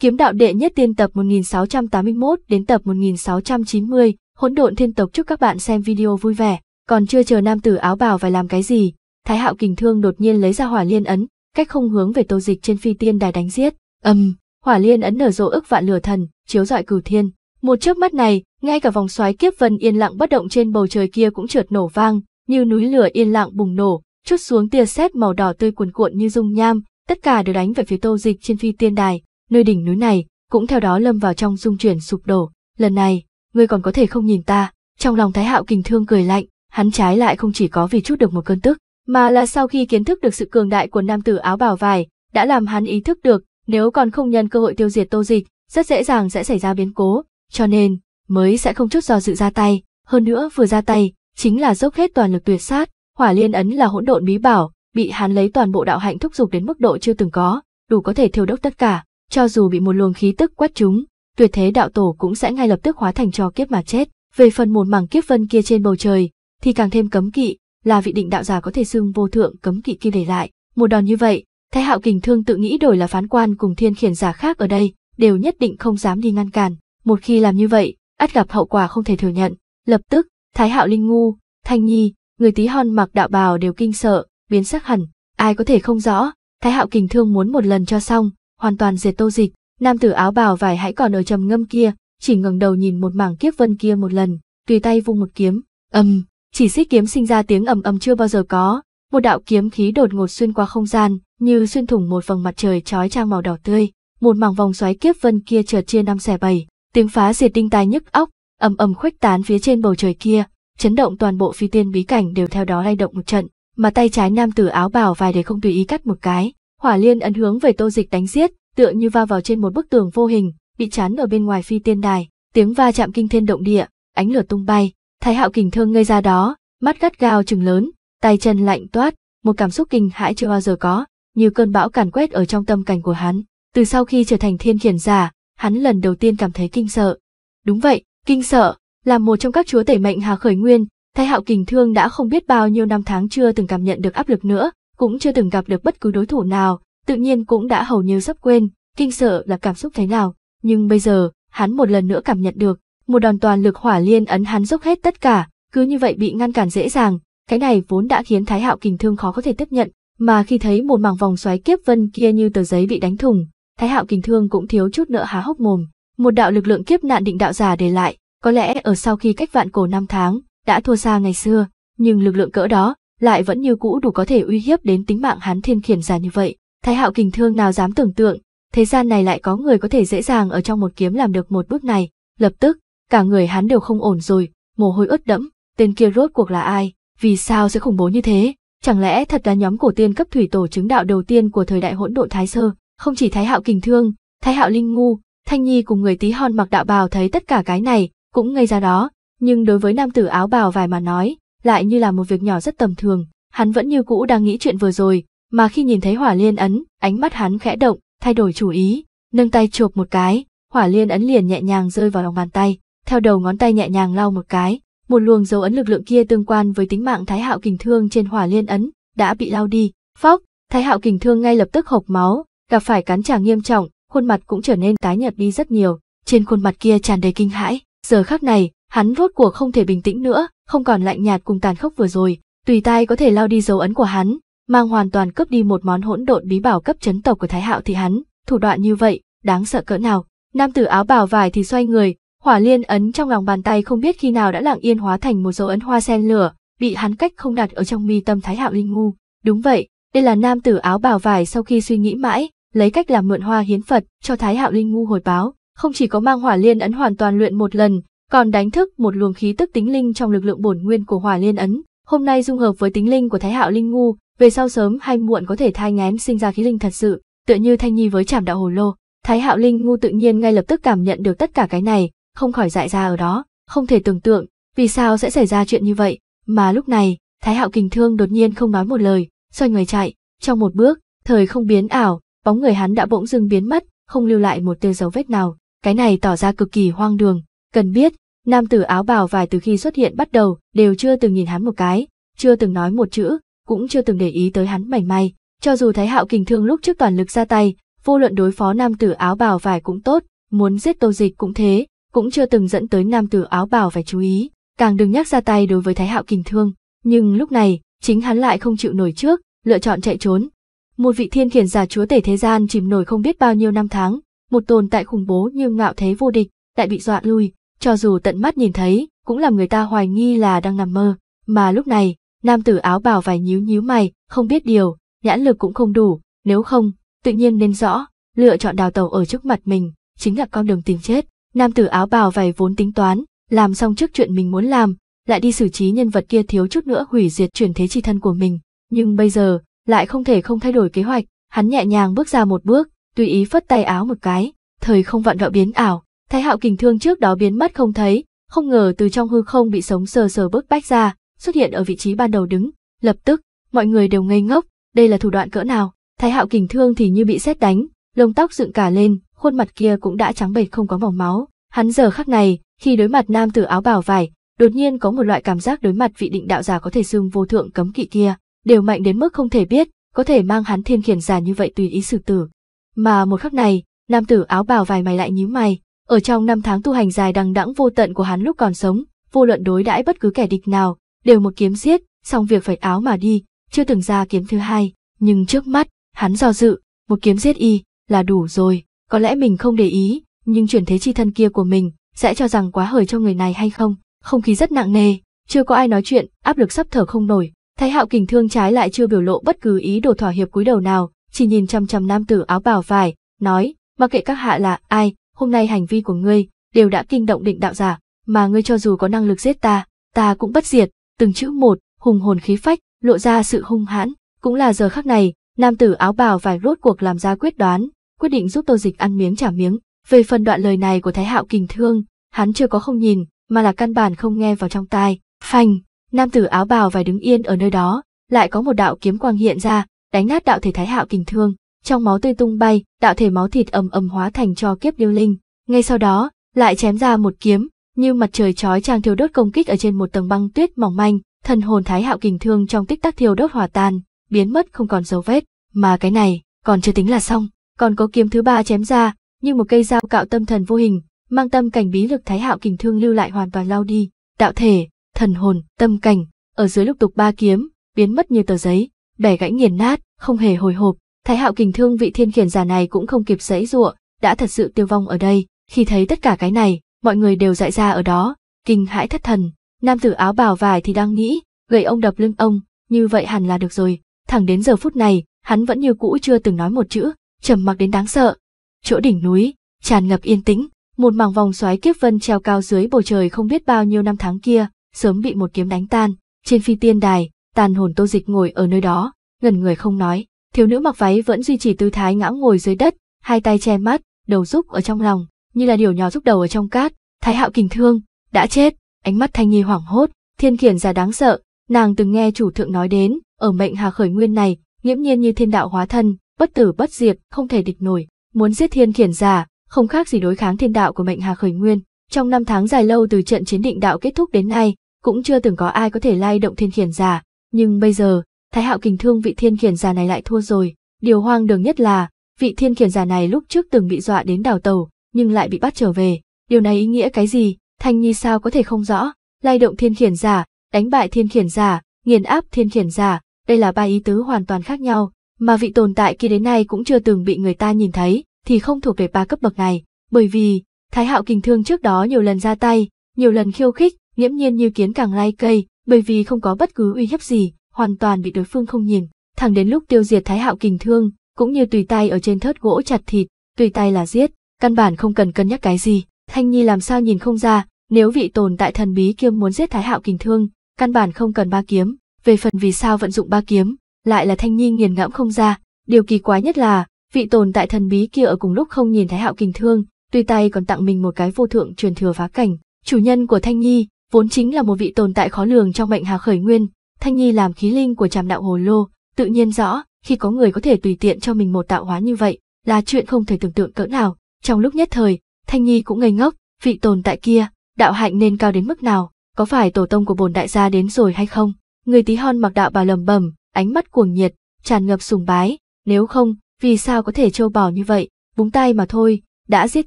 Kiếm đạo đệ nhất tiên tập 1681 đến tập 1690, hỗn độn thiên tộc chúc các bạn xem video vui vẻ, còn chưa chờ nam tử áo bào phải làm cái gì, Thái Hạo kình thương đột nhiên lấy ra hỏa liên ấn, cách không hướng về Tô Dịch trên phi tiên đài đánh giết. Ầm, um, hỏa liên ấn nở rộ ức vạn lửa thần, chiếu dọi cửu thiên. Một chớp mắt này, ngay cả vòng xoáy kiếp vân yên lặng bất động trên bầu trời kia cũng trượt nổ vang, như núi lửa yên lặng bùng nổ, chút xuống tia sét màu đỏ tươi cuồn cuộn như dung nham, tất cả đều đánh về phía Tô Dịch trên phi tiên đài nơi đỉnh núi này cũng theo đó lâm vào trong dung chuyển sụp đổ lần này ngươi còn có thể không nhìn ta trong lòng thái hạo kình thương cười lạnh hắn trái lại không chỉ có vì chút được một cơn tức mà là sau khi kiến thức được sự cường đại của nam tử áo bảo vải đã làm hắn ý thức được nếu còn không nhân cơ hội tiêu diệt tô dịch rất dễ dàng sẽ xảy ra biến cố cho nên mới sẽ không chút do dự ra tay hơn nữa vừa ra tay chính là dốc hết toàn lực tuyệt sát hỏa liên ấn là hỗn độn bí bảo bị hắn lấy toàn bộ đạo hạnh thúc giục đến mức độ chưa từng có đủ có thể thiêu đốt tất cả cho dù bị một luồng khí tức quét chúng, tuyệt thế đạo tổ cũng sẽ ngay lập tức hóa thành cho kiếp mà chết. Về phần một mảng kiếp vân kia trên bầu trời, thì càng thêm cấm kỵ, là vị định đạo giả có thể xưng vô thượng cấm kỵ kia để lại. Một đòn như vậy, Thái Hạo Kình Thương tự nghĩ đổi là phán quan cùng thiên khiển giả khác ở đây, đều nhất định không dám đi ngăn cản. Một khi làm như vậy, ắt gặp hậu quả không thể thừa nhận. Lập tức, Thái Hạo Linh Ngu, Thanh Nhi, người tí hon mặc đạo bào đều kinh sợ, biến sắc hẳn, ai có thể không rõ, Thái Hạo Kình Thương muốn một lần cho xong, hoàn toàn diệt tô dịch, nam tử áo bào vải hãy còn ở trầm ngâm kia, chỉ ngẩng đầu nhìn một mảng kiếp vân kia một lần, tùy tay vung một kiếm, ầm, chỉ xích kiếm sinh ra tiếng ầm ầm chưa bao giờ có, một đạo kiếm khí đột ngột xuyên qua không gian, như xuyên thủng một vầng mặt trời chói trang màu đỏ tươi, một mảng vòng xoáy kiếp vân kia chợt chia năm xẻ bảy, tiếng phá diệt tinh tai nhức óc, ầm ầm khuếch tán phía trên bầu trời kia, chấn động toàn bộ phi tiên bí cảnh đều theo đó lay động một trận, mà tay trái nam tử áo bào vài để không tùy ý cắt một cái, Hỏa liên ấn hướng về tô dịch đánh giết, tựa như va vào trên một bức tường vô hình, bị chắn ở bên ngoài phi tiên đài, tiếng va chạm kinh thiên động địa, ánh lửa tung bay, thái hạo kình thương ngây ra đó, mắt gắt gao chừng lớn, tay chân lạnh toát, một cảm xúc kinh hãi chưa bao giờ có, như cơn bão càn quét ở trong tâm cảnh của hắn. Từ sau khi trở thành thiên khiển giả, hắn lần đầu tiên cảm thấy kinh sợ. Đúng vậy, kinh sợ, là một trong các chúa tể mệnh Hà Khởi Nguyên, Thái Hạo Kình Thương đã không biết bao nhiêu năm tháng chưa từng cảm nhận được áp lực nữa, cũng chưa từng gặp được bất cứ đối thủ nào, tự nhiên cũng đã hầu như sắp quên, kinh sợ là cảm xúc thế nào, nhưng bây giờ, hắn một lần nữa cảm nhận được, một đòn toàn lực hỏa liên ấn hắn dốc hết tất cả, cứ như vậy bị ngăn cản dễ dàng, cái này vốn đã khiến Thái Hạo kình thương khó có thể tiếp nhận, mà khi thấy một mảng vòng xoáy kiếp vân kia như tờ giấy bị đánh thủng, Thái Hạo kình thương cũng thiếu chút nữa há hốc mồm, một đạo lực lượng kiếp nạn định đạo giả để lại, có lẽ ở sau khi cách vạn cổ năm tháng, đã thua xa ngày xưa, nhưng lực lượng cỡ đó, lại vẫn như cũ đủ có thể uy hiếp đến tính mạng hắn thiên khiển giả như vậy. Thái hạo kình thương nào dám tưởng tượng, thế gian này lại có người có thể dễ dàng ở trong một kiếm làm được một bước này, lập tức, cả người hắn đều không ổn rồi, mồ hôi ướt đẫm, tên kia rốt cuộc là ai, vì sao sẽ khủng bố như thế, chẳng lẽ thật là nhóm cổ tiên cấp thủy tổ chứng đạo đầu tiên của thời đại hỗn độn thái sơ, không chỉ thái hạo kình thương, thái hạo linh ngu, thanh nhi cùng người tí hon mặc đạo bào thấy tất cả cái này, cũng ngây ra đó, nhưng đối với nam tử áo bào vài mà nói, lại như là một việc nhỏ rất tầm thường, hắn vẫn như cũ đang nghĩ chuyện vừa rồi, mà khi nhìn thấy hỏa liên ấn, ánh mắt hắn khẽ động, thay đổi chủ ý, nâng tay chộp một cái, hỏa liên ấn liền nhẹ nhàng rơi vào lòng bàn tay, theo đầu ngón tay nhẹ nhàng lau một cái, một luồng dấu ấn lực lượng kia tương quan với tính mạng Thái Hạo Kình Thương trên hỏa liên ấn đã bị lau đi. Phóc, Thái Hạo Kình Thương ngay lập tức hộc máu, gặp phải cán trả nghiêm trọng, khuôn mặt cũng trở nên tái nhợt đi rất nhiều, trên khuôn mặt kia tràn đầy kinh hãi, giờ khắc này, Hắn rốt cuộc không thể bình tĩnh nữa, không còn lạnh nhạt cùng tàn khốc vừa rồi, tùy tay có thể lao đi dấu ấn của hắn, mang hoàn toàn cướp đi một món hỗn độn bí bảo cấp chấn tộc của Thái Hạo thì hắn, thủ đoạn như vậy, đáng sợ cỡ nào. Nam tử áo bào vải thì xoay người, hỏa liên ấn trong lòng bàn tay không biết khi nào đã lặng yên hóa thành một dấu ấn hoa sen lửa, bị hắn cách không đặt ở trong mi tâm Thái Hạo Linh Ngu. Đúng vậy, đây là nam tử áo bào vải sau khi suy nghĩ mãi, lấy cách làm mượn hoa hiến Phật cho Thái Hạo Linh Ngu hồi báo, không chỉ có mang hỏa liên ấn hoàn toàn luyện một lần, còn đánh thức một luồng khí tức tính linh trong lực lượng bổn nguyên của hỏa liên ấn. Hôm nay dung hợp với tính linh của Thái Hạo Linh Ngu, về sau sớm hay muộn có thể thai ngén sinh ra khí linh thật sự, tựa như Thanh Nhi với Trảm Đạo Hồ Lô. Thái Hạo Linh Ngu tự nhiên ngay lập tức cảm nhận được tất cả cái này, không khỏi dại ra ở đó, không thể tưởng tượng vì sao sẽ xảy ra chuyện như vậy, mà lúc này, Thái Hạo Kình Thương đột nhiên không nói một lời, xoay người chạy, trong một bước, thời không biến ảo, bóng người hắn đã bỗng dưng biến mất, không lưu lại một tia dấu vết nào, cái này tỏ ra cực kỳ hoang đường, Cần biết, nam tử áo bào vải từ khi xuất hiện bắt đầu đều chưa từng nhìn hắn một cái, chưa từng nói một chữ, cũng chưa từng để ý tới hắn mảnh may. Cho dù Thái Hạo kình thương lúc trước toàn lực ra tay, vô luận đối phó nam tử áo bào vải cũng tốt, muốn giết Tô Dịch cũng thế, cũng chưa từng dẫn tới nam tử áo bào phải chú ý, càng đừng nhắc ra tay đối với Thái Hạo kình thương, nhưng lúc này, chính hắn lại không chịu nổi trước, lựa chọn chạy trốn. Một vị thiên khiển giả chúa tể thế gian chìm nổi không biết bao nhiêu năm tháng, một tồn tại khủng bố như ngạo thế vô địch, lại bị dọa lui, cho dù tận mắt nhìn thấy, cũng làm người ta hoài nghi là đang nằm mơ. Mà lúc này, nam tử áo bào vài nhíu nhíu mày, không biết điều, nhãn lực cũng không đủ, nếu không, tự nhiên nên rõ, lựa chọn đào tàu ở trước mặt mình, chính là con đường tìm chết. Nam tử áo bào vài vốn tính toán, làm xong trước chuyện mình muốn làm, lại đi xử trí nhân vật kia thiếu chút nữa hủy diệt chuyển thế chi thân của mình. Nhưng bây giờ, lại không thể không thay đổi kế hoạch, hắn nhẹ nhàng bước ra một bước, tùy ý phất tay áo một cái, thời không vặn vẹo biến ảo, Thái hạo kình thương trước đó biến mất không thấy, không ngờ từ trong hư không bị sống sờ sờ bước bách ra, xuất hiện ở vị trí ban đầu đứng, lập tức, mọi người đều ngây ngốc, đây là thủ đoạn cỡ nào, thái hạo kình thương thì như bị sét đánh, lông tóc dựng cả lên, khuôn mặt kia cũng đã trắng bệch không có màu máu, hắn giờ khắc này, khi đối mặt nam tử áo bảo vải, đột nhiên có một loại cảm giác đối mặt vị định đạo giả có thể xưng vô thượng cấm kỵ kia, đều mạnh đến mức không thể biết, có thể mang hắn thiên khiển giả như vậy tùy ý xử tử. Mà một khắc này, nam tử áo bào vải mày lại nhíu mày, ở trong năm tháng tu hành dài đằng đẵng vô tận của hắn lúc còn sống, vô luận đối đãi bất cứ kẻ địch nào, đều một kiếm giết, xong việc phải áo mà đi, chưa từng ra kiếm thứ hai, nhưng trước mắt, hắn do dự, một kiếm giết y, là đủ rồi, có lẽ mình không để ý, nhưng chuyển thế chi thân kia của mình, sẽ cho rằng quá hời cho người này hay không, không khí rất nặng nề, chưa có ai nói chuyện, áp lực sắp thở không nổi, thái hạo kình thương trái lại chưa biểu lộ bất cứ ý đồ thỏa hiệp cúi đầu nào, chỉ nhìn chăm chăm nam tử áo bào vải, nói, mặc kệ các hạ là ai, hôm nay hành vi của ngươi đều đã kinh động định đạo giả, mà ngươi cho dù có năng lực giết ta, ta cũng bất diệt, từng chữ một, hùng hồn khí phách, lộ ra sự hung hãn, cũng là giờ khắc này, nam tử áo bào vài rốt cuộc làm ra quyết đoán, quyết định giúp Tô Dịch ăn miếng trả miếng. Về phần đoạn lời này của Thái Hạo kình thương, hắn chưa có không nhìn, mà là căn bản không nghe vào trong tai. Phanh, nam tử áo bào vài đứng yên ở nơi đó, lại có một đạo kiếm quang hiện ra, đánh nát đạo thể Thái Hạo kình thương, trong máu tươi tung bay, đạo thể máu thịt ầm ầm hóa thành cho kiếp điêu linh. Ngay sau đó, lại chém ra một kiếm, như mặt trời chói chang thiêu đốt công kích ở trên một tầng băng tuyết mỏng manh, thần hồn thái hạo kình thương trong tích tắc thiêu đốt hòa tan, biến mất không còn dấu vết, mà cái này còn chưa tính là xong, còn có kiếm thứ ba chém ra, như một cây dao cạo tâm thần vô hình, mang tâm cảnh bí lực thái hạo kình thương lưu lại hoàn toàn lao đi, đạo thể, thần hồn, tâm cảnh, ở dưới lục tục ba kiếm, biến mất như tờ giấy, bẻ gãy nghiền nát, không hề hồi hộp, Thái hạo kình thương vị thiên khiển giả này cũng không kịp giãy giụa, đã thật sự tiêu vong ở đây, khi thấy tất cả cái này, mọi người đều dại ra ở đó, kinh hãi thất thần, nam tử áo bào vải thì đang nghĩ, gậy ông đập lưng ông, như vậy hẳn là được rồi, thẳng đến giờ phút này, hắn vẫn như cũ chưa từng nói một chữ, trầm mặc đến đáng sợ. Chỗ đỉnh núi, tràn ngập yên tĩnh, một mảng vòng xoáy kiếp vân treo cao dưới bầu trời không biết bao nhiêu năm tháng kia, sớm bị một kiếm đánh tan, trên phi tiên đài, tàn hồn Tô Dịch ngồi ở nơi đó, ngần người không nói, thiếu nữ mặc váy vẫn duy trì tư thái ngã ngồi dưới đất, hai tay che mắt, đầu rúc ở trong lòng, như là điều nhỏ rúc đầu ở trong cát, thái hạo kình thương, đã chết, ánh mắt thanh nhi hoảng hốt, thiên khiển ra đáng sợ, nàng từng nghe chủ thượng nói đến, ở mệnh hà khởi nguyên này, nghiễm nhiên như thiên đạo hóa thân, bất tử bất diệt, không thể địch nổi, muốn giết thiên khiển giả, không khác gì đối kháng thiên đạo của mệnh hà khởi nguyên. Trong năm tháng dài lâu từ trận chiến định đạo kết thúc đến nay, cũng chưa từng có ai có thể lay động thiên khiển giả, nhưng bây giờ, Thái hạo kình thương vị thiên khiển già này lại thua rồi. Điều hoang đường nhất là, vị thiên khiển già này lúc trước từng bị dọa đến đảo tàu, nhưng lại bị bắt trở về. Điều này ý nghĩa cái gì, Thanh Nhi sao có thể không rõ? Lay động thiên khiển giả, đánh bại thiên khiển giả, nghiền áp thiên khiển giả, đây là ba ý tứ hoàn toàn khác nhau, mà vị tồn tại kia đến nay cũng chưa từng bị người ta nhìn thấy, thì không thuộc về ba cấp bậc này, bởi vì Thái Hạo Kình Thương trước đó nhiều lần ra tay, nhiều lần khiêu khích, nghiễm nhiên như kiến càng lai cây, bởi vì không có bất cứ uy hiếp gì, hoàn toàn bị đối phương không nhìn, thẳng đến lúc tiêu diệt Thái Hạo kình thương, cũng như tùy tay ở trên thớt gỗ chặt thịt, tùy tay là giết, căn bản không cần cân nhắc cái gì. Thanh Nhi làm sao nhìn không ra, nếu vị tồn tại thần bí kia muốn giết Thái Hạo kình thương, căn bản không cần ba kiếm, về phần vì sao vận dụng ba kiếm, lại là Thanh Nhi nghiền ngẫm không ra, điều kỳ quái nhất là, vị tồn tại thần bí kia ở cùng lúc không nhìn Thái Hạo kình thương, tùy tay còn tặng mình một cái vô thượng truyền thừa phá cảnh, chủ nhân của Thanh Nhi, vốn chính là một vị tồn tại khó lường trong mệnh hà khởi nguyên, Thanh Nhi làm khí linh của trạm đạo hồ lô, tự nhiên rõ, khi có người có thể tùy tiện cho mình một tạo hóa như vậy, là chuyện không thể tưởng tượng cỡ nào. Trong lúc nhất thời, Thanh Nhi cũng ngây ngốc, vị tồn tại kia, đạo hạnh nên cao đến mức nào, có phải tổ tông của bồn đại gia đến rồi hay không? Người tí hon mặc đạo bà lầm bầm, ánh mắt cuồng nhiệt, tràn ngập sùng bái, nếu không, vì sao có thể trâu bò như vậy, búng tay mà thôi, đã giết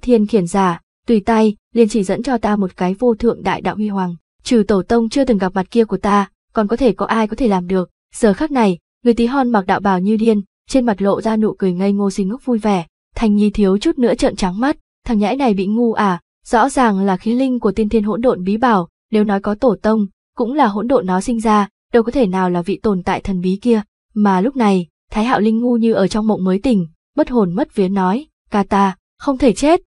thiên khiển giả, tùy tay, liền chỉ dẫn cho ta một cái vô thượng đại đạo huy hoàng, trừ tổ tông chưa từng gặp mặt kia của ta, còn có thể có ai có thể làm được. Giờ khắc này, người tí hon mặc đạo bào như điên, trên mặt lộ ra nụ cười ngây ngô xinh ngốc vui vẻ. Thành Nhi thiếu chút nữa trợn trắng mắt, thằng nhãi này bị ngu à, rõ ràng là khí linh của tiên thiên hỗn độn bí bảo, nếu nói có tổ tông, cũng là hỗn độn nó sinh ra, đâu có thể nào là vị tồn tại thần bí kia. Mà lúc này, Thái Hạo Linh ngu như ở trong mộng mới tỉnh, bất hồn mất vía nói, ca ta, không thể chết.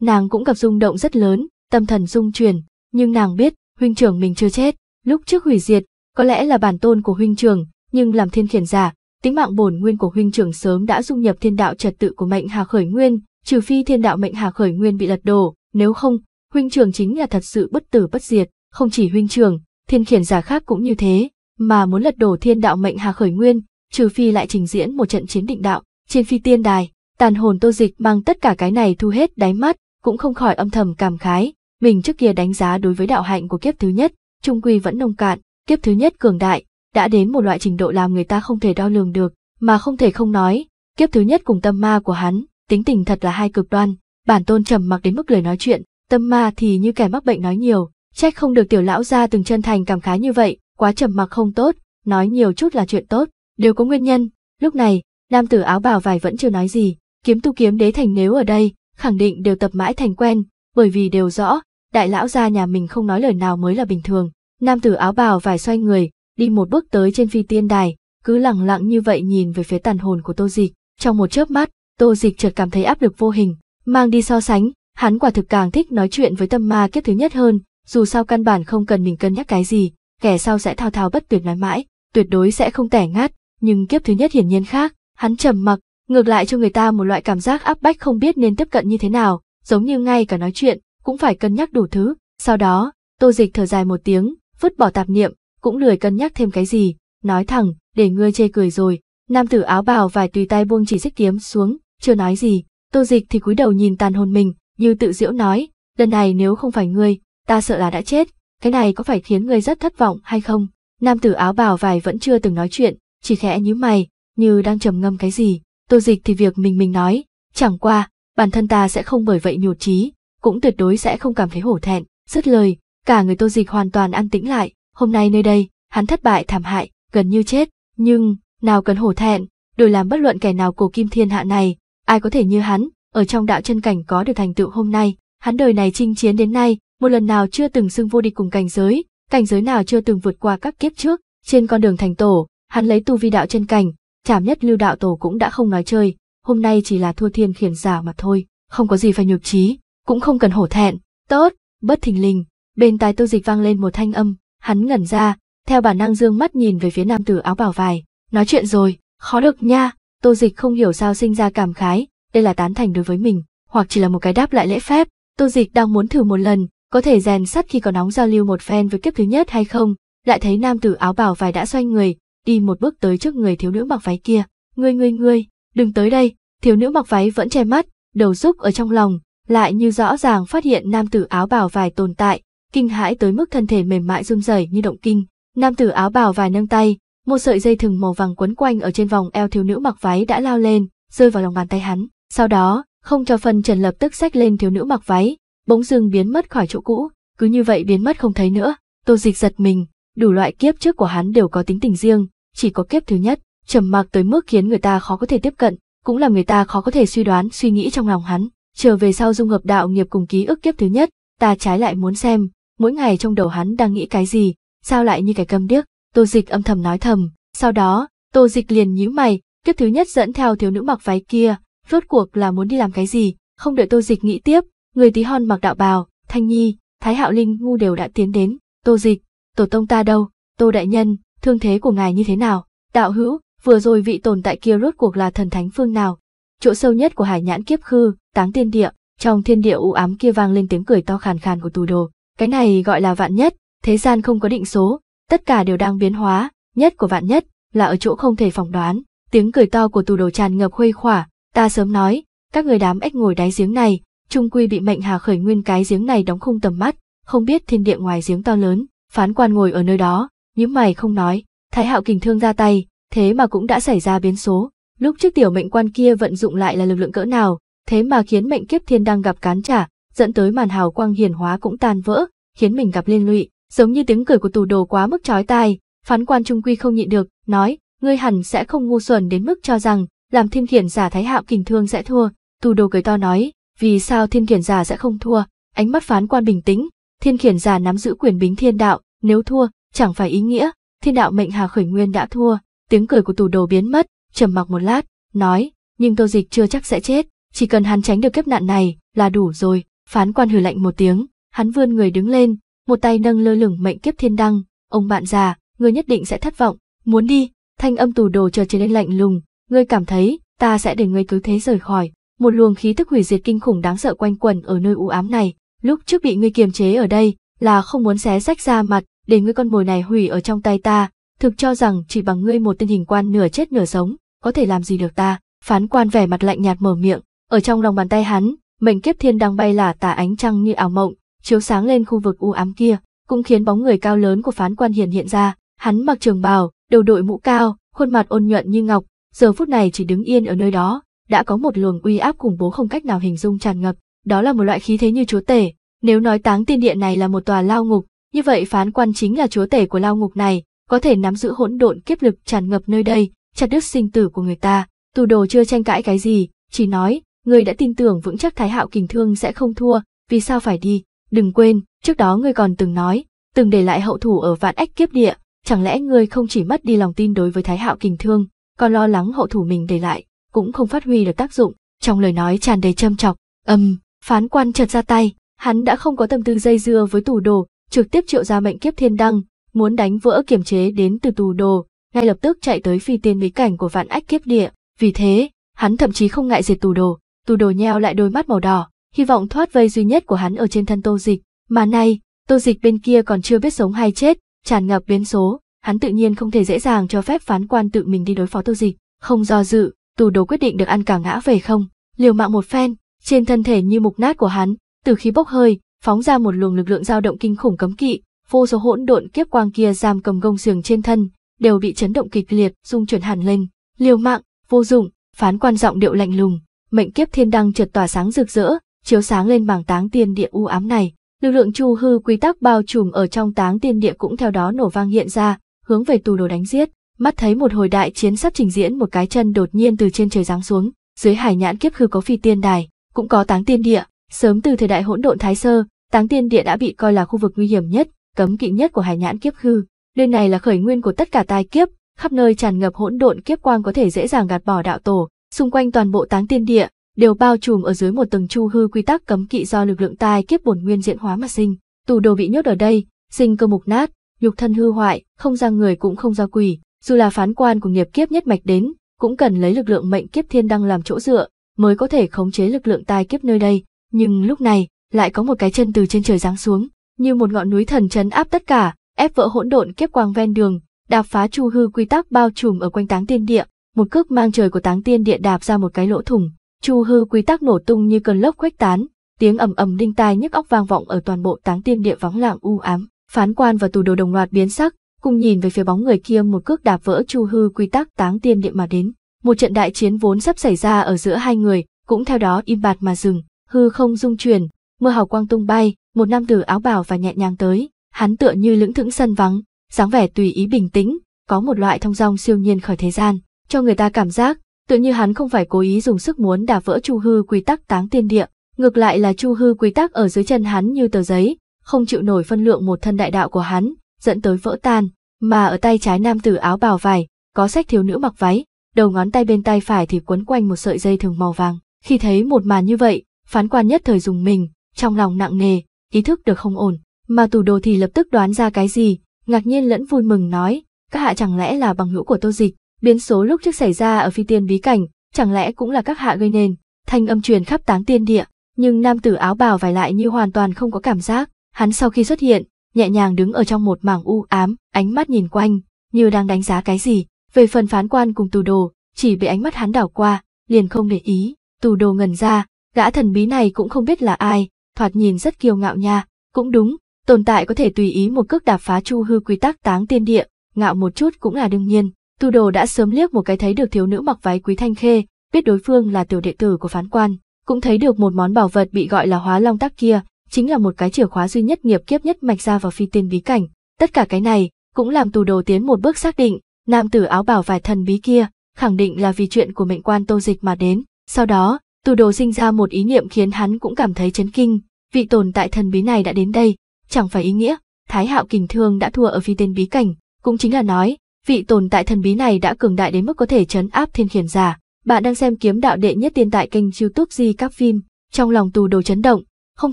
Nàng cũng gặp rung động rất lớn, tâm thần rung chuyển, nhưng nàng biết, huynh trưởng mình chưa chết, lúc trước hủy diệt, có lẽ là bản tôn của huynh trưởng, nhưng làm thiên khiển giả, tính mạng bổn nguyên của huynh trưởng sớm đã dung nhập thiên đạo trật tự của mệnh Hà Khởi Nguyên, trừ phi thiên đạo mệnh Hà Khởi Nguyên bị lật đổ, nếu không, huynh trưởng chính là thật sự bất tử bất diệt, không chỉ huynh trưởng, thiên khiển giả khác cũng như thế, mà muốn lật đổ thiên đạo mệnh Hà Khởi Nguyên, trừ phi lại trình diễn một trận chiến định đạo, trên phi tiên đài, tàn hồn Tô Dịch mang tất cả cái này thu hết đáy mắt, cũng không khỏi âm thầm cảm khái, mình trước kia đánh giá đối với đạo hạnh của kiếp thứ nhất, trung quy vẫn nông cạn, kiếp thứ nhất cường đại, đã đến một loại trình độ làm người ta không thể đo lường được, mà không thể không nói, kiếp thứ nhất cùng tâm ma của hắn, tính tình thật là hai cực đoan, bản tôn trầm mặc đến mức lời nói chuyện, tâm ma thì như kẻ mắc bệnh nói nhiều, trách không được tiểu lão ra từng chân thành cảm khái như vậy, quá trầm mặc không tốt, nói nhiều chút là chuyện tốt, đều có nguyên nhân, lúc này, nam tử áo bào vải vẫn chưa nói gì, kiếm tu kiếm đế thành nếu ở đây, khẳng định đều tập mãi thành quen, bởi vì đều rõ, đại lão gia nhà mình không nói lời nào mới là bình thường, Nam tử áo bào vài xoay người, đi một bước tới trên phi tiên đài, cứ lẳng lặng như vậy nhìn về phía tàn hồn của Tô Dịch. Trong một chớp mắt, Tô Dịch chợt cảm thấy áp lực vô hình, mang đi so sánh, hắn quả thực càng thích nói chuyện với tâm ma kiếp thứ nhất hơn, dù sao căn bản không cần mình cân nhắc cái gì, kẻ sau sẽ thao thao bất tuyệt nói mãi, tuyệt đối sẽ không tẻ ngát, nhưng kiếp thứ nhất hiển nhiên khác, hắn trầm mặc, ngược lại cho người ta một loại cảm giác áp bách không biết nên tiếp cận như thế nào, giống như ngay cả nói chuyện, cũng phải cân nhắc đủ thứ. Sau đó, Tô Dịch thở dài một tiếng, vứt bỏ tạp niệm, cũng lười cân nhắc thêm cái gì, nói thẳng, để ngươi chê cười rồi. Nam tử áo bào vài tùy tay buông chỉ xích kiếm xuống, chưa nói gì, tô dịch thì cúi đầu nhìn tàn hồn mình, như tự diễu nói, lần này nếu không phải ngươi, ta sợ là đã chết, cái này có phải khiến ngươi rất thất vọng hay không? Nam tử áo bào vài vẫn chưa từng nói chuyện, chỉ khẽ nhíu mày, như đang trầm ngâm cái gì, tô dịch thì việc mình mình nói, chẳng qua, bản thân ta sẽ không bởi vậy nhụt chí, cũng tuyệt đối sẽ không cảm thấy hổ thẹn, dứt lời, cả người tô dịch hoàn toàn an tĩnh lại, hôm nay nơi đây, hắn thất bại thảm hại, gần như chết, nhưng, nào cần hổ thẹn, đổi làm bất luận kẻ nào cổ kim thiên hạ này, ai có thể như hắn, ở trong đạo chân cảnh có được thành tựu hôm nay, hắn đời này chinh chiến đến nay, một lần nào chưa từng xưng vô địch cùng cảnh giới, cảnh giới nào chưa từng vượt qua các kiếp trước, trên con đường thành tổ, hắn lấy tu vi đạo chân cảnh, chảm nhất lưu đạo tổ cũng đã không nói chơi, hôm nay chỉ là thua thiên khiển giả mà thôi, không có gì phải nhục trí, cũng không cần hổ thẹn, tốt, bất thình lình, Bên tai Tô Dịch vang lên một thanh âm, hắn ngẩn ra, theo bản năng dương mắt nhìn về phía nam tử áo bảo vải, nói chuyện rồi, khó được nha, Tô Dịch không hiểu sao sinh ra cảm khái, đây là tán thành đối với mình, hoặc chỉ là một cái đáp lại lễ phép, Tô Dịch đang muốn thử một lần, có thể rèn sắt khi có nóng giao lưu một phen với kiếp thứ nhất hay không, lại thấy nam tử áo bảo vải đã xoay người, đi một bước tới trước người thiếu nữ mặc váy kia, "Ngươi ngươi ngươi, đừng tới đây." Thiếu nữ mặc váy vẫn che mắt, đầu rúc ở trong lòng, lại như rõ ràng phát hiện nam tử áo bảo vải tồn tại, kinh hãi tới mức thân thể mềm mại run rẩy như động kinh. Nam tử áo bào vài nâng tay, một sợi dây thừng màu vàng quấn quanh ở trên vòng eo thiếu nữ mặc váy đã lao lên, rơi vào lòng bàn tay hắn. Sau đó, không cho phần trần lập tức xách lên thiếu nữ mặc váy, bỗng dưng biến mất khỏi chỗ cũ, cứ như vậy biến mất không thấy nữa. Tô dịch giật mình, đủ loại kiếp trước của hắn đều có tính tình riêng, chỉ có kiếp thứ nhất, trầm mặc tới mức khiến người ta khó có thể tiếp cận, cũng làm người ta khó có thể suy đoán suy nghĩ trong lòng hắn. Trở về sau dung hợp đạo nghiệp cùng ký ức kiếp thứ nhất, ta trái lại muốn xem, mỗi ngày trong đầu hắn đang nghĩ cái gì, sao lại như cái câm điếc, tô dịch âm thầm nói thầm. Sau đó, tô dịch liền nhíu mày, kiếp thứ nhất dẫn theo thiếu nữ mặc váy kia, rốt cuộc là muốn đi làm cái gì, không đợi tô dịch nghĩ tiếp, người tí hon mặc đạo bào, thanh nhi, thái hạo linh ngu đều đã tiến đến, tô dịch, tổ tông ta đâu, tô đại nhân, thương thế của ngài như thế nào, đạo hữu, vừa rồi vị tồn tại kia rốt cuộc là thần thánh phương nào, chỗ sâu nhất của hải nhãn kiếp khư, táng tiên địa, trong thiên địa u ám kia vang lên tiếng cười to khàn khàn của tù đồ, cái này gọi là vạn nhất, thế gian không có định số, tất cả đều đang biến hóa, nhất của vạn nhất là ở chỗ không thể phỏng đoán. Tiếng cười to của tù đồ tràn ngập khuây khỏa, ta sớm nói, các người đám ếch ngồi đáy giếng này, trung quy bị mệnh hà khởi nguyên cái giếng này đóng khung tầm mắt, không biết thiên địa ngoài giếng to lớn, phán quan ngồi ở nơi đó, nhíu mày không nói, thái hạo kình thương ra tay, thế mà cũng đã xảy ra biến số, lúc trước tiểu mệnh quan kia vận dụng lại là lực lượng cỡ nào, thế mà khiến mệnh kiếp thiên đang gặp cán trả, dẫn tới màn hào quang hiển hóa cũng tan vỡ, khiến mình gặp liên lụy, giống như tiếng cười của tù đồ quá mức chói tai, phán quan trung quy không nhịn được, nói, ngươi hẳn sẽ không ngu xuẩn đến mức cho rằng, làm thiên khiển giả thái hạo kình thương sẽ thua, tù đồ cười to nói, vì sao thiên khiển giả sẽ không thua, ánh mắt phán quan bình tĩnh, thiên khiển giả nắm giữ quyền bính thiên đạo, nếu thua, chẳng phải ý nghĩa, thiên đạo mệnh hà khởi nguyên đã thua, tiếng cười của tù đồ biến mất, trầm mặc một lát, nói, nhưng tô dịch chưa chắc sẽ chết, chỉ cần hắn tránh được kiếp nạn này là đủ rồi, Phán quan hừ lạnh một tiếng, hắn vươn người đứng lên, một tay nâng lơ lửng mệnh kiếp thiên đăng, ông bạn già, ngươi nhất định sẽ thất vọng, muốn đi, thanh âm tù đồ chờ trở nên lạnh lùng, ngươi cảm thấy, ta sẽ để ngươi cứ thế rời khỏi. Một luồng khí tức hủy diệt kinh khủng đáng sợ quanh quẩn ở nơi u ám này, lúc trước bị ngươi kiềm chế ở đây, là không muốn xé rách ra mặt, để ngươi con mồi này hủy ở trong tay ta, thực cho rằng chỉ bằng ngươi một tên hình quan nửa chết nửa sống, có thể làm gì được ta, phán quan vẻ mặt lạnh nhạt mở miệng, ở trong lòng bàn tay hắn, mệnh kiếp thiên đang bay là tà ánh trăng như ảo mộng, chiếu sáng lên khu vực u ám kia, cũng khiến bóng người cao lớn của phán quan hiền hiện ra, hắn mặc trường bào, đầu đội mũ cao, khuôn mặt ôn nhuận như ngọc, giờ phút này chỉ đứng yên ở nơi đó, đã có một luồng uy áp khủng bố không cách nào hình dung tràn ngập, đó là một loại khí thế như chúa tể, nếu nói táng tiên điện này là một tòa lao ngục, như vậy phán quan chính là chúa tể của lao ngục này, có thể nắm giữ hỗn độn kiếp lực tràn ngập nơi đây, chặt đứt sinh tử của người ta, tù đồ chưa tranh cãi cái gì, chỉ nói, ngươi đã tin tưởng vững chắc Thái Hạo kình thương sẽ không thua, vì sao phải đi, đừng quên, trước đó ngươi còn từng nói, từng để lại hậu thủ ở vạn ách kiếp địa, chẳng lẽ ngươi không chỉ mất đi lòng tin đối với Thái Hạo kình thương, còn lo lắng hậu thủ mình để lại, cũng không phát huy được tác dụng, trong lời nói tràn đầy châm chọc, âm, phán quan chợt ra tay, hắn đã không có tâm tư dây dưa với tù đồ, trực tiếp triệu ra mệnh kiếp thiên đăng, muốn đánh vỡ kiềm chế đến từ tù đồ, ngay lập tức chạy tới phi tiên mỹ cảnh của vạn ách kiếp địa, vì thế, hắn thậm chí không ngại diệt tù đồ, Tu đồ nheo lại đôi mắt màu đỏ, hy vọng thoát vây duy nhất của hắn ở trên thân tô dịch. Mà nay, tô dịch bên kia còn chưa biết sống hay chết, tràn ngập biến số, hắn tự nhiên không thể dễ dàng cho phép phán quan tự mình đi đối phó tô dịch. Không do dự, tu đồ quyết định được ăn cả ngã về không, liều mạng một phen, trên thân thể như mục nát của hắn, từ khi bốc hơi, phóng ra một luồng lực lượng dao động kinh khủng cấm kỵ, vô số hỗn độn kiếp quang kia giam cầm gông xiềng trên thân, đều bị chấn động kịch liệt, rung chuyển hẳn lên. Liều mạng, vô dụng, phán quan giọng điệu lạnh lùng, mệnh kiếp thiên đăng chợt tỏa sáng rực rỡ, chiếu sáng lên bảng táng tiên địa u ám này. Lực lượng chu hư quy tắc bao trùm ở trong táng tiên địa cũng theo đó nổ vang hiện ra, hướng về tù đồ đánh giết. Mắt thấy một hồi đại chiến sắp trình diễn một cái chân đột nhiên từ trên trời giáng xuống, dưới hải nhãn kiếp hư có phi tiên đài, cũng có táng tiên địa, sớm từ thời đại hỗn độn thái sơ, táng tiên địa đã bị coi là khu vực nguy hiểm nhất, cấm kỵ nhất của hải nhãn kiếp hư. Nơi này là khởi nguyên của tất cả tai kiếp, khắp nơi tràn ngập hỗn độn kiếp quang có thể dễ dàng gạt bỏ đạo tổ, Xung quanh toàn bộ táng tiên địa đều bao trùm ở dưới một tầng chu hư quy tắc cấm kỵ do lực lượng tai kiếp bổn nguyên diễn hóa mà sinh. Tù đồ bị nhốt ở đây, sinh cơ mục nát, nhục thân hư hoại, không ra người cũng không ra quỷ, dù là phán quan của nghiệp kiếp nhất mạch đến, cũng cần lấy lực lượng mệnh kiếp thiên đăng làm chỗ dựa, mới có thể khống chế lực lượng tai kiếp nơi đây, nhưng lúc này, lại có một cái chân từ trên trời giáng xuống, như một ngọn núi thần chấn áp tất cả, ép vỡ hỗn độn kiếp quang ven đường, đạp phá chu hư quy tắc bao trùm ở quanh táng tiên địa, một cước mang trời của táng tiên địa đạp ra một cái lỗ thủng, chu hư quy tắc nổ tung như cơn lốc khuếch tán, tiếng ầm ầm đinh tai nhức óc vang vọng ở toàn bộ táng tiên địa vắng lặng u ám, phán quan và tù đồ đồng loạt biến sắc, cùng nhìn về phía bóng người kia một cước đạp vỡ chu hư quy tắc táng tiên địa mà đến. Một trận đại chiến vốn sắp xảy ra ở giữa hai người, cũng theo đó im bạt mà dừng, hư không dung chuyển, mưa hào quang tung bay, một nam tử áo bào và nhẹ nhàng tới, hắn tựa như lững thững sân vắng, dáng vẻ tùy ý bình tĩnh, có một loại thông dong siêu nhiên khỏi thế gian cho người ta cảm giác tự như hắn không phải cố ý dùng sức muốn đả vỡ chu hư quy tắc táng tiên địa, ngược lại là chu hư quy tắc ở dưới chân hắn như tờ giấy, không chịu nổi phân lượng một thân đại đạo của hắn, dẫn tới vỡ tan, mà ở tay trái nam tử áo bào vải, có sách thiếu nữ mặc váy, đầu ngón tay bên tay phải thì quấn quanh một sợi dây thường màu vàng. Khi thấy một màn như vậy, phán quan nhất thời dùng mình, trong lòng nặng nề, ý thức được không ổn, mà tù đồ thì lập tức đoán ra cái gì, ngạc nhiên lẫn vui mừng nói, các hạ chẳng lẽ là bằng hữu của tô dịch, biến số lúc trước xảy ra ở phi tiên bí cảnh, chẳng lẽ cũng là các hạ gây nên, thanh âm truyền khắp táng tiên địa, nhưng nam tử áo bào vải lại như hoàn toàn không có cảm giác, hắn sau khi xuất hiện, nhẹ nhàng đứng ở trong một mảng u ám, ánh mắt nhìn quanh, như đang đánh giá cái gì, về phần phán quan cùng tù đồ, chỉ bị ánh mắt hắn đảo qua, liền không để ý, tù đồ ngần ra, gã thần bí này cũng không biết là ai, thoạt nhìn rất kiêu ngạo nha, cũng đúng, tồn tại có thể tùy ý một cước đạp phá chu hư quy tắc táng tiên địa, ngạo một chút cũng là đương nhiên, Tu Đồ đã sớm liếc một cái thấy được thiếu nữ mặc váy quý thanh khê, biết đối phương là tiểu đệ tử của phán quan, cũng thấy được một món bảo vật bị gọi là Hóa Long tắc kia, chính là một cái chìa khóa duy nhất nghiệp kiếp nhất mạch ra vào phi tiên bí cảnh. Tất cả cái này cũng làm Tu Đồ tiến một bước xác định, nam tử áo bảo vải thần bí kia khẳng định là vì chuyện của mệnh quan Tô Dịch mà đến. Sau đó, Tu Đồ sinh ra một ý niệm khiến hắn cũng cảm thấy chấn kinh, vị tồn tại thần bí này đã đến đây, chẳng phải ý nghĩa Thái Hạo Kình Thương đã thua ở phi tiên bí cảnh, cũng chính là nói vị tồn tại thần bí này đã cường đại đến mức có thể chấn áp thiên khiển giả. Bạn đang xem kiếm đạo đệ nhất tiên tại kênh youtube Di Các Phim, trong lòng tù đồ chấn động, không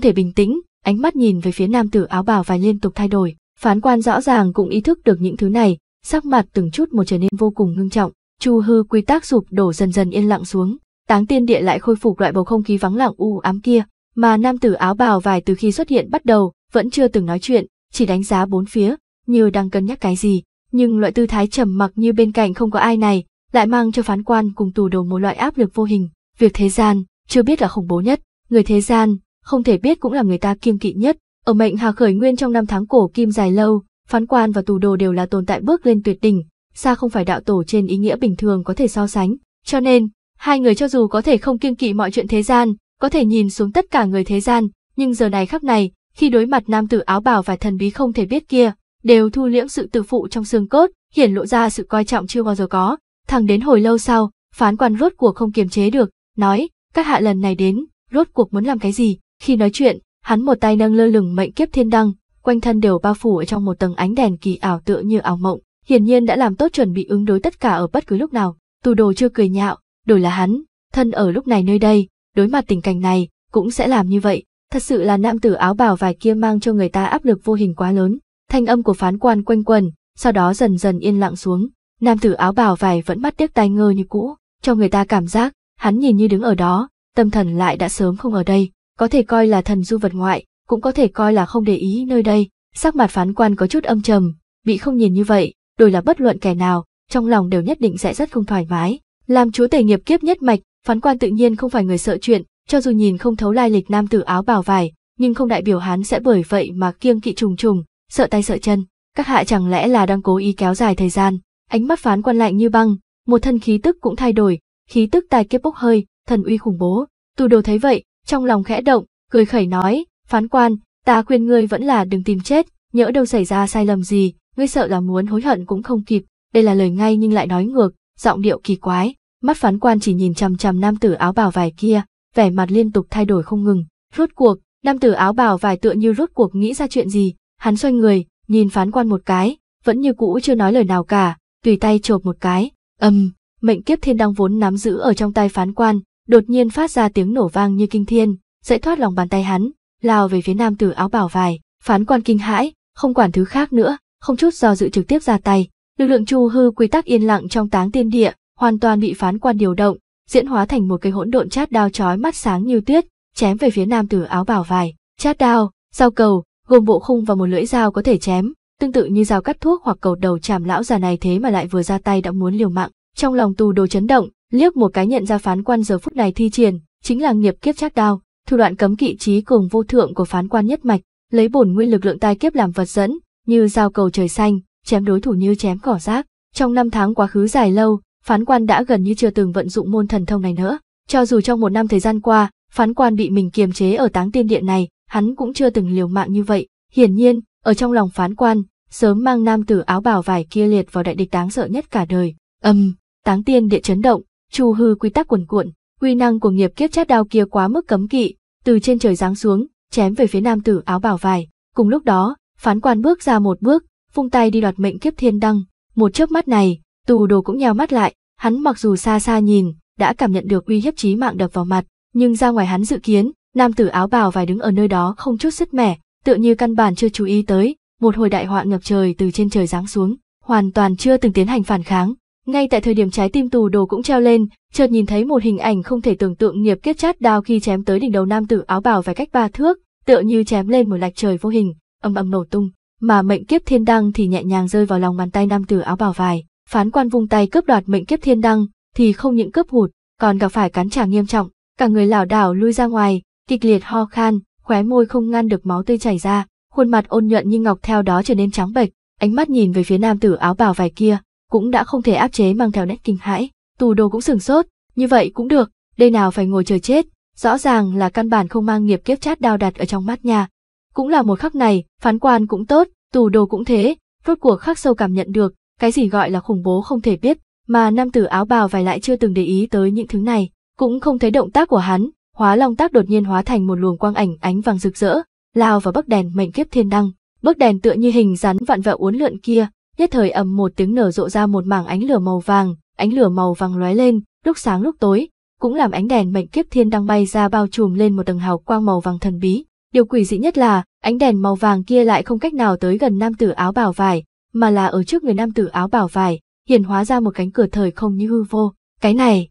thể bình tĩnh, ánh mắt nhìn về phía nam tử áo bào và liên tục thay đổi. Phán quan rõ ràng cũng ý thức được những thứ này, sắc mặt từng chút một trở nên vô cùng ngưng trọng. Chu hư quy tắc sụp đổ dần dần yên lặng xuống, táng tiên địa lại khôi phục loại bầu không khí vắng lặng u ám kia, mà nam tử áo bào vài từ khi xuất hiện bắt đầu, vẫn chưa từng nói chuyện, chỉ đánh giá bốn phía, như đang cân nhắc cái gì nhưng loại tư thái trầm mặc như bên cạnh không có ai này lại mang cho phán quan cùng tù đồ một loại áp lực vô hình việc thế gian chưa biết là khủng bố nhất người thế gian không thể biết cũng là người ta kiêm kỵ nhất ở mệnh hà khởi nguyên trong năm tháng cổ kim dài lâu phán quan và tù đồ đều là tồn tại bước lên tuyệt đỉnh xa không phải đạo tổ trên ý nghĩa bình thường có thể so sánh cho nên hai người cho dù có thể không kiêng kỵ mọi chuyện thế gian có thể nhìn xuống tất cả người thế gian nhưng giờ này khắc này khi đối mặt nam tử áo bào và thần bí không thể biết kia đều thu liễm sự tự phụ trong xương cốt, hiển lộ ra sự coi trọng chưa bao giờ có. Thẳng đến hồi lâu sau, phán quan rốt cuộc không kiềm chế được, nói, các hạ lần này đến, rốt cuộc muốn làm cái gì? Khi nói chuyện, hắn một tay nâng lơ lửng mệnh kiếp thiên đăng, quanh thân đều bao phủ ở trong một tầng ánh đèn kỳ ảo tựa như ảo mộng, hiển nhiên đã làm tốt chuẩn bị ứng đối tất cả ở bất cứ lúc nào. Tù đồ chưa cười nhạo, đổi là hắn, thân ở lúc này nơi đây, đối mặt tình cảnh này, cũng sẽ làm như vậy. Thật sự là nam tử áo bào vài kia mang cho người ta áp lực vô hình quá lớn thanh âm của phán quan quanh quần, sau đó dần dần yên lặng xuống. Nam tử áo bào vải vẫn mắt tiếc tai ngơ như cũ, cho người ta cảm giác, hắn nhìn như đứng ở đó, tâm thần lại đã sớm không ở đây, có thể coi là thần du vật ngoại, cũng có thể coi là không để ý nơi đây. Sắc mặt phán quan có chút âm trầm, bị không nhìn như vậy, đổi là bất luận kẻ nào, trong lòng đều nhất định sẽ rất không thoải mái. Làm chúa tể nghiệp kiếp nhất mạch, phán quan tự nhiên không phải người sợ chuyện, cho dù nhìn không thấu lai lịch nam tử áo bào vải, nhưng không đại biểu hắn sẽ bởi vậy mà kiêng kỵ trùng trùng, sợ tay sợ chân, các hạ chẳng lẽ là đang cố ý kéo dài thời gian, ánh mắt phán quan lạnh như băng, một thân khí tức cũng thay đổi, khí tức tài kiếp bốc hơi, thần uy khủng bố, tù đồ thấy vậy, trong lòng khẽ động, cười khẩy nói, phán quan, ta khuyên ngươi vẫn là đừng tìm chết, nhỡ đâu xảy ra sai lầm gì, ngươi sợ là muốn hối hận cũng không kịp, đây là lời ngay nhưng lại nói ngược, giọng điệu kỳ quái, mắt phán quan chỉ nhìn chằm chằm nam tử áo bào vải kia, vẻ mặt liên tục thay đổi không ngừng, rốt cuộc, nam tử áo bào vải tựa như rốt cuộc nghĩ ra chuyện gì, Hắn xoay người, nhìn phán quan một cái, vẫn như cũ chưa nói lời nào cả, tùy tay chộp một cái, âm, mệnh kiếp thiên đăng vốn nắm giữ ở trong tay phán quan, đột nhiên phát ra tiếng nổ vang như kinh thiên, dậy thoát lòng bàn tay hắn, lao về phía nam tử áo bảo vải, phán quan kinh hãi, không quản thứ khác nữa, không chút do dự trực tiếp ra tay, lực lượng chu hư quy tắc yên lặng trong táng tiên địa, hoàn toàn bị phán quan điều động, diễn hóa thành một cây hỗn độn chát đao chói mắt sáng như tuyết, chém về phía nam tử áo bảo vải, chát đao, dao cầu, gồm bộ khung và một lưỡi dao có thể chém, tương tự như dao cắt thuốc hoặc cầu đầu chàm lão già này thế mà lại vừa ra tay đã muốn liều mạng. Trong lòng tù đồ chấn động, liếc một cái nhận ra phán quan giờ phút này thi triển, chính là nghiệp kiếp trác đao, thủ đoạn cấm kỵ trí cường vô thượng của phán quan nhất mạch, lấy bổn nguyên lực lượng tai kiếp làm vật dẫn, như dao cầu trời xanh, chém đối thủ như chém cỏ rác. Trong năm tháng quá khứ dài lâu, phán quan đã gần như chưa từng vận dụng môn thần thông này nữa. Cho dù trong một năm thời gian qua, phán quan bị mình kiềm chế ở táng tiên điện này, hắn cũng chưa từng liều mạng như vậy. Hiển nhiên, ở trong lòng phán quan, sớm mang nam tử áo bào vải kia liệt vào đại địch đáng sợ nhất cả đời. Âm, um, táng tiên địa chấn động, chu hư quy tắc cuồn cuộn, quy năng của nghiệp kiếp chát đao kia quá mức cấm kỵ, từ trên trời giáng xuống, chém về phía nam tử áo bào vải. Cùng lúc đó, phán quan bước ra một bước, phung tay đi đoạt mệnh kiếp thiên đăng. Một chớp mắt này, tù đồ cũng nheo mắt lại, hắn mặc dù xa xa nhìn, đã cảm nhận được uy hiếp chí mạng đập vào mặt, nhưng ra ngoài hắn dự kiến, nam tử áo bào vài đứng ở nơi đó không chút sức mẻ, tựa như căn bản chưa chú ý tới, một hồi đại họa ngập trời từ trên trời giáng xuống, hoàn toàn chưa từng tiến hành phản kháng. Ngay tại thời điểm trái tim tù đồ cũng treo lên, chợt nhìn thấy một hình ảnh không thể tưởng tượng nghiệp kết chát đao khi chém tới đỉnh đầu nam tử áo bào vài cách ba thước, tựa như chém lên một lạch trời vô hình, âm âm nổ tung, mà mệnh kiếp thiên đăng thì nhẹ nhàng rơi vào lòng bàn tay nam tử áo bào vài. Phán quan vung tay cướp đoạt mệnh kiếp thiên đăng, thì không những cướp hụt, còn gặp phải cắn trả nghiêm trọng, cả người lảo đảo lui ra ngoài, kịch liệt ho khan, khóe môi không ngăn được máu tươi chảy ra, khuôn mặt ôn nhuận như ngọc theo đó trở nên trắng bệch, ánh mắt nhìn về phía nam tử áo bào vải kia, cũng đã không thể áp chế mang theo nét kinh hãi, tù đồ cũng sừng sốt, như vậy cũng được, đây nào phải ngồi chờ chết, rõ ràng là căn bản không mang nghiệp kiếp chát đao đặt ở trong mắt nhà. Cũng là một khắc này, phán quan cũng tốt, tù đồ cũng thế, rốt cuộc khắc sâu cảm nhận được, cái gì gọi là khủng bố không thể biết, mà nam tử áo bào vải lại chưa từng để ý tới những thứ này, cũng không thấy động tác của hắn, Hóa Long tác đột nhiên hóa thành một luồng quang ảnh ánh vàng rực rỡ, lao vào bức đèn mệnh kiếp thiên đăng. Bức đèn tựa như hình rắn vặn vẹo uốn lượn kia, nhất thời ầm một tiếng nở rộ ra một mảng ánh lửa màu vàng, ánh lửa màu vàng lóe lên, lúc sáng lúc tối, cũng làm ánh đèn mệnh kiếp thiên đăng bay ra bao trùm lên một tầng hào quang màu vàng thần bí. Điều quỷ dị nhất là, ánh đèn màu vàng kia lại không cách nào tới gần nam tử áo bảo vải, mà là ở trước người nam tử áo bảo vải, hiện hóa ra một cánh cửa thời không như hư vô. Cái này,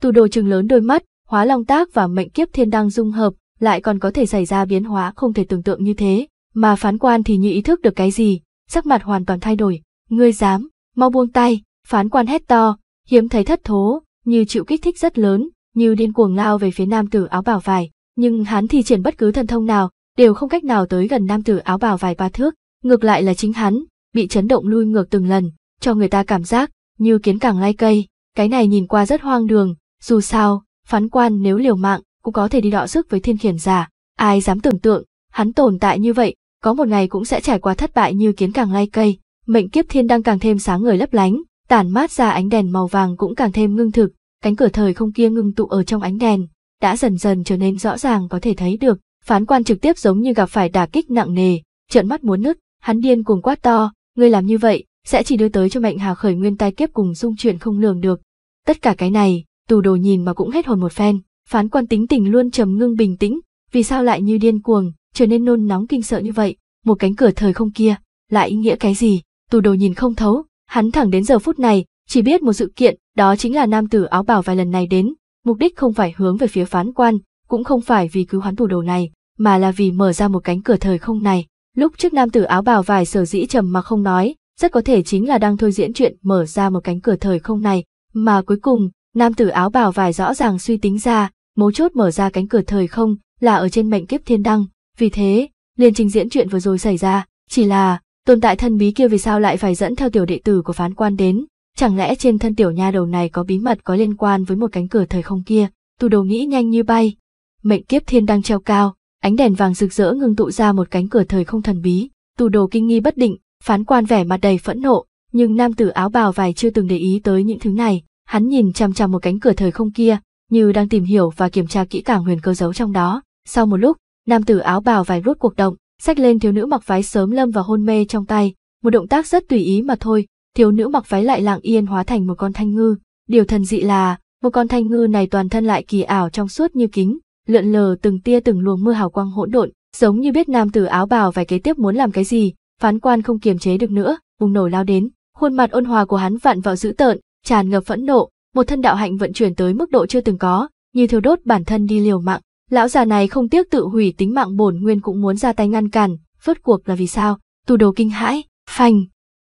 Tù đồ chừng lớn đôi mắt, hóa long tác và mệnh kiếp thiên đăng dung hợp, lại còn có thể xảy ra biến hóa không thể tưởng tượng như thế, mà phán quan thì như ý thức được cái gì, sắc mặt hoàn toàn thay đổi, ngươi dám, mau buông tay, phán quan hét to, hiếm thấy thất thố, như chịu kích thích rất lớn, như điên cuồng lao về phía nam tử áo bảo vải, nhưng hắn thì triển bất cứ thần thông nào, đều không cách nào tới gần nam tử áo bảo vải ba thước, ngược lại là chính hắn, bị chấn động lui ngược từng lần, cho người ta cảm giác như kiến càng lai cây, cái này nhìn qua rất hoang đường, dù sao, phán quan nếu liều mạng cũng có thể đi đọ sức với thiên khiển giả, ai dám tưởng tượng, hắn tồn tại như vậy, có một ngày cũng sẽ trải qua thất bại như kiến càng lai cây, mệnh kiếp thiên đang càng thêm sáng người lấp lánh, tản mát ra ánh đèn màu vàng cũng càng thêm ngưng thực, cánh cửa thời không kia ngưng tụ ở trong ánh đèn, đã dần dần trở nên rõ ràng có thể thấy được, phán quan trực tiếp giống như gặp phải đả kích nặng nề, trợn mắt muốn nứt, hắn điên cuồng quát to, ngươi làm như vậy, sẽ chỉ đưa tới cho mệnh hà khởi nguyên tai kiếp cùng dung chuyển không lường được. Tất cả cái này, tù đồ nhìn mà cũng hết hồn một phen. Phán quan tính tình luôn trầm ngưng bình tĩnh, vì sao lại như điên cuồng, trở nên nôn nóng kinh sợ như vậy, một cánh cửa thời không kia, lại ý nghĩa cái gì, tù đồ nhìn không thấu, hắn thẳng đến giờ phút này, chỉ biết một sự kiện, đó chính là nam tử áo bảo vài lần này đến, mục đích không phải hướng về phía phán quan, cũng không phải vì cứu hoán tù đồ này, mà là vì mở ra một cánh cửa thời không này. Lúc trước nam tử áo bào vài sở dĩ trầm mà không nói, rất có thể chính là đang thôi diễn chuyện mở ra một cánh cửa thời không này, mà cuối cùng, Nam tử áo bào vải rõ ràng suy tính ra, mấu chốt mở ra cánh cửa thời không là ở trên mệnh kiếp thiên đăng, vì thế, liền trình diễn chuyện vừa rồi xảy ra, chỉ là, tồn tại thân bí kia vì sao lại phải dẫn theo tiểu đệ tử của phán quan đến, chẳng lẽ trên thân tiểu nha đầu này có bí mật có liên quan với một cánh cửa thời không kia, tu đầu nghĩ nhanh như bay. Mệnh kiếp thiên đăng treo cao, ánh đèn vàng rực rỡ ngưng tụ ra một cánh cửa thời không thần bí, tu đồ kinh nghi bất định, phán quan vẻ mặt đầy phẫn nộ, nhưng nam tử áo bào vải chưa từng để ý tới những thứ này, Hắn nhìn chằm chằm một cánh cửa thời không kia, như đang tìm hiểu và kiểm tra kỹ càng huyền cơ giấu trong đó. Sau một lúc, nam tử áo bào vài rút cuộc động, xách lên thiếu nữ mặc váy sớm lâm vào hôn mê trong tay, một động tác rất tùy ý mà thôi, thiếu nữ mặc váy lại lặng yên hóa thành một con thanh ngư. Điều thần dị là, một con thanh ngư này toàn thân lại kỳ ảo trong suốt như kính, lượn lờ từng tia từng luồng mưa hào quang hỗn độn, giống như biết nam tử áo bào vài kế tiếp muốn làm cái gì, phán quan không kiềm chế được nữa, bùng nổ lao đến, khuôn mặt ôn hòa của hắn vặn vào dữ tợn, tràn ngập phẫn nộ, một thân đạo hạnh vận chuyển tới mức độ chưa từng có, như thiêu đốt bản thân đi liều mạng. Lão già này không tiếc tự hủy tính mạng bổn nguyên cũng muốn ra tay ngăn cản, vớt cuộc là vì sao? Tù đồ kinh hãi, phanh.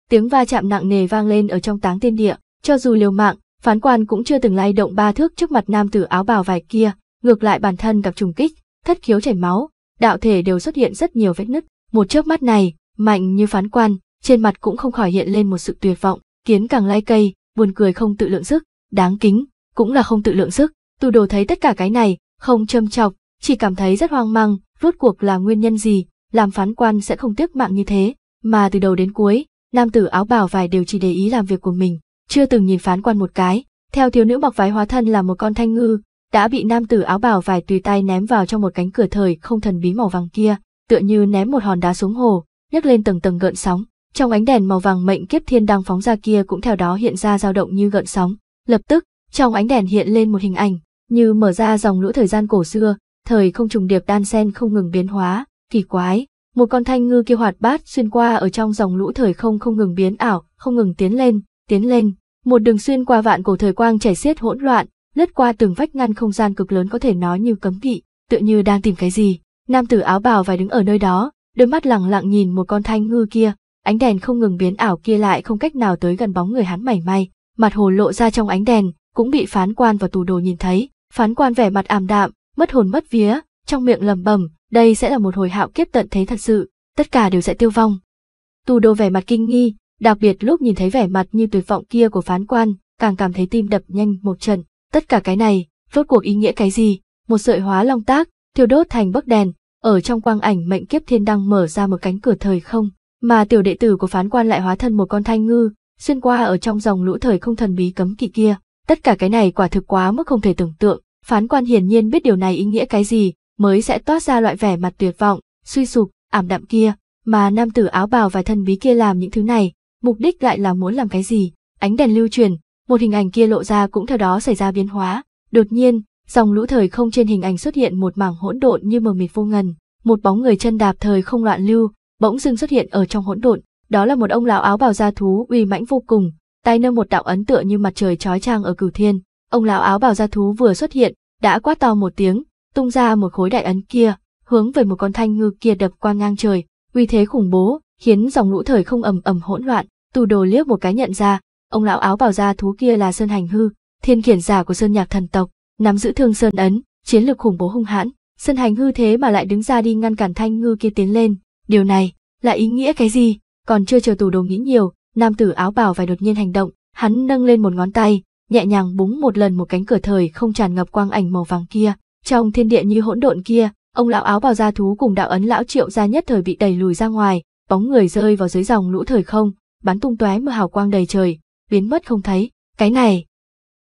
Tiếng va chạm nặng nề vang lên ở trong táng tiên địa, cho dù liều mạng, phán quan cũng chưa từng lay động ba thước trước mặt nam tử áo bào vải kia, ngược lại bản thân gặp trùng kích, thất khiếu chảy máu, đạo thể đều xuất hiện rất nhiều vết nứt. Một chớp mắt này, mạnh như phán quan, trên mặt cũng không khỏi hiện lên một sự tuyệt vọng, kiến càng lai cây, buồn cười không tự lượng sức, đáng kính, cũng là không tự lượng sức. Tu đồ thấy tất cả cái này, không châm chọc, chỉ cảm thấy rất hoang mang, rốt cuộc là nguyên nhân gì, làm phán quan sẽ không tiếc mạng như thế, mà từ đầu đến cuối, nam tử áo bào vải đều chỉ để ý làm việc của mình, chưa từng nhìn phán quan một cái. Theo thiếu nữ mặc váy hóa thân là một con thanh ngư, đã bị nam tử áo bào vải tùy tay ném vào trong một cánh cửa thời không thần bí màu vàng kia, tựa như ném một hòn đá xuống hồ, nhấc lên tầng tầng gợn sóng, trong ánh đèn màu vàng mệnh kiếp thiên đang phóng ra kia cũng theo đó hiện ra dao động như gợn sóng, lập tức, trong ánh đèn hiện lên một hình ảnh, như mở ra dòng lũ thời gian cổ xưa, thời không trùng điệp đan sen không ngừng biến hóa, kỳ quái, một con thanh ngư kia hoạt bát xuyên qua ở trong dòng lũ thời không không ngừng biến ảo, không ngừng tiến lên, tiến lên, một đường xuyên qua vạn cổ thời quang chảy xiết hỗn loạn, lướt qua từng vách ngăn không gian cực lớn có thể nói như cấm kỵ, tựa như đang tìm cái gì. Nam tử áo bào vải đứng ở nơi đó, đôi mắt lẳng lặng nhìn một con thanh ngư kia, ánh đèn không ngừng biến ảo kia lại không cách nào tới gần bóng người hắn mảy may, mặt hồ lộ ra trong ánh đèn, cũng bị phán quan và tù đồ nhìn thấy, phán quan vẻ mặt ảm đạm, mất hồn mất vía, trong miệng lầm bầm, đây sẽ là một hồi hạo kiếp tận thế thật sự, tất cả đều sẽ tiêu vong. Tù đồ vẻ mặt kinh nghi, đặc biệt lúc nhìn thấy vẻ mặt như tuyệt vọng kia của phán quan, càng cảm thấy tim đập nhanh một trận, tất cả cái này, rốt cuộc ý nghĩa cái gì, một sợi hóa long tác, thiêu đốt thành bấc đèn, ở trong quang ảnh mệnh kiếp thiên đăng mở ra một cánh cửa thời không, mà tiểu đệ tử của phán quan lại hóa thân một con thanh ngư, xuyên qua ở trong dòng lũ thời không thần bí cấm kỵ kia. Tất cả cái này quả thực quá mức không thể tưởng tượng, phán quan hiển nhiên biết điều này ý nghĩa cái gì, mới sẽ toát ra loại vẻ mặt tuyệt vọng, suy sụp, ảm đạm kia, mà nam tử áo bào và thần bí kia làm những thứ này, mục đích lại là muốn làm cái gì? Ánh đèn lưu truyền, một hình ảnh kia lộ ra cũng theo đó xảy ra biến hóa, đột nhiên, dòng lũ thời không trên hình ảnh xuất hiện một mảng hỗn độn như mờ mịt vô ngần, một bóng người chân đạp thời không loạn lưu, bỗng dưng xuất hiện ở trong hỗn độn, đó là một ông lão áo bào da thú uy mãnh vô cùng, tay nâng một đạo ấn tượng như mặt trời chói chang ở cửu thiên. Ông lão áo bào da thú vừa xuất hiện, đã quát to một tiếng, tung ra một khối đại ấn kia, hướng về một con thanh ngư kia đập qua ngang trời, uy thế khủng bố, khiến dòng lũ thời không ầm ầm hỗn loạn, tù đồ liếc một cái nhận ra, ông lão áo bào da thú kia là Sơn Hành Hư, thiên khiển giả của Sơn Nhạc thần tộc, nắm giữ thương Sơn ấn, chiến lược khủng bố hung hãn, Sơn Hành Hư thế mà lại đứng ra đi ngăn cản thanh ngư kia tiến lên, Điều này là ý nghĩa cái gì? Còn chưa chờ tù đồ nghĩ nhiều, nam tử áo bào vải đột nhiên hành động, hắn nâng lên một ngón tay, nhẹ nhàng búng một lần một cánh cửa thời không tràn ngập quang ảnh màu vàng kia. Trong thiên địa như hỗn độn kia, ông lão áo bào da thú cùng đạo ấn lão triệu ra nhất thời bị đẩy lùi ra ngoài, bóng người rơi vào dưới dòng lũ thời không, bắn tung tóe mưa hào quang đầy trời, biến mất không thấy. Cái này,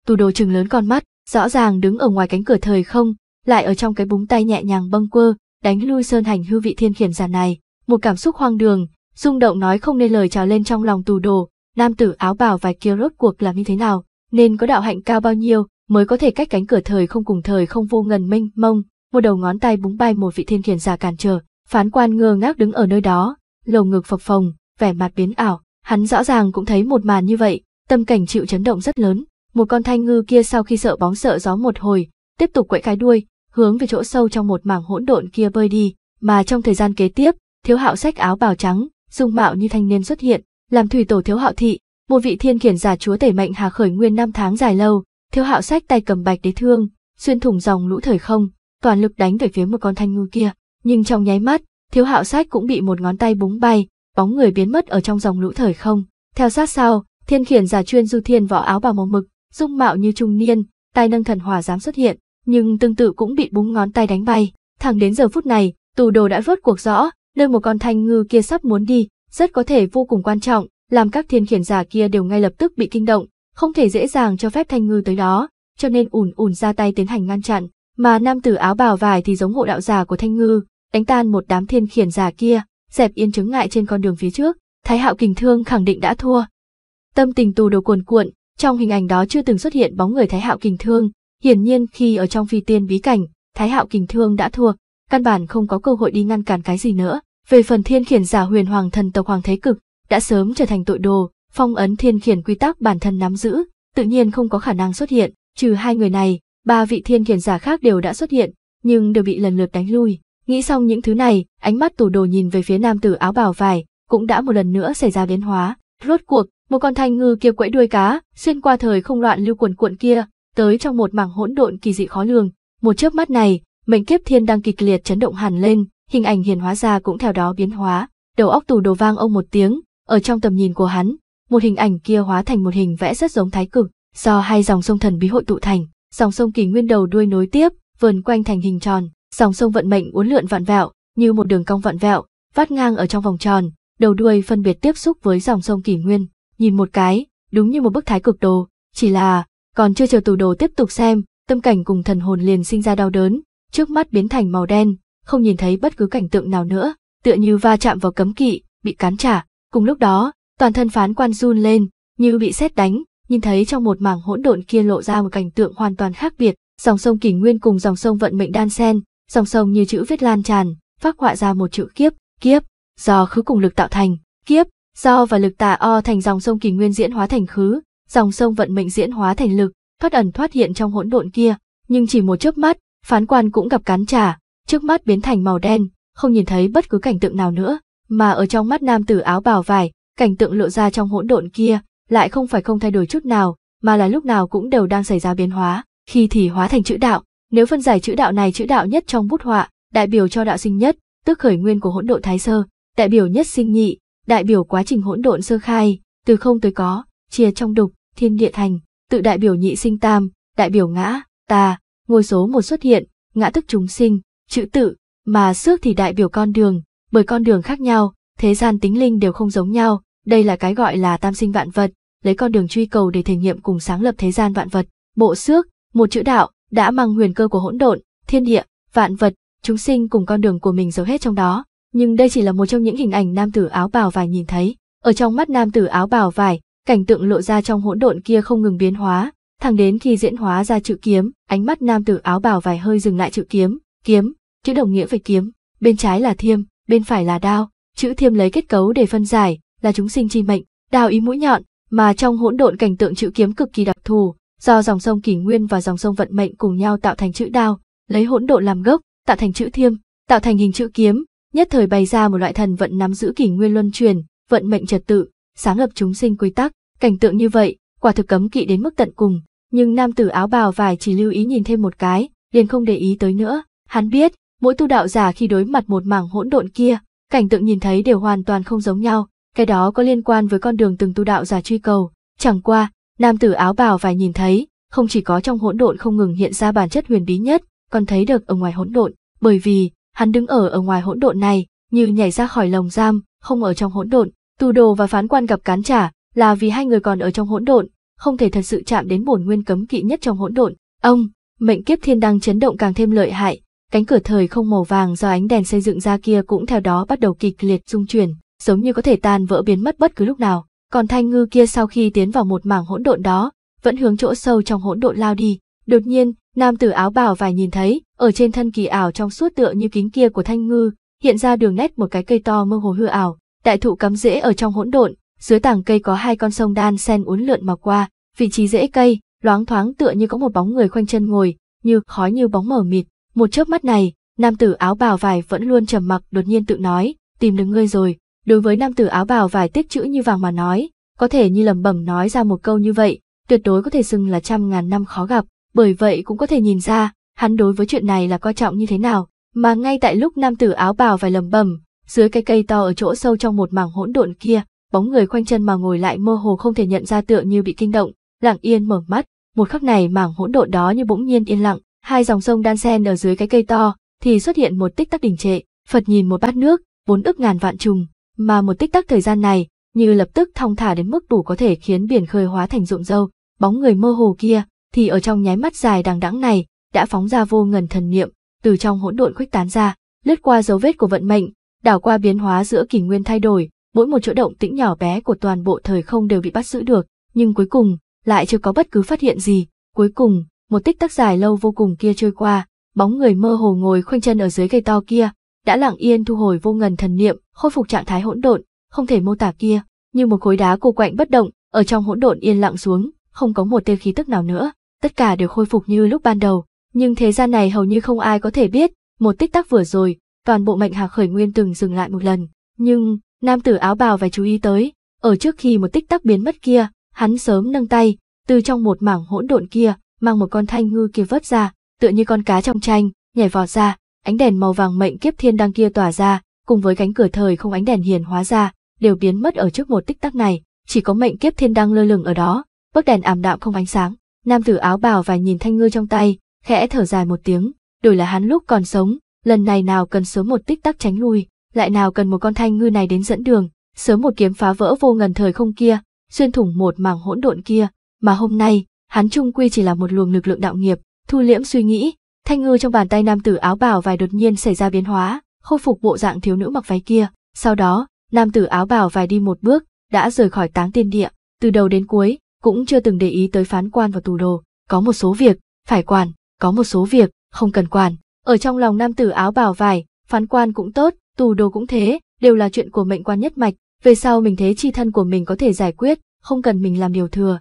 tù đồ chừng lớn con mắt, rõ ràng đứng ở ngoài cánh cửa thời không, lại ở trong cái búng tay nhẹ nhàng bâng quơ, đánh lui sơn hành hư vị thiên khiển giả này một cảm xúc hoang đường, rung động nói không nên lời trào lên trong lòng tù đồ, nam tử áo bào vài kia rốt cuộc là như thế nào, nên có đạo hạnh cao bao nhiêu mới có thể cách cánh cửa thời không cùng thời không vô ngần minh mông, một đầu ngón tay búng bay một vị thiên khiển giả cản trở, phán quan ngơ ngác đứng ở nơi đó, lồng ngực phập phồng, vẻ mặt biến ảo, hắn rõ ràng cũng thấy một màn như vậy, tâm cảnh chịu chấn động rất lớn, một con thanh ngư kia sau khi sợ bóng sợ gió một hồi, tiếp tục quậy cái đuôi, hướng về chỗ sâu trong một mảng hỗn độn kia bơi đi, mà trong thời gian kế tiếp, thiếu hạo sách áo bào trắng, dung mạo như thanh niên xuất hiện, làm thủy tổ thiếu hạo thị, một vị thiên khiển giả chúa tể mệnh hà khởi nguyên năm tháng dài lâu, thiếu hạo sách tay cầm bạch đế thương, xuyên thủng dòng lũ thời không, toàn lực đánh về phía một con thanh ngư kia, nhưng trong nháy mắt, thiếu hạo sách cũng bị một ngón tay búng bay, bóng người biến mất ở trong dòng lũ thời không. Theo sát sau, thiên khiển giả chuyên du thiên võ áo bào màu mực, dung mạo như trung niên, tay nâng thần hòa dám xuất hiện, nhưng tương tự cũng bị búng ngón tay đánh bay. Thẳng đến giờ phút này, tù đồ đã vớt cuộc rõ, nơi một con thanh ngư kia sắp muốn đi, rất có thể vô cùng quan trọng, làm các thiên khiển giả kia đều ngay lập tức bị kinh động, không thể dễ dàng cho phép thanh ngư tới đó, cho nên ùn ùn ra tay tiến hành ngăn chặn, mà nam tử áo bào vải thì giống hộ đạo giả của thanh ngư, đánh tan một đám thiên khiển giả kia, dẹp yên chứng ngại trên con đường phía trước, Thái Hạo kình thương khẳng định đã thua. Tâm tình tù đồ cuồn cuộn, trong hình ảnh đó chưa từng xuất hiện bóng người Thái Hạo kình thương, hiển nhiên khi ở trong phi tiên bí cảnh, Thái Hạo kình thương đã thua, căn bản không có cơ hội đi ngăn cản cái gì nữa. Về phần thiên khiển giả huyền hoàng thần tộc hoàng thế cực, đã sớm trở thành tội đồ, phong ấn thiên khiển quy tắc bản thân nắm giữ, tự nhiên không có khả năng xuất hiện, trừ hai người này, ba vị thiên khiển giả khác đều đã xuất hiện, nhưng đều bị lần lượt đánh lui. Nghĩ xong những thứ này, ánh mắt tủ đồ nhìn về phía nam tử áo bào vải, cũng đã một lần nữa xảy ra biến hóa. Rốt cuộc, một con thanh ngư kia quẫy đuôi cá, xuyên qua thời không loạn lưu cuộn cuộn kia, tới trong một mảng hỗn độn kỳ dị khó lường. Một chớp mắt này, mệnh kiếp thiên đang kịch liệt chấn động hẳn lên, hình ảnh hiền hóa ra cũng theo đó biến hóa, đầu óc tù đồ vang ông một tiếng, ở trong tầm nhìn của hắn, một hình ảnh kia hóa thành một hình vẽ rất giống thái cực, do hai dòng sông thần bí hội tụ thành, dòng sông kỳ nguyên đầu đuôi nối tiếp, vờn quanh thành hình tròn, dòng sông vận mệnh uốn lượn vạn vẹo, như một đường cong vạn vẹo, vắt ngang ở trong vòng tròn, đầu đuôi phân biệt tiếp xúc với dòng sông kỳ nguyên, nhìn một cái, đúng như một bức thái cực đồ, chỉ là, còn chưa chờ tù đồ tiếp tục xem, tâm cảnh cùng thần hồn liền sinh ra đau đớn, trước mắt biến thành màu đen, không nhìn thấy bất cứ cảnh tượng nào nữa, tựa như va chạm vào cấm kỵ, bị cán trả. Cùng lúc đó, toàn thân phán quan run lên, như bị xét đánh, nhìn thấy trong một mảng hỗn độn kia lộ ra một cảnh tượng hoàn toàn khác biệt, dòng sông kỳ nguyên cùng dòng sông vận mệnh đan xen, dòng sông như chữ viết lan tràn, phát họa ra một chữ kiếp, kiếp, do khứ cùng lực tạo thành, kiếp, do và lực tà o thành dòng sông kỳ nguyên diễn hóa thành khứ, dòng sông vận mệnh diễn hóa thành lực, thoát ẩn thoát hiện trong hỗn độn kia, nhưng chỉ một chớp mắt, phán quan cũng gặp cán trả, trước mắt biến thành màu đen, không nhìn thấy bất cứ cảnh tượng nào nữa, mà ở trong mắt nam tử áo bào vải, cảnh tượng lộ ra trong hỗn độn kia, lại không phải không thay đổi chút nào, mà là lúc nào cũng đều đang xảy ra biến hóa, khi thì hóa thành chữ đạo, nếu phân giải chữ đạo này chữ đạo nhất trong bút họa, đại biểu cho đạo sinh nhất, tức khởi nguyên của hỗn độn thái sơ, đại biểu nhất sinh nhị, đại biểu quá trình hỗn độn sơ khai, từ không tới có, chia trong đục, thiên địa thành, tự đại biểu nhị sinh tam, đại biểu ngã, ta, ngôi số một xuất hiện, ngã tức chúng sinh, chữ tự, mà xước thì đại biểu con đường, bởi con đường khác nhau, thế gian tính linh đều không giống nhau, đây là cái gọi là tam sinh vạn vật, lấy con đường truy cầu để thể nghiệm cùng sáng lập thế gian vạn vật. Bộ xước, một chữ đạo, đã mang huyền cơ của hỗn độn, thiên địa, vạn vật, chúng sinh cùng con đường của mình giấu hết trong đó. Nhưng đây chỉ là một trong những hình ảnh nam tử áo bào vải nhìn thấy. Ở trong mắt nam tử áo bào vải, cảnh tượng lộ ra trong hỗn độn kia không ngừng biến hóa, thẳng đến khi diễn hóa ra chữ kiếm, ánh mắt nam tử áo bào vài hơi dừng lại chữ kiếm, kiếm, chữ đồng nghĩa với kiếm, bên trái là thiêm, bên phải là đao, chữ thiêm lấy kết cấu để phân giải, là chúng sinh chi mệnh, đào ý mũi nhọn, mà trong hỗn độn cảnh tượng chữ kiếm cực kỳ đặc thù, do dòng sông kỷ nguyên và dòng sông vận mệnh cùng nhau tạo thành chữ đao, lấy hỗn độn làm gốc, tạo thành chữ thiêm, tạo thành hình chữ kiếm, nhất thời bày ra một loại thần vận nắm giữ kỷ nguyên luân chuyển, vận mệnh trật tự, sáng lập chúng sinh quy tắc, cảnh tượng như vậy, quả thực cấm kỵ đến mức tận cùng, nhưng nam tử áo bào vải chỉ lưu ý nhìn thêm một cái, liền không để ý tới nữa. Hắn biết, mỗi tu đạo giả khi đối mặt một mảng hỗn độn kia, cảnh tượng nhìn thấy đều hoàn toàn không giống nhau, cái đó có liên quan với con đường từng tu đạo giả truy cầu. Chẳng qua, nam tử áo bào vải nhìn thấy, không chỉ có trong hỗn độn không ngừng hiện ra bản chất huyền bí nhất, còn thấy được ở ngoài hỗn độn, bởi vì hắn đứng ở ở ngoài hỗn độn này, như nhảy ra khỏi lồng giam, không ở trong hỗn độn. Tu đồ và phán quan gặp cán trả, là vì hai người còn ở trong hỗn độn, không thể thật sự chạm đến bổn nguyên cấm kỵ nhất trong hỗn độn. Ông, mệnh kiếp thiên đăng chấn động càng thêm lợi hại, cánh cửa thời không màu vàng do ánh đèn xây dựng ra kia cũng theo đó bắt đầu kịch liệt rung chuyển, giống như có thể tan vỡ biến mất bất cứ lúc nào. Còn thanh ngư kia sau khi tiến vào một mảng hỗn độn đó, vẫn hướng chỗ sâu trong hỗn độn lao đi. Đột nhiên, nam tử áo bào vài nhìn thấy, ở trên thân kỳ ảo trong suốt tựa như kính kia của thanh ngư, hiện ra đường nét một cái cây to mơ hồ hư ảo, đại thụ cắm rễ ở trong hỗn độn, dưới tảng cây có hai con sông đan sen uốn lượn mà qua, vị trí dễ cây, loáng thoáng tựa như có một bóng người khoanh chân ngồi, như khói như bóng mờ mịt. Một chớp mắt này, nam tử áo bào vải vẫn luôn trầm mặc đột nhiên tự nói, tìm được ngươi rồi. Đối với nam tử áo bào vải tích chữ như vàng mà nói, có thể như lẩm bẩm nói ra một câu như vậy, tuyệt đối có thể xưng là trăm ngàn năm khó gặp, bởi vậy cũng có thể nhìn ra, hắn đối với chuyện này là coi trọng như thế nào. Mà ngay tại lúc nam tử áo bào vải lẩm bẩm, dưới cái cây to ở chỗ sâu trong một mảng hỗn độn kia, bóng người khoanh chân mà ngồi lại mơ hồ không thể nhận ra tựa như bị kinh động, lặng yên mở mắt, một khắc này mảng hỗn độn đó như bỗng nhiên yên lặng, hai dòng sông đan xen ở dưới cái cây to, thì xuất hiện một tích tắc đình trệ, Phật nhìn một bát nước, vốn ức ngàn vạn trùng, mà một tích tắc thời gian này, như lập tức thong thả đến mức đủ có thể khiến biển khơi hóa thành ruộng dâu, bóng người mơ hồ kia, thì ở trong nháy mắt dài đằng đẵng này, đã phóng ra vô ngần thần niệm, từ trong hỗn độn khuếch tán ra, lướt qua dấu vết của vận mệnh, đảo qua biến hóa giữa kỷ nguyên thay đổi, mỗi một chỗ động tĩnh nhỏ bé của toàn bộ thời không đều bị bắt giữ được, nhưng cuối cùng, lại chưa có bất cứ phát hiện gì. Cuối cùng, một tích tắc dài lâu vô cùng kia trôi qua, bóng người mơ hồ ngồi khoanh chân ở dưới cây to kia, đã lặng yên thu hồi vô ngần thần niệm, khôi phục trạng thái hỗn độn, không thể mô tả kia, như một khối đá cô quạnh bất động, ở trong hỗn độn yên lặng xuống, không có một tia khí tức nào nữa, tất cả đều khôi phục như lúc ban đầu, nhưng thế gian này hầu như không ai có thể biết, một tích tắc vừa rồi, toàn bộ mệnh hạc khởi nguyên từng dừng lại một lần, nhưng nam tử áo bào phải chú ý tới, ở trước khi một tích tắc biến mất kia, hắn sớm nâng tay, từ trong một mảng hỗn độn kia, mang một con thanh ngư kia vớt ra, tựa như con cá trong tranh, nhảy vọt ra, ánh đèn màu vàng mệnh kiếp thiên đăng kia tỏa ra, cùng với cánh cửa thời không ánh đèn hiền hóa ra, đều biến mất ở trước một tích tắc này, chỉ có mệnh kiếp thiên đăng lơ lửng ở đó, bức đèn ảm đạm không ánh sáng. Nam tử áo bào và nhìn thanh ngư trong tay, khẽ thở dài một tiếng, đổi là hắn lúc còn sống, lần này nào cần sớm một tích tắc tránh lui, lại nào cần một con thanh ngư này đến dẫn đường, sớm một kiếm phá vỡ vô ngần thời không kia, xuyên thủng một mảng hỗn độn kia, mà hôm nay, hắn trung quy chỉ là một luồng lực lượng đạo nghiệp, thu liễm suy nghĩ, thanh ngư trong bàn tay nam tử áo bào vài đột nhiên xảy ra biến hóa, khôi phục bộ dạng thiếu nữ mặc váy kia, sau đó, nam tử áo bào vài đi một bước, đã rời khỏi táng tiên địa, từ đầu đến cuối, cũng chưa từng để ý tới phán quan và tù đồ, có một số việc, phải quản, có một số việc, không cần quản, ở trong lòng nam tử áo bào vải, phán quan cũng tốt, tù đồ cũng thế, đều là chuyện của mệnh quan nhất mạch, về sau mình thấy chi thân của mình có thể giải quyết, không cần mình làm điều thừa.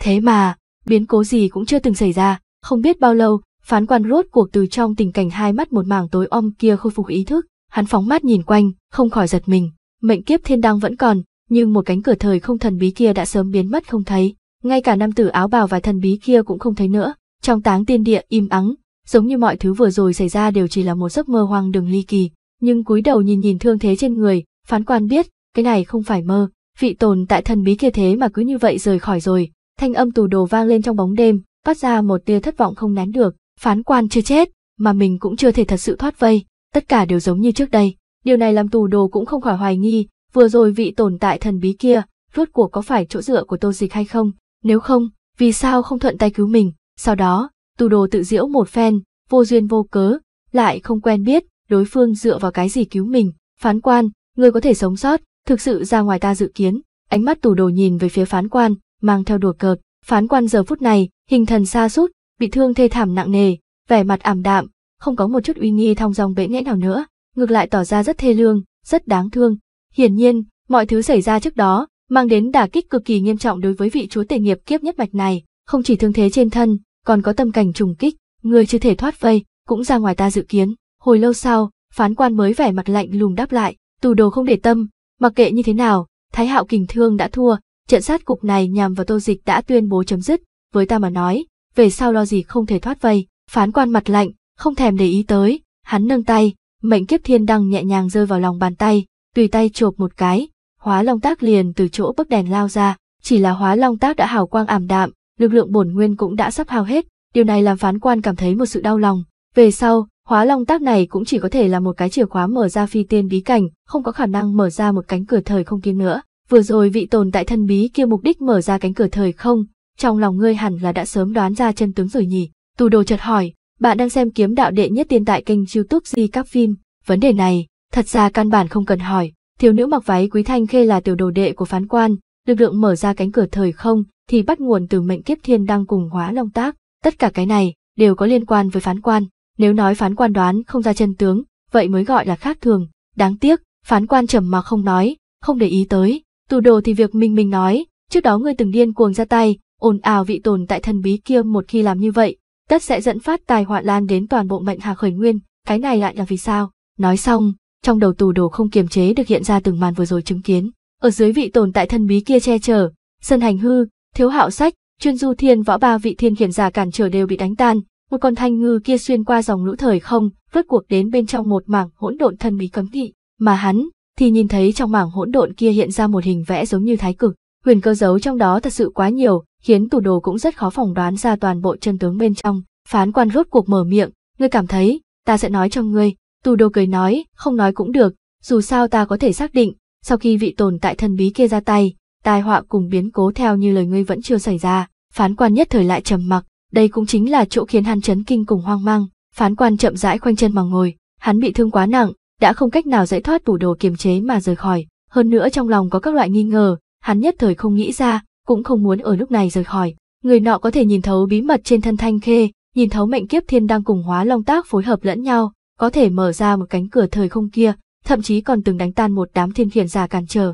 Thế mà, biến cố gì cũng chưa từng xảy ra, không biết bao lâu, phán quan rốt cuộc từ trong tình cảnh hai mắt một mảng tối om kia khôi phục ý thức, hắn phóng mắt nhìn quanh, không khỏi giật mình, mệnh kiếp thiên đăng vẫn còn, nhưng một cánh cửa thời không thần bí kia đã sớm biến mất không thấy, ngay cả nam tử áo bào và thần bí kia cũng không thấy nữa, trong táng tiên địa im ắng, giống như mọi thứ vừa rồi xảy ra đều chỉ là một giấc mơ hoang đường ly kỳ, nhưng cúi đầu nhìn nhìn thương thế trên người, phán quan biết, cái này không phải mơ, vị tồn tại thần bí kia thế mà cứ như vậy rời khỏi rồi. Thanh âm tù đồ vang lên trong bóng đêm, phát ra một tia thất vọng không nén được, phán quan chưa chết, mà mình cũng chưa thể thật sự thoát vây, tất cả đều giống như trước đây. Điều này làm tù đồ cũng không khỏi hoài nghi, vừa rồi vị tồn tại thần bí kia, rốt cuộc có phải chỗ dựa của tô dịch hay không, nếu không, vì sao không thuận tay cứu mình, sau đó, tù đồ tự diễu một phen, vô duyên vô cớ, lại không quen biết, đối phương dựa vào cái gì cứu mình, phán quan, người có thể sống sót, Thực sự ra ngoài ta dự kiến, ánh mắt tù đồ nhìn về phía phán quan, mang theo đùa cợt. Phán quan giờ phút này, hình thần xa sút bị thương thê thảm nặng nề, vẻ mặt ảm đạm, không có một chút uy nghi thong dong bệ nghẽ nào nữa, ngược lại tỏ ra rất thê lương, rất đáng thương. Hiển nhiên, mọi thứ xảy ra trước đó, mang đến đả kích cực kỳ nghiêm trọng đối với vị chúa tể nghiệp kiếp nhất mạch này, không chỉ thương thế trên thân, còn có tâm cảnh trùng kích, người chưa thể thoát vây, cũng ra ngoài ta dự kiến. Hồi lâu sau, phán quan mới vẻ mặt lạnh lùng đáp lại, tù đồ không để tâm, Mặc kệ như thế nào, Thái Hạo kình thương đã thua, trận sát cục này nhằm vào Tô Dịch đã tuyên bố chấm dứt, với ta mà nói, về sau lo gì không thể thoát vây, phán quan mặt lạnh, không thèm để ý tới, hắn nâng tay, mệnh kiếp thiên đăng nhẹ nhàng rơi vào lòng bàn tay, tùy tay chộp một cái, hóa long tác liền từ chỗ bức đèn lao ra, chỉ là hóa long tác đã hào quang ảm đạm, lực lượng bổn nguyên cũng đã sắp hao hết, điều này làm phán quan cảm thấy một sự đau lòng, về sau, Hóa long tác này cũng chỉ có thể là một cái chìa khóa mở ra phi tiên bí cảnh, không có khả năng mở ra một cánh cửa thời không kia nữa. Vừa rồi vị tồn tại thân bí kia mục đích mở ra cánh cửa thời không, trong lòng ngươi hẳn là đã sớm đoán ra chân tướng rồi nhỉ. Tù đồ chợt hỏi, bạn đang xem kiếm đạo đệ nhất tiên tại kênh youtube di các phim. Vấn đề này, thật ra căn bản không cần hỏi. Thiếu nữ mặc váy quý thanh khê là tiểu đồ đệ của phán quan, lực lượng mở ra cánh cửa thời không thì bắt nguồn từ mệnh kiếp thiên đang cùng hóa long tác. Tất cả cái này đều có liên quan với phán quan. Nếu nói phán quan đoán không ra chân tướng, vậy mới gọi là khác thường. Đáng tiếc, phán quan trầm mà không nói, không để ý tới. Tù đồ thì việc mình mình nói, trước đó ngươi từng điên cuồng ra tay, ồn ào vị tồn tại thân bí kia một khi làm như vậy, tất sẽ dẫn phát tài họa lan đến toàn bộ mệnh hà khởi nguyên, cái này lại là vì sao? Nói xong, trong đầu tù đồ không kiềm chế được hiện ra từng màn vừa rồi chứng kiến. Ở dưới vị tồn tại thân bí kia che chở, sân hành hư, thiếu hạo sách, chuyên du thiên võ ba vị thiên khiển giả cản trở đều bị đánh tan, một con thanh ngư kia xuyên qua dòng lũ thời không, vớt cuộc đến bên trong một mảng hỗn độn thân bí cấm thị, mà hắn thì nhìn thấy trong mảng hỗn độn kia hiện ra một hình vẽ giống như thái cực, huyền cơ giấu trong đó thật sự quá nhiều, khiến tủ đồ cũng rất khó phỏng đoán ra toàn bộ chân tướng bên trong. Phán quan rốt cuộc mở miệng, ngươi cảm thấy, ta sẽ nói cho ngươi, tù đồ cười nói, không nói cũng được, dù sao ta có thể xác định, sau khi vị tồn tại thần bí kia ra tay, tai họa cùng biến cố theo như lời ngươi vẫn chưa xảy ra, phán quan nhất thời lại trầm mặc, đây cũng chính là chỗ khiến hắn chấn kinh cùng hoang mang, phán quan chậm rãi khoanh chân mà ngồi, hắn bị thương quá nặng, đã không cách nào giải thoát tủ đồ kiềm chế mà rời khỏi, hơn nữa trong lòng có các loại nghi ngờ, hắn nhất thời không nghĩ ra, cũng không muốn ở lúc này rời khỏi. Người nọ có thể nhìn thấu bí mật trên thân Thanh Khê, nhìn thấu mệnh kiếp thiên đang cùng hóa long tác phối hợp lẫn nhau, có thể mở ra một cánh cửa thời không kia, thậm chí còn từng đánh tan một đám thiên khiển già cản trở.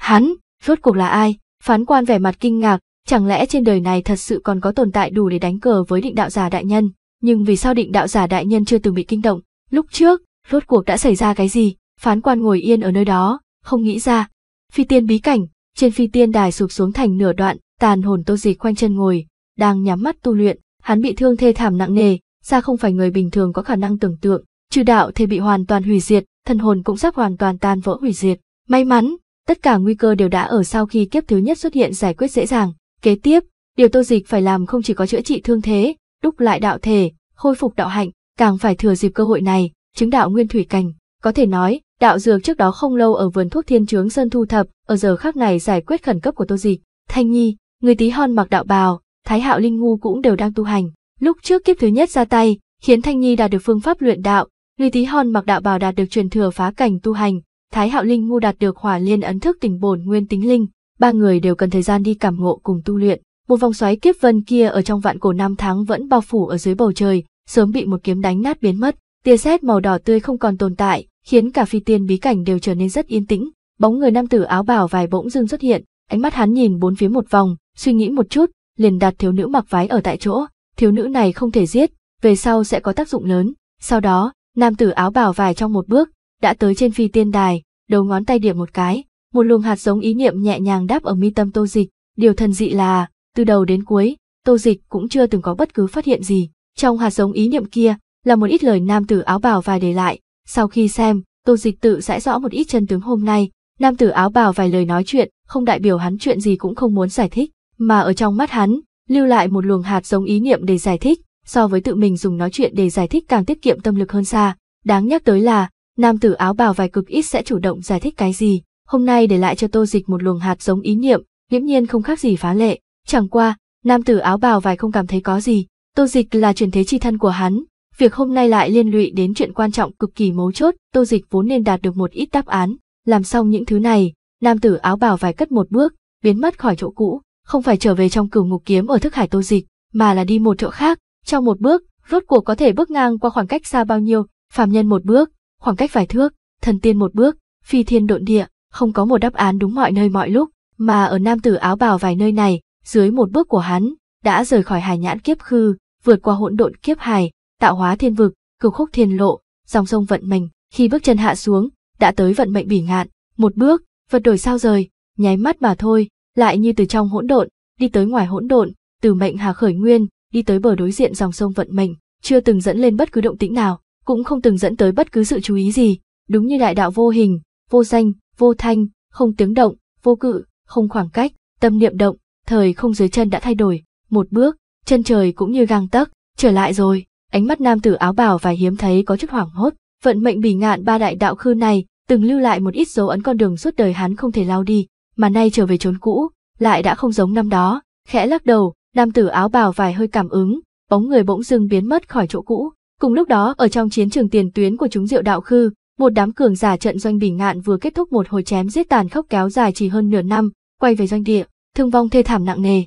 Hắn, rốt cuộc là ai? Phán quan vẻ mặt kinh ngạc, Chẳng lẽ trên đời này thật sự còn có tồn tại đủ để đánh cờ với định đạo giả đại nhân, nhưng vì sao định đạo giả đại nhân chưa từng bị kinh động, lúc trước, rốt cuộc đã xảy ra cái gì, phán quan ngồi yên ở nơi đó, không nghĩ ra. Phi tiên bí cảnh, trên phi tiên đài sụp xuống thành nửa đoạn, tàn hồn tô dịch quanh chân ngồi, đang nhắm mắt tu luyện, hắn bị thương thê thảm nặng nề, ra không phải người bình thường có khả năng tưởng tượng, trừ đạo thể bị hoàn toàn hủy diệt, thần hồn cũng sắp hoàn toàn tan vỡ hủy diệt. May mắn, tất cả nguy cơ đều đã ở sau khi kiếp thứ nhất xuất hiện giải quyết dễ dàng, Kế tiếp, điều Tô Dịch phải làm không chỉ có chữa trị thương thế, đúc lại đạo thể, khôi phục đạo hạnh, càng phải thừa dịp cơ hội này, chứng đạo nguyên thủy cảnh. Có thể nói, đạo dược trước đó không lâu ở vườn thuốc thiên trướng sơn thu thập, ở giờ khác này giải quyết khẩn cấp của Tô Dịch. Thanh Nhi, người tí hon mặc đạo bào, Thái Hạo Linh Ngu cũng đều đang tu hành. Lúc trước kiếp thứ nhất ra tay, khiến Thanh Nhi đạt được phương pháp luyện đạo, người tí hon mặc đạo bào đạt được truyền thừa phá cảnh tu hành, Thái Hạo Linh Ngu đạt được hỏa liên ấn thức tỉnh bổn nguyên tính linh, ba người đều cần thời gian đi cảm ngộ cùng tu luyện. Một vòng xoáy kiếp vân kia ở trong vạn cổ năm tháng vẫn bao phủ ở dưới bầu trời, sớm bị một kiếm đánh nát biến mất, tia sét màu đỏ tươi không còn tồn tại, khiến cả phi tiên bí cảnh đều trở nên rất yên tĩnh. Bóng người nam tử áo bào vài bỗng dưng xuất hiện, ánh mắt hắn nhìn bốn phía một vòng, suy nghĩ một chút, liền đặt thiếu nữ mặc váy ở tại chỗ, thiếu nữ này không thể giết, về sau sẽ có tác dụng lớn. Sau đó, nam tử áo bào vài trong một bước, đã tới trên phi tiên đài, đầu ngón tay điểm một cái, một luồng hạt giống ý niệm nhẹ nhàng đáp ở mi tâm tô dịch điều thần dị là từ đầu đến cuối tô dịch cũng chưa từng có bất cứ phát hiện gì trong hạt giống ý niệm kia là một ít lời nam tử áo bào vài để lại sau khi xem tô dịch tự giải rõ một ít chân tướng hôm nay nam tử áo bào vài lời nói chuyện không đại biểu hắn chuyện gì cũng không muốn giải thích mà ở trong mắt hắn lưu lại một luồng hạt giống ý niệm để giải thích so với tự mình dùng nói chuyện để giải thích càng tiết kiệm tâm lực hơn xa đáng nhắc tới là nam tử áo bào vài cực ít sẽ chủ động giải thích cái gì hôm nay để lại cho tô dịch một luồng hạt giống ý niệm, nghiễm nhiên không khác gì phá lệ. Chẳng qua, nam tử áo bào vải không cảm thấy có gì, tô dịch là truyền thế chi thân của hắn, việc hôm nay lại liên lụy đến chuyện quan trọng cực kỳ mấu chốt, tô dịch vốn nên đạt được một ít đáp án. Làm xong những thứ này, nam tử áo bào vải cất một bước, biến mất khỏi chỗ cũ, không phải trở về trong cửu ngục kiếm ở thức hải tô dịch, mà là đi một chỗ khác, trong một bước, rốt cuộc có thể bước ngang qua khoảng cách xa bao nhiêu, phàm nhân một bước, khoảng cách vài thước, thần tiên một bước, phi thiên độn địa không có một đáp án đúng mọi nơi mọi lúc, mà ở nam tử áo bào vài nơi này, dưới một bước của hắn, đã rời khỏi hải nhãn kiếp khư, vượt qua hỗn độn kiếp hải, tạo hóa thiên vực, cửu khúc thiên lộ, dòng sông vận mệnh khi bước chân hạ xuống, đã tới vận mệnh bỉ ngạn, một bước, vật đổi sao rời, nháy mắt mà thôi, lại như từ trong hỗn độn, đi tới ngoài hỗn độn, từ mệnh hà khởi nguyên, đi tới bờ đối diện dòng sông vận mệnh, chưa từng dẫn lên bất cứ động tĩnh nào, cũng không từng dẫn tới bất cứ sự chú ý gì, đúng như đại đạo vô hình, vô danh, vô thanh, không tiếng động, vô cự, không khoảng cách, tâm niệm động, thời không dưới chân đã thay đổi, một bước, chân trời cũng như gang tấc, trở lại rồi, ánh mắt nam tử áo bào và hiếm thấy có chút hoảng hốt, vận mệnh bỉ ngạn ba đại đạo khư này, từng lưu lại một ít dấu ấn con đường suốt đời hắn không thể lao đi, mà nay trở về trốn cũ, lại đã không giống năm đó, khẽ lắc đầu, nam tử áo bào vài hơi cảm ứng, bóng người bỗng dưng biến mất khỏi chỗ cũ. Cùng lúc đó ở trong chiến trường tiền tuyến của chúng diệu đạo khư, một đám cường giả trận doanh bình ngạn vừa kết thúc một hồi chém giết tàn khốc kéo dài chỉ hơn nửa năm, quay về doanh địa, thương vong thê thảm nặng nề.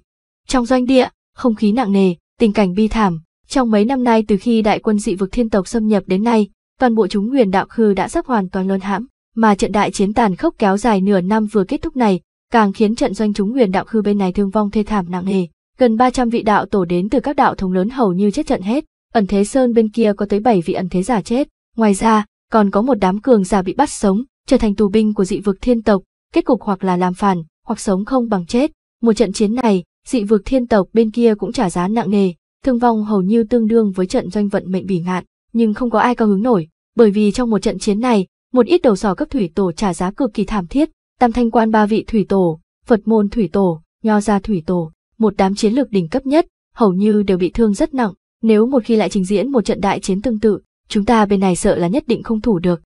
Trong doanh địa, không khí nặng nề, tình cảnh bi thảm, trong mấy năm nay từ khi đại quân dị vực thiên tộc xâm nhập đến nay, toàn bộ chúng huyền đạo khư đã sắp hoàn toàn luân hãm, mà trận đại chiến tàn khốc kéo dài nửa năm vừa kết thúc này, càng khiến trận doanh chúng huyền đạo khư bên này thương vong thê thảm nặng nề. Gần 300 vị đạo tổ đến từ các đạo thống lớn hầu như chết trận hết, ẩn thế sơn bên kia có tới 7 vị ẩn thế giả chết. Ngoài ra, còn có một đám cường giả bị bắt sống, trở thành tù binh của dị vực thiên tộc, kết cục hoặc là làm phản, hoặc sống không bằng chết. Một trận chiến này, dị vực thiên tộc bên kia cũng trả giá nặng nề, thương vong hầu như tương đương với trận doanh vận mệnh bỉ ngạn, nhưng không có ai cao hứng nổi, bởi vì trong một trận chiến này, một ít đầu sò cấp thủy tổ trả giá cực kỳ thảm thiết, tam thanh quan ba vị thủy tổ, Phật môn thủy tổ, nho gia thủy tổ, một đám chiến lược đỉnh cấp nhất, hầu như đều bị thương rất nặng, nếu một khi lại trình diễn một trận đại chiến tương tự, chúng ta bên này sợ là nhất định không thủ được.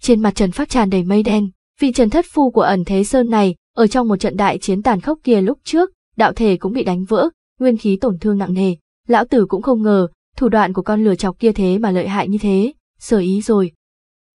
Trên mặt Trần Phác tràn đầy mây đen, vị Trần Thất Phu của ẩn thế sơn này, ở trong một trận đại chiến tàn khốc kia lúc trước, đạo thể cũng bị đánh vỡ, nguyên khí tổn thương nặng nề. Lão tử cũng không ngờ, thủ đoạn của con lửa chọc kia thế mà lợi hại như thế, sở ý rồi.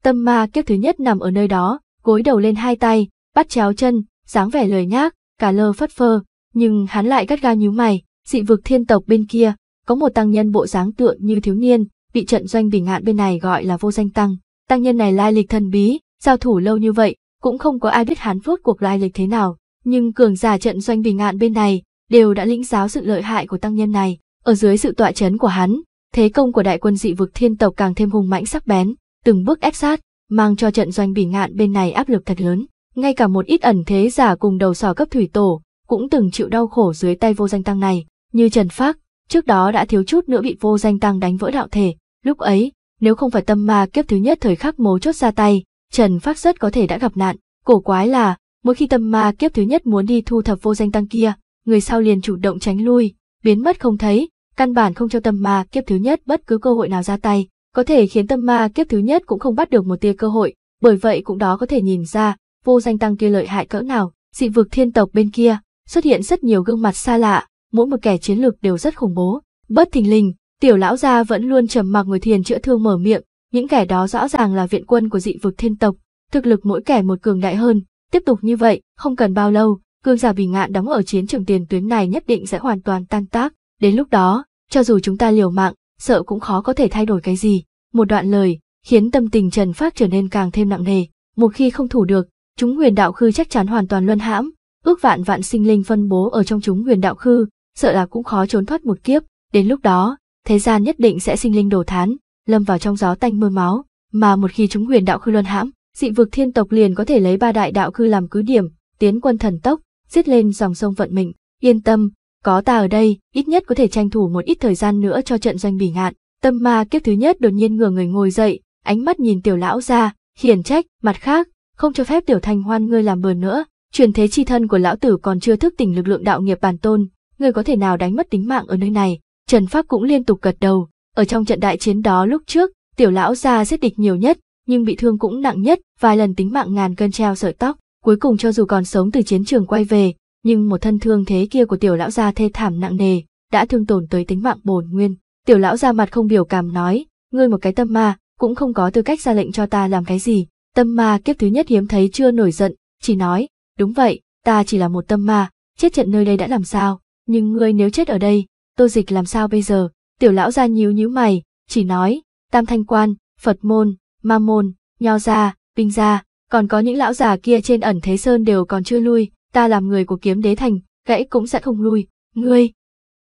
Tâm ma kiếp thứ nhất nằm ở nơi đó, gối đầu lên hai tay, bắt chéo chân, dáng vẻ lười nhác, cả lơ phất phơ, nhưng hắn lại gắt ga nhíu mày, dị vực thiên tộc bên kia, có một tăng nhân bộ dáng tượng như thiếu niên, bị trận doanh bình ngạn bên này gọi là vô danh tăng. Tăng nhân này lai lịch thần bí, giao thủ lâu như vậy, cũng không có ai biết hắn phốt cuộc lai lịch thế nào, nhưng cường giả trận doanh bình ngạn bên này đều đã lĩnh giáo sự lợi hại của tăng nhân này. Ở dưới sự tọa chấn của hắn, thế công của đại quân dị vực thiên tộc càng thêm hùng mãnh sắc bén, từng bước ép sát, mang cho trận doanh bình ngạn bên này áp lực thật lớn. Ngay cả một ít ẩn thế giả cùng đầu sò cấp thủy tổ, cũng từng chịu đau khổ dưới tay vô danh tăng này, như Trần Phác, trước đó đã thiếu chút nữa bị vô danh tăng đánh vỡ đạo thể, Lúc ấy, nếu không phải tâm ma kiếp thứ nhất thời khắc mấu chốt ra tay, Trần Phác rất có thể đã gặp nạn. Cổ quái là, mỗi khi tâm ma kiếp thứ nhất muốn đi thu thập vô danh tăng kia, người sau liền chủ động tránh lui, biến mất không thấy, căn bản không cho tâm ma kiếp thứ nhất bất cứ cơ hội nào ra tay, có thể khiến tâm ma kiếp thứ nhất cũng không bắt được một tia cơ hội, bởi vậy cũng đó có thể nhìn ra, vô danh tăng kia lợi hại cỡ nào, dị vực thiên tộc bên kia, xuất hiện rất nhiều gương mặt xa lạ, mỗi một kẻ chiến lược đều rất khủng bố, bất thình lình, Tiểu lão gia vẫn luôn trầm mặc ngồi thiền chữa thương mở miệng, những kẻ đó rõ ràng là viện quân của dị vực thiên tộc, thực lực mỗi kẻ một cường đại hơn, tiếp tục như vậy, không cần bao lâu, cương gia bỉ ngạn đóng ở chiến trường tiền tuyến này nhất định sẽ hoàn toàn tan tác, đến lúc đó, cho dù chúng ta liều mạng, sợ cũng khó có thể thay đổi cái gì. Một đoạn lời, khiến tâm tình Trần Phát trở nên càng thêm nặng nề, một khi không thủ được, chúng huyền đạo khư chắc chắn hoàn toàn luân hãm, ước vạn vạn sinh linh phân bố ở trong chúng huyền đạo khư, sợ là cũng khó trốn thoát một kiếp, đến lúc đó, thế gian nhất định sẽ sinh linh đổ thán, lâm vào trong gió tanh mưa máu, mà một khi chúng huyền đạo khư luân hãm, dị vực thiên tộc liền có thể lấy ba đại đạo khư làm cứ điểm, tiến quân thần tốc, giết lên dòng sông vận mệnh, yên tâm, có ta ở đây, ít nhất có thể tranh thủ một ít thời gian nữa cho trận doanh bỉ ngạn. Tâm ma kiếp thứ nhất đột nhiên ngửa người ngồi dậy, ánh mắt nhìn tiểu lão ra, hiền trách, mặt khác, không cho phép tiểu thanh hoan ngươi làm bờ nữa, truyền thế chi thân của lão tử còn chưa thức tỉnh lực lượng đạo nghiệp bản tôn, ngươi có thể nào đánh mất tính mạng ở nơi này, Trần Pháp cũng liên tục gật đầu, ở trong trận đại chiến đó lúc trước, tiểu lão gia giết địch nhiều nhất, nhưng bị thương cũng nặng nhất, vài lần tính mạng ngàn cân treo sợi tóc, cuối cùng cho dù còn sống từ chiến trường quay về, nhưng một thân thương thế kia của tiểu lão gia thê thảm nặng nề, đã thương tổn tới tính mạng bổn nguyên. Tiểu lão gia mặt không biểu cảm nói, ngươi một cái tâm ma, cũng không có tư cách ra lệnh cho ta làm cái gì. Tâm ma kiếp thứ nhất hiếm thấy chưa nổi giận, chỉ nói, đúng vậy, ta chỉ là một tâm ma, chết trận nơi đây đã làm sao, nhưng ngươi nếu chết ở đây, Tô dịch làm sao bây giờ? Tiểu lão ra nhíu nhíu mày, chỉ nói, tam thanh quan, Phật môn, ma môn, nho gia, binh gia, còn có những lão già kia trên ẩn thế sơn đều còn chưa lui, ta làm người của kiếm đế thành, gãy cũng sẽ không lui, ngươi.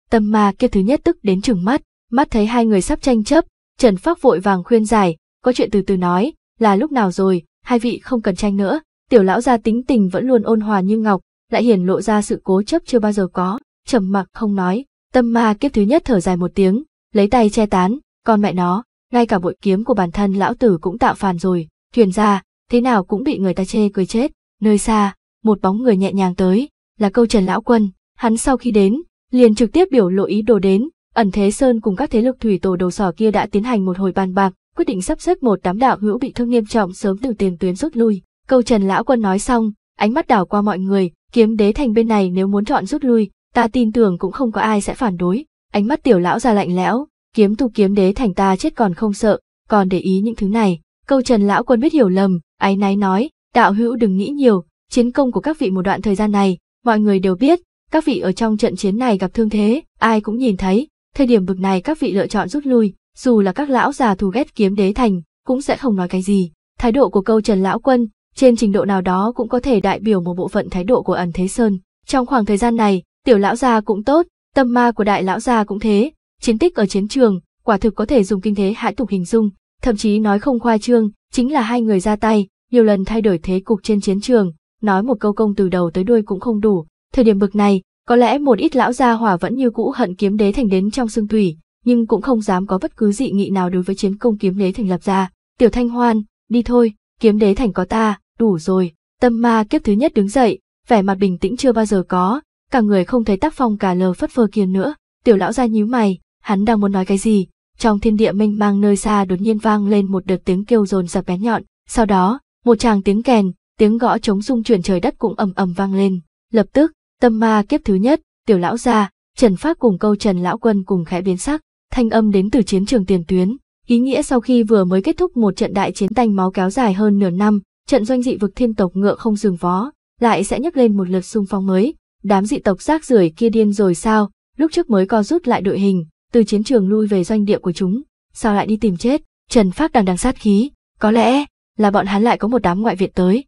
Tâm ma kia thứ nhất tức đến chừng mắt, mắt thấy hai người sắp tranh chấp, Trần Phác vội vàng khuyên giải, có chuyện từ từ nói, là lúc nào rồi, hai vị không cần tranh nữa, tiểu lão gia tính tình vẫn luôn ôn hòa như ngọc, lại hiển lộ ra sự cố chấp chưa bao giờ có, trầm mặc không nói, Tâm ma kiếp thứ nhất thở dài một tiếng, lấy tay che tán, con mẹ nó, ngay cả bội kiếm của bản thân lão tử cũng tạo phàn rồi, thuyền ra, thế nào cũng bị người ta chê cười chết, nơi xa, một bóng người nhẹ nhàng tới, là câu Trần Lão Quân, hắn sau khi đến, liền trực tiếp biểu lộ ý đồ đến, ẩn thế sơn cùng các thế lực thủy tổ đầu sỏ kia đã tiến hành một hồi bàn bạc, quyết định sắp xếp một đám đạo hữu bị thương nghiêm trọng sớm từ tiền tuyến rút lui. Câu Trần Lão Quân nói xong, ánh mắt đảo qua mọi người, kiếm đế thành bên này nếu muốn chọn rút lui, ta tin tưởng cũng không có ai sẽ phản đối. Ánh mắt tiểu lão già lạnh lẽo, kiếm tu kiếm đế thành ta chết còn không sợ, còn để ý những thứ này. Câu Trần lão quân biết hiểu lầm, ái náy nói, đạo hữu đừng nghĩ nhiều, chiến công của các vị một đoạn thời gian này, mọi người đều biết, các vị ở trong trận chiến này gặp thương thế, ai cũng nhìn thấy, thời điểm bực này các vị lựa chọn rút lui, dù là các lão già thù ghét kiếm đế thành, cũng sẽ không nói cái gì. Thái độ của câu Trần lão quân, trên trình độ nào đó cũng có thể đại biểu một bộ phận thái độ của ẩn thế sơn. Trong khoảng thời gian này, Tiểu lão gia cũng tốt, tâm ma của đại lão gia cũng thế, chiến tích ở chiến trường, quả thực có thể dùng kinh thế hãi tục hình dung, thậm chí nói không khoa trương, chính là hai người ra tay, nhiều lần thay đổi thế cục trên chiến trường, nói một câu công từ đầu tới đuôi cũng không đủ. Thời điểm bực này, có lẽ một ít lão gia hỏa vẫn như cũ hận kiếm đế thành đến trong xương thủy, nhưng cũng không dám có bất cứ dị nghị nào đối với chiến công kiếm đế thành lập ra. Tiểu Thanh Hoan, đi thôi, kiếm đế thành có ta, đủ rồi. Tâm ma kiếp thứ nhất đứng dậy, vẻ mặt bình tĩnh chưa bao giờ có, cả người không thấy tác phong cả lờ phất phơ kia nữa tiểu lão ra nhíu mày hắn đang muốn nói cái gì trong thiên địa mênh mang nơi xa đột nhiên vang lên một đợt tiếng kêu rồn rập bén nhọn sau đó một tràng tiếng kèn tiếng gõ trống rung chuyển trời đất cũng ầm ầm vang lên lập tức tâm ma kiếp thứ nhất tiểu lão gia trần phát cùng câu trần lão quân cùng khẽ biến sắc thanh âm đến từ chiến trường tiền tuyến ý nghĩa sau khi vừa mới kết thúc một trận đại chiến tanh máu kéo dài hơn nửa năm trận doanh dị vực thiên tộc ngựa không dừng vó lại sẽ nhấc lên một lượt xung phong mới đám dị tộc rác rưởi kia điên rồi sao, lúc trước mới co rút lại đội hình, từ chiến trường lui về doanh địa của chúng, sao lại đi tìm chết, Trần Phác đằng đằng sát khí, có lẽ là bọn hắn lại có một đám ngoại viện tới.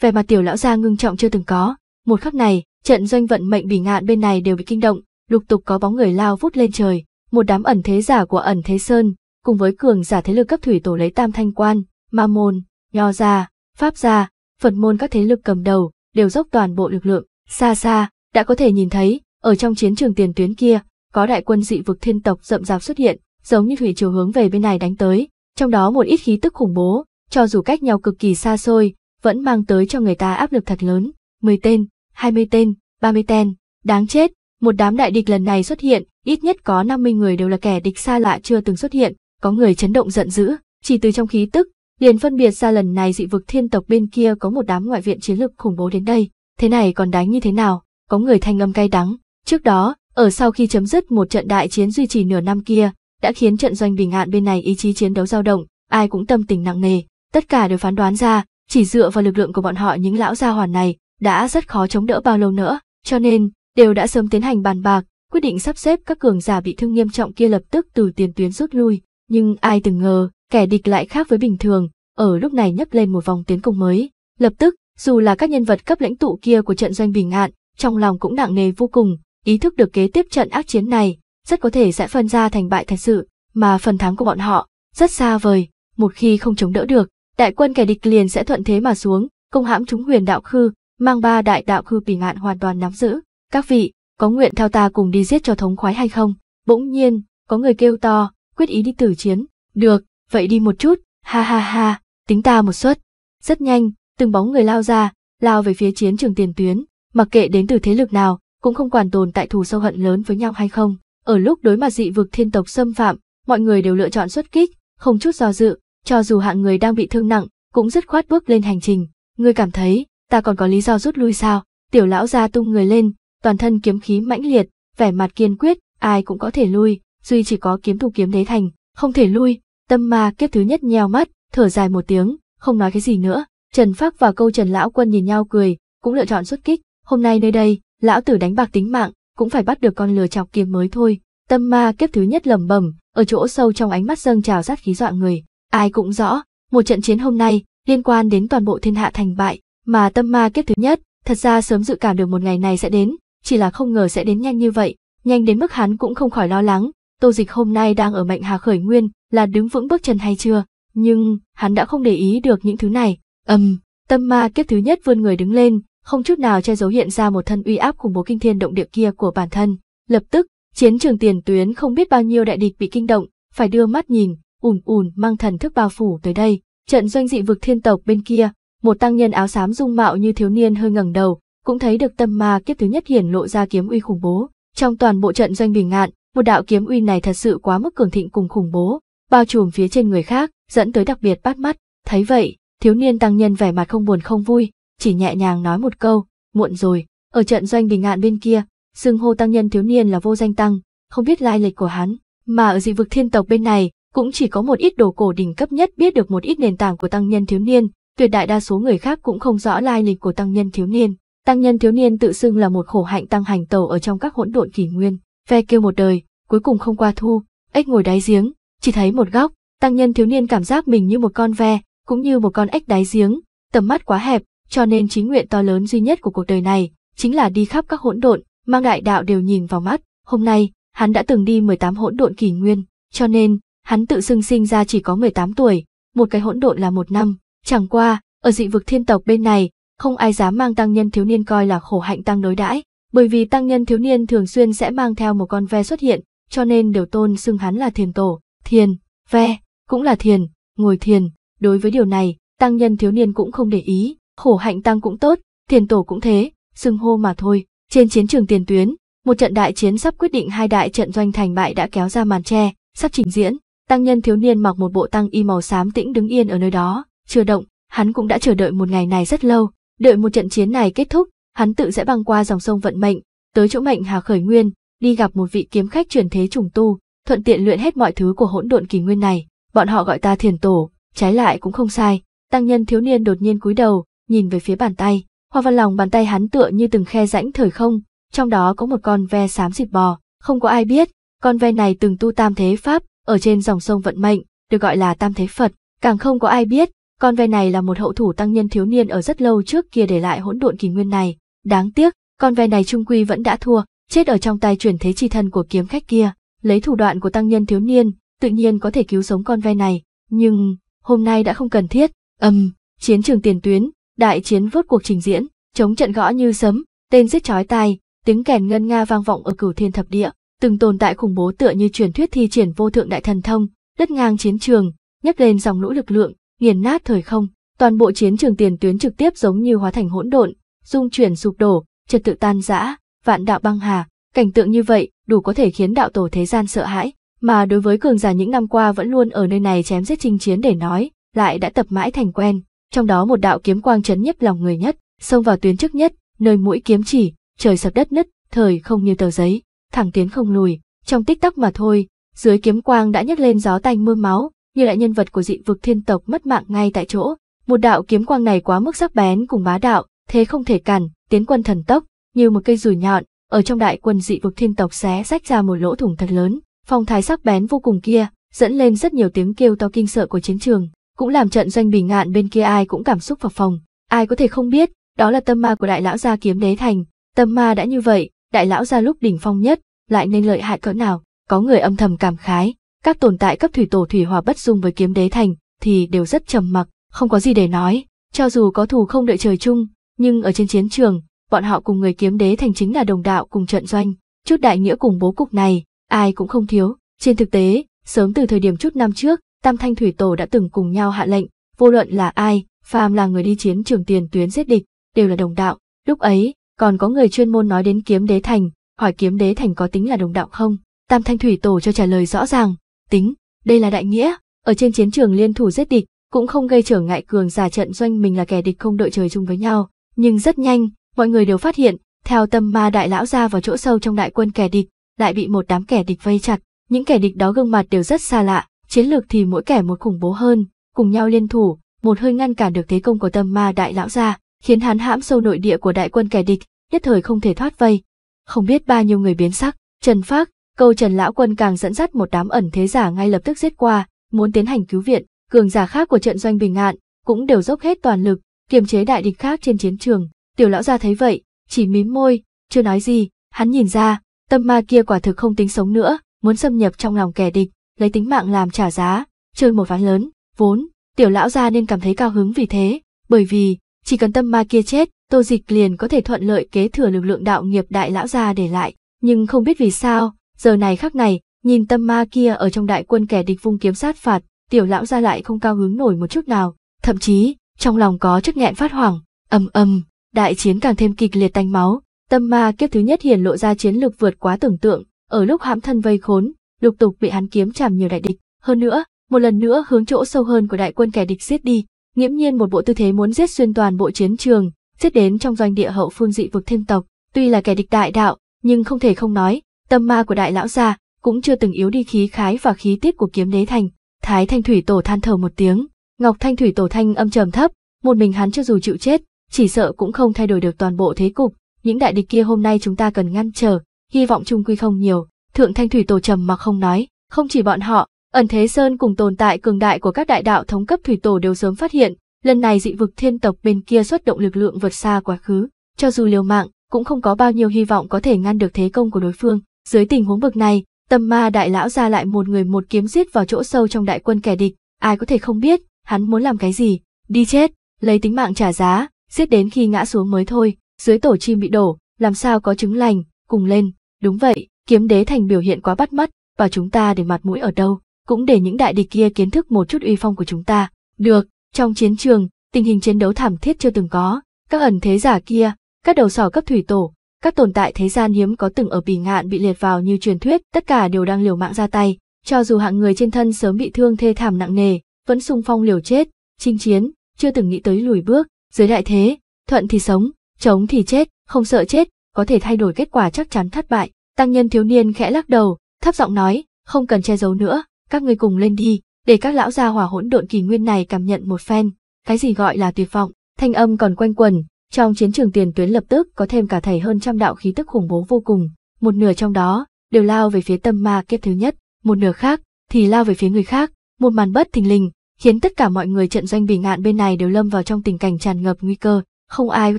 Về mặt tiểu lão gia ngưng trọng chưa từng có, một khắc này, trận doanh vận mệnh bỉ ngạn bên này đều bị kinh động, lục tục có bóng người lao vút lên trời, một đám ẩn thế giả của ẩn thế sơn, cùng với cường giả thế lực cấp thủy tổ lấy tam thanh quan, ma môn, nho gia, pháp gia, phật môn các thế lực cầm đầu, đều dốc toàn bộ lực lượng, Xa xa, đã có thể nhìn thấy, ở trong chiến trường tiền tuyến kia, có đại quân dị vực thiên tộc rậm rạp xuất hiện, giống như thủy chiều hướng về bên này đánh tới, trong đó một ít khí tức khủng bố, cho dù cách nhau cực kỳ xa xôi, vẫn mang tới cho người ta áp lực thật lớn, mười tên, hai mươi tên, ba mươi tên, đáng chết, một đám đại địch lần này xuất hiện, ít nhất có năm mươi người đều là kẻ địch xa lạ chưa từng xuất hiện, có người chấn động giận dữ, chỉ từ trong khí tức, liền phân biệt ra lần này dị vực thiên tộc bên kia có một đám ngoại viện chiến lực khủng bố đến đây, thế này còn đánh như thế nào, có người thanh âm cay đắng. Trước đó, ở sau khi chấm dứt một trận đại chiến duy trì nửa năm kia, đã khiến trận doanh bình hạn bên này ý chí chiến đấu dao động, ai cũng tâm tình nặng nề, tất cả đều phán đoán ra, chỉ dựa vào lực lượng của bọn họ những lão gia hoàn này đã rất khó chống đỡ bao lâu nữa, cho nên đều đã sớm tiến hành bàn bạc, quyết định sắp xếp các cường giả bị thương nghiêm trọng kia lập tức từ tiền tuyến rút lui, nhưng ai từng ngờ, kẻ địch lại khác với bình thường, ở lúc này nhấp lên một vòng tiến công mới, lập tức dù là các nhân vật cấp lãnh tụ kia của trận doanh bình hạn, trong lòng cũng nặng nề vô cùng, ý thức được kế tiếp trận ác chiến này, rất có thể sẽ phân ra thành bại thật sự, mà phần thắng của bọn họ rất xa vời, một khi không chống đỡ được, đại quân kẻ địch liền sẽ thuận thế mà xuống, công hãm chúng huyền đạo khư, mang ba đại đạo khư bình hạn hoàn toàn nắm giữ. Các vị, có nguyện theo ta cùng đi giết cho thống khoái hay không? Bỗng nhiên, có người kêu to, quyết ý đi tử chiến. Được, vậy đi một chút, ha ha ha, tính ta một suất. Rất nhanh, từng bóng người lao ra, lao về phía chiến trường tiền tuyến, mặc kệ đến từ thế lực nào, cũng không quản tồn tại thù sâu hận lớn với nhau hay không. Ở lúc đối mặt dị vực thiên tộc xâm phạm, mọi người đều lựa chọn xuất kích, không chút do dự, cho dù hạng người đang bị thương nặng, cũng dứt khoát bước lên hành trình. Ngươi cảm thấy, ta còn có lý do rút lui sao? Tiểu lão gia tung người lên, toàn thân kiếm khí mãnh liệt, vẻ mặt kiên quyết, ai cũng có thể lui, duy chỉ có kiếm thủ kiếm đế thành, không thể lui. Tâm ma kiếp thứ nhất nheo mắt, thở dài một tiếng, không nói cái gì nữa. Trần Phác và câu Trần Lão Quân nhìn nhau cười, cũng lựa chọn xuất kích, hôm nay nơi đây, lão tử đánh bạc tính mạng, cũng phải bắt được con lừa chọc kiếm mới thôi. Tâm ma kiếp thứ nhất lẩm bẩm, ở chỗ sâu trong ánh mắt dâng trào sát khí dọa người. Ai cũng rõ, một trận chiến hôm nay, liên quan đến toàn bộ thiên hạ thành bại, mà tâm ma kiếp thứ nhất, thật ra sớm dự cảm được một ngày này sẽ đến, chỉ là không ngờ sẽ đến nhanh như vậy, nhanh đến mức hắn cũng không khỏi lo lắng, Tô Dịch hôm nay đang ở Mệnh Hà khởi nguyên, là đứng vững bước chân hay chưa, nhưng hắn đã không để ý được những thứ này, Âm, tâm ma kiếp thứ nhất vươn người đứng lên, không chút nào che giấu hiện ra một thân uy áp khủng bố kinh thiên động địa kia của bản thân. Lập tức, chiến trường tiền tuyến không biết bao nhiêu đại địch bị kinh động, phải đưa mắt nhìn, ùn ùn mang thần thức bao phủ tới đây. Trận doanh dị vực thiên tộc bên kia, một tăng nhân áo xám dung mạo như thiếu niên hơi ngẩng đầu, cũng thấy được tâm ma kiếp thứ nhất hiển lộ ra kiếm uy khủng bố. Trong toàn bộ trận doanh bình ngạn, một đạo kiếm uy này thật sự quá mức cường thịnh cùng khủng bố, bao trùm phía trên người khác, dẫn tới đặc biệt bắt mắt. Thấy vậy, Thiếu niên tăng nhân vẻ mặt không buồn không vui, chỉ nhẹ nhàng nói một câu, muộn rồi, ở trận doanh bình ngạn bên kia, xưng hô tăng nhân thiếu niên là vô danh tăng, không biết lai lịch của hắn, mà ở dị vực thiên tộc bên này, cũng chỉ có một ít đồ cổ đỉnh cấp nhất biết được một ít nền tảng của tăng nhân thiếu niên, tuyệt đại đa số người khác cũng không rõ lai lịch của tăng nhân thiếu niên. Tăng nhân thiếu niên tự xưng là một khổ hạnh tăng hành tàu ở trong các hỗn độn kỷ nguyên, ve kêu một đời, cuối cùng không qua thu, ếch ngồi đáy giếng, chỉ thấy một góc, tăng nhân thiếu niên cảm giác mình như một con ve, cũng như một con ếch đáy giếng, tầm mắt quá hẹp, cho nên chính nguyện to lớn duy nhất của cuộc đời này chính là đi khắp các hỗn độn, mang đại đạo đều nhìn vào mắt. Hôm nay, hắn đã từng đi 18 hỗn độn kỳ nguyên, cho nên, hắn tự xưng sinh ra chỉ có 18 tuổi, một cái hỗn độn là một năm, chẳng qua, ở dị vực thiên tộc bên này, không ai dám mang tăng nhân thiếu niên coi là khổ hạnh tăng đối đãi, bởi vì tăng nhân thiếu niên thường xuyên sẽ mang theo một con ve xuất hiện, cho nên đều tôn xưng hắn là thiền tổ, thiền, ve, cũng là thiền, ngồi thiền, Đối với điều này, tăng nhân thiếu niên cũng không để ý, khổ hạnh tăng cũng tốt, thiền tổ cũng thế, xưng hô mà thôi. Trên chiến trường tiền tuyến, một trận đại chiến sắp quyết định hai đại trận doanh thành bại đã kéo ra màn tre, sắp trình diễn. Tăng nhân thiếu niên mặc một bộ tăng y màu xám tĩnh đứng yên ở nơi đó, chưa động, hắn cũng đã chờ đợi một ngày này rất lâu, đợi một trận chiến này kết thúc, hắn tự sẽ băng qua dòng sông vận mệnh, tới chỗ mệnh Hà Khởi Nguyên, đi gặp một vị kiếm khách truyền thế trùng tu, thuận tiện luyện hết mọi thứ của hỗn độn kỳ nguyên này, bọn họ gọi ta thiền tổ, trái lại cũng không sai tăng nhân thiếu niên đột nhiên cúi đầu nhìn về phía bàn tay hoa văn lòng bàn tay hắn tựa như từng khe rãnh thời không trong đó có một con ve xám xịt bò không có ai biết con ve này từng tu tam thế pháp ở trên dòng sông vận mệnh được gọi là tam thế phật càng không có ai biết con ve này là một hậu thủ tăng nhân thiếu niên ở rất lâu trước kia để lại hỗn độn kỳ nguyên này đáng tiếc con ve này trung quy vẫn đã thua chết ở trong tay chuyển thế chi thân của kiếm khách kia lấy thủ đoạn của tăng nhân thiếu niên tự nhiên có thể cứu sống con ve này nhưng hôm nay đã không cần thiết, âm, um, chiến trường tiền tuyến, đại chiến vớt cuộc trình diễn, chống trận gõ như sấm, tên giết chói tai, tiếng kèn ngân nga vang vọng ở cửu thiên thập địa, từng tồn tại khủng bố tựa như truyền thuyết thi triển vô thượng đại thần thông, đất ngang chiến trường, nhấc lên dòng lũ lực lượng, nghiền nát thời không, toàn bộ chiến trường tiền tuyến trực tiếp giống như hóa thành hỗn độn, dung chuyển sụp đổ, trật tự tan rã, vạn đạo băng hà, cảnh tượng như vậy đủ có thể khiến đạo tổ thế gian sợ hãi mà đối với cường giả những năm qua vẫn luôn ở nơi này chém giết chinh chiến để nói, lại đã tập mãi thành quen, trong đó một đạo kiếm quang chấn nhiếp lòng người nhất, xông vào tuyến trước nhất, nơi mũi kiếm chỉ, trời sập đất nứt, thời không như tờ giấy, thẳng tiến không lùi, trong tích tắc mà thôi, dưới kiếm quang đã nhấc lên gió tanh mưa máu, như lại nhân vật của dị vực thiên tộc mất mạng ngay tại chỗ. Một đạo kiếm quang này quá mức sắc bén cùng bá đạo, thế không thể cản, tiến quân thần tốc, như một cây rùi nhọn, ở trong đại quân dị vực thiên tộc xé rách ra một lỗ thủng thật lớn, Phong thái sắc bén vô cùng kia, dẫn lên rất nhiều tiếng kêu to kinh sợ của chiến trường, cũng làm trận doanh bình ngạn bên kia ai cũng cảm xúc vào phòng, ai có thể không biết, đó là tâm ma của đại lão gia kiếm đế thành, tâm ma đã như vậy, đại lão gia lúc đỉnh phong nhất, lại nên lợi hại cỡ nào, có người âm thầm cảm khái, các tồn tại cấp thủy tổ thủy hòa bất dung với kiếm đế thành thì đều rất trầm mặc, không có gì để nói, cho dù có thù không đợi trời chung, nhưng ở trên chiến trường, bọn họ cùng người kiếm đế thành chính là đồng đạo cùng trận doanh, chút đại nghĩa cùng bố cục này, ai cũng không thiếu. Trên thực tế, sớm từ thời điểm chút năm trước, Tam Thanh Thủy Tổ đã từng cùng nhau hạ lệnh, vô luận là ai, phàm là người đi chiến trường tiền tuyến giết địch, đều là đồng đạo. Lúc ấy, còn có người chuyên môn nói đến kiếm đế thành, hỏi kiếm đế thành có tính là đồng đạo không? Tam Thanh Thủy Tổ cho trả lời rõ ràng, tính, đây là đại nghĩa, ở trên chiến trường liên thủ giết địch, cũng không gây trở ngại cường giả trận doanh mình là kẻ địch không đội trời chung với nhau. Nhưng rất nhanh, mọi người đều phát hiện, theo tâm ma đại lão ra vào chỗ sâu trong đại quân kẻ địch, lại bị một đám kẻ địch vây chặt. Những kẻ địch đó gương mặt đều rất xa lạ, chiến lược thì mỗi kẻ một khủng bố hơn, cùng nhau liên thủ, một hơi ngăn cản được thế công của tâm ma đại lão ra, khiến hắn hãm sâu nội địa của đại quân kẻ địch, nhất thời không thể thoát vây. Không biết bao nhiêu người biến sắc, Trần Phác, câu Trần Lão Quân càng dẫn dắt một đám ẩn thế giả ngay lập tức giết qua, muốn tiến hành cứu viện, cường giả khác của trận doanh bình ngạn, cũng đều dốc hết toàn lực, kiềm chế đại địch khác trên chiến trường. Tiểu lão gia thấy vậy, chỉ mím môi, chưa nói gì, hắn nhìn ra, Tâm ma kia quả thực không tính sống nữa, muốn xâm nhập trong lòng kẻ địch, lấy tính mạng làm trả giá, chơi một ván lớn, vốn, tiểu lão gia nên cảm thấy cao hứng vì thế, bởi vì, chỉ cần tâm ma kia chết, tô dịch liền có thể thuận lợi kế thừa lực lượng đạo nghiệp đại lão gia để lại, nhưng không biết vì sao, giờ này khắc này, nhìn tâm ma kia ở trong đại quân kẻ địch vung kiếm sát phạt, tiểu lão gia lại không cao hứng nổi một chút nào, thậm chí, trong lòng có chút nghẹn phát hoảng, ầm ầm, đại chiến càng thêm kịch liệt tanh máu, Tâm ma kiếp thứ nhất hiển lộ ra chiến lược vượt quá tưởng tượng, ở lúc hãm thân vây khốn, lục tục bị hắn kiếm chằm nhiều đại địch, hơn nữa, một lần nữa hướng chỗ sâu hơn của đại quân kẻ địch giết đi, nghiễm nhiên một bộ tư thế muốn giết xuyên toàn bộ chiến trường, giết đến trong doanh địa hậu phương dị vực thêm tộc, tuy là kẻ địch đại đạo, nhưng không thể không nói, tâm ma của đại lão gia cũng chưa từng yếu đi khí khái và khí tiết của kiếm đế thành. Thái Thanh Thủy Tổ than thở một tiếng, Ngọc Thanh Thủy Tổ thanh âm trầm thấp, một mình hắn cho dù chịu chết, chỉ sợ cũng không thay đổi được toàn bộ thế cục, những đại địch kia hôm nay chúng ta cần ngăn trở, hy vọng chung quy không nhiều. Thượng Thanh Thủy Tổ trầm mặc không nói, không chỉ bọn họ, ẩn thế sơn cùng tồn tại cường đại của các đại đạo thống cấp thủy tổ đều sớm phát hiện, lần này dị vực thiên tộc bên kia xuất động lực lượng vượt xa quá khứ, cho dù liều mạng, cũng không có bao nhiêu hy vọng có thể ngăn được thế công của đối phương. Dưới tình huống bực này, tâm ma đại lão ra lại một người một kiếm giết vào chỗ sâu trong đại quân kẻ địch, ai có thể không biết, hắn muốn làm cái gì, đi chết, lấy tính mạng trả giá, giết đến khi ngã xuống mới thôi dưới tổ chim bị đổ, làm sao có trứng lành, cùng lên, đúng vậy, kiếm đế thành biểu hiện quá bắt mắt, và chúng ta để mặt mũi ở đâu, cũng để những đại địch kia kiến thức một chút uy phong của chúng ta. Được, trong chiến trường, tình hình chiến đấu thảm thiết chưa từng có, các ẩn thế giả kia, các đầu sỏ cấp thủy tổ, các tồn tại thế gian hiếm có từng ở bì ngạn bị liệt vào như truyền thuyết, tất cả đều đang liều mạng ra tay, cho dù hạng người trên thân sớm bị thương thê thảm nặng nề, vẫn sung phong liều chết, chinh chiến, chưa từng nghĩ tới lùi bước, dưới đại thế, thuận thì sống, Chống thì chết, không sợ chết, có thể thay đổi kết quả chắc chắn thất bại. Tăng nhân thiếu niên khẽ lắc đầu, thấp giọng nói, không cần che giấu nữa, các ngươi cùng lên đi, để các lão gia hỏa hỗn độn kỳ nguyên này cảm nhận một phen. Cái gì gọi là tuyệt vọng, thanh âm còn quanh quẩn, trong chiến trường tiền tuyến lập tức có thêm cả thầy hơn trăm đạo khí tức khủng bố vô cùng, một nửa trong đó đều lao về phía tâm ma kiếp thứ nhất, một nửa khác thì lao về phía người khác, một màn bất thình lình, khiến tất cả mọi người trận doanh bình ngạn bên này đều lâm vào trong tình cảnh tràn ngập nguy cơ, không ai có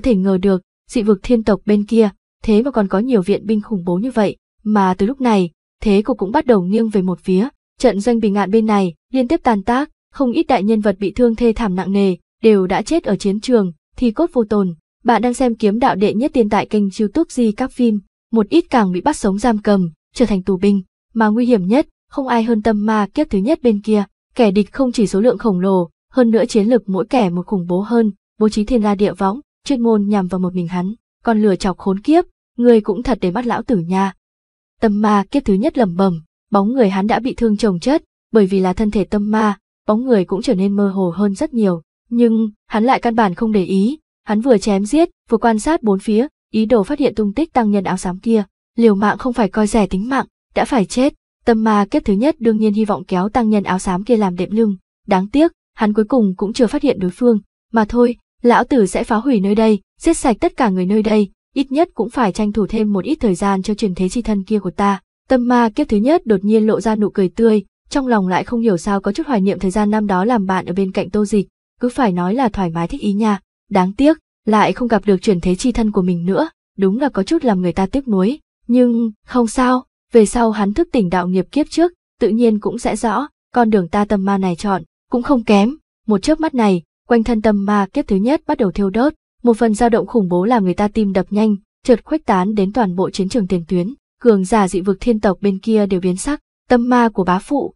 thể ngờ được, dị vực thiên tộc bên kia, thế mà còn có nhiều viện binh khủng bố như vậy, mà từ lúc này, thế cục cũng bắt đầu nghiêng về một phía, trận doanh bình ngạn bên này liên tiếp tàn tác, không ít đại nhân vật bị thương thê thảm nặng nề, đều đã chết ở chiến trường, thì cốt vô tồn. Bạn đang xem kiếm đạo đệ nhất tiên tại kênh youtube Di các phim, một ít càng bị bắt sống giam cầm, trở thành tù binh, mà nguy hiểm nhất, không ai hơn tâm ma kiếp thứ nhất bên kia, kẻ địch không chỉ số lượng khổng lồ, hơn nữa chiến lực mỗi kẻ một khủng bố hơn, bố trí thiên la địa võng, chuyên môn nhằm vào một mình hắn, còn lừa chọc khốn kiếp, người cũng thật để mắt lão tử nha. Tâm ma kiếp thứ nhất lẩm bẩm bóng người hắn đã bị thương trồng chất, bởi vì là thân thể tâm ma, bóng người cũng trở nên mơ hồ hơn rất nhiều, nhưng hắn lại căn bản không để ý, hắn vừa chém giết, vừa quan sát bốn phía, ý đồ phát hiện tung tích tăng nhân áo xám kia, liều mạng không phải coi rẻ tính mạng, đã phải chết, tâm ma kiếp thứ nhất đương nhiên hy vọng kéo tăng nhân áo xám kia làm đệm lưng, đáng tiếc, hắn cuối cùng cũng chưa phát hiện đối phương, mà thôi, lão tử sẽ phá hủy nơi đây, giết sạch tất cả người nơi đây, ít nhất cũng phải tranh thủ thêm một ít thời gian cho truyền thế chi thân kia của ta. Tâm ma kiếp thứ nhất đột nhiên lộ ra nụ cười tươi, trong lòng lại không hiểu sao có chút hoài niệm thời gian năm đó làm bạn ở bên cạnh tô dịch, cứ phải nói là thoải mái thích ý nha, đáng tiếc, lại không gặp được truyền thế chi thân của mình nữa, đúng là có chút làm người ta tiếc nuối, nhưng không sao, về sau hắn thức tỉnh đạo nghiệp kiếp trước, tự nhiên cũng sẽ rõ, con đường ta tâm ma này chọn, cũng không kém, một chớp mắt này, quanh thân tâm ma kiếp thứ nhất bắt đầu thiêu đốt, một phần dao động khủng bố làm người ta tim đập nhanh, trượt khuếch tán đến toàn bộ chiến trường tiền tuyến, cường giả dị vực thiên tộc bên kia đều biến sắc, tâm ma của bá phụ.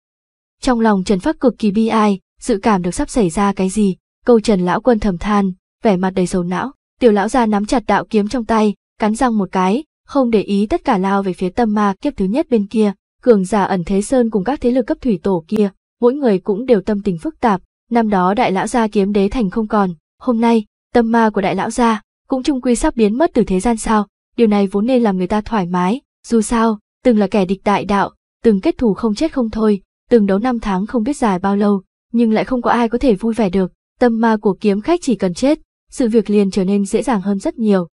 Trong lòng Trần Phác cực kỳ bi ai, dự cảm được sắp xảy ra cái gì, câu Trần lão quân thầm than, vẻ mặt đầy sầu não, tiểu lão gia nắm chặt đạo kiếm trong tay, cắn răng một cái, không để ý tất cả lao về phía tâm ma kiếp thứ nhất bên kia, cường giả ẩn thế sơn cùng các thế lực cấp thủy tổ kia, mỗi người cũng đều tâm tình phức tạp, năm đó đại lão gia kiếm đế thành không còn, hôm nay, tâm ma của đại lão gia cũng chung quy sắp biến mất từ thế gian sao, điều này vốn nên làm người ta thoải mái, dù sao, từng là kẻ địch đại đạo, từng kết thù không chết không thôi, từng đấu năm tháng không biết dài bao lâu, nhưng lại không có ai có thể vui vẻ được, tâm ma của kiếm khách chỉ cần chết, sự việc liền trở nên dễ dàng hơn rất nhiều.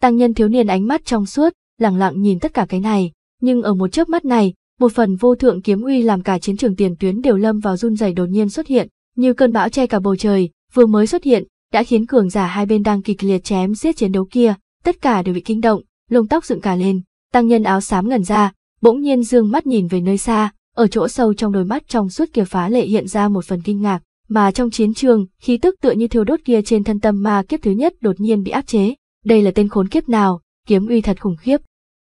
Tăng nhân thiếu niên ánh mắt trong suốt, lặng lặng nhìn tất cả cái này, nhưng ở một chớp mắt này, một phần vô thượng kiếm uy làm cả chiến trường tiền tuyến đều lâm vào run rẩy đột nhiên xuất hiện, như cơn bão che cả bầu trời, vừa mới xuất hiện, đã khiến cường giả hai bên đang kịch liệt chém giết chiến đấu kia, tất cả đều bị kinh động, lông tóc dựng cả lên. Tăng nhân áo xám ngẩn ra, bỗng nhiên dương mắt nhìn về nơi xa, ở chỗ sâu trong đôi mắt trong suốt kia phá lệ hiện ra một phần kinh ngạc, mà trong chiến trường, khí tức tựa như thiêu đốt kia trên thân tâm ma kiếp thứ nhất đột nhiên bị áp chế. Đây là tên khốn kiếp nào, kiếm uy thật khủng khiếp.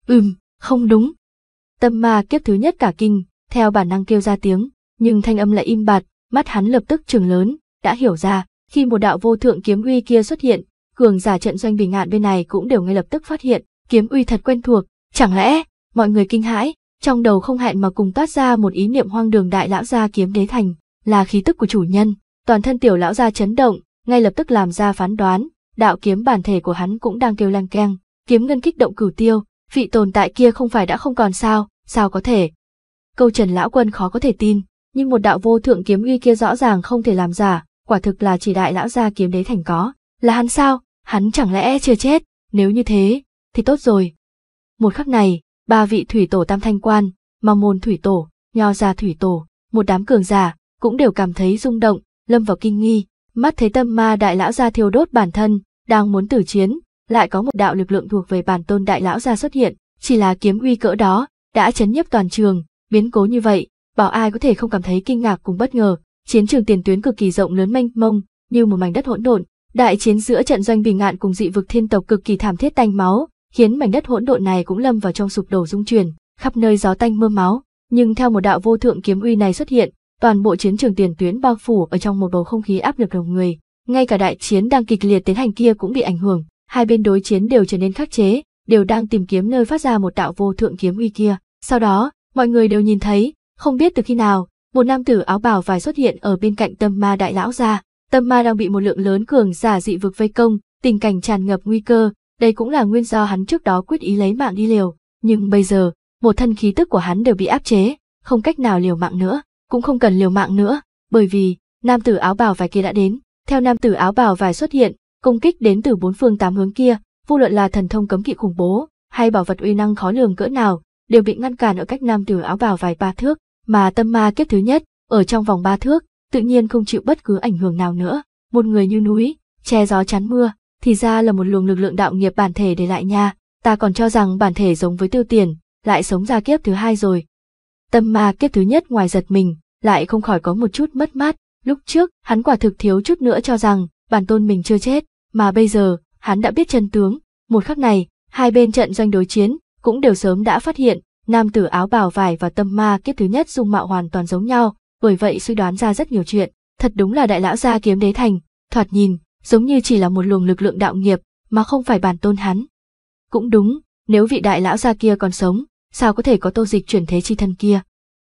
Ừm, không đúng. Tâm ma kiếp thứ nhất cả kinh, theo bản năng kêu ra tiếng, nhưng thanh âm lại im bặt, mắt hắn lập tức trừng lớn, đã hiểu ra, khi một đạo vô thượng kiếm uy kia xuất hiện, cường giả trận doanh bình ngạn bên này cũng đều ngay lập tức phát hiện, kiếm uy thật quen thuộc, chẳng lẽ, mọi người kinh hãi, trong đầu không hẹn mà cùng toát ra một ý niệm hoang đường đại lão gia kiếm đế thành, là khí tức của chủ nhân, toàn thân tiểu lão gia chấn động, ngay lập tức làm ra phán đoán, đạo kiếm bản thể của hắn cũng đang kêu leng keng, kiếm ngân kích động cửu tiêu, vị tồn tại kia không phải đã không còn sao, sao có thể. Câu Trần lão quân khó có thể tin, nhưng một đạo vô thượng kiếm uy kia rõ ràng không thể làm giả, quả thực là chỉ đại lão gia kiếm đế thành có. Là hắn sao? Hắn chẳng lẽ chưa chết? Nếu như thế, thì tốt rồi. Một khắc này, ba vị thủy tổ tam thanh quan, mà môn thủy tổ, nho gia thủy tổ, một đám cường giả, cũng đều cảm thấy rung động, lâm vào kinh nghi, mắt thấy tâm ma đại lão gia thiêu đốt bản thân, đang muốn tử chiến, lại có một đạo lực lượng thuộc về bản tôn đại lão gia xuất hiện, chỉ là kiếm uy cỡ đó, đã chấn nhấp toàn trường, biến cố như vậy, bảo ai có thể không cảm thấy kinh ngạc cùng bất ngờ. Chiến trường tiền tuyến cực kỳ rộng lớn mênh mông, như một mảnh đất hỗn độn. Đại chiến giữa trận doanh bình ngạn cùng dị vực thiên tộc cực kỳ thảm thiết tanh máu, khiến mảnh đất hỗn độn này cũng lâm vào trong sụp đổ dung chuyển, khắp nơi gió tanh mưa máu. Nhưng theo một đạo vô thượng kiếm uy này xuất hiện, toàn bộ chiến trường tiền tuyến bao phủ ở trong một bầu không khí áp lực đồng người. Ngay cả đại chiến đang kịch liệt tiến hành kia cũng bị ảnh hưởng, hai bên đối chiến đều trở nên khắc chế, đều đang tìm kiếm nơi phát ra một đạo vô thượng kiếm uy kia. Sau đó, mọi người đều nhìn thấy, không biết từ khi nào, một nam tử áo bào vải xuất hiện ở bên cạnh tâm ma đại lão gia. Tâm ma đang bị một lượng lớn cường giả dị vực vây công, tình cảnh tràn ngập nguy cơ, đây cũng là nguyên do hắn trước đó quyết ý lấy mạng đi liều. Nhưng bây giờ, một thân khí tức của hắn đều bị áp chế, không cách nào liều mạng nữa, cũng không cần liều mạng nữa, bởi vì, nam tử áo bào vải kia đã đến. Theo nam tử áo bào vải xuất hiện, công kích đến từ bốn phương tám hướng kia, vô luận là thần thông cấm kỵ khủng bố, hay bảo vật uy năng khó lường cỡ nào, đều bị ngăn cản ở cách nam tử áo bào vài ba thước, mà tâm ma kiếp thứ nhất, ở trong vòng ba thước, tự nhiên không chịu bất cứ ảnh hưởng nào nữa. Một người như núi, che gió chắn mưa, thì ra là một luồng lực lượng đạo nghiệp bản thể để lại nha. Ta còn cho rằng bản thể giống với tiêu tiền, lại sống ra kiếp thứ hai rồi. Tâm ma kiếp thứ nhất ngoài giật mình, lại không khỏi có một chút mất mát. Lúc trước, hắn quả thực thiếu chút nữa cho rằng bản tôn mình chưa chết, mà bây giờ, hắn đã biết chân tướng. Một khắc này, hai bên trận doanh đối chiến, cũng đều sớm đã phát hiện nam tử áo bào vải và tâm ma kiếp thứ nhất dung mạo hoàn toàn giống nhau, bởi vậy suy đoán ra rất nhiều chuyện, thật đúng là đại lão gia kiếm đế thành, thoạt nhìn, giống như chỉ là một luồng lực lượng đạo nghiệp, mà không phải bản tôn hắn. Cũng đúng, nếu vị đại lão gia kia còn sống, sao có thể có tô dịch chuyển thế chi thân kia.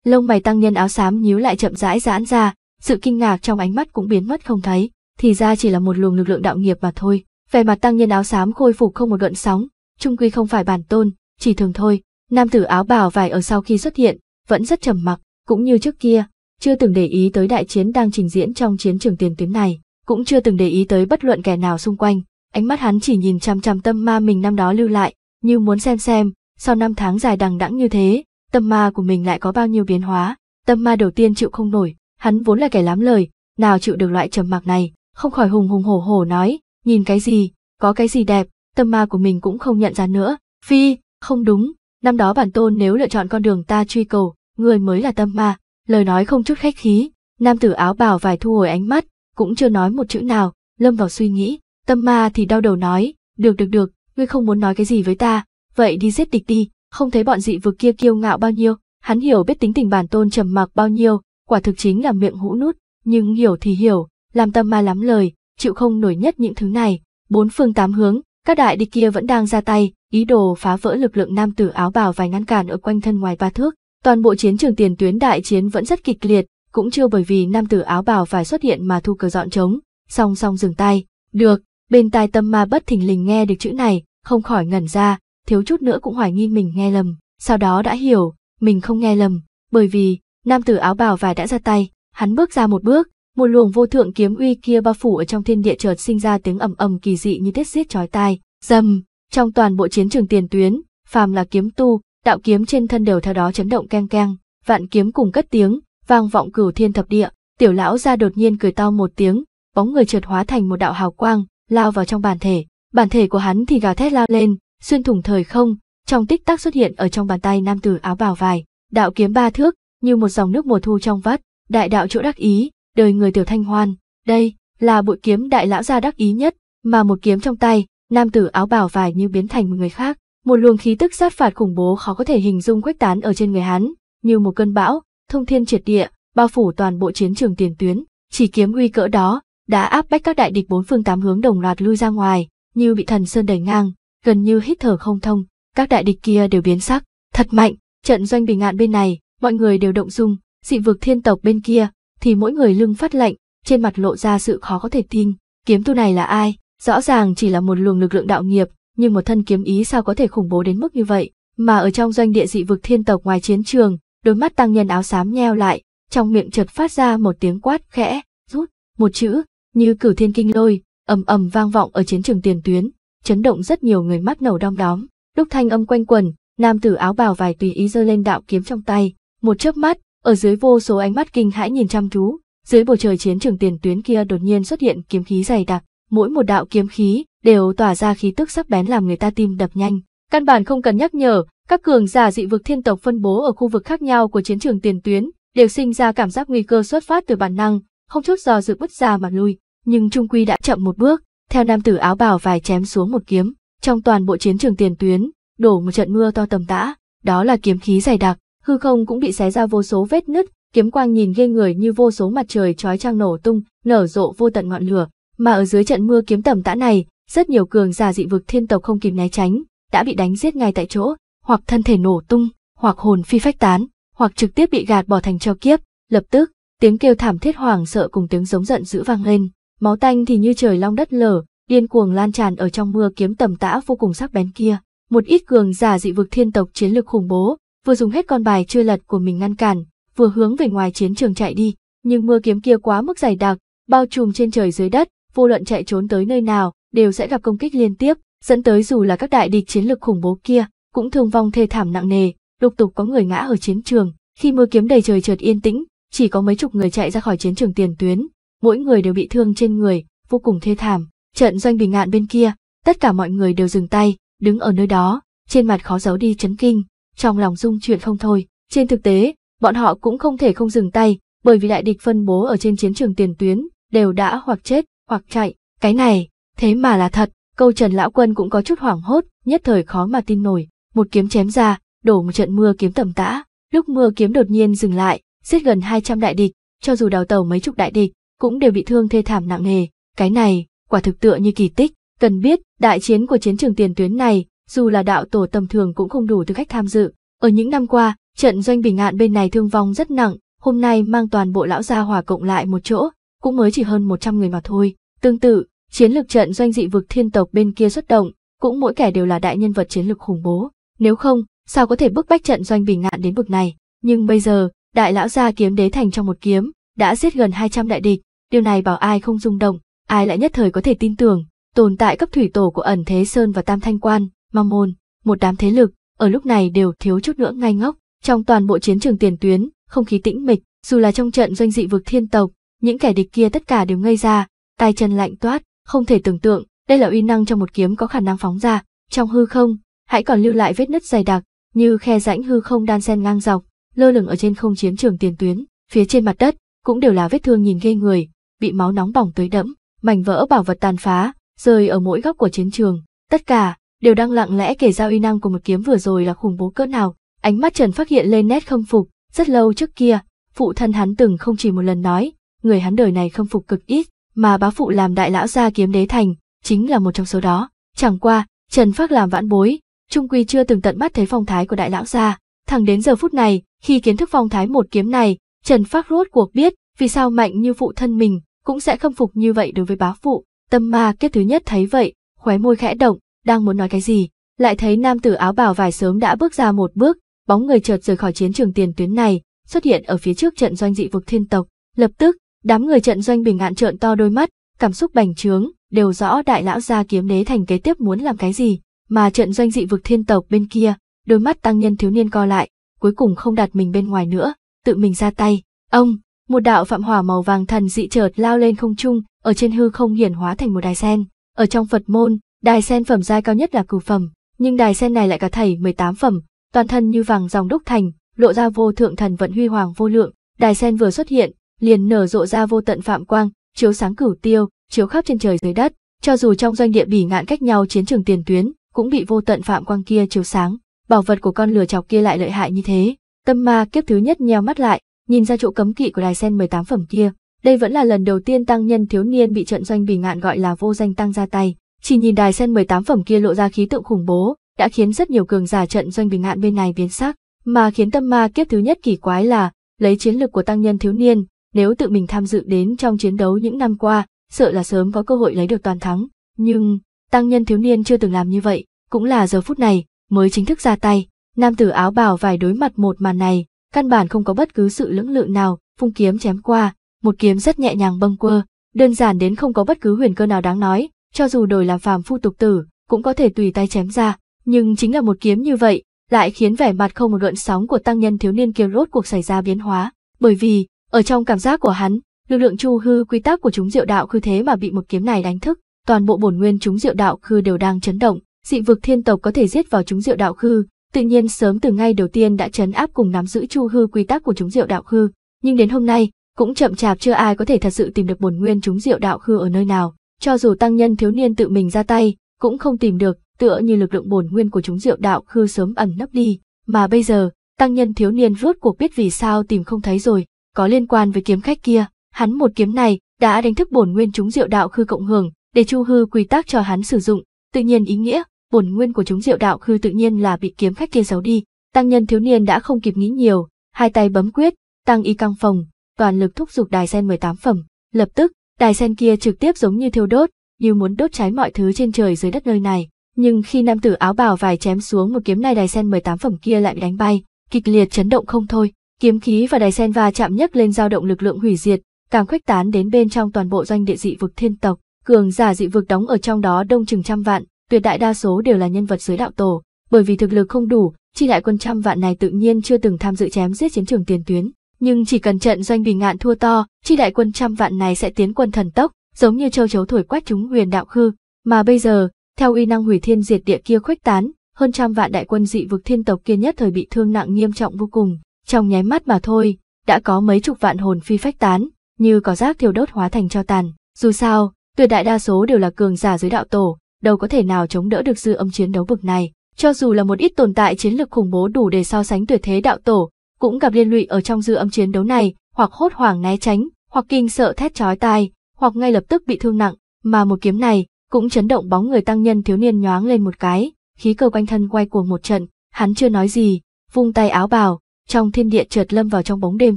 Lông mày tăng nhân áo xám nhíu lại chậm rãi giãn ra, sự kinh ngạc trong ánh mắt cũng biến mất không thấy, thì ra chỉ là một luồng lực lượng đạo nghiệp mà thôi. Vẻ mặt tăng nhân áo xám khôi phục không một gợn sóng, trung quy không phải bản tôn, chỉ thường thôi, Nam tử áo bào vải ở sau khi xuất hiện, vẫn rất trầm mặc, cũng như trước kia, chưa từng để ý tới đại chiến đang trình diễn trong chiến trường tiền tuyến này, cũng chưa từng để ý tới bất luận kẻ nào xung quanh, ánh mắt hắn chỉ nhìn chăm chăm tâm ma mình năm đó lưu lại, như muốn xem xem, sau năm tháng dài đằng đẵng như thế, tâm ma của mình lại có bao nhiêu biến hóa, tâm ma đầu tiên chịu không nổi, hắn vốn là kẻ lắm lời, nào chịu được loại trầm mặc này, không khỏi hùng hùng hổ hổ nói, nhìn cái gì, có cái gì đẹp, tâm ma của mình cũng không nhận ra nữa, phi, không đúng, Năm đó bản tôn nếu lựa chọn con đường ta truy cầu, người mới là tâm ma, lời nói không chút khách khí, nam tử áo bào vải thu hồi ánh mắt, cũng chưa nói một chữ nào, lâm vào suy nghĩ, tâm ma thì đau đầu nói, được được được, ngươi không muốn nói cái gì với ta, vậy đi giết địch đi, không thấy bọn dị vực kia kiêu ngạo bao nhiêu, hắn hiểu biết tính tình bản tôn trầm mặc bao nhiêu, quả thực chính là miệng hũ nút, nhưng hiểu thì hiểu, làm tâm ma lắm lời, chịu không nổi nhất những thứ này, bốn phương tám hướng, các đại địch kia vẫn đang ra tay, ý đồ phá vỡ lực lượng nam tử áo bào vài ngăn cản ở quanh thân ngoài ba thước. Toàn bộ chiến trường tiền tuyến đại chiến vẫn rất kịch liệt, cũng chưa bởi vì nam tử áo bào vài xuất hiện mà thu cờ dọn trống, song song dừng tay. Được, bên tai tâm ma bất thình lình nghe được chữ này, không khỏi ngẩn ra, thiếu chút nữa cũng hoài nghi mình nghe lầm, sau đó đã hiểu, mình không nghe lầm, bởi vì, nam tử áo bào vài đã ra tay, hắn bước ra một bước, một luồng vô thượng kiếm uy kia bao phủ ở trong thiên địa chợt sinh ra tiếng ầm ầm kỳ dị như tiết giết chói tai, dầm, trong toàn bộ chiến trường tiền tuyến, phàm là kiếm tu, đạo kiếm trên thân đều theo đó chấn động keng keng, vạn kiếm cùng cất tiếng, vang vọng cửu thiên thập địa, tiểu lão ra đột nhiên cười to một tiếng, bóng người chợt hóa thành một đạo hào quang, lao vào trong bản thể, bản thể của hắn thì gào thét lao lên, xuyên thủng thời không, trong tích tắc xuất hiện ở trong bàn tay nam tử áo bào vải, đạo kiếm ba thước, như một dòng nước mùa thu trong vắt, đại đạo chỗ đắc ý, đời người tiểu thanh hoan, đây là bộ kiếm đại lão gia đắc ý nhất, mà một kiếm trong tay, nam tử áo bào vải như biến thành một người khác, một luồng khí tức sát phạt khủng bố khó có thể hình dung quét tán ở trên người hắn, như một cơn bão, thông thiên triệt địa, bao phủ toàn bộ chiến trường tiền tuyến, chỉ kiếm uy cỡ đó, đã áp bách các đại địch bốn phương tám hướng đồng loạt lui ra ngoài, như bị thần sơn đẩy ngang, gần như hít thở không thông, các đại địch kia đều biến sắc, thật mạnh, trận doanh bình ngạn bên này, mọi người đều động dung, dị vực thiên tộc bên kia, thì mỗi người lưng phát lạnh, trên mặt lộ ra sự khó có thể tin, kiếm tu này là ai, Rõ ràng chỉ là một luồng lực lượng đạo nghiệp, nhưng một thân kiếm ý sao có thể khủng bố đến mức như vậy, mà ở trong doanh địa dị vực thiên tộc ngoài chiến trường, đôi mắt tăng nhân áo xám nheo lại, trong miệng chợt phát ra một tiếng quát khẽ, rút, một chữ, như cửu thiên kinh lôi, ầm ầm vang vọng ở chiến trường tiền tuyến, chấn động rất nhiều người mắt nổ đom đóm. Lúc thanh âm quanh quần, nam tử áo bào vài tùy ý giơ lên đạo kiếm trong tay, một chớp mắt, ở dưới vô số ánh mắt kinh hãi nhìn chăm chú, dưới bầu trời chiến trường tiền tuyến kia đột nhiên xuất hiện kiếm khí dày đặc, mỗi một đạo kiếm khí đều tỏa ra khí tức sắc bén làm người ta tim đập nhanh. Căn bản không cần nhắc nhở, các cường giả dị vực thiên tộc phân bố ở khu vực khác nhau của chiến trường tiền tuyến, đều sinh ra cảm giác nguy cơ xuất phát từ bản năng, không chút do dự bứt ra mà lui, nhưng trung quy đã chậm một bước, theo nam tử áo bào vài chém xuống một kiếm, trong toàn bộ chiến trường tiền tuyến, đổ một trận mưa to tầm tã, đó là kiếm khí dày đặc, hư không cũng bị xé ra vô số vết nứt, kiếm quang nhìn ghê người như vô số mặt trời chói chang nổ tung, nở rộ vô tận ngọn lửa, mà ở dưới trận mưa kiếm tầm tã này, rất nhiều cường giả dị vực thiên tộc không kịp né tránh, đã bị đánh giết ngay tại chỗ, hoặc thân thể nổ tung, hoặc hồn phi phách tán, hoặc trực tiếp bị gạt bỏ thành cho kiếp, lập tức, tiếng kêu thảm thiết hoảng sợ cùng tiếng giống giận dữ vang lên, máu tanh thì như trời long đất lở, điên cuồng lan tràn ở trong mưa kiếm tầm tã vô cùng sắc bén kia. Một ít cường giả dị vực thiên tộc chiến lược khủng bố, vừa dùng hết con bài chưa lật của mình ngăn cản, vừa hướng về ngoài chiến trường chạy đi, nhưng mưa kiếm kia quá mức dày đặc, bao trùm trên trời dưới đất, vô luận chạy trốn tới nơi nào, đều sẽ gặp công kích liên tiếp, dẫn tới dù là các đại địch chiến lược khủng bố kia, cũng thương vong thê thảm nặng nề, lục tục có người ngã ở chiến trường, khi mưa kiếm đầy trời chợt yên tĩnh, chỉ có mấy chục người chạy ra khỏi chiến trường tiền tuyến, mỗi người đều bị thương trên người, vô cùng thê thảm. Trận doanh bình ngạn bên kia, tất cả mọi người đều dừng tay, đứng ở nơi đó, trên mặt khó giấu đi chấn kinh, trong lòng rung chuyện không thôi. Trên thực tế, bọn họ cũng không thể không dừng tay, bởi vì đại địch phân bố ở trên chiến trường tiền tuyến đều đã hoặc chết hoặc chạy, cái này, thế mà là thật, câu Trần Lão Quân cũng có chút hoảng hốt, nhất thời khó mà tin nổi, một kiếm chém ra, đổ một trận mưa kiếm tầm tã, lúc mưa kiếm đột nhiên dừng lại, giết gần 200 đại địch, cho dù đào tàu mấy chục đại địch, cũng đều bị thương thê thảm nặng nề, cái này, quả thực tựa như kỳ tích, cần biết, đại chiến của chiến trường tiền tuyến này, dù là đạo tổ tầm thường cũng không đủ tư cách tham dự, ở những năm qua, trận doanh bình ngạn bên này thương vong rất nặng, hôm nay mang toàn bộ lão gia hòa cộng lại một chỗ, cũng mới chỉ hơn 100 người mà thôi. Tương tự, chiến lược trận doanh dị vực thiên tộc bên kia xuất động, cũng mỗi kẻ đều là đại nhân vật chiến lược khủng bố. Nếu không, sao có thể bức bách trận doanh bình ngạn đến bực này? Nhưng bây giờ, đại lão gia kiếm đế thành trong một kiếm, đã giết gần 200 đại địch, điều này bảo ai không rung động, ai lại nhất thời có thể tin tưởng. Tồn tại cấp thủy tổ của ẩn thế sơn và tam thanh quan, môn một đám thế lực, ở lúc này đều thiếu chút nữa ngay ngốc. Trong toàn bộ chiến trường tiền tuyến, không khí tĩnh mịch, dù là trong trận doanh dị vực thiên tộc, những kẻ địch kia tất cả đều ngây ra, tay chân lạnh toát, không thể tưởng tượng, đây là uy năng trong một kiếm có khả năng phóng ra, trong hư không, hãy còn lưu lại vết nứt dày đặc, như khe rãnh hư không đan xen ngang dọc, lơ lửng ở trên không chiến trường tiền tuyến, phía trên mặt đất cũng đều là vết thương nhìn ghê người, bị máu nóng bỏng tới đẫm, mảnh vỡ bảo vật tàn phá, rơi ở mỗi góc của chiến trường, tất cả đều đang lặng lẽ kể ra uy năng của một kiếm vừa rồi là khủng bố cỡ nào. Ánh mắt Trần phát hiện lên nét không phục, rất lâu trước kia, phụ thân hắn từng không chỉ một lần nói, người hắn đời này không phục cực ít, mà bá phụ làm đại lão gia kiếm đế thành, chính là một trong số đó. Chẳng qua, Trần Phác làm vãn bối, trung quy chưa từng tận mắt thấy phong thái của đại lão gia. Thẳng đến giờ phút này, khi kiến thức phong thái một kiếm này, Trần Phác rốt cuộc biết vì sao mạnh như phụ thân mình cũng sẽ không phục như vậy đối với bá phụ. Tâm ma kết thứ nhất thấy vậy, khóe môi khẽ động, đang muốn nói cái gì, lại thấy nam tử áo bào vải sớm đã bước ra một bước, bóng người chợt rời khỏi chiến trường tiền tuyến này, xuất hiện ở phía trước trận doanh dị vực thiên tộc. Lập tức, Đám người trận doanh bình ngạn trợn to đôi mắt, cảm xúc bành trướng, đều rõ đại lão gia kiếm đế thành kế tiếp muốn làm cái gì, mà trận doanh dị vực thiên tộc bên kia, đôi mắt tăng nhân thiếu niên co lại, cuối cùng không đặt mình bên ngoài nữa, tự mình ra tay. Ông, một đạo phạm hỏa màu vàng thần dị chợt lao lên không trung, ở trên hư không hiển hóa thành một đài sen. Ở trong Phật môn, đài sen phẩm giai cao nhất là cửu phẩm, nhưng đài sen này lại cả thảy 18 phẩm, toàn thân như vàng dòng đúc thành, lộ ra vô thượng thần vận huy hoàng vô lượng. Đài sen vừa xuất hiện, liền nở rộ ra vô tận phạm quang, chiếu sáng cửu tiêu, chiếu khắp trên trời dưới đất, cho dù trong doanh địa bỉ ngạn cách nhau chiến trường tiền tuyến, cũng bị vô tận phạm quang kia chiếu sáng, bảo vật của con lừa chọc kia lại lợi hại như thế. Tâm ma kiếp thứ nhất nheo mắt lại, nhìn ra chỗ cấm kỵ của đài sen 18 phẩm kia, đây vẫn là lần đầu tiên tăng nhân thiếu niên bị trận doanh bỉ ngạn gọi là vô danh tăng ra tay, chỉ nhìn đài sen 18 phẩm kia lộ ra khí tượng khủng bố, đã khiến rất nhiều cường giả trận doanh bỉ ngạn bên này biến sắc, mà khiến tâm ma kiếp thứ nhất kỳ quái là, lấy chiến lược của tăng nhân thiếu niên, nếu tự mình tham dự đến trong chiến đấu những năm qua, sợ là sớm có cơ hội lấy được toàn thắng. Nhưng, tăng nhân thiếu niên chưa từng làm như vậy, cũng là giờ phút này, mới chính thức ra tay. Nam tử áo bào vài đối mặt một màn này, căn bản không có bất cứ sự lưỡng lự nào, phung kiếm chém qua, một kiếm rất nhẹ nhàng bâng quơ, đơn giản đến không có bất cứ huyền cơ nào đáng nói, cho dù đổi làm phàm phu tục tử, cũng có thể tùy tay chém ra, nhưng chính là một kiếm như vậy, lại khiến vẻ mặt không một gợn sóng của tăng nhân thiếu niên kia rốt cuộc xảy ra biến hóa, bởi vì, ở trong cảm giác của hắn, lực lượng chu hư quy tắc của chúng diệu đạo khư thế mà bị một kiếm này đánh thức, toàn bộ bổn nguyên chúng diệu đạo khư đều đang chấn động, dị vực thiên tộc có thể giết vào chúng diệu đạo khư, tự nhiên sớm từ ngay đầu tiên đã chấn áp cùng nắm giữ chu hư quy tắc của chúng diệu đạo khư, nhưng đến hôm nay, cũng chậm chạp chưa ai có thể thật sự tìm được bổn nguyên chúng diệu đạo khư ở nơi nào, cho dù tăng nhân thiếu niên tự mình ra tay, cũng không tìm được, tựa như lực lượng bổn nguyên của chúng diệu đạo khư sớm ẩn nấp đi, mà bây giờ, tăng nhân thiếu niên rốt cuộc biết vì sao tìm không thấy rồi, có liên quan với kiếm khách kia, hắn một kiếm này đã đánh thức bổn nguyên chúng diệu đạo khư cộng hưởng, để chu hư quy tắc cho hắn sử dụng, tự nhiên ý nghĩa, bổn nguyên của chúng diệu đạo khư tự nhiên là bị kiếm khách kia giấu đi, tăng nhân thiếu niên đã không kịp nghĩ nhiều, hai tay bấm quyết, tăng y căng phòng, toàn lực thúc giục đài sen 18 phẩm, lập tức, đài sen kia trực tiếp giống như thiêu đốt, như muốn đốt cháy mọi thứ trên trời dưới đất nơi này, nhưng khi nam tử áo bào vải chém xuống một kiếm này đài sen 18 phẩm kia lại đánh bay, kịch liệt chấn động không thôi, kiếm khí và đài sen va chạm nhất lên dao động lực lượng hủy diệt càng khuếch tán đến bên trong toàn bộ doanh địa dị vực thiên tộc cường giả dị vực đóng ở trong đó đông chừng trăm vạn tuyệt đại đa số đều là nhân vật dưới đạo tổ bởi vì thực lực không đủ chi lại quân trăm vạn này tự nhiên chưa từng tham dự chém giết chiến trường tiền tuyến nhưng chỉ cần trận doanh bình ngạn thua to chi đại quân trăm vạn này sẽ tiến quân thần tốc giống như châu chấu thổi quét chúng huyền đạo khư mà bây giờ theo uy năng hủy thiên diệt địa kia khuếch tán hơn trăm vạn đại quân dị vực thiên tộc kia nhất thời bị thương nặng nghiêm trọng vô cùng trong nháy mắt mà thôi, đã có mấy chục vạn hồn phi phách tán, như có rác thiêu đốt hóa thành cho tàn. Dù sao, tuyệt đại đa số đều là cường giả dưới đạo tổ, đâu có thể nào chống đỡ được dư âm chiến đấu vực này. Cho dù là một ít tồn tại chiến lực khủng bố đủ để so sánh tuyệt thế đạo tổ, cũng gặp liên lụy ở trong dư âm chiến đấu này, hoặc hốt hoảng né tránh, hoặc kinh sợ thét chói tai, hoặc ngay lập tức bị thương nặng, mà một kiếm này cũng chấn động bóng người tăng nhân thiếu niên nhoáng lên một cái, khí cơ quanh thân quay cuồng một trận, hắn chưa nói gì, vung tay áo bào, trong thiên địa chợt lâm vào trong bóng đêm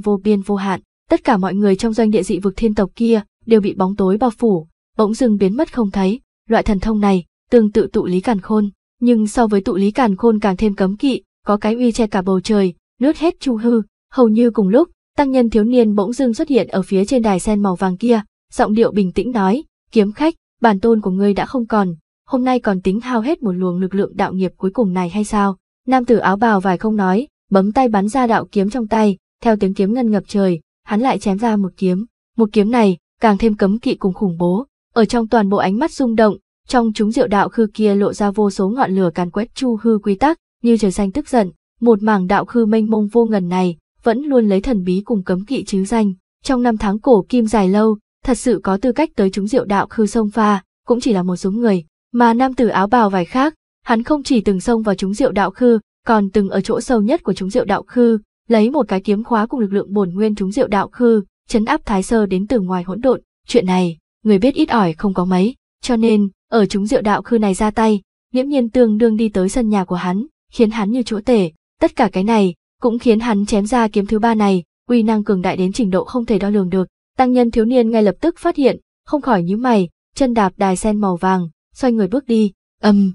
vô biên vô hạn, tất cả mọi người trong doanh địa dị vực thiên tộc kia đều bị bóng tối bao phủ, bỗng dưng biến mất không thấy, loại thần thông này tương tự tụ lý càn khôn, nhưng so với tụ lý càn khôn càng thêm cấm kỵ, có cái uy che cả bầu trời, nước hết chu hư, hầu như cùng lúc, tăng nhân thiếu niên bỗng dưng xuất hiện ở phía trên đài sen màu vàng kia, giọng điệu bình tĩnh nói, kiếm khách, bản tôn của ngươi đã không còn, hôm nay còn tính hao hết một luồng lực lượng đạo nghiệp cuối cùng này hay sao? Nam tử áo bào vài không nói, bấm tay bắn ra đạo kiếm trong tay, theo tiếng kiếm ngân ngập trời, hắn lại chém ra một kiếm. Một kiếm này, càng thêm cấm kỵ cùng khủng bố, ở trong toàn bộ ánh mắt rung động, trong chúng diệu đạo khư kia lộ ra vô số ngọn lửa càn quét chu hư quy tắc, như trời xanh tức giận, một mảng đạo khư mênh mông vô ngần này, vẫn luôn lấy thần bí cùng cấm kỵ chứ danh, trong năm tháng cổ kim dài lâu, thật sự có tư cách tới chúng diệu đạo khư sông pha, cũng chỉ là một số người, mà nam tử áo bào vải khác, hắn không chỉ từng xông vào chúng diệu đạo khư, còn từng ở chỗ sâu nhất của chúng diệu đạo khư, lấy một cái kiếm khóa cùng lực lượng bổn nguyên chúng diệu đạo khư, chấn áp thái sơ đến từ ngoài hỗn độn, chuyện này, người biết ít ỏi không có mấy, cho nên, ở chúng diệu đạo khư này ra tay, nghiễm nhiên tương đương đi tới sân nhà của hắn, khiến hắn như chỗ tể, tất cả cái này, cũng khiến hắn chém ra kiếm thứ ba này, uy năng cường đại đến trình độ không thể đo lường được, tăng nhân thiếu niên ngay lập tức phát hiện, không khỏi nhíu mày, chân đạp đài sen màu vàng, xoay người bước đi, âm. Um.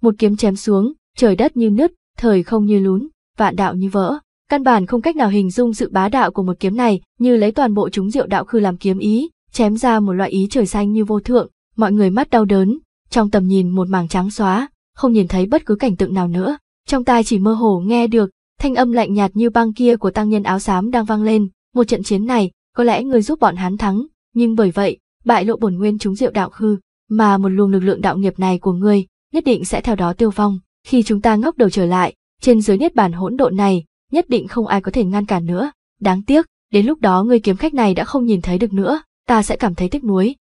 Một kiếm chém xuống, trời đất như nứt, thời không như lún, vạn đạo như vỡ. Căn bản không cách nào hình dung sự bá đạo của một kiếm này, như lấy toàn bộ chúng diệu đạo khư làm kiếm ý, chém ra một loại ý trời xanh như vô thượng, mọi người mắt đau đớn, trong tầm nhìn một mảng trắng xóa, không nhìn thấy bất cứ cảnh tượng nào nữa, trong tai chỉ mơ hồ nghe được, thanh âm lạnh nhạt như băng kia của tăng nhân áo xám đang vang lên, một trận chiến này, có lẽ người giúp bọn hắn thắng, nhưng bởi vậy, bại lộ bổn nguyên chúng diệu đạo khư, mà một luồng lực lượng đạo nghiệp này của ngươi, nhất định sẽ theo đó tiêu vong. Khi chúng ta ngóc đầu trở lại, trên dưới niết bàn hỗn độn này, nhất định không ai có thể ngăn cản nữa. Đáng tiếc, đến lúc đó người kiếm khách này đã không nhìn thấy được nữa, ta sẽ cảm thấy tiếc nuối.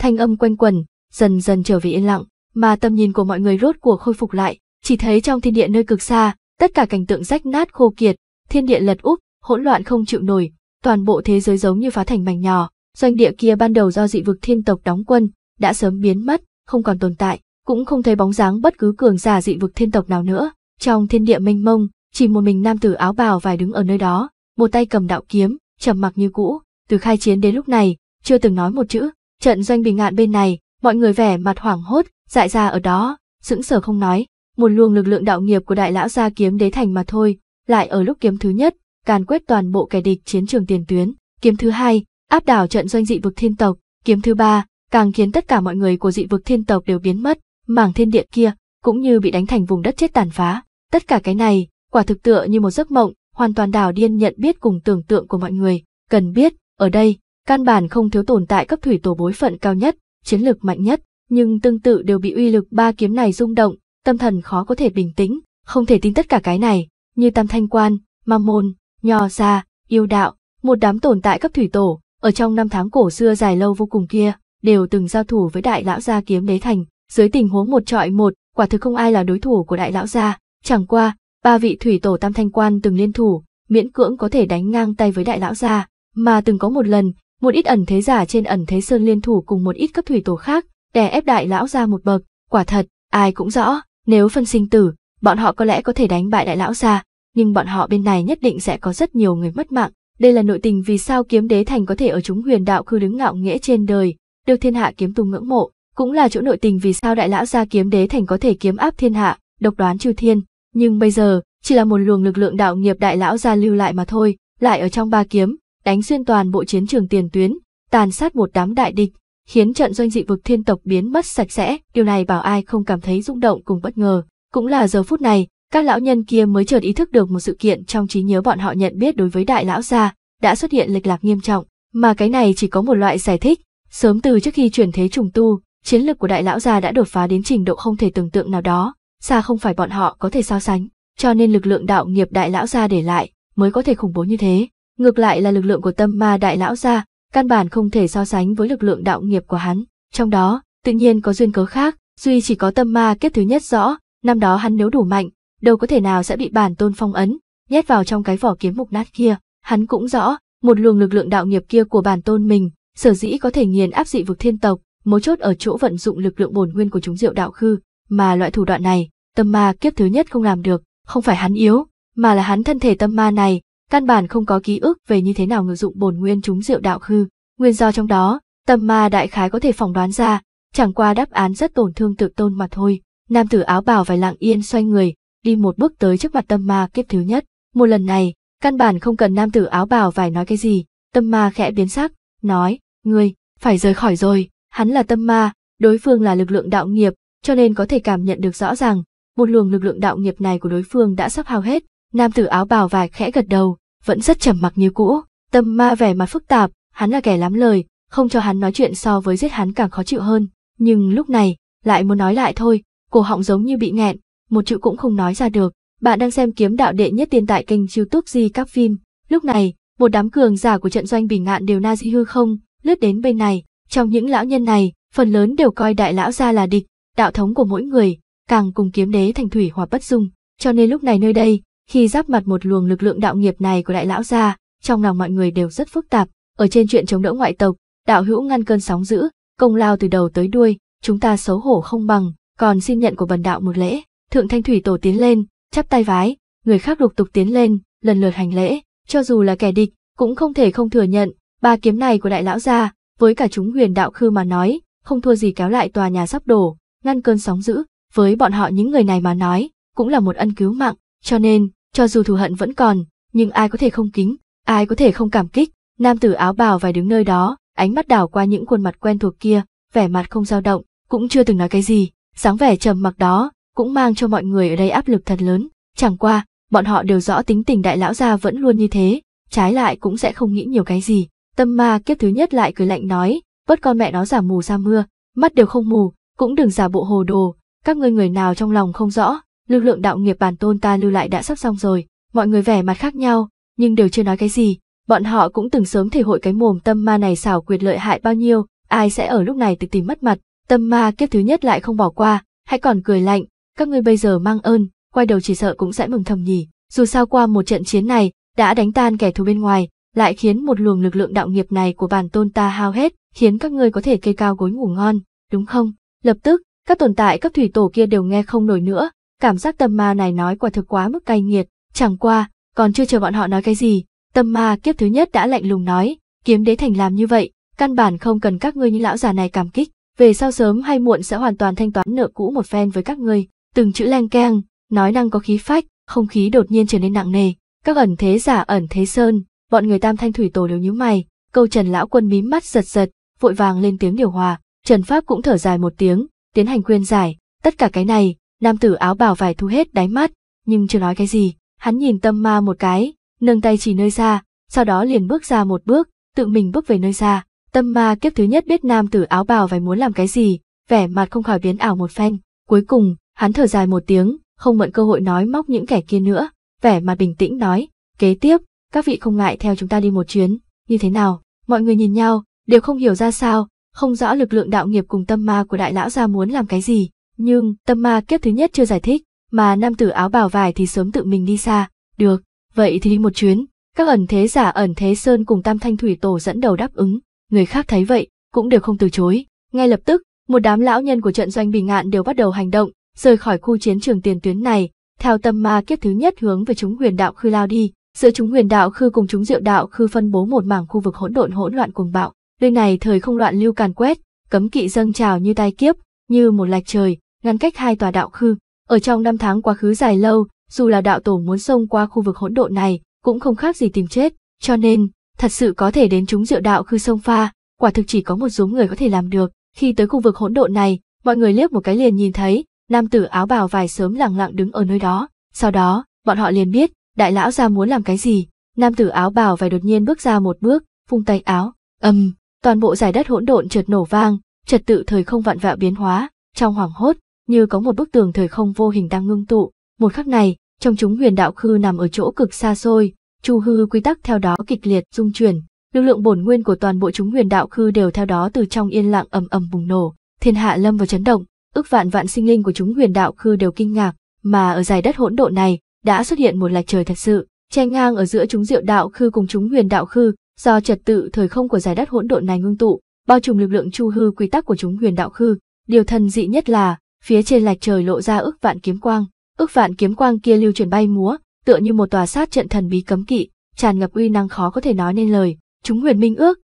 Thanh âm quanh quần, dần dần trở về yên lặng, mà tầm nhìn của mọi người rốt cuộc khôi phục lại, chỉ thấy trong thiên địa nơi cực xa, tất cả cảnh tượng rách nát khô kiệt, thiên địa lật úp, hỗn loạn không chịu nổi, toàn bộ thế giới giống như phá thành mảnh nhỏ, doanh địa kia ban đầu do dị vực thiên tộc đóng quân, đã sớm biến mất, không còn tồn tại, cũng không thấy bóng dáng bất cứ cường giả dị vực thiên tộc nào nữa. Trong thiên địa mênh mông, chỉ một mình nam tử áo bào vải đứng ở nơi đó, một tay cầm đạo kiếm, trầm mặc như cũ, từ khai chiến đến lúc này, chưa từng nói một chữ. Trận doanh bình ngạn bên này, mọi người vẻ mặt hoảng hốt, dại ra ở đó, sững sờ không nói, một luồng lực lượng đạo nghiệp của đại lão gia kiếm đế thành mà thôi, lại ở lúc kiếm thứ nhất, càn quét toàn bộ kẻ địch chiến trường tiền tuyến, kiếm thứ hai, áp đảo trận doanh dị vực thiên tộc, kiếm thứ ba, càng khiến tất cả mọi người của dị vực thiên tộc đều biến mất, mảng thiên địa kia cũng như bị đánh thành vùng đất chết tàn phá. Tất cả cái này, quả thực tựa như một giấc mộng, hoàn toàn đảo điên nhận biết cùng tưởng tượng của mọi người. Cần biết, ở đây, căn bản không thiếu tồn tại cấp thủy tổ bối phận cao nhất, chiến lược mạnh nhất, nhưng tương tự đều bị uy lực ba kiếm này rung động, tâm thần khó có thể bình tĩnh, không thể tin tất cả cái này, như tam thanh quan, ma môn, nho gia, yêu đạo, một đám tồn tại cấp thủy tổ, ở trong năm tháng cổ xưa dài lâu vô cùng kia, đều từng giao thủ với đại lão gia kiếm đế thành, dưới tình huống một trọi một, quả thực không ai là đối thủ của đại lão gia, chẳng qua, ba vị thủy tổ tam thanh quan từng liên thủ, miễn cưỡng có thể đánh ngang tay với đại lão gia, mà từng có một lần, một ít ẩn thế giả trên ẩn thế sơn liên thủ cùng một ít cấp thủy tổ khác, đè ép đại lão gia một bậc, quả thật, ai cũng rõ, nếu phân sinh tử, bọn họ có lẽ có thể đánh bại đại lão gia, nhưng bọn họ bên này nhất định sẽ có rất nhiều người mất mạng. Đây là nội tình vì sao kiếm đế thành có thể ở chúng huyền đạo cư đứng ngạo nghĩa trên đời, được thiên hạ kiếm tu ngưỡng mộ, cũng là chỗ nội tình vì sao đại lão gia kiếm đế thành có thể kiếm áp thiên hạ, độc đoán chư thiên, nhưng bây giờ, chỉ là một luồng lực lượng đạo nghiệp đại lão gia lưu lại mà thôi, lại ở trong ba kiếm, đánh xuyên toàn bộ chiến trường tiền tuyến, tàn sát một đám đại địch, khiến trận doanh dị vực thiên tộc biến mất sạch sẽ, điều này bảo ai không cảm thấy rung động cùng bất ngờ, cũng là giờ phút này, các lão nhân kia mới chợt ý thức được một sự kiện trong trí nhớ bọn họ nhận biết đối với đại lão gia, đã xuất hiện lệch lạc nghiêm trọng, mà cái này chỉ có một loại giải thích, sớm từ trước khi chuyển thế trùng tu, chiến lực của đại lão gia đã đột phá đến trình độ không thể tưởng tượng nào đó, xa không phải bọn họ có thể so sánh, cho nên lực lượng đạo nghiệp đại lão gia để lại mới có thể khủng bố như thế. Ngược lại là lực lượng của tâm ma đại lão gia, căn bản không thể so sánh với lực lượng đạo nghiệp của hắn, trong đó, tự nhiên có duyên cớ khác, duy chỉ có tâm ma kết thứ nhất rõ, năm đó hắn nếu đủ mạnh, đâu có thể nào sẽ bị bản tôn phong ấn, nhét vào trong cái vỏ kiếm mục nát kia, hắn cũng rõ, một luồng lực lượng đạo nghiệp kia của bản tôn mình, sở dĩ có thể nghiền áp dị vực thiên tộc, Mấu chốt ở chỗ vận dụng lực lượng bổn nguyên của chúng diệu đạo khư, mà loại thủ đoạn này, tâm ma kiếp thứ nhất không làm được, không phải hắn yếu, mà là hắn thân thể tâm ma này, căn bản không có ký ức về như thế nào ngự dụng bổn nguyên chúng diệu đạo khư, nguyên do trong đó, tâm ma đại khái có thể phỏng đoán ra, chẳng qua đáp án rất tổn thương tự tôn mà thôi. Nam tử áo bào và lặng yên xoay người, đi một bước tới trước mặt tâm ma kiếp thứ nhất. Một lần này, căn bản không cần nam tử áo bào vải nói cái gì, tâm ma khẽ biến sắc, nói, ngươi, phải rời khỏi rồi hắn là tâm ma, đối phương là lực lượng đạo nghiệp, cho nên có thể cảm nhận được rõ ràng, một luồng lực lượng đạo nghiệp này của đối phương đã sắp hao hết. Nam tử áo bào vải khẽ gật đầu, vẫn rất trầm mặc như cũ, tâm ma vẻ mặt phức tạp, hắn là kẻ lắm lời, không cho hắn nói chuyện so với giết hắn càng khó chịu hơn, nhưng lúc này, lại muốn nói lại thôi, cổ họng giống như bị nghẹn, một chữ cũng không nói ra được. Bạn đang xem kiếm đạo đệ nhất tiền tại kênh youtube Di các phim. Lúc này, một đám cường giả của trận doanh bình ngạn đều na di hư không, lướt đến bên này, trong những lão nhân này, phần lớn đều coi đại lão gia là địch, đạo thống của mỗi người, càng cùng kiếm đế thành thủy hòa bất dung, cho nên lúc này nơi đây, khi giáp mặt một luồng lực lượng đạo nghiệp này của đại lão gia, trong lòng mọi người đều rất phức tạp, ở trên chuyện chống đỡ ngoại tộc, đạo hữu ngăn cơn sóng dữ, công lao từ đầu tới đuôi, chúng ta xấu hổ không bằng, còn xin nhận của bần đạo một lễ. Thượng Thanh Thủy Tổ tiến lên, chắp tay vái, người khác lục tục tiến lên, lần lượt hành lễ, cho dù là kẻ địch, cũng không thể không thừa nhận, ba kiếm này của đại lão gia, với cả chúng huyền đạo khư mà nói, không thua gì kéo lại tòa nhà sắp đổ, ngăn cơn sóng dữ, với bọn họ những người này mà nói, cũng là một ân cứu mạng, cho nên, cho dù thù hận vẫn còn, nhưng ai có thể không kính, ai có thể không cảm kích, nam tử áo bào vài đứng nơi đó, ánh mắt đảo qua những khuôn mặt quen thuộc kia, vẻ mặt không dao động, cũng chưa từng nói cái gì, dáng vẻ trầm mặc đó, cũng mang cho mọi người ở đây áp lực thật lớn, chẳng qua, bọn họ đều rõ tính tình đại lão gia vẫn luôn như thế, trái lại cũng sẽ không nghĩ nhiều cái gì, Tâm ma kiếp thứ nhất lại cười lạnh nói, bớt con mẹ nó giả mù ra mưa, mắt đều không mù, cũng đừng giả bộ hồ đồ, các ngươi người nào trong lòng không rõ, lực lượng đạo nghiệp bản tôn ta lưu lại đã sắp xong rồi, mọi người vẻ mặt khác nhau, nhưng đều chưa nói cái gì, bọn họ cũng từng sớm thể hội cái mồm tâm ma này xảo quyệt lợi hại bao nhiêu, ai sẽ ở lúc này tự tìm mất mặt, tâm ma kiếp thứ nhất lại không bỏ qua, hãy còn cười lạnh, các ngươi bây giờ mang ơn, quay đầu chỉ sợ cũng sẽ mừng thầm nhỉ, dù sao qua một trận chiến này, đã đánh tan kẻ thù bên ngoài, lại khiến một luồng lực lượng đạo nghiệp này của bản tôn ta hao hết, khiến các ngươi có thể kê cao gối ngủ ngon, đúng không? Lập tức, các tồn tại cấp thủy tổ kia đều nghe không nổi nữa, cảm giác tâm ma này nói quả thực quá mức cay nghiệt, chẳng qua, còn chưa chờ bọn họ nói cái gì, tâm ma kiếp thứ nhất đã lạnh lùng nói, kiếm đế thành làm như vậy, căn bản không cần các ngươi như lão già này cảm kích, về sau sớm hay muộn sẽ hoàn toàn thanh toán nợ cũ một phen với các ngươi, từng chữ leng keng, nói năng có khí phách, không khí đột nhiên trở nên nặng nề, các ẩn thế giả ẩn thế sơn, bọn người tam thanh thủy tổ đều nhíu mày câu trần lão quân mím mắt giật giật vội vàng lên tiếng điều hòa trần pháp cũng thở dài một tiếng tiến hành khuyên giải tất cả cái này nam tử áo bào vải thu hết đáy mắt nhưng chưa nói cái gì hắn nhìn tâm ma một cái nâng tay chỉ nơi xa sau đó liền bước ra một bước tự mình bước về nơi xa tâm ma kiếp thứ nhất biết nam tử áo bào vải muốn làm cái gì vẻ mặt không khỏi biến ảo một phen cuối cùng hắn thở dài một tiếng không mượn cơ hội nói móc những kẻ kia nữa vẻ mặt bình tĩnh nói kế tiếp các vị không ngại theo chúng ta đi một chuyến, như thế nào? Mọi người nhìn nhau, đều không hiểu ra sao, không rõ lực lượng đạo nghiệp cùng tâm ma của đại lão gia muốn làm cái gì, nhưng tâm ma kiếp thứ nhất chưa giải thích, mà nam tử áo bào vải thì sớm tự mình đi xa, được, vậy thì đi một chuyến. Các ẩn thế giả ẩn thế sơn cùng tam thanh thủy tổ dẫn đầu đáp ứng, người khác thấy vậy, cũng đều không từ chối. Ngay lập tức, một đám lão nhân của trận doanh bình ngạn đều bắt đầu hành động, rời khỏi khu chiến trường tiền tuyến này, theo tâm ma kiếp thứ nhất hướng về chúng huyền đạo khư lao đi. Giữa chúng huyền đạo khư cùng chúng diệu đạo khư phân bố một mảng khu vực hỗn độn hỗn loạn cuồng bạo, nơi này thời không loạn lưu càn quét, cấm kỵ dâng trào như tai kiếp, như một lạch trời, ngăn cách hai tòa đạo khư. Ở trong năm tháng quá khứ dài lâu, dù là đạo tổ muốn xông qua khu vực hỗn độn này, cũng không khác gì tìm chết, cho nên, thật sự có thể đến chúng diệu đạo khư sông pha, quả thực chỉ có một số người có thể làm được. Khi tới khu vực hỗn độn này, mọi người liếc một cái liền nhìn thấy, nam tử áo bào vải sớm lặng lặng đứng ở nơi đó, sau đó, bọn họ liền biết, đại lão ra muốn làm cái gì nam tử áo bào vải đột nhiên bước ra một bước vung tay áo ầm toàn bộ giải đất hỗn độn trượt nổ vang trật tự thời không vạn vẹo biến hóa trong hoảng hốt như có một bức tường thời không vô hình đang ngưng tụ một khắc này trong chúng huyền đạo khư nằm ở chỗ cực xa xôi chu hư quy tắc theo đó kịch liệt dung chuyển lực lượng bổn nguyên của toàn bộ chúng huyền đạo khư đều theo đó từ trong yên lặng ầm ầm bùng nổ thiên hạ lâm vào chấn động ước vạn vạn sinh linh của chúng huyền đạo khư đều kinh ngạc mà ở giải đất hỗn độn này đã xuất hiện một lạch trời thật sự, tranh ngang ở giữa chúng diệu đạo khư cùng chúng huyền đạo khư, do trật tự thời không của giải đất hỗn độn này ngưng tụ, bao trùm lực lượng chu hư quy tắc của chúng huyền đạo khư. Điều thần dị nhất là, phía trên lạch trời lộ ra ước vạn kiếm quang, ước vạn kiếm quang kia lưu chuyển bay múa, tựa như một tòa sát trận thần bí cấm kỵ, tràn ngập uy năng khó có thể nói nên lời, chúng huyền minh ước.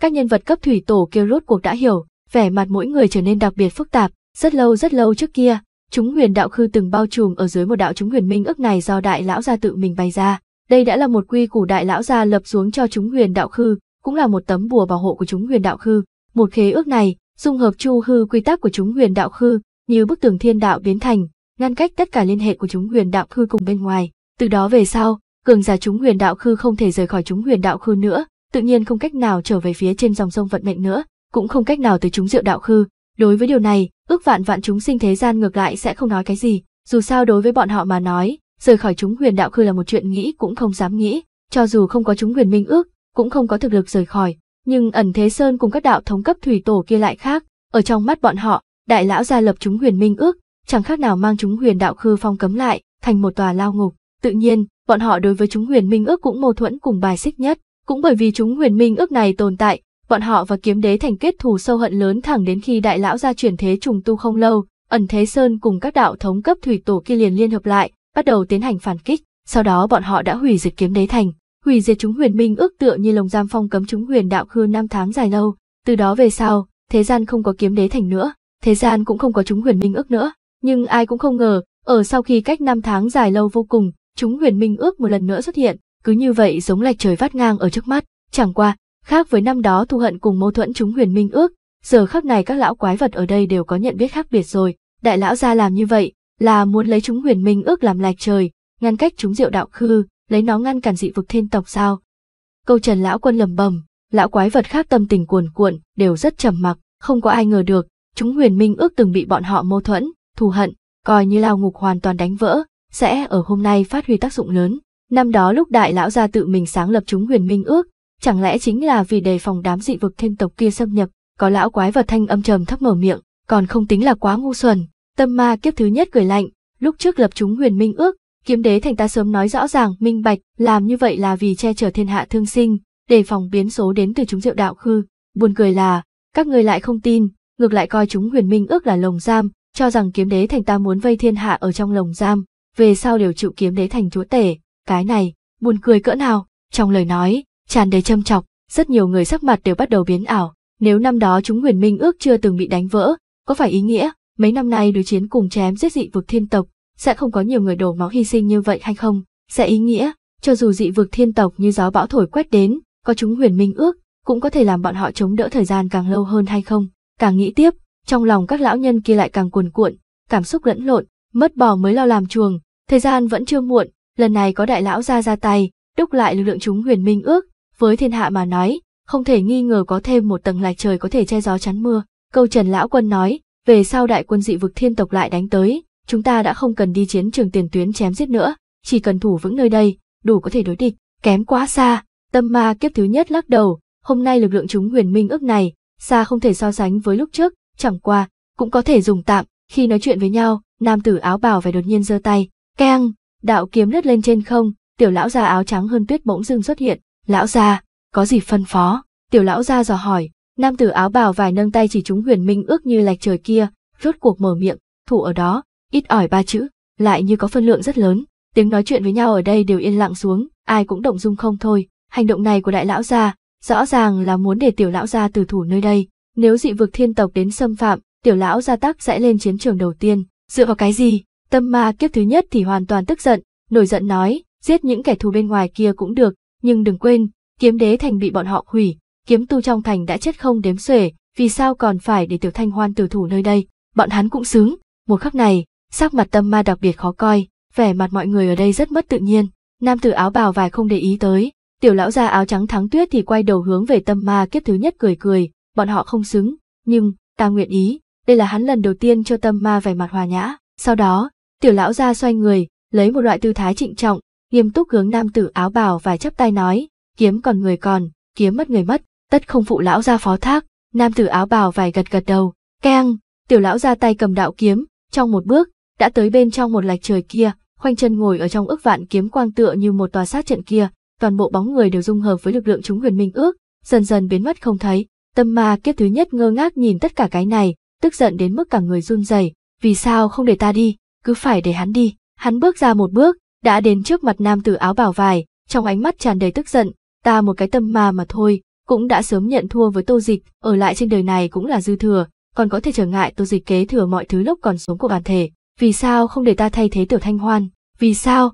Các nhân vật cấp thủy tổ kêu rốt cuộc đã hiểu, vẻ mặt mỗi người trở nên đặc biệt phức tạp, rất lâu rất lâu trước kia, Chúng huyền đạo khư từng bao trùm ở dưới một đạo chúng huyền minh ước này do đại lão gia tự mình bày ra. Đây đã là một quy củ đại lão gia lập xuống cho chúng huyền đạo khư, cũng là một tấm bùa bảo hộ của chúng huyền đạo khư. Một khế ước này, dung hợp chu hư quy tắc của chúng huyền đạo khư, như bức tường thiên đạo biến thành, ngăn cách tất cả liên hệ của chúng huyền đạo khư cùng bên ngoài. Từ đó về sau, cường giả chúng huyền đạo khư không thể rời khỏi chúng huyền đạo khư nữa, tự nhiên không cách nào trở về phía trên dòng sông vận mệnh nữa, cũng không cách nào tới chúng diệu đạo khư, Đối với điều này, ước vạn vạn chúng sinh thế gian ngược lại sẽ không nói cái gì, dù sao đối với bọn họ mà nói, rời khỏi chúng huyền đạo khư là một chuyện nghĩ cũng không dám nghĩ, cho dù không có chúng huyền minh ước, cũng không có thực lực rời khỏi, nhưng ẩn thế sơn cùng các đạo thống cấp thủy tổ kia lại khác, ở trong mắt bọn họ, đại lão gia lập chúng huyền minh ước, chẳng khác nào mang chúng huyền đạo khư phong cấm lại, thành một tòa lao ngục, tự nhiên, bọn họ đối với chúng huyền minh ước cũng mâu thuẫn cùng bài xích nhất, cũng bởi vì chúng huyền minh ước này tồn tại, bọn họ và kiếm đế thành kết thù sâu hận lớn thẳng đến khi đại lão ra chuyển thế trùng tu không lâu, ẩn thế sơn cùng các đạo thống cấp thủy tổ kia liền liên hợp lại, bắt đầu tiến hành phản kích, sau đó bọn họ đã hủy diệt kiếm đế thành, hủy diệt chúng huyền minh ước tựa như lồng giam phong cấm chúng huyền đạo khư năm tháng dài lâu, từ đó về sau, thế gian không có kiếm đế thành nữa, thế gian cũng không có chúng huyền minh ước nữa, nhưng ai cũng không ngờ, ở sau khi cách năm tháng dài lâu vô cùng, chúng huyền minh ước một lần nữa xuất hiện, cứ như vậy giống lạch trời vắt ngang ở trước mắt, chẳng qua, Khác với năm đó thu hận cùng mâu thuẫn chúng huyền minh ước, giờ khắc này các lão quái vật ở đây đều có nhận biết khác biệt rồi, đại lão ra làm như vậy là muốn lấy chúng huyền minh ước làm lạch trời, ngăn cách chúng diệu đạo khư, lấy nó ngăn cản dị vực thiên tộc sao? Câu Trần lão quân lầm bầm, lão quái vật khác tâm tình cuồn cuộn, đều rất trầm mặc, không có ai ngờ được, chúng huyền minh ước từng bị bọn họ mâu thuẫn, thù hận, coi như lao ngục hoàn toàn đánh vỡ, sẽ ở hôm nay phát huy tác dụng lớn. Năm đó lúc đại lão gia tự mình sáng lập chúng huyền minh ước, chẳng lẽ chính là vì đề phòng đám dị vực thiên tộc kia xâm nhập, có lão quái vật thanh âm trầm thấp mở miệng, còn không tính là quá ngu xuẩn. Tâm ma kiếp thứ nhất cười lạnh, lúc trước lập chúng huyền minh ước, kiếm đế thành ta sớm nói rõ ràng, minh bạch, làm như vậy là vì che chở thiên hạ thương sinh, đề phòng biến số đến từ chúng diệu đạo khư. Buồn cười là, các người lại không tin, ngược lại coi chúng huyền minh ước là lồng giam, cho rằng kiếm đế thành ta muốn vây thiên hạ ở trong lồng giam, về sau đều chịu kiếm đế thành chúa tể, cái này, buồn cười cỡ nào, trong lời nói, tràn đầy châm chọc, rất nhiều người sắc mặt đều bắt đầu biến ảo. Nếu năm đó chúng huyền minh ước chưa từng bị đánh vỡ, có phải ý nghĩa, mấy năm nay đối chiến cùng chém giết dị vực thiên tộc, sẽ không có nhiều người đổ máu hy sinh như vậy hay không? Sẽ ý nghĩa, cho dù dị vực thiên tộc như gió bão thổi quét đến, có chúng huyền minh ước, cũng có thể làm bọn họ chống đỡ thời gian càng lâu hơn hay không? Càng nghĩ tiếp, trong lòng các lão nhân kia lại càng cuồn cuộn, cảm xúc lẫn lộn, mất bò mới lo làm chuồng, thời gian vẫn chưa muộn, lần này có đại lão ra ra tay, đúc lại lực lượng chúng huyền minh ước, với thiên hạ mà nói, không thể nghi ngờ có thêm một tầng lạch trời có thể che gió chắn mưa. Câu Trần Lão Quân nói, về sau đại quân dị vực thiên tộc lại đánh tới, chúng ta đã không cần đi chiến trường tiền tuyến chém giết nữa, chỉ cần thủ vững nơi đây, đủ có thể đối địch, kém quá xa. Tâm ma kiếp thứ nhất lắc đầu, hôm nay lực lượng chúng huyền minh ước này, xa không thể so sánh với lúc trước, chẳng qua, cũng có thể dùng tạm, khi nói chuyện với nhau, nam tử áo bào phải đột nhiên giơ tay, keng, đạo kiếm lướt lên trên không, tiểu lão già áo trắng hơn tuyết bỗng dưng xuất hiện, Lão gia, có gì phân phó? Tiểu lão gia dò hỏi, nam tử áo bào vải nâng tay chỉ chúng huyền minh ước như lạch trời kia, rốt cuộc mở miệng, thủ ở đó, ít ỏi ba chữ, lại như có phân lượng rất lớn, tiếng nói chuyện với nhau ở đây đều yên lặng xuống, ai cũng động dung không thôi, hành động này của đại lão gia, rõ ràng là muốn để tiểu lão gia từ thủ nơi đây, nếu dị vực thiên tộc đến xâm phạm, tiểu lão gia tắc sẽ lên chiến trường đầu tiên, dựa vào cái gì? Tâm ma kiếp thứ nhất thì hoàn toàn tức giận, nổi giận nói, giết những kẻ thù bên ngoài kia cũng được, nhưng đừng quên, kiếm đế thành bị bọn họ hủy, kiếm tu trong thành đã chết không đếm xuể, vì sao còn phải để tiểu thanh hoan tử thủ nơi đây, bọn hắn cũng xứng một khắc này, sắc mặt tâm ma đặc biệt khó coi, vẻ mặt mọi người ở đây rất mất tự nhiên, nam tử áo bào vải không để ý tới, tiểu lão già áo trắng thắng tuyết thì quay đầu hướng về tâm ma kiếp thứ nhất cười cười, bọn họ không xứng, nhưng, ta nguyện ý, đây là hắn lần đầu tiên cho tâm ma vẻ mặt hòa nhã, sau đó, tiểu lão gia xoay người, lấy một loại tư thái trịnh trọng, nghiêm túc hướng nam tử áo bào và chắp tay nói, kiếm còn người còn, kiếm mất người mất, tất không phụ lão gia phó thác, nam tử áo bào vài gật gật đầu, keng, tiểu lão ra tay cầm đạo kiếm, trong một bước, đã tới bên trong một lạch trời kia, khoanh chân ngồi ở trong ước vạn kiếm quang tựa như một tòa sát trận kia, toàn bộ bóng người đều dung hợp với lực lượng chúng huyền minh ước, dần dần biến mất không thấy. Tâm ma kiếp thứ nhất ngơ ngác nhìn tất cả cái này, tức giận đến mức cả người run rẩy. vì sao không để ta đi, cứ phải để hắn đi. Hắn bước ra một bước, đã đến trước mặt nam tử áo bảo vải, trong ánh mắt tràn đầy tức giận, ta một cái tâm ma mà thôi, cũng đã sớm nhận thua với tô dịch, ở lại trên đời này cũng là dư thừa, còn có thể trở ngại tô dịch kế thừa mọi thứ lúc còn sống của bản thể, vì sao không để ta thay thế tiểu thanh hoan, vì sao?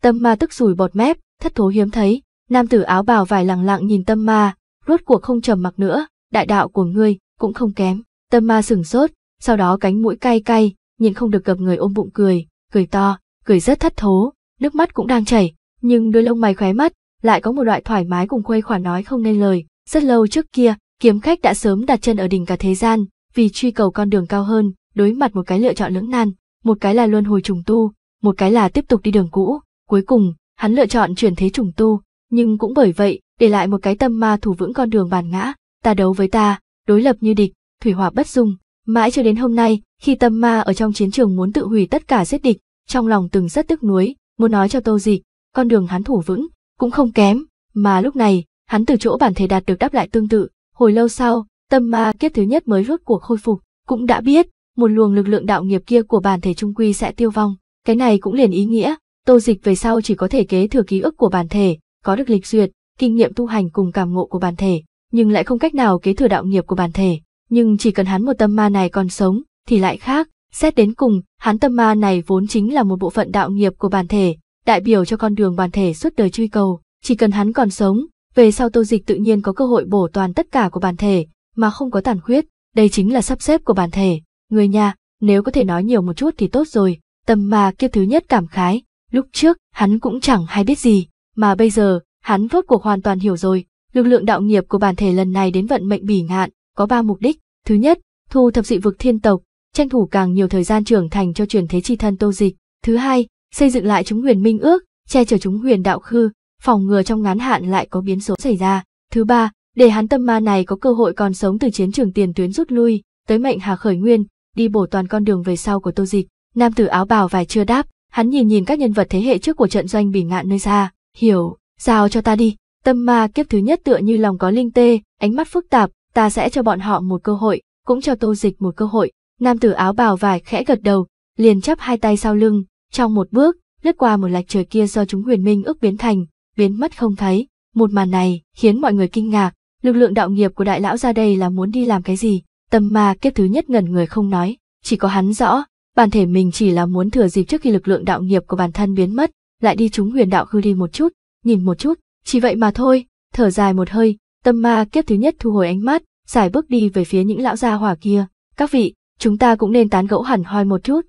Tâm ma tức rủi bọt mép, thất thố hiếm thấy, nam tử áo bào vải lặng lặng nhìn tâm ma, rốt cuộc không trầm mặc nữa, đại đạo của ngươi cũng không kém. Tâm ma sửng sốt, sau đó cánh mũi cay cay, nhìn không được gặp người ôm bụng cười, cười to, cười rất thất thố, nước mắt cũng đang chảy, nhưng đôi lông mày khóe mắt, lại có một loại thoải mái cùng khuây khỏa nói không nên lời. Rất lâu trước kia, kiếm khách đã sớm đặt chân ở đỉnh cả thế gian, vì truy cầu con đường cao hơn, đối mặt một cái lựa chọn lưỡng nan, một cái là luân hồi trùng tu, một cái là tiếp tục đi đường cũ. Cuối cùng, hắn lựa chọn chuyển thế trùng tu, nhưng cũng bởi vậy, để lại một cái tâm ma thủ vững con đường bàn ngã, ta đấu với ta, đối lập như địch, thủy hỏa bất dung. Mãi cho đến hôm nay, khi tâm ma ở trong chiến trường muốn tự hủy tất cả giết địch, trong lòng từng rất tức nuối, muốn nói cho tô gì? con đường hắn thủ vững, cũng không kém, mà lúc này, hắn từ chỗ bản thể đạt được đáp lại tương tự, hồi lâu sau, tâm ma kiếp thứ nhất mới rốt cuộc khôi phục, cũng đã biết, một luồng lực lượng đạo nghiệp kia của bản thể trung quy sẽ tiêu vong, cái này cũng liền ý nghĩa, tô dịch về sau chỉ có thể kế thừa ký ức của bản thể, có được lịch duyệt, kinh nghiệm tu hành cùng cảm ngộ của bản thể, nhưng lại không cách nào kế thừa đạo nghiệp của bản thể, nhưng chỉ cần hắn một tâm ma này còn sống, thì lại khác, Xét đến cùng, hắn tâm ma này vốn chính là một bộ phận đạo nghiệp của bản thể, đại biểu cho con đường bản thể suốt đời truy cầu, chỉ cần hắn còn sống, về sau tô dịch tự nhiên có cơ hội bổ toàn tất cả của bản thể, mà không có tàn khuyết, đây chính là sắp xếp của bản thể. Người nhà, nếu có thể nói nhiều một chút thì tốt rồi, tâm ma kiếp thứ nhất cảm khái, lúc trước hắn cũng chẳng hay biết gì, mà bây giờ, hắn rốt cuộc hoàn toàn hiểu rồi, lực lượng đạo nghiệp của bản thể lần này đến vận mệnh bỉ ngạn, có ba mục đích, thứ nhất, thu thập dị vực thiên tộc, tranh thủ càng nhiều thời gian trưởng thành cho truyền thế chi thân Tô Dịch. Thứ hai, xây dựng lại chúng huyền minh ước, che chở chúng huyền đạo khư, phòng ngừa trong ngắn hạn lại có biến số xảy ra. Thứ ba, để hắn tâm ma này có cơ hội còn sống từ chiến trường tiền tuyến rút lui, tới mệnh hà khởi nguyên, đi bổ toàn con đường về sau của Tô Dịch. Nam tử áo bào vài chưa đáp, hắn nhìn nhìn các nhân vật thế hệ trước của trận doanh bỉ ngạn nơi xa, hiểu, giao cho ta đi. Tâm ma kiếp thứ nhất tựa như lòng có linh tê, ánh mắt phức tạp, ta sẽ cho bọn họ một cơ hội, cũng cho Tô Dịch một cơ hội, Nam tử áo bào vải khẽ gật đầu, liền chắp hai tay sau lưng, trong một bước, lướt qua một lạch trời kia do chúng huyền minh ước biến thành, biến mất không thấy. Một màn này khiến mọi người kinh ngạc, lực lượng đạo nghiệp của đại lão ra đây là muốn đi làm cái gì? Tâm ma kiếp thứ nhất ngẩn người không nói, chỉ có hắn rõ, bản thể mình chỉ là muốn thừa dịp trước khi lực lượng đạo nghiệp của bản thân biến mất, lại đi chúng huyền đạo hư đi một chút, nhìn một chút, chỉ vậy mà thôi, thở dài một hơi, tâm ma kiếp thứ nhất thu hồi ánh mắt, giải bước đi về phía những lão gia hỏa kia. Các vị, chúng ta cũng nên tán gẫu hẳn hoi một chút.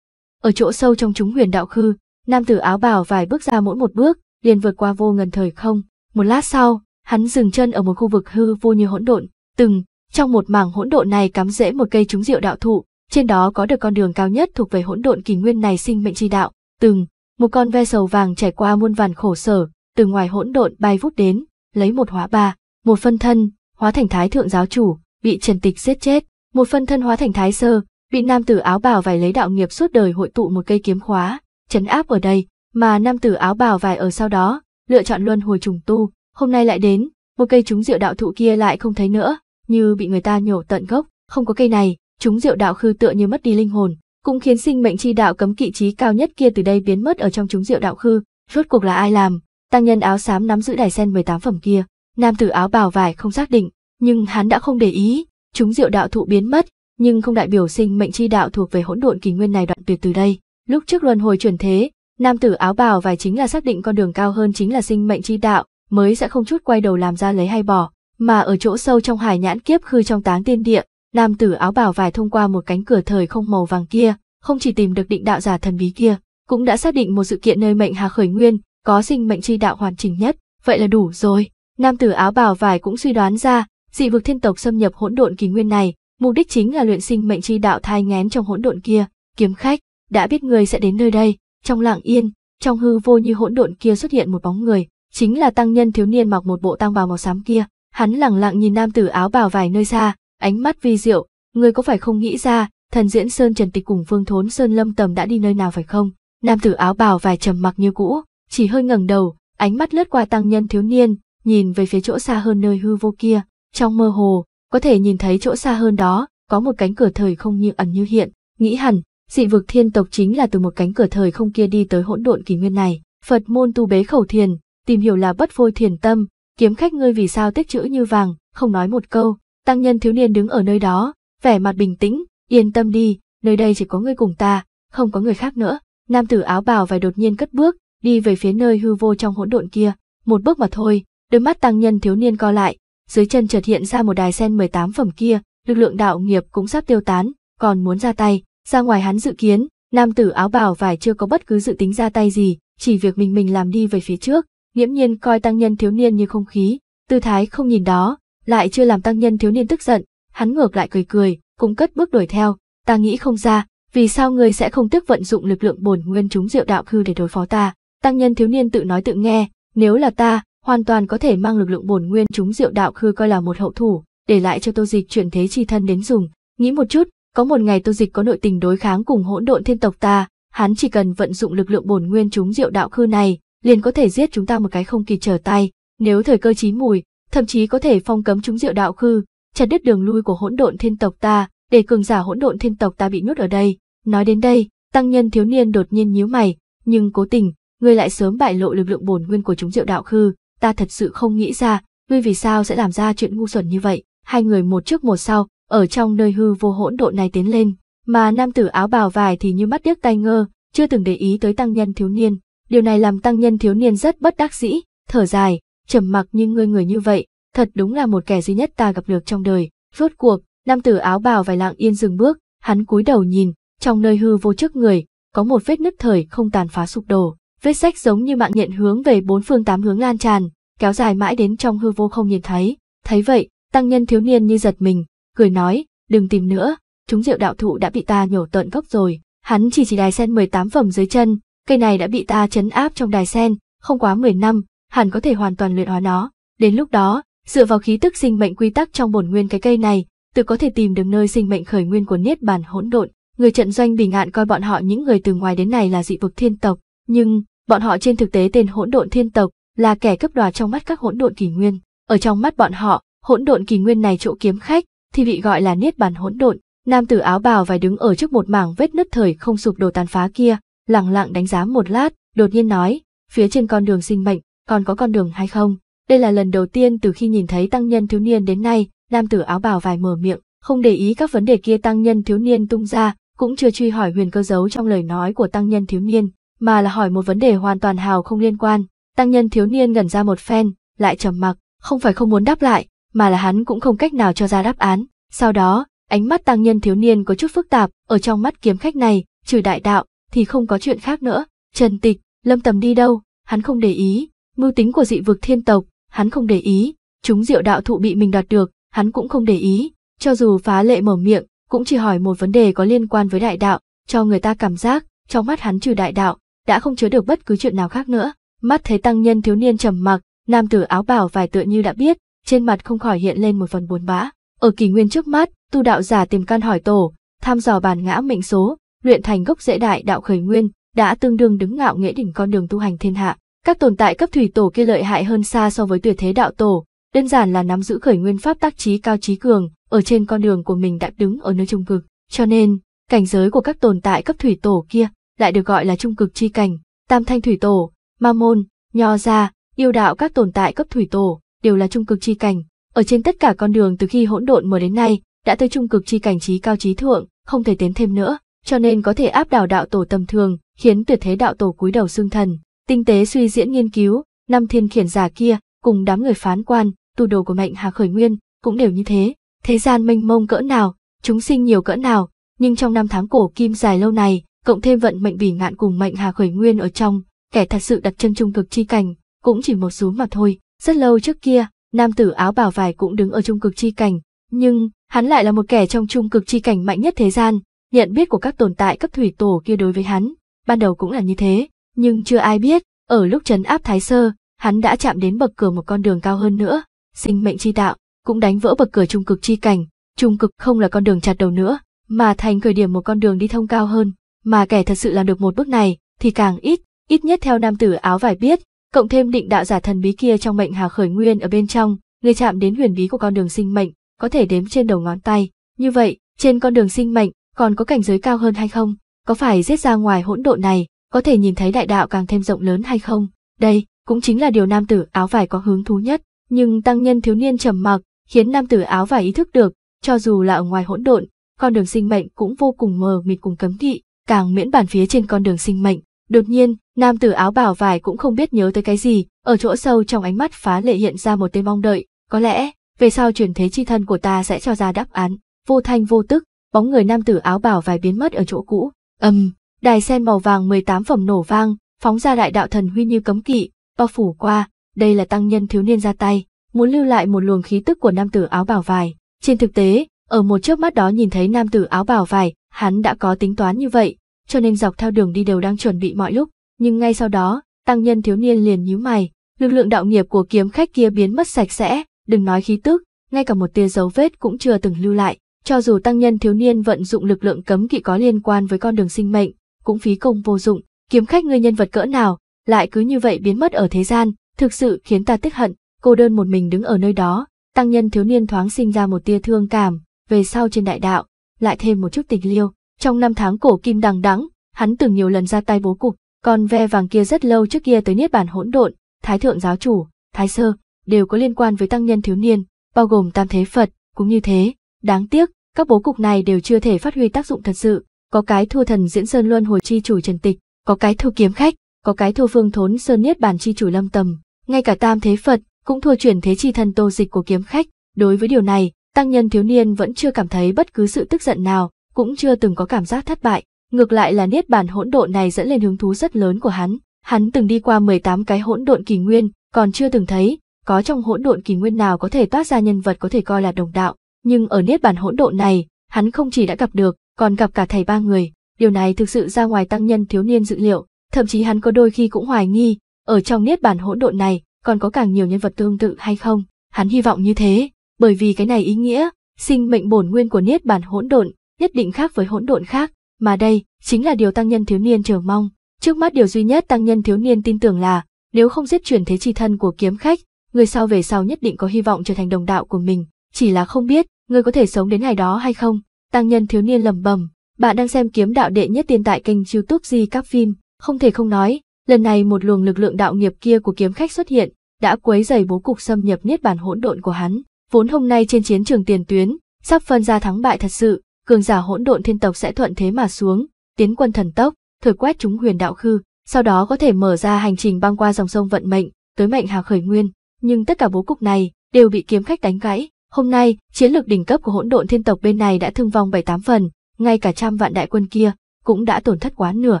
Ở chỗ sâu trong chúng huyền đạo khư, nam tử áo bào vài bước ra mỗi một bước, liền vượt qua vô ngần thời không. Một lát sau, hắn dừng chân ở một khu vực hư vô như hỗn độn, từng, trong một mảng hỗn độn này cắm rễ một cây trúng diệu đạo thụ, trên đó có được con đường cao nhất thuộc về hỗn độn kỳ nguyên này sinh mệnh chi đạo, từng, một con ve sầu vàng trải qua muôn vàn khổ sở, từ ngoài hỗn độn bay vút đến, lấy một hóa ba, một phân thân, hóa thành thái thượng giáo chủ, bị Trần Tịch giết chết, một phân thân hóa thành thái sơ, bị nam tử áo bào vải lấy đạo nghiệp suốt đời hội tụ một cây kiếm khóa, chấn áp ở đây, mà nam tử áo bào vải ở sau đó, lựa chọn luân hồi trùng tu, hôm nay lại đến, một cây trúng diệu đạo thụ kia lại không thấy nữa, như bị người ta nhổ tận gốc, không có cây này, trúng diệu đạo khư tựa như mất đi linh hồn, cũng khiến sinh mệnh chi đạo cấm kỵ trí cao nhất kia từ đây biến mất ở trong trúng diệu đạo khư, rốt cuộc là ai làm? Tăng nhân áo xám nắm giữ đài sen 18 phẩm kia, nam tử áo bào vải không xác định, nhưng hắn đã không để ý, chúng diệu đạo thụ biến mất, nhưng không đại biểu sinh mệnh chi đạo thuộc về hỗn độn kỳ nguyên này đoạn tuyệt từ đây. Lúc trước luân hồi chuyển thế, nam tử áo bào vải chính là xác định con đường cao hơn chính là sinh mệnh chi đạo, mới sẽ không chút quay đầu làm ra lấy hay bỏ, mà ở chỗ sâu trong hải nhãn kiếp khư trong táng tiên địa, nam tử áo bào vải thông qua một cánh cửa thời không màu vàng kia, không chỉ tìm được định đạo giả thần bí kia, cũng đã xác định một sự kiện nơi mệnh hà khởi nguyên, có sinh mệnh chi đạo hoàn chỉnh nhất, vậy là đủ rồi. Nam tử áo bào vải cũng suy đoán ra, dị vực thiên tộc xâm nhập hỗn độn kỳ nguyên này, mục đích chính là luyện sinh mệnh chi đạo thai ngén trong hỗn độn kia, kiếm khách, đã biết người sẽ đến nơi đây, trong lặng yên, trong hư vô như hỗn độn kia xuất hiện một bóng người, chính là tăng nhân thiếu niên mặc một bộ tăng bào màu xám kia, hắn lẳng lặng nhìn nam tử áo bào vài nơi xa, ánh mắt vi diệu, người có phải không nghĩ ra, thần diễn sơn trần tịch cùng phương thốn sơn lâm tầm đã đi nơi nào phải không? Nam tử áo bào vài trầm mặc như cũ, chỉ hơi ngẩng đầu, ánh mắt lướt qua tăng nhân thiếu niên, nhìn về phía chỗ xa hơn nơi hư vô kia, trong mơ hồ, có thể nhìn thấy chỗ xa hơn đó, có một cánh cửa thời không như ẩn như hiện, nghĩ hẳn, dị vực thiên tộc chính là từ một cánh cửa thời không kia đi tới hỗn độn kỷ nguyên này. Phật môn tu bế khẩu thiền, tìm hiểu là bất phôi thiền tâm, kiếm khách ngươi vì sao tích chữ như vàng, không nói một câu. Tăng nhân thiếu niên đứng ở nơi đó, vẻ mặt bình tĩnh, yên tâm đi, nơi đây chỉ có ngươi cùng ta, không có người khác nữa. Nam tử áo bào vài đột nhiên cất bước, đi về phía nơi hư vô trong hỗn độn kia, một bước mà thôi. Đôi mắt tăng nhân thiếu niên co lại, dưới chân chợt hiện ra một đài sen 18 phẩm kia, lực lượng đạo nghiệp cũng sắp tiêu tán, còn muốn ra tay, ra ngoài hắn dự kiến, nam tử áo bào vải chưa có bất cứ dự tính ra tay gì, chỉ việc mình mình làm đi về phía trước, nghiễm nhiên coi tăng nhân thiếu niên như không khí, tư thái không nhìn đó, lại chưa làm tăng nhân thiếu niên tức giận, hắn ngược lại cười cười, cũng cất bước đuổi theo, ta nghĩ không ra, vì sao người sẽ không tức vận dụng lực lượng bổn nguyên chúng diệu đạo khư để đối phó ta, tăng nhân thiếu niên tự nói tự nghe, nếu là ta, hoàn toàn có thể mang lực lượng bổn nguyên chúng diệu đạo khư coi là một hậu thủ, để lại cho Tô Dịch chuyển thế chi thân đến dùng. Nghĩ một chút, có một ngày Tô Dịch có nội tình đối kháng cùng hỗn độn thiên tộc ta, hắn chỉ cần vận dụng lực lượng bổn nguyên chúng diệu đạo khư này, liền có thể giết chúng ta một cái không kỳ trở tay, nếu thời cơ chín mùi, thậm chí có thể phong cấm chúng diệu đạo khư, chặt đứt đường lui của hỗn độn thiên tộc ta, để cường giả hỗn độn thiên tộc ta bị nhốt ở đây. Nói đến đây, tăng nhân thiếu niên đột nhiên nhíu mày, nhưng cố tình, người lại sớm bại lộ lực lượng bổn nguyên của chúng diệu đạo khư, ta thật sự không nghĩ ra, ngươi vì sao sẽ làm ra chuyện ngu xuẩn như vậy, hai người một trước một sau, ở trong nơi hư vô hỗn độn này tiến lên, mà nam tử áo bào vải thì như mắt điếc tai ngơ, chưa từng để ý tới tăng nhân thiếu niên, điều này làm tăng nhân thiếu niên rất bất đắc dĩ, thở dài, trầm mặc như ngươi người như vậy, thật đúng là một kẻ duy nhất ta gặp được trong đời, rốt cuộc, nam tử áo bào vải lặng yên dừng bước, hắn cúi đầu nhìn, trong nơi hư vô trước người, có một vết nứt thời không tàn phá sụp đổ vết sách giống như mạng nhện hướng về bốn phương tám hướng lan tràn, kéo dài mãi đến trong hư vô không nhìn thấy. Thấy vậy, tăng nhân thiếu niên như giật mình, cười nói, đừng tìm nữa, chúng rượu đạo thụ đã bị ta nhổ tận gốc rồi. Hắn chỉ chỉ đài sen 18 phẩm dưới chân, cây này đã bị ta chấn áp trong đài sen, không quá 10 năm, hẳn có thể hoàn toàn luyện hóa nó. Đến lúc đó, dựa vào khí tức sinh mệnh quy tắc trong bổn nguyên cái cây này, tự có thể tìm được nơi sinh mệnh khởi nguyên của niết bàn hỗn độn. Người trận doanh bình ngạn coi bọn họ những người từ ngoài đến này là dị vực thiên tộc, nhưng bọn họ trên thực tế tên hỗn độn thiên tộc là kẻ cấp đoạt trong mắt các hỗn độn kỳ nguyên. Ở trong mắt bọn họ, hỗn độn kỳ nguyên này chỗ kiếm khách thì bị gọi là niết bàn hỗn độn. Nam tử áo bào vài đứng ở trước một mảng vết nứt thời không sụp đổ tàn phá kia, lặng lặng đánh giá một lát, đột nhiên nói, phía trên con đường sinh mệnh, còn có con đường hay không? Đây là lần đầu tiên từ khi nhìn thấy tăng nhân thiếu niên đến nay, nam tử áo bào vài mở miệng, không để ý các vấn đề kia tăng nhân thiếu niên tung ra, cũng chưa truy hỏi huyền cơ giấu trong lời nói của tăng nhân thiếu niên, mà là hỏi một vấn đề hoàn toàn hào không liên quan. Tăng nhân thiếu niên ngẩn ra một phen, lại trầm mặc, không phải không muốn đáp lại, mà là hắn cũng không cách nào cho ra đáp án. Sau đó, ánh mắt tăng nhân thiếu niên có chút phức tạp, ở trong mắt kiếm khách này, trừ đại đạo, thì không có chuyện khác nữa. Trần tịch, lâm tầm đi đâu, hắn không để ý, mưu tính của dị vực thiên tộc, hắn không để ý, chúng diệu đạo thụ bị mình đoạt được, hắn cũng không để ý, cho dù phá lệ mở miệng, cũng chỉ hỏi một vấn đề có liên quan với đại đạo, cho người ta cảm giác, trong mắt hắn trừ đại đạo, đã không chứa được bất cứ chuyện nào khác nữa. Mắt thấy tăng nhân thiếu niên trầm mặc, nam tử áo bảo vài tựa như đã biết, trên mặt không khỏi hiện lên một phần buồn bã. Ở kỷ nguyên trước mắt, tu đạo giả tìm can hỏi tổ, tham dò bàn ngã mệnh số, luyện thành gốc dễ đại đạo khởi nguyên, đã tương đương đứng ngạo nghệ đỉnh con đường tu hành thiên hạ. Các tồn tại cấp thủy tổ kia lợi hại hơn xa so với tuyệt thế đạo tổ, đơn giản là nắm giữ khởi nguyên pháp tác trí cao trí cường, ở trên con đường của mình đã đứng ở nơi trung cực, cho nên, cảnh giới của các tồn tại cấp thủy tổ kia lại được gọi là trung cực chi cảnh, tam thanh thủy tổ, ma môn, nho gia, yêu đạo các tồn tại cấp thủy tổ, đều là trung cực chi cảnh. Ở trên tất cả con đường từ khi hỗn độn mở đến nay, đã tới trung cực chi cảnh trí cao trí thượng, không thể tiến thêm nữa, cho nên có thể áp đảo đạo tổ tầm thường, khiến tuyệt thế đạo tổ cúi đầu xương thần. Tinh tế suy diễn nghiên cứu, năm thiên khiển giả kia, cùng đám người phán quan, tu đồ của mệnh Hà Khởi Nguyên, cũng đều như thế. Thế gian mênh mông cỡ nào, chúng sinh nhiều cỡ nào, nhưng trong năm tháng cổ kim dài lâu này, cộng thêm vận mệnh bỉ ngạn cùng mệnh hà khởi nguyên ở trong, kẻ thật sự đặt chân trung cực chi cảnh, cũng chỉ một số mà thôi. Rất lâu trước kia, nam tử áo bảo vải cũng đứng ở trung cực chi cảnh, nhưng hắn lại là một kẻ trong trung cực chi cảnh mạnh nhất thế gian, nhận biết của các tồn tại cấp thủy tổ kia đối với hắn, ban đầu cũng là như thế, nhưng chưa ai biết, ở lúc trấn áp thái sơ, hắn đã chạm đến bậc cửa một con đường cao hơn nữa, sinh mệnh chi đạo, cũng đánh vỡ bậc cửa trung cực chi cảnh, trung cực không là con đường chặt đầu nữa, mà thành khởi điểm một con đường đi thông cao hơn, mà kẻ thật sự làm được một bước này thì càng ít, ít nhất theo nam tử áo vải biết, cộng thêm định đạo giả thần bí kia trong mệnh hà khởi nguyên ở bên trong, người chạm đến huyền bí của con đường sinh mệnh, có thể đếm trên đầu ngón tay. Như vậy, trên con đường sinh mệnh còn có cảnh giới cao hơn hay không? Có phải giết ra ngoài hỗn độn này, có thể nhìn thấy đại đạo càng thêm rộng lớn hay không? Đây, cũng chính là điều nam tử áo vải có hứng thú nhất, nhưng tăng nhân thiếu niên trầm mặc, khiến nam tử áo vải ý thức được, cho dù là ở ngoài hỗn độn, con đường sinh mệnh cũng vô cùng mờ mịt cùng cấm thị càng miễn bàn phía trên con đường sinh mệnh. Đột nhiên, nam tử áo bảo vải cũng không biết nhớ tới cái gì, ở chỗ sâu trong ánh mắt phá lệ hiện ra một tên mong đợi, có lẽ, về sau chuyển thế chi thân của ta sẽ cho ra đáp án, vô thanh vô tức, bóng người nam tử áo bảo vải biến mất ở chỗ cũ. âm um, đài sen màu vàng 18 phẩm nổ vang, phóng ra đại đạo thần huy như cấm kỵ, bao phủ qua, đây là tăng nhân thiếu niên ra tay, muốn lưu lại một luồng khí tức của nam tử áo bảo vải. Trên thực tế, ở một chớp mắt đó nhìn thấy nam tử áo bảo vải, Hắn đã có tính toán như vậy, cho nên dọc theo đường đi đều đang chuẩn bị mọi lúc, nhưng ngay sau đó, tăng nhân thiếu niên liền nhíu mày, lực lượng đạo nghiệp của kiếm khách kia biến mất sạch sẽ, đừng nói khí tức, ngay cả một tia dấu vết cũng chưa từng lưu lại, cho dù tăng nhân thiếu niên vận dụng lực lượng cấm kỵ có liên quan với con đường sinh mệnh, cũng phí công vô dụng, kiếm khách ngươi nhân vật cỡ nào, lại cứ như vậy biến mất ở thế gian, thực sự khiến ta tức hận, cô đơn một mình đứng ở nơi đó, tăng nhân thiếu niên thoáng sinh ra một tia thương cảm, về sau trên đại đạo, lại thêm một chút tình liêu. Trong năm tháng cổ kim đằng đẵng hắn từng nhiều lần ra tay bố cục, còn ve vàng kia rất lâu trước kia tới niết bàn hỗn độn, thái thượng giáo chủ, thái sơ, đều có liên quan với tăng nhân thiếu niên, bao gồm tam thế Phật, cũng như thế. Đáng tiếc, các bố cục này đều chưa thể phát huy tác dụng thật sự, có cái thua thần diễn sơn luân hồi chi chủ trần tịch, có cái thua kiếm khách, có cái thua phương thốn sơn niết bàn chi chủ lâm tầm, ngay cả tam thế Phật, cũng thua chuyển thế chi thân tô dịch của kiếm khách. Đối với điều này, Tăng nhân thiếu niên vẫn chưa cảm thấy bất cứ sự tức giận nào, cũng chưa từng có cảm giác thất bại, ngược lại là niết bàn hỗn độn này dẫn lên hứng thú rất lớn của hắn. Hắn từng đi qua 18 cái hỗn độn kỳ nguyên, còn chưa từng thấy có trong hỗn độn kỳ nguyên nào có thể toát ra nhân vật có thể coi là đồng đạo, nhưng ở niết bàn hỗn độn này, hắn không chỉ đã gặp được, còn gặp cả thầy ba người, điều này thực sự ra ngoài tăng nhân thiếu niên dự liệu, thậm chí hắn có đôi khi cũng hoài nghi, ở trong niết bàn hỗn độn này, còn có càng nhiều nhân vật tương tự hay không, hắn hy vọng như thế, bởi vì cái này ý nghĩa, sinh mệnh bổn nguyên của niết bàn hỗn độn, nhất định khác với hỗn độn khác, mà đây chính là điều tăng nhân thiếu niên chờ mong. Trước mắt điều duy nhất tăng nhân thiếu niên tin tưởng là, nếu không giết chuyển thế chi thân của kiếm khách, người sau về sau nhất định có hy vọng trở thành đồng đạo của mình, chỉ là không biết, người có thể sống đến ngày đó hay không. Tăng nhân thiếu niên lẩm bẩm bạn đang xem kiếm đạo đệ nhất tiên tại kênh youtube di các phim, không thể không nói, lần này một luồng lực lượng đạo nghiệp kia của kiếm khách xuất hiện, đã quấy dày bố cục xâm nhập niết bàn hỗn độn của hắn. Vốn hôm nay trên chiến trường tiền tuyến, sắp phân ra thắng bại thật sự, cường giả hỗn độn thiên tộc sẽ thuận thế mà xuống, tiến quân thần tốc, thời quét chúng huyền đạo khư, sau đó có thể mở ra hành trình băng qua dòng sông vận mệnh, tới mệnh hào khởi nguyên, nhưng tất cả bố cục này đều bị kiếm khách đánh gãy. Hôm nay, chiến lược đỉnh cấp của hỗn độn thiên tộc bên này đã thương vong bảy tám phần, ngay cả trăm vạn đại quân kia cũng đã tổn thất quá nửa,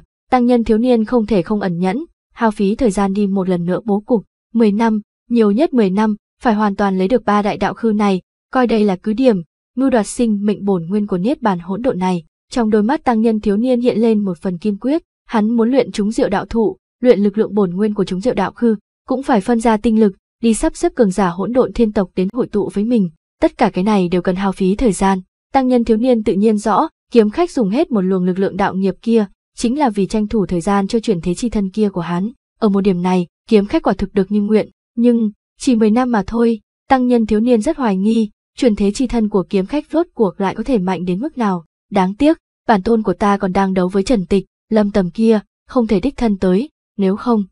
tăng nhân thiếu niên không thể không ẩn nhẫn, hao phí thời gian đi một lần nữa bố cục, 10 năm, nhiều nhất 10 năm, phải hoàn toàn lấy được ba đại đạo khư này, coi đây là cứ điểm, mưu đoạt sinh mệnh bổn nguyên của niết bàn hỗn độn này. Trong đôi mắt tăng nhân thiếu niên hiện lên một phần kiên quyết, hắn muốn luyện chúng diệu đạo thụ, luyện lực lượng bổn nguyên của chúng diệu đạo khư, cũng phải phân ra tinh lực, đi sắp xếp cường giả hỗn độn thiên tộc đến hội tụ với mình. Tất cả cái này đều cần hao phí thời gian. Tăng nhân thiếu niên tự nhiên rõ, kiếm khách dùng hết một luồng lực lượng đạo nghiệp kia, chính là vì tranh thủ thời gian cho chuyển thế chi thân kia của hắn. Ở một điểm này, kiếm khách quả thực được như nguyện, nhưng chỉ 10 năm mà thôi, tăng nhân thiếu niên rất hoài nghi, chuyển thế chi thân của kiếm khách rốt cuộc lại có thể mạnh đến mức nào. Đáng tiếc, bản tôn của ta còn đang đấu với trần tịch, lâm tầm kia, không thể đích thân tới, nếu không.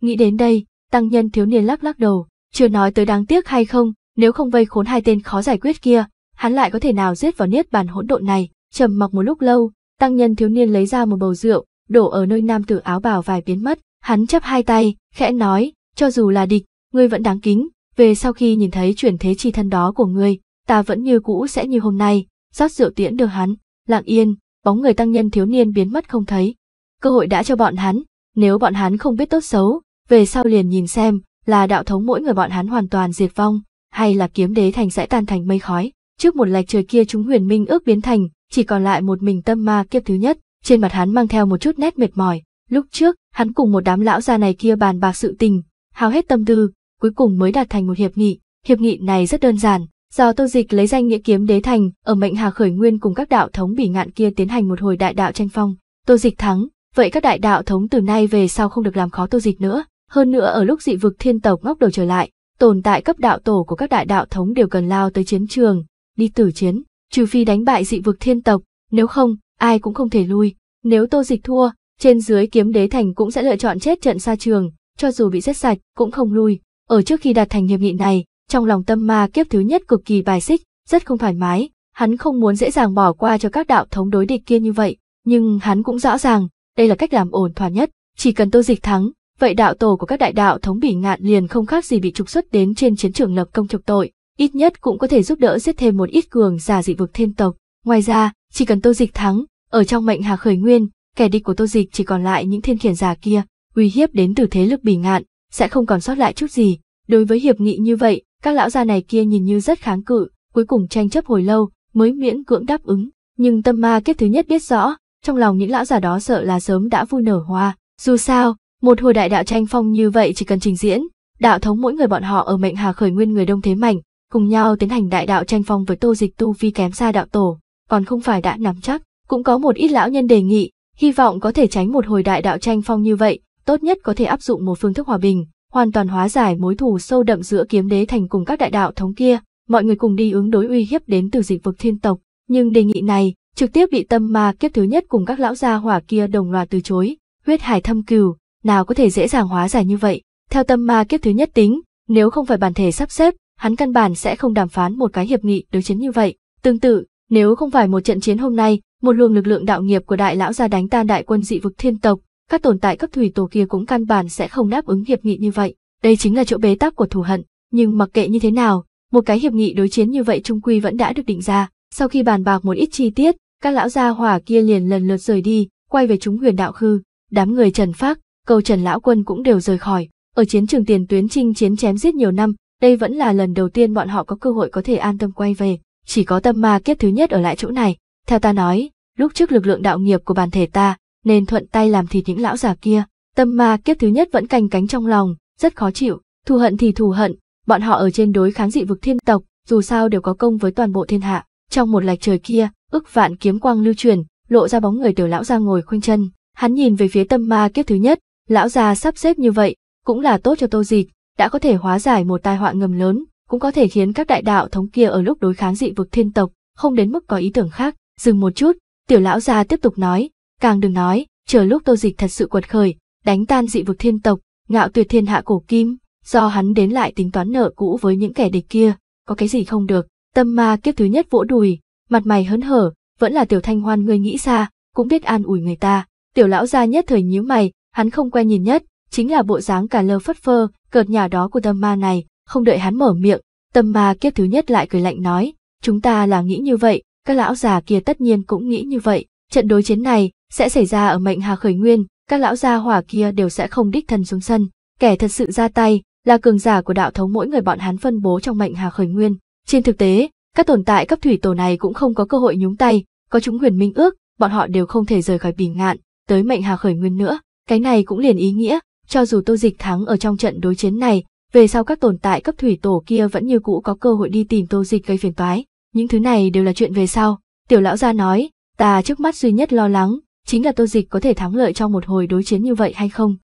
Nghĩ đến đây, tăng nhân thiếu niên lắc lắc đầu, chưa nói tới đáng tiếc hay không, nếu không vây khốn hai tên khó giải quyết kia, hắn lại có thể nào giết vào niết bàn hỗn độn này, trầm mặc một lúc lâu, tăng nhân thiếu niên lấy ra một bầu rượu, đổ ở nơi nam tử áo bào vài biến mất, hắn chắp hai tay, khẽ nói, cho dù là địch, ngươi vẫn đáng kính, về sau khi nhìn thấy chuyển thế chi thân đó của ngươi, ta vẫn như cũ sẽ như hôm nay, rót rượu tiễn được hắn, lặng yên, bóng người tăng nhân thiếu niên biến mất không thấy. Cơ hội đã cho bọn hắn, nếu bọn hắn không biết tốt xấu, về sau liền nhìn xem, là đạo thống mỗi người bọn hắn hoàn toàn diệt vong, hay là kiếm đế thành sẽ tan thành mây khói. Trước một lạch trời kia chúng huyền minh ước biến thành, chỉ còn lại một mình tâm ma kiếp thứ nhất, trên mặt hắn mang theo một chút nét mệt mỏi. Lúc trước, hắn cùng một đám lão già này kia bàn bạc sự tình, hao hết tâm tư, cuối cùng mới đạt thành một hiệp nghị. Hiệp nghị này rất đơn giản, do Tô Dịch lấy danh nghĩa kiếm đế thành ở Mệnh Hà Khởi Nguyên cùng các đạo thống bỉ ngạn kia tiến hành một hồi đại đạo tranh phong. Tô Dịch thắng, vậy các đại đạo thống từ nay về sau không được làm khó Tô Dịch nữa. Hơn nữa ở lúc dị vực thiên tộc ngóc đầu trở lại, tồn tại cấp đạo tổ của các đại đạo thống đều cần lao tới chiến trường, đi tử chiến, trừ phi đánh bại dị vực thiên tộc, nếu không, ai cũng không thể lui. Nếu Tô Dịch thua, trên dưới kiếm đế thành cũng sẽ lựa chọn chết trận xa trường, cho dù bị giết sạch cũng không lui. Ở trước khi đạt thành hiệp nghị này, trong lòng tâm ma kiếp thứ nhất cực kỳ bài xích, rất không thoải mái, hắn không muốn dễ dàng bỏ qua cho các đạo thống đối địch kia như vậy, nhưng hắn cũng rõ ràng, đây là cách làm ổn thỏa nhất, chỉ cần tô dịch thắng, vậy đạo tổ của các đại đạo thống bỉ ngạn liền không khác gì bị trục xuất đến trên chiến trường lập công trục tội, ít nhất cũng có thể giúp đỡ giết thêm một ít cường giả dị vực thiên tộc. Ngoài ra, chỉ cần tô dịch thắng, ở trong mệnh hà khởi nguyên, kẻ địch của tô dịch chỉ còn lại những thiên khiển giả kia, uy hiếp đến từ thế lực bỉ ngạn, sẽ không còn sót lại chút gì. Đối với hiệp nghị như vậy, các lão già này kia nhìn như rất kháng cự, cuối cùng tranh chấp hồi lâu, mới miễn cưỡng đáp ứng. Nhưng tâm ma kiếp thứ nhất biết rõ, trong lòng những lão già đó sợ là sớm đã vui nở hoa. Dù sao, một hồi đại đạo tranh phong như vậy chỉ cần trình diễn, đạo thống mỗi người bọn họ ở mệnh hà khởi nguyên người đông thế mạnh, cùng nhau tiến hành đại đạo tranh phong với tô dịch tu vi kém xa đạo tổ, còn không phải đã nắm chắc. Cũng có một ít lão nhân đề nghị, hy vọng có thể tránh một hồi đại đạo tranh phong như vậy, tốt nhất có thể áp dụng một phương thức hòa bình, hoàn toàn hóa giải mối thù sâu đậm giữa kiếm đế thành cùng các đại đạo thống kia, mọi người cùng đi ứng đối uy hiếp đến từ dịch vực thiên tộc, nhưng đề nghị này trực tiếp bị tâm ma kiếp thứ nhất cùng các lão gia hỏa kia đồng loạt từ chối, huyết hải thâm cừu, nào có thể dễ dàng hóa giải như vậy. Theo tâm ma kiếp thứ nhất tính, nếu không phải bản thể sắp xếp, hắn căn bản sẽ không đàm phán một cái hiệp nghị đối chiến như vậy. Tương tự, nếu không phải một trận chiến hôm nay, một luồng lực lượng đạo nghiệp của đại lão gia đánh tan đại quân dị vực thiên tộc, các tồn tại cấp thủy tổ kia cũng căn bản sẽ không đáp ứng hiệp nghị như vậy. Đây chính là chỗ bế tắc của thù hận, nhưng mặc kệ như thế nào, một cái hiệp nghị đối chiến như vậy trung quy vẫn đã được định ra. Sau khi bàn bạc một ít chi tiết, các lão gia hỏa kia liền lần lượt rời đi, quay về chúng huyền đạo khư. Đám người Trần Phác, cầu Trần Lão Quân cũng đều rời khỏi. Ở chiến trường tiền tuyến chinh chiến chém giết nhiều năm, đây vẫn là lần đầu tiên bọn họ có cơ hội có thể an tâm quay về. Chỉ có tâm ma kiếp thứ nhất ở lại chỗ này. Theo ta nói, lúc trước lực lượng đạo nghiệp của bản thể ta nên thuận tay làm thịt những lão già kia. Tâm ma kiếp thứ nhất vẫn canh cánh trong lòng, rất khó chịu, thù hận thì thù hận, bọn họ ở trên đối kháng dị vực thiên tộc, dù sao đều có công với toàn bộ thiên hạ. Trong một lạch trời kia, ức vạn kiếm quang lưu truyền, lộ ra bóng người tiểu lão gia ngồi khoanh chân, hắn nhìn về phía tâm ma kiếp thứ nhất, lão già sắp xếp như vậy, cũng là tốt cho Tô Dịch, đã có thể hóa giải một tai họa ngầm lớn, cũng có thể khiến các đại đạo thống kia ở lúc đối kháng dị vực thiên tộc, không đến mức có ý tưởng khác. Dừng một chút, tiểu lão gia tiếp tục nói, Càng đừng nói, chờ lúc tô dịch thật sự quật khởi, đánh tan dị vực thiên tộc, ngạo tuyệt thiên hạ cổ kim, do hắn đến lại tính toán nợ cũ với những kẻ địch kia, có cái gì không được. Tâm ma kiếp thứ nhất vỗ đùi, mặt mày hớn hở, vẫn là tiểu thanh hoan người nghĩ xa, cũng biết an ủi người ta. Tiểu lão gia nhất thời nhíu mày, hắn không quen nhìn nhất, chính là bộ dáng cả lơ phất phơ, cợt nhà đó của tâm ma này, không đợi hắn mở miệng, tâm ma kiếp thứ nhất lại cười lạnh nói, chúng ta là nghĩ như vậy, các lão già kia tất nhiên cũng nghĩ như vậy, Trận đối chiến này sẽ xảy ra ở mệnh Hà Khởi Nguyên, các lão gia hỏa kia đều sẽ không đích thân xuống sân, kẻ thật sự ra tay là cường giả của đạo thống mỗi người bọn hắn phân bố trong mệnh Hà Khởi Nguyên. Trên thực tế, các tồn tại cấp thủy tổ này cũng không có cơ hội nhúng tay, có chúng huyền minh ước, bọn họ đều không thể rời khỏi bỉ ngạn, tới mệnh Hà Khởi Nguyên nữa. Cái này cũng liền ý nghĩa, cho dù Tô Dịch thắng ở trong trận đối chiến này, về sau các tồn tại cấp thủy tổ kia vẫn như cũ có cơ hội đi tìm Tô Dịch gây phiền toái. Những thứ này đều là chuyện về sau. Tiểu lão gia nói, Ta trước mắt duy nhất lo lắng, chính là tô dịch có thể thắng lợi trong một hồi đối chiến như vậy hay không.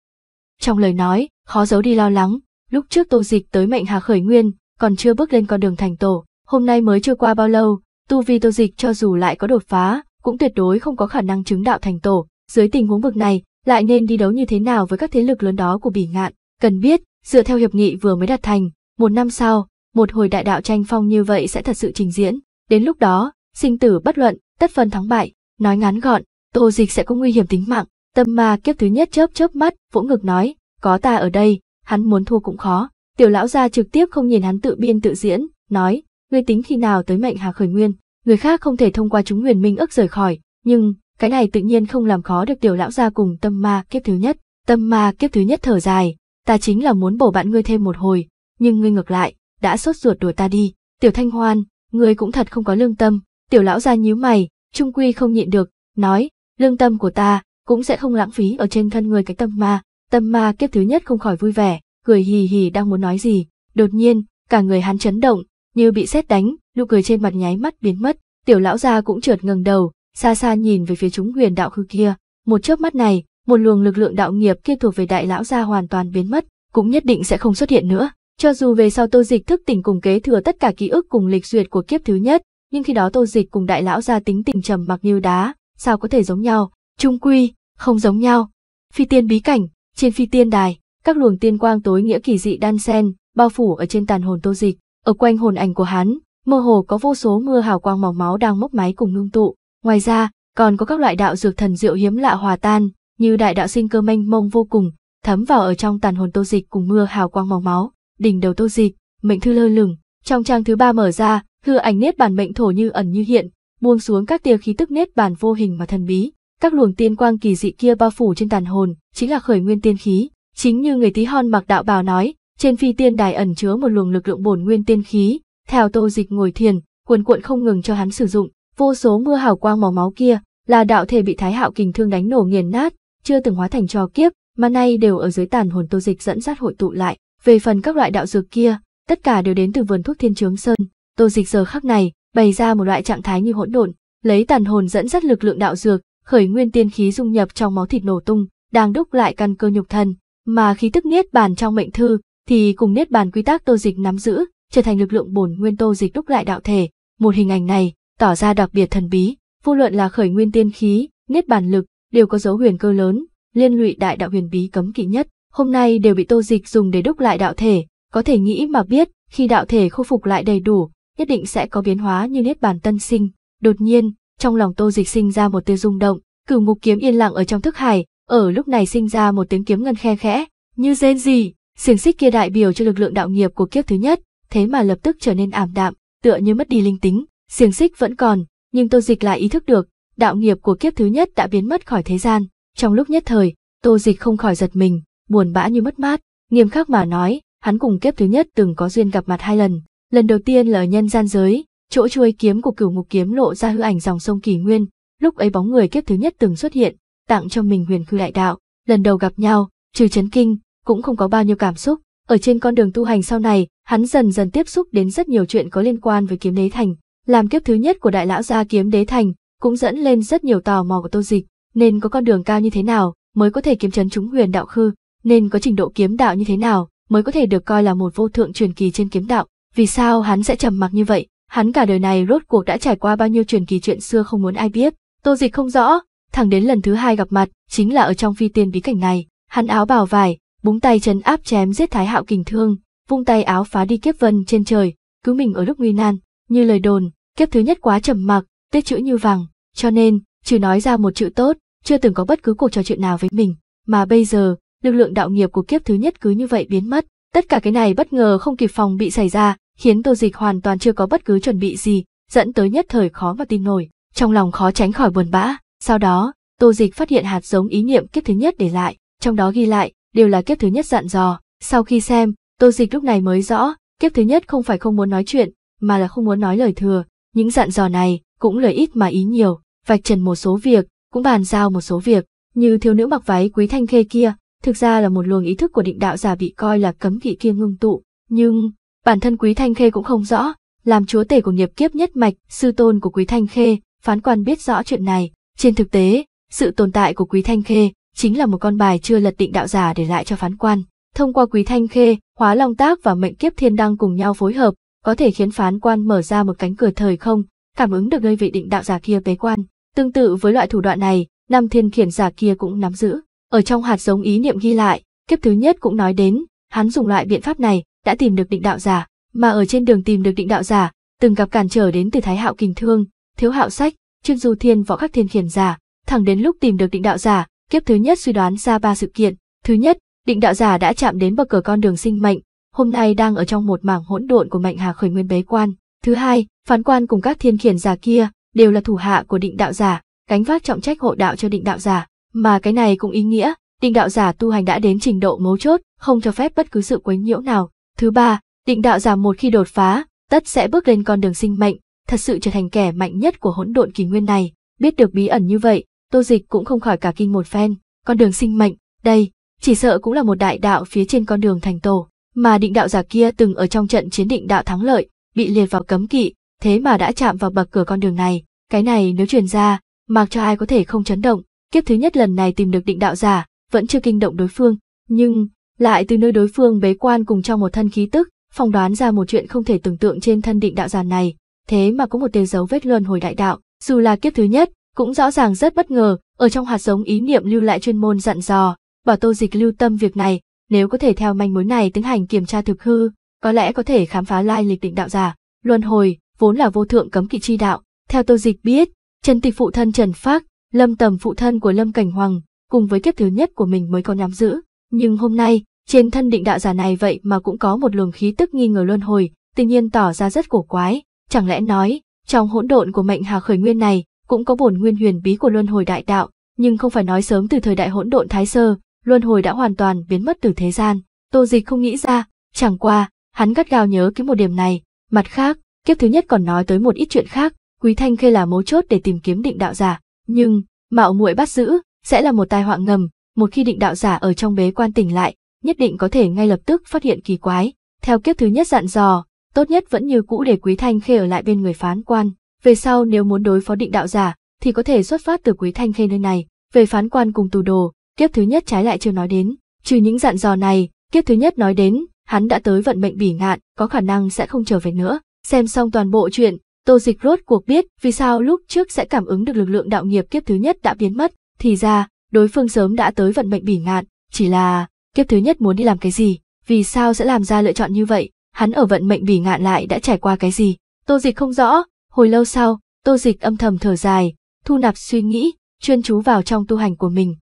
Trong lời nói, khó giấu đi lo lắng, lúc trước tô dịch tới mệnh hà khởi nguyên, còn chưa bước lên con đường thành tổ, hôm nay mới chưa qua bao lâu, tu vi tô dịch cho dù lại có đột phá, cũng tuyệt đối không có khả năng chứng đạo thành tổ, dưới tình huống vực này, lại nên đi đấu như thế nào với các thế lực lớn đó của bỉ ngạn, cần biết, dựa theo hiệp nghị vừa mới đạt thành, một năm sau, một hồi đại đạo tranh phong như vậy sẽ thật sự trình diễn, đến lúc đó, sinh tử bất luận, tất phần thắng bại, nói ngắn gọn, tô dịch sẽ có nguy hiểm tính mạng, tâm ma kiếp thứ nhất chớp chớp mắt, vỗ ngực nói, có ta ở đây, hắn muốn thua cũng khó, tiểu lão gia trực tiếp không nhìn hắn tự biên tự diễn, nói, ngươi tính khi nào tới mệnh hà khởi nguyên, người khác không thể thông qua chúng huyền minh ức rời khỏi, nhưng, cái này tự nhiên không làm khó được tiểu lão gia cùng tâm ma kiếp thứ nhất, tâm ma kiếp thứ nhất thở dài, ta chính là muốn bổ bạn ngươi thêm một hồi, nhưng ngươi ngược lại, đã sốt ruột đuổi ta đi, tiểu thanh hoan, ngươi cũng thật không có lương tâm, Tiểu lão ra nhíu mày, trung quy không nhịn được, nói, lương tâm của ta cũng sẽ không lãng phí ở trên thân người cái tâm ma, tâm ma kiếp thứ nhất không khỏi vui vẻ, cười hì hì đang muốn nói gì, đột nhiên, cả người hắn chấn động, như bị xét đánh, nụ cười trên mặt nháy mắt biến mất, tiểu lão gia cũng trượt ngẩng đầu, xa xa nhìn về phía chúng huyền đạo khư kia, một chớp mắt này, một luồng lực lượng đạo nghiệp kia thuộc về đại lão gia hoàn toàn biến mất, cũng nhất định sẽ không xuất hiện nữa, cho dù về sau Tô Dịch thức tỉnh cùng kế thừa tất cả ký ức cùng lịch duyệt của kiếp thứ nhất, nhưng khi đó tô dịch cùng đại lão ra tính tình trầm mặc như đá, sao có thể giống nhau, trung quy, không giống nhau. Phi tiên bí cảnh, trên phi tiên đài, các luồng tiên quang tối nghĩa kỳ dị đan sen, bao phủ ở trên tàn hồn tô dịch, ở quanh hồn ảnh của hắn, mơ hồ có vô số mưa hào quang màu máu đang mốc máy cùng ngưng tụ. Ngoài ra, còn có các loại đạo dược thần diệu hiếm lạ hòa tan, như đại đạo sinh cơ manh mông vô cùng, thấm vào ở trong tàn hồn tô dịch cùng mưa hào quang màu máu, đỉnh đầu tô dịch, mệnh thư lơ lửng, trong trang thứ ba mở ra, Hư ảnh nết bàn mệnh thổ như ẩn như hiện, buông xuống các tia khí tức nết bàn vô hình mà thần bí. Các luồng tiên quang kỳ dị kia bao phủ trên tàn hồn, chính là khởi nguyên tiên khí. Chính như người tí hon mặc đạo bào nói, trên phi tiên đài ẩn chứa một luồng lực lượng bổn nguyên tiên khí. Theo tô dịch ngồi thiền, cuồn cuộn không ngừng cho hắn sử dụng, vô số mưa hào quang màu máu kia là đạo thể bị thái hạo kình thương đánh nổ nghiền nát, chưa từng hóa thành trò kiếp, mà nay đều ở dưới tàn hồn tô dịch dẫn dắt hội tụ lại. Về phần các loại đạo dược kia, tất cả đều đến từ vườn thuốc thiên trướng sơn. Tô Dịch giờ khắc này, bày ra một loại trạng thái như hỗn độn, lấy tàn hồn dẫn dắt lực lượng đạo dược, khởi nguyên tiên khí dung nhập trong máu thịt nổ tung, đang đúc lại căn cơ nhục thân, mà khí tức niết bàn trong mệnh thư thì cùng niết bàn quy tắc Tô Dịch nắm giữ, trở thành lực lượng bổn nguyên Tô Dịch đúc lại đạo thể, một hình ảnh này tỏ ra đặc biệt thần bí, vô luận là khởi nguyên tiên khí, niết bàn lực, đều có dấu huyền cơ lớn, liên lụy đại đạo huyền bí cấm kỵ nhất, hôm nay đều bị Tô Dịch dùng để đúc lại đạo thể, có thể nghĩ mà biết, khi đạo thể khôi phục lại đầy đủ, nhất định sẽ có biến hóa như nét bàn tân sinh. Đột nhiên, trong lòng Tô Dịch sinh ra một tia rung động, cửu ngục kiếm yên lặng ở trong thức hải, ở lúc này sinh ra một tiếng kiếm ngân khe khẽ, như rên gì, xiềng xích kia đại biểu cho lực lượng đạo nghiệp của kiếp thứ nhất, thế mà lập tức trở nên ảm đạm, tựa như mất đi linh tính, xiềng xích vẫn còn, nhưng Tô Dịch lại ý thức được, đạo nghiệp của kiếp thứ nhất đã biến mất khỏi thế gian, trong lúc nhất thời, Tô Dịch không khỏi giật mình, buồn bã như mất mát, nghiêm khắc mà nói, hắn cùng kiếp thứ nhất từng có duyên gặp mặt hai lần, Lần đầu tiên là ở nhân gian giới, chỗ chuôi kiếm của cửu ngục kiếm lộ ra hư ảnh dòng sông Kỳ Nguyên, lúc ấy bóng người kiếp thứ nhất từng xuất hiện, tặng cho mình huyền khư đại đạo, lần đầu gặp nhau, trừ chấn kinh, cũng không có bao nhiêu cảm xúc. Ở trên con đường tu hành sau này, hắn dần dần tiếp xúc đến rất nhiều chuyện có liên quan với kiếm đế thành, làm kiếp thứ nhất của đại lão gia kiếm đế thành, cũng dẫn lên rất nhiều tò mò của Tô Dịch, nên có con đường cao như thế nào mới có thể kiếm chấn chúng huyền đạo khư, nên có trình độ kiếm đạo như thế nào mới có thể được coi là một vô thượng truyền kỳ trên kiếm đạo. Vì sao hắn sẽ trầm mặc như vậy? Hắn cả đời này rốt cuộc đã trải qua bao nhiêu truyền kỳ chuyện xưa không muốn ai biết, Tô Dịch không rõ, thẳng đến lần thứ hai gặp mặt, chính là ở trong phi tiên bí cảnh này, hắn áo bào vải, búng tay chấn áp chém giết thái hạo kình thương, vung tay áo phá đi kiếp vân trên trời, cứu mình ở lúc nguy nan, như lời đồn, kiếp thứ nhất quá trầm mặc, tiết chữ như vàng, cho nên, chỉ nói ra một chữ tốt, chưa từng có bất cứ cuộc trò chuyện nào với mình, mà bây giờ, lực lượng đạo nghiệp của kiếp thứ nhất cứ như vậy biến mất, tất cả cái này bất ngờ không kịp phòng bị xảy ra, khiến Tô Dịch hoàn toàn chưa có bất cứ chuẩn bị gì, dẫn tới nhất thời khó mà tin nổi, trong lòng khó tránh khỏi buồn bã. Sau đó, Tô Dịch phát hiện hạt giống ý niệm kiếp thứ nhất để lại, trong đó ghi lại đều là kiếp thứ nhất dặn dò. Sau khi xem, Tô Dịch lúc này mới rõ, kiếp thứ nhất không phải không muốn nói chuyện, mà là không muốn nói lời thừa. Những dặn dò này cũng lời ít mà ý nhiều, vạch trần một số việc, cũng bàn giao một số việc, như thiếu nữ mặc váy quý thanh khê kia, thực ra là một luồng ý thức của định đạo giả bị coi là cấm kỵ kia ngưng tụ, nhưng Bản thân Quý Thanh Khê cũng không rõ, làm chúa tể của nghiệp kiếp nhất mạch, sư tôn của Quý Thanh Khê, phán quan biết rõ chuyện này. Trên thực tế, sự tồn tại của Quý Thanh Khê chính là một con bài chưa lật định đạo giả để lại cho phán quan. Thông qua Quý Thanh Khê, Hóa Long Tác và Mệnh Kiếp Thiên Đăng cùng nhau phối hợp, có thể khiến phán quan mở ra một cánh cửa thời không, cảm ứng được nơi vị định đạo giả kia bế quan. Tương tự với loại thủ đoạn này, năm thiên khiển giả kia cũng nắm giữ. Ở trong hạt giống ý niệm ghi lại, kiếp thứ nhất cũng nói đến, hắn dùng loại biện pháp này đã tìm được định đạo giả, mà ở trên đường tìm được định đạo giả, từng gặp cản trở đến từ Thái Hạo Kình Thương, Thiếu Hạo Sách, Trương Du Thiên võ các thiên khiển giả, thẳng đến lúc tìm được định đạo giả, kiếp thứ nhất suy đoán ra ba sự kiện, thứ nhất, định đạo giả đã chạm đến bậc cửa con đường sinh mệnh, hôm nay đang ở trong một mảng hỗn độn của mệnh hà khởi nguyên bế quan, thứ hai, phán quan cùng các thiên khiển giả kia đều là thủ hạ của định đạo giả, gánh vác trọng trách hộ đạo cho định đạo giả, mà cái này cũng ý nghĩa, định đạo giả tu hành đã đến trình độ mấu chốt, không cho phép bất cứ sự quấy nhiễu nào, Thứ ba, định đạo giả một khi đột phá, tất sẽ bước lên con đường sinh mệnh, thật sự trở thành kẻ mạnh nhất của hỗn độn kỳ nguyên này. Biết được bí ẩn như vậy, Tô Dịch cũng không khỏi cả kinh một phen. Con đường sinh mệnh, đây, chỉ sợ cũng là một đại đạo phía trên con đường thành tổ, mà định đạo giả kia từng ở trong trận chiến định đạo thắng lợi, bị liệt vào cấm kỵ, thế mà đã chạm vào bậc cửa con đường này. Cái này nếu truyền ra, mặc cho ai có thể không chấn động. Kiếp thứ nhất lần này tìm được định đạo giả, vẫn chưa kinh động đối phương, nhưng lại từ nơi đối phương bế quan cùng trong một thân khí tức, phỏng đoán ra một chuyện không thể tưởng tượng trên thân định đạo giàn này, thế mà có một tia dấu vết luân hồi đại đạo, dù là kiếp thứ nhất, cũng rõ ràng rất bất ngờ, ở trong hạt giống ý niệm lưu lại chuyên môn dặn dò, bảo Tô Dịch lưu tâm việc này, nếu có thể theo manh mối này tiến hành kiểm tra thực hư, có lẽ có thể khám phá lai lịch định đạo giả, luân hồi vốn là vô thượng cấm kỵ chi đạo, theo Tô Dịch biết, Trần Tịch phụ thân Trần Phác, Lâm Tầm phụ thân của Lâm Cảnh Hoàng, cùng với kiếp thứ nhất của mình mới có nắm giữ, nhưng hôm nay, trên thân định đạo giả này vậy mà cũng có một luồng khí tức nghi ngờ luân hồi, tự nhiên tỏ ra rất cổ quái, chẳng lẽ nói, trong hỗn độn của mệnh hà khởi nguyên này, cũng có bổn nguyên huyền bí của luân hồi đại đạo, nhưng không phải nói sớm từ thời đại hỗn độn thái sơ, luân hồi đã hoàn toàn biến mất từ thế gian. Tô Dịch không nghĩ ra, chẳng qua, hắn gắt gao nhớ cái một điểm này, mặt khác, kiếp thứ nhất còn nói tới một ít chuyện khác, Quý Thanh Khê là mấu chốt để tìm kiếm định đạo giả, nhưng mạo muội bắt giữ sẽ là một tai họa ngầm, một khi định đạo giả ở trong bế quan tỉnh lại, nhất định có thể ngay lập tức phát hiện kỳ quái. Theo kiếp thứ nhất dặn dò, tốt nhất vẫn như cũ để Quý Thanh Khê ở lại bên người phán quan. Về sau nếu muốn đối phó định đạo giả, thì có thể xuất phát từ Quý Thanh Khê nơi này. Về phán quan cùng tù đồ, kiếp thứ nhất trái lại chưa nói đến. Trừ những dặn dò này, kiếp thứ nhất nói đến, hắn đã tới vận mệnh bỉ ngạn, có khả năng sẽ không trở về nữa. Xem xong toàn bộ chuyện, Tô Dịch rốt cuộc biết vì sao lúc trước sẽ cảm ứng được lực lượng đạo nghiệp kiếp thứ nhất đã biến mất. Thì ra, đối phương sớm đã tới vận mệnh bỉ ngạn, chỉ là kiếp thứ nhất muốn đi làm cái gì, vì sao sẽ làm ra lựa chọn như vậy, hắn ở vận mệnh bỉ ngạn lại đã trải qua cái gì, tô dịch không rõ, hồi lâu sau, tô dịch âm thầm thở dài, thu nạp suy nghĩ, chuyên chú vào trong tu hành của mình.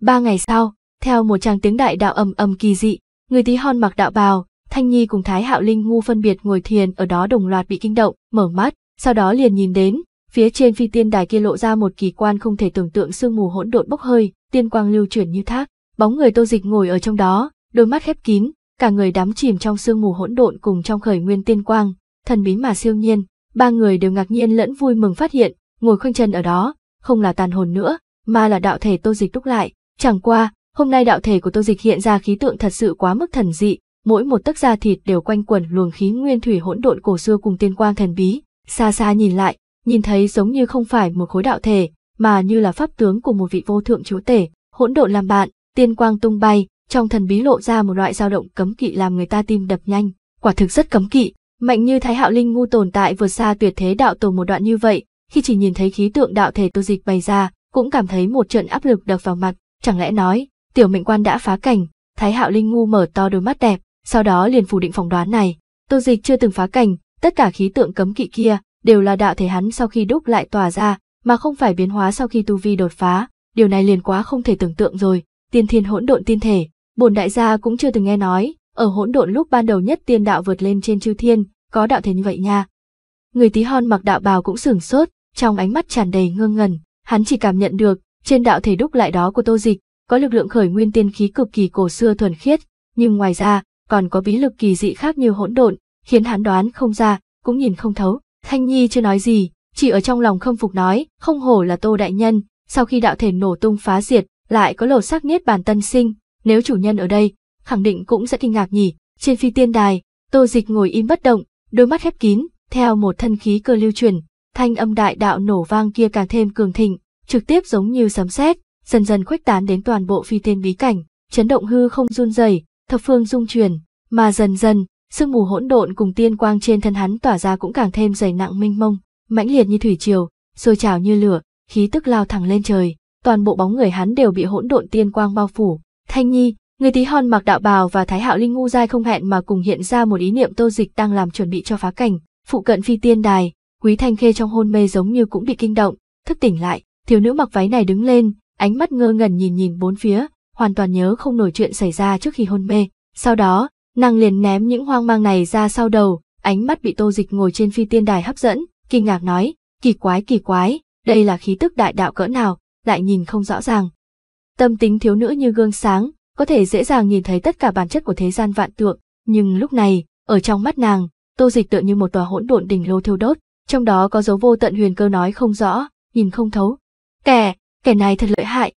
Ba ngày sau, theo một tràng tiếng đại đạo ầm ầm kỳ dị, người tí hon mặc đạo bào, Thanh Nhi cùng Thái Hạo Linh ngu phân biệt ngồi thiền ở đó đồng loạt bị kinh động, mở mắt, sau đó liền nhìn đến, phía trên phi tiên đài kia lộ ra một kỳ quan không thể tưởng tượng sương mù hỗn độn bốc hơi, tiên quang lưu chuyển như thác, bóng người tô dịch ngồi ở trong đó, đôi mắt khép kín, cả người đắm chìm trong sương mù hỗn độn cùng trong khởi nguyên tiên quang, thần bí mà siêu nhiên, ba người đều ngạc nhiên lẫn vui mừng phát hiện, ngồi khoanh chân ở đó, không là tàn hồn nữa, mà là đạo thể tô dịch đúc lại, chẳng qua, hôm nay đạo thể của tô dịch hiện ra khí tượng thật sự quá mức thần dị, mỗi một tấc da thịt đều quanh quẩn luồng khí nguyên thủy hỗn độn cổ xưa cùng tiên quang thần bí, xa xa nhìn lại, nhìn thấy giống như không phải một khối đạo thể, mà như là pháp tướng của một vị vô thượng chúa tể, hỗn độn làm bạn, tiên quang tung bay, trong thần bí lộ ra một loại dao động cấm kỵ làm người ta tim đập nhanh, quả thực rất cấm kỵ. Mạnh như Thái Hạo Linh ngu tồn tại vượt xa tuyệt thế đạo tổ một đoạn như vậy, khi chỉ nhìn thấy khí tượng đạo thể tu dịch bày ra, cũng cảm thấy một trận áp lực đập vào mặt, chẳng lẽ nói, tiểu mệnh quan đã phá cảnh, Thái Hạo Linh ngu mở to đôi mắt đẹp, sau đó liền phủ định phỏng đoán này, Tu Dịch chưa từng phá cảnh, tất cả khí tượng cấm kỵ kia đều là đạo thể hắn sau khi đúc lại tỏa ra, mà không phải biến hóa sau khi tu vi đột phá, điều này liền quá không thể tưởng tượng rồi, tiên thiên hỗn độn tiên thể, bổn đại gia cũng chưa từng nghe nói, ở hỗn độn lúc ban đầu nhất tiên đạo vượt lên trên chư thiên, có đạo thể như vậy nha. Người tí hon mặc đạo bào cũng sửng sốt, trong ánh mắt tràn đầy ngơ ngẩn, hắn chỉ cảm nhận được, trên đạo thể đúc lại đó của tô dịch, có lực lượng khởi nguyên tiên khí cực kỳ cổ xưa thuần khiết, nhưng ngoài ra, còn có bí lực kỳ dị khác như hỗn độn, khiến hắn đoán không ra, cũng nhìn không thấu. Thanh Nhi chưa nói gì, chỉ ở trong lòng khâm phục nói, không hổ là Tô Đại Nhân, sau khi đạo thể nổ tung phá diệt, lại có lầu sắc niết bàn tân sinh, nếu chủ nhân ở đây, khẳng định cũng sẽ kinh ngạc nhỉ. Trên phi tiên đài, Tô Dịch ngồi im bất động, đôi mắt khép kín, theo một thân khí cơ lưu truyền, thanh âm đại đạo nổ vang kia càng thêm cường thịnh, trực tiếp giống như sấm sét, dần dần khuếch tán đến toàn bộ phi tiên bí cảnh, chấn động hư không run rẩy, thập phương rung chuyển, mà dần dần, sương mù hỗn độn cùng tiên quang trên thân hắn tỏa ra cũng càng thêm dày nặng minh mông, mãnh liệt như thủy triều, sôi trào như lửa, khí tức lao thẳng lên trời toàn bộ bóng người hắn đều bị hỗn độn tiên quang bao phủ. Thanh Nhi, người tí hon mặc đạo bào và Thái Hạo Linh ngu dai không hẹn mà cùng hiện ra một ý niệm Tô Dịch đang làm chuẩn bị cho phá cảnh, phụ cận phi tiên đài, Quý Thanh Khê trong hôn mê giống như cũng bị kinh động, thức tỉnh lại, thiếu nữ mặc váy này đứng lên, ánh mắt ngơ ngẩn nhìn nhìn bốn phía, hoàn toàn nhớ không nổi chuyện xảy ra trước khi hôn mê. Sau đó, nàng liền ném những hoang mang này ra sau đầu, ánh mắt bị Tô Dịch ngồi trên phi tiên đài hấp dẫn, kinh ngạc nói, kỳ quái kỳ quái, đây là khí tức đại đạo cỡ nào, lại nhìn không rõ ràng. Tâm tính thiếu nữ như gương sáng, có thể dễ dàng nhìn thấy tất cả bản chất của thế gian vạn tượng, nhưng lúc này, ở trong mắt nàng, Tô Dịch tựa như một tòa hỗn độn đỉnh lô thiêu đốt, trong đó có dấu vô tận huyền cơ nói không rõ, nhìn không thấu. Kẻ, kẻ này thật lợi hại.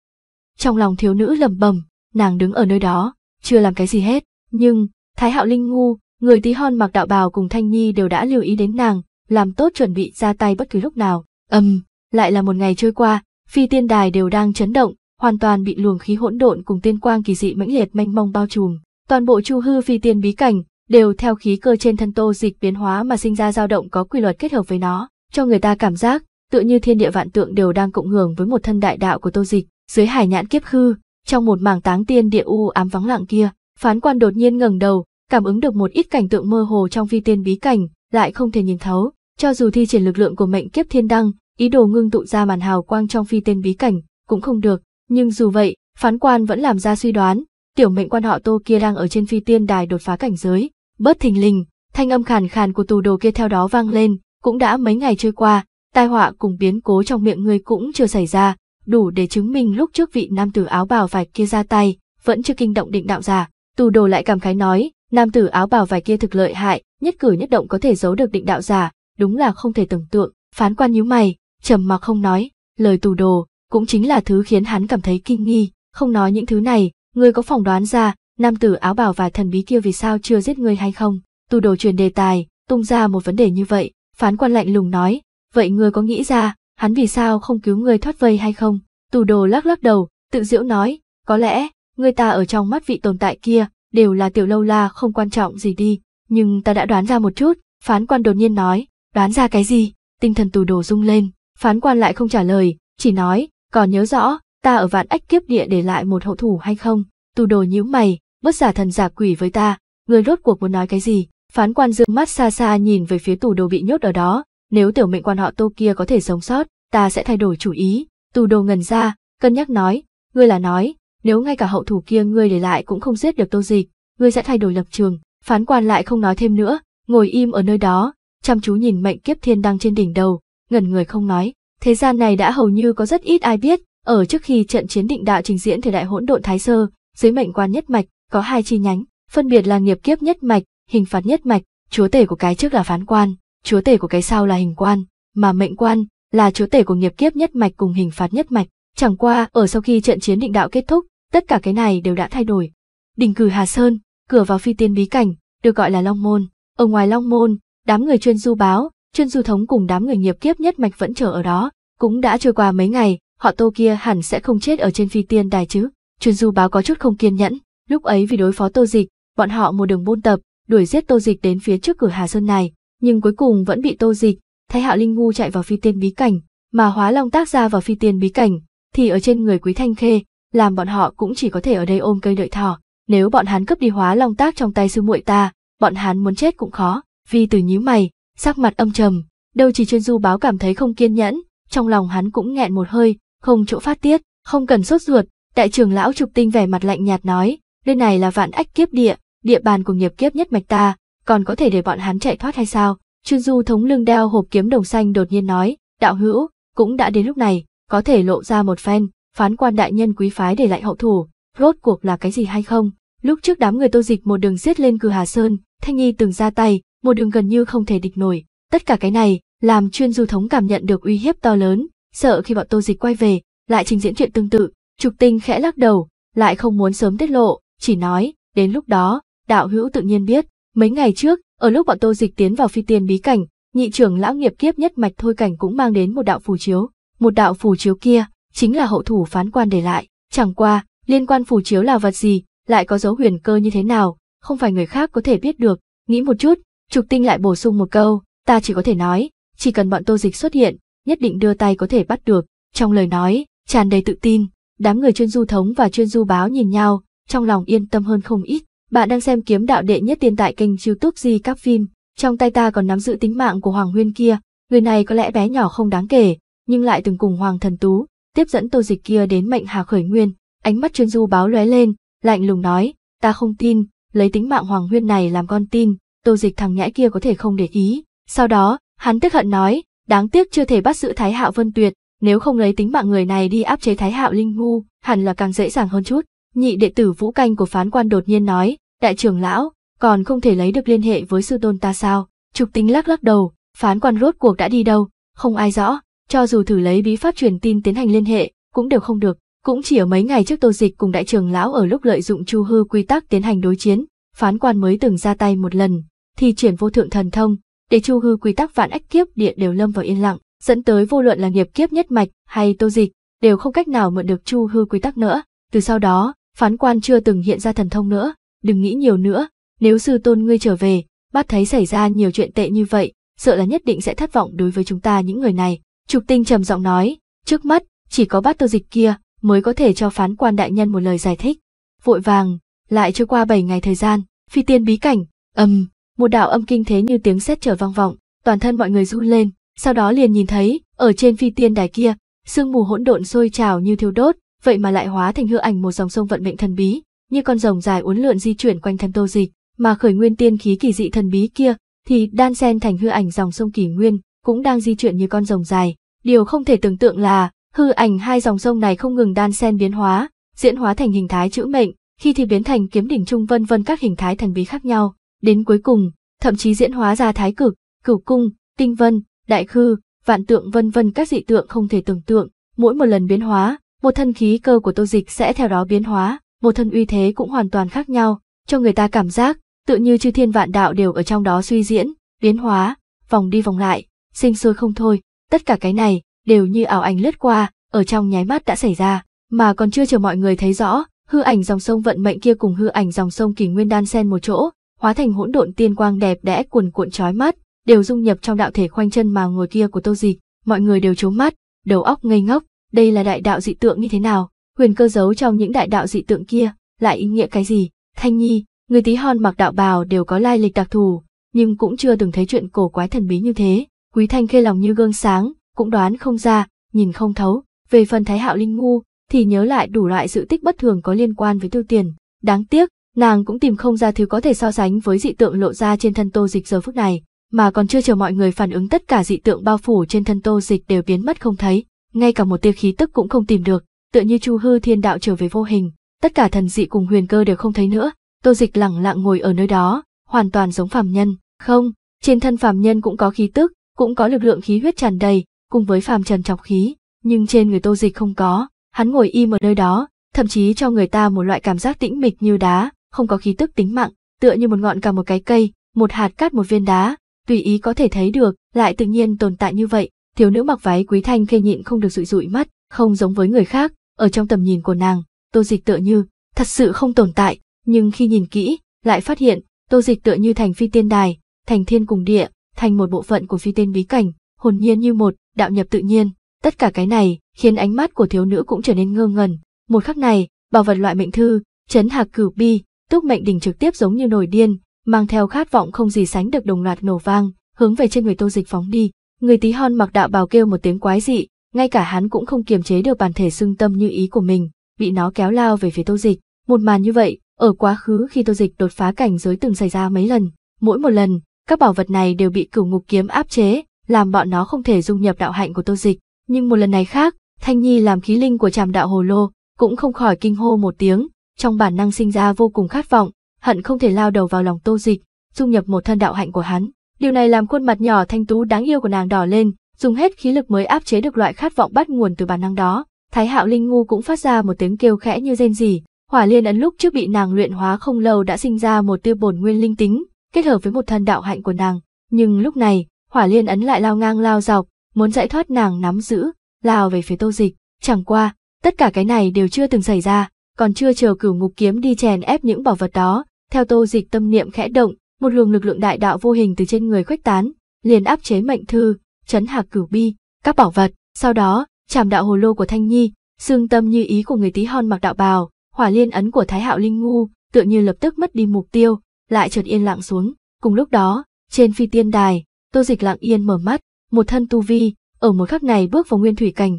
Trong lòng thiếu nữ lầm bầm, nàng đứng ở nơi đó, chưa làm cái gì hết, nhưng, Thái Hạo Linh Ngu, người tí hon mặc đạo bào cùng Thanh Nhi đều đã lưu ý đến nàng, làm tốt chuẩn bị ra tay bất cứ lúc nào. Âm, um, lại là một ngày trôi qua, Phi tiên đài đều đang chấn động, hoàn toàn bị luồng khí hỗn độn cùng tiên quang kỳ dị mãnh liệt mênh mông bao trùm. Toàn bộ chu hư phi tiên bí cảnh đều theo khí cơ trên thân Tô Dịch biến hóa mà sinh ra dao động có quy luật kết hợp với nó, cho người ta cảm giác tựa như thiên địa vạn tượng đều đang cộng hưởng với một thân đại đạo của Tô Dịch. Dưới hải nhãn kiếp khư, trong một mảng táng tiên địa u ám vắng lặng kia, phán quan đột nhiên ngẩng đầu, cảm ứng được một ít cảnh tượng mơ hồ trong phi tiên bí cảnh, lại không thể nhìn thấu, cho dù thi triển lực lượng của mệnh kiếp thiên đăng, ý đồ ngưng tụ ra màn hào quang trong phi tên bí cảnh, cũng không được, nhưng dù vậy, phán quan vẫn làm ra suy đoán, tiểu mệnh quan họ Tô kia đang ở trên phi tiên đài đột phá cảnh giới. Bớt thình lình, thanh âm khàn khàn của tù đồ kia theo đó vang lên, cũng đã mấy ngày trôi qua, tai họa cùng biến cố trong miệng người cũng chưa xảy ra, đủ để chứng minh lúc trước vị nam tử áo bào vải kia ra tay, vẫn chưa kinh động định đạo giả. Tù đồ lại cảm khái nói, nam tử áo bào vải kia thực lợi hại, nhất cử nhất động có thể giấu được định đạo giả, đúng là không thể tưởng tượng. Phán quan nhíu mày, trầm mặc không nói, lời tù đồ, cũng chính là thứ khiến hắn cảm thấy kinh nghi, không nói những thứ này, ngươi có phỏng đoán ra, nam tử áo bào và thần bí kia vì sao chưa giết ngươi hay không? Tù đồ truyền đề tài, tung ra một vấn đề như vậy, phán quan lạnh lùng nói, vậy ngươi có nghĩ ra, hắn vì sao không cứu ngươi thoát vây hay không? Tù đồ lắc lắc đầu, tự diễu nói, có lẽ, người ta ở trong mắt vị tồn tại kia, đều là tiểu lâu la không quan trọng gì đi, nhưng ta đã đoán ra một chút, phán quan đột nhiên nói, đoán ra cái gì? Tinh thần tù đồ rung lên, Phán quan lại không trả lời, chỉ nói, còn nhớ rõ, ta ở vạn ách kiếp địa để lại một hậu thủ hay không? Tù đồ nhíu mày, bớt giả thần giả quỷ với ta, người rốt cuộc muốn nói cái gì? Phán quan dương mắt xa xa nhìn về phía tù đồ bị nhốt ở đó, nếu tiểu mệnh quan họ tô kia có thể sống sót, ta sẽ thay đổi chủ ý. Tù đồ ngần ra, cân nhắc nói, ngươi là nói, nếu ngay cả hậu thủ kia ngươi để lại cũng không giết được tô dịch, ngươi sẽ thay đổi lập trường. Phán quan lại không nói thêm nữa, ngồi im ở nơi đó, chăm chú nhìn mệnh kiếp thiên đăng trên đỉnh đầu, ngẩn người không nói. Thế gian này đã hầu như có rất ít ai biết, ở trước khi trận chiến định đạo trình diễn thời đại hỗn độn Thái Sơ, dưới mệnh quan nhất mạch, có hai chi nhánh, phân biệt là nghiệp kiếp nhất mạch, hình phạt nhất mạch, chúa tể của cái trước là phán quan, chúa tể của cái sau là hình quan, mà mệnh quan là chúa tể của nghiệp kiếp nhất mạch cùng hình phạt nhất mạch. Chẳng qua, ở sau khi trận chiến định đạo kết thúc, tất cả cái này đều đã thay đổi. Đỉnh cử Hà Sơn, cửa vào phi tiên bí cảnh, được gọi là Long Môn. Ở ngoài Long Môn, đám người chuyên du báo, Chuyên du thống cùng đám người nghiệp kiếp nhất mạch vẫn chờ ở đó, cũng đã trôi qua mấy ngày, họ tô kia hẳn sẽ không chết ở trên phi tiên đài chứ. Chuyên du báo có chút không kiên nhẫn, lúc ấy vì đối phó tô dịch, bọn họ một đường buôn tập, đuổi giết tô dịch đến phía trước cửa Hà Sơn này, nhưng cuối cùng vẫn bị tô dịch, thấy Hạo Linh Ngu chạy vào phi tiên bí cảnh, mà Hóa Long tác ra vào phi tiên bí cảnh, thì ở trên người Quý Thanh Khê, làm bọn họ cũng chỉ có thể ở đây ôm cây đợi thỏ. Nếu bọn hắn cướp đi Hóa Long tác trong tay sư muội ta, bọn hắn muốn chết cũng khó. Vì từ nhíu mày, sắc mặt âm trầm, đâu chỉ chuyên du báo cảm thấy không kiên nhẫn, trong lòng hắn cũng nghẹn một hơi, không chỗ phát tiết, không cần sốt ruột, đại trưởng lão trục tinh vẻ mặt lạnh nhạt nói, nơi này là vạn ách kiếp địa, địa bàn của nghiệp kiếp nhất mạch ta, còn có thể để bọn hắn chạy thoát hay sao? Chuyên du thống lưng đeo hộp kiếm đồng xanh đột nhiên nói, đạo hữu, cũng đã đến lúc này, có thể lộ ra một phen, phán quan đại nhân quý phái để lại hậu thủ, rốt cuộc là cái gì hay không? Lúc trước đám người tô dịch một đường giết lên cửa Hà Sơn, Thanh Nhi từng ra tay, một đường gần như không thể địch nổi. Tất cả cái này làm chuyên du thống cảm nhận được uy hiếp to lớn, sợ khi bọn tô dịch quay về, lại trình diễn chuyện tương tự. Trục tinh khẽ lắc đầu, lại không muốn sớm tiết lộ, chỉ nói, đến lúc đó, đạo hữu tự nhiên biết. Mấy ngày trước, ở lúc bọn tô dịch tiến vào phi tiên bí cảnh, nhị trưởng lão nghiệp kiếp nhất mạch thôi cảnh cũng mang đến một đạo phù chiếu. Một đạo phù chiếu kia, chính là hậu thủ phán quan để lại. Chẳng qua, liên quan phù chiếu là vật gì, lại có dấu huyền cơ như thế nào, không phải người khác có thể biết được. Nghĩ một chút, Trục tinh lại bổ sung một câu, ta chỉ có thể nói, chỉ cần bọn tô dịch xuất hiện, nhất định đưa tay có thể bắt được, trong lời nói, tràn đầy tự tin, đám người chuyên du thống và chuyên du báo nhìn nhau, trong lòng yên tâm hơn không ít. Bạn đang xem kiếm đạo đệ nhất tiên tại kênh youtube Di các phim, trong tay ta còn nắm giữ tính mạng của Hoàng Huyên kia, người này có lẽ bé nhỏ không đáng kể, nhưng lại từng cùng Hoàng Thần Tú, tiếp dẫn tô dịch kia đến mệnh Hà Khởi Nguyên, ánh mắt chuyên du báo lóe lên, lạnh lùng nói, ta không tin, lấy tính mạng Hoàng Huyên này làm con tin, tô dịch thằng nhãi kia có thể không để ý. Sau đó, hắn tức hận nói, đáng tiếc chưa thể bắt giữ Thái Hạo Vân Tuyệt, nếu không lấy tính mạng người này đi áp chế Thái Hạo Linh Ngu, hẳn là càng dễ dàng hơn chút. Nhị đệ tử Vũ Canh của phán quan đột nhiên nói, đại trưởng lão, còn không thể lấy được liên hệ với sư tôn ta sao? Trục tính lắc lắc đầu, phán quan rốt cuộc đã đi đâu, không ai rõ, cho dù thử lấy bí pháp truyền tin tiến hành liên hệ, cũng đều không được. Cũng chỉ ở mấy ngày trước tô dịch cùng đại trưởng lão ở lúc lợi dụng chu hư quy tắc tiến hành đối chiến, phán quan mới từng ra tay một lần, thì triển vô thượng thần thông, để chu hư quy tắc vạn ách kiếp địa đều lâm vào yên lặng, dẫn tới vô luận là nghiệp kiếp nhất mạch hay tô dịch, đều không cách nào mượn được chu hư quy tắc nữa. Từ sau đó, phán quan chưa từng hiện ra thần thông nữa, đừng nghĩ nhiều nữa, nếu sư tôn ngươi trở về, bắt thấy xảy ra nhiều chuyện tệ như vậy, sợ là nhất định sẽ thất vọng đối với chúng ta những người này. Trục tinh trầm giọng nói, trước mắt, chỉ có bát tô dịch kia mới có thể cho phán quan đại nhân một lời giải thích. Vội vàng, lại trôi qua 7 ngày thời gian, phi tiên bí cảnh, ầm, um, một đạo âm kinh thế như tiếng sét trở vang vọng, toàn thân mọi người run lên, sau đó liền nhìn thấy, ở trên phi tiên đài kia, sương mù hỗn độn sôi trào như thiêu đốt, vậy mà lại hóa thành hư ảnh một dòng sông vận mệnh thần bí, như con rồng dài uốn lượn di chuyển quanh thân Tô Dịch, mà khởi nguyên tiên khí kỳ dị thần bí kia, thì đan xen thành hư ảnh dòng sông kỳ nguyên, cũng đang di chuyển như con rồng dài, điều không thể tưởng tượng là, hư ảnh hai dòng sông này không ngừng đan xen biến hóa, diễn hóa thành hình thái chữ mệnh, khi thì biến thành kiếm đỉnh trung vân vân các hình thái thần bí khác nhau, Đến cuối cùng, thậm chí diễn hóa ra thái cực, cửu cung, tinh vân, đại khư, vạn tượng vân vân các dị tượng không thể tưởng tượng, mỗi một lần biến hóa, một thân khí cơ của Tô Dịch sẽ theo đó biến hóa, một thân uy thế cũng hoàn toàn khác nhau, cho người ta cảm giác tự như chư thiên vạn đạo đều ở trong đó suy diễn, biến hóa, vòng đi vòng lại, sinh sôi không thôi, tất cả cái này đều như ảo ảnh lướt qua, ở trong nháy mắt đã xảy ra, mà còn chưa chờ mọi người thấy rõ, hư ảnh dòng sông vận mệnh kia cùng hư ảnh dòng sông kỳ nguyên đan xen một chỗ, hóa thành hỗn độn tiên quang đẹp đẽ cuồn cuộn trói mắt, đều dung nhập trong đạo thể khoanh chân mà ngồi kia của Tô Dịch, mọi người đều trố mắt, đầu óc ngây ngốc, đây là đại đạo dị tượng như thế nào, huyền cơ giấu trong những đại đạo dị tượng kia, lại ý nghĩa cái gì? Thanh Nhi, người tí hon mặc đạo bào đều có lai lịch đặc thù, nhưng cũng chưa từng thấy chuyện cổ quái thần bí như thế, Quý Thanh khê lòng như gương sáng, cũng đoán không ra, nhìn không thấu, về phần Thái Hạo Linh ngu thì nhớ lại đủ loại sự tích bất thường có liên quan với Tiêu Tiền, đáng tiếc nàng cũng tìm không ra thứ có thể so sánh với dị tượng lộ ra trên thân tô dịch giờ phút này, mà còn chưa chờ mọi người phản ứng tất cả dị tượng bao phủ trên thân tô dịch đều biến mất không thấy, ngay cả một tia khí tức cũng không tìm được, tựa như chu hư thiên đạo trở về vô hình, tất cả thần dị cùng huyền cơ đều không thấy nữa, tô dịch lẳng lặng ngồi ở nơi đó, hoàn toàn giống phàm nhân, không, trên thân phàm nhân cũng có khí tức, cũng có lực lượng khí huyết tràn đầy, cùng với phàm trần chọc khí, nhưng trên người tô dịch không có, hắn ngồi im ở nơi đó, thậm chí cho người ta một loại cảm giác tĩnh mịch như đá, không có khí tức tính mạng, tựa như một ngọn cả một cái cây, một hạt cát một viên đá, tùy ý có thể thấy được, lại tự nhiên tồn tại như vậy. Thiếu nữ mặc váy quý thanh khê nhịn không được dụi dụi mắt, không giống với người khác, ở trong tầm nhìn của nàng, Tô Dịch tựa như thật sự không tồn tại, nhưng khi nhìn kỹ, lại phát hiện, Tô Dịch tựa như thành phi tiên đài, thành thiên cùng địa, thành một bộ phận của phi tiên bí cảnh, hồn nhiên như một, đạo nhập tự nhiên. Tất cả cái này khiến ánh mắt của thiếu nữ cũng trở nên ngơ ngẩn. Một khắc này, bảo vật loại mệnh thư, chấn hạc cửu bi, Túc Mệnh Đình trực tiếp giống như nổi điên, mang theo khát vọng không gì sánh được đồng loạt nổ vang, hướng về trên người Tô Dịch phóng đi. Người tí hon mặc đạo bào kêu một tiếng quái dị, ngay cả hắn cũng không kiềm chế được bản thể xưng tâm như ý của mình, bị nó kéo lao về phía Tô Dịch. Một màn như vậy, ở quá khứ khi Tô Dịch đột phá cảnh giới từng xảy ra mấy lần, mỗi một lần, các bảo vật này đều bị cửu ngục kiếm áp chế, làm bọn nó không thể dung nhập đạo hạnh của Tô Dịch. Nhưng một lần này khác, Thanh Nhi làm khí linh của tràm đạo hồ lô, cũng không khỏi kinh hô một tiếng, trong bản năng sinh ra vô cùng khát vọng, hận không thể lao đầu vào lòng Tô Dịch, dung nhập một thân đạo hạnh của hắn. Điều này làm khuôn mặt nhỏ thanh tú đáng yêu của nàng đỏ lên, dùng hết khí lực mới áp chế được loại khát vọng bắt nguồn từ bản năng đó. Thái Hạo Linh ngu cũng phát ra một tiếng kêu khẽ như rên rỉ, Hỏa Liên ấn lúc trước bị nàng luyện hóa không lâu đã sinh ra một tia bổn nguyên linh tính, kết hợp với một thân đạo hạnh của nàng, nhưng lúc này, Hỏa Liên ấn lại lao ngang lao dọc, muốn giải thoát nàng nắm giữ, lao về phía Tô Dịch, chẳng qua, tất cả cái này đều chưa từng xảy ra, còn chưa chờ cửu ngục kiếm đi chèn ép những bảo vật đó, theo tô dịch tâm niệm khẽ động, một luồng lực lượng đại đạo vô hình từ trên người khuếch tán, liền áp chế mệnh thư, chấn hạc cửu bi, các bảo vật, sau đó, chảm đạo hồ lô của Thanh Nhi, xương tâm như ý của người tí hon mặc đạo bào, hỏa liên ấn của Thái Hạo Linh Ngu, tựa như lập tức mất đi mục tiêu, lại chợt yên lặng xuống, cùng lúc đó, trên phi tiên đài, Tô Dịch lặng yên mở mắt, một thân tu vi, ở một khắc này bước vào nguyên thủy cảnh.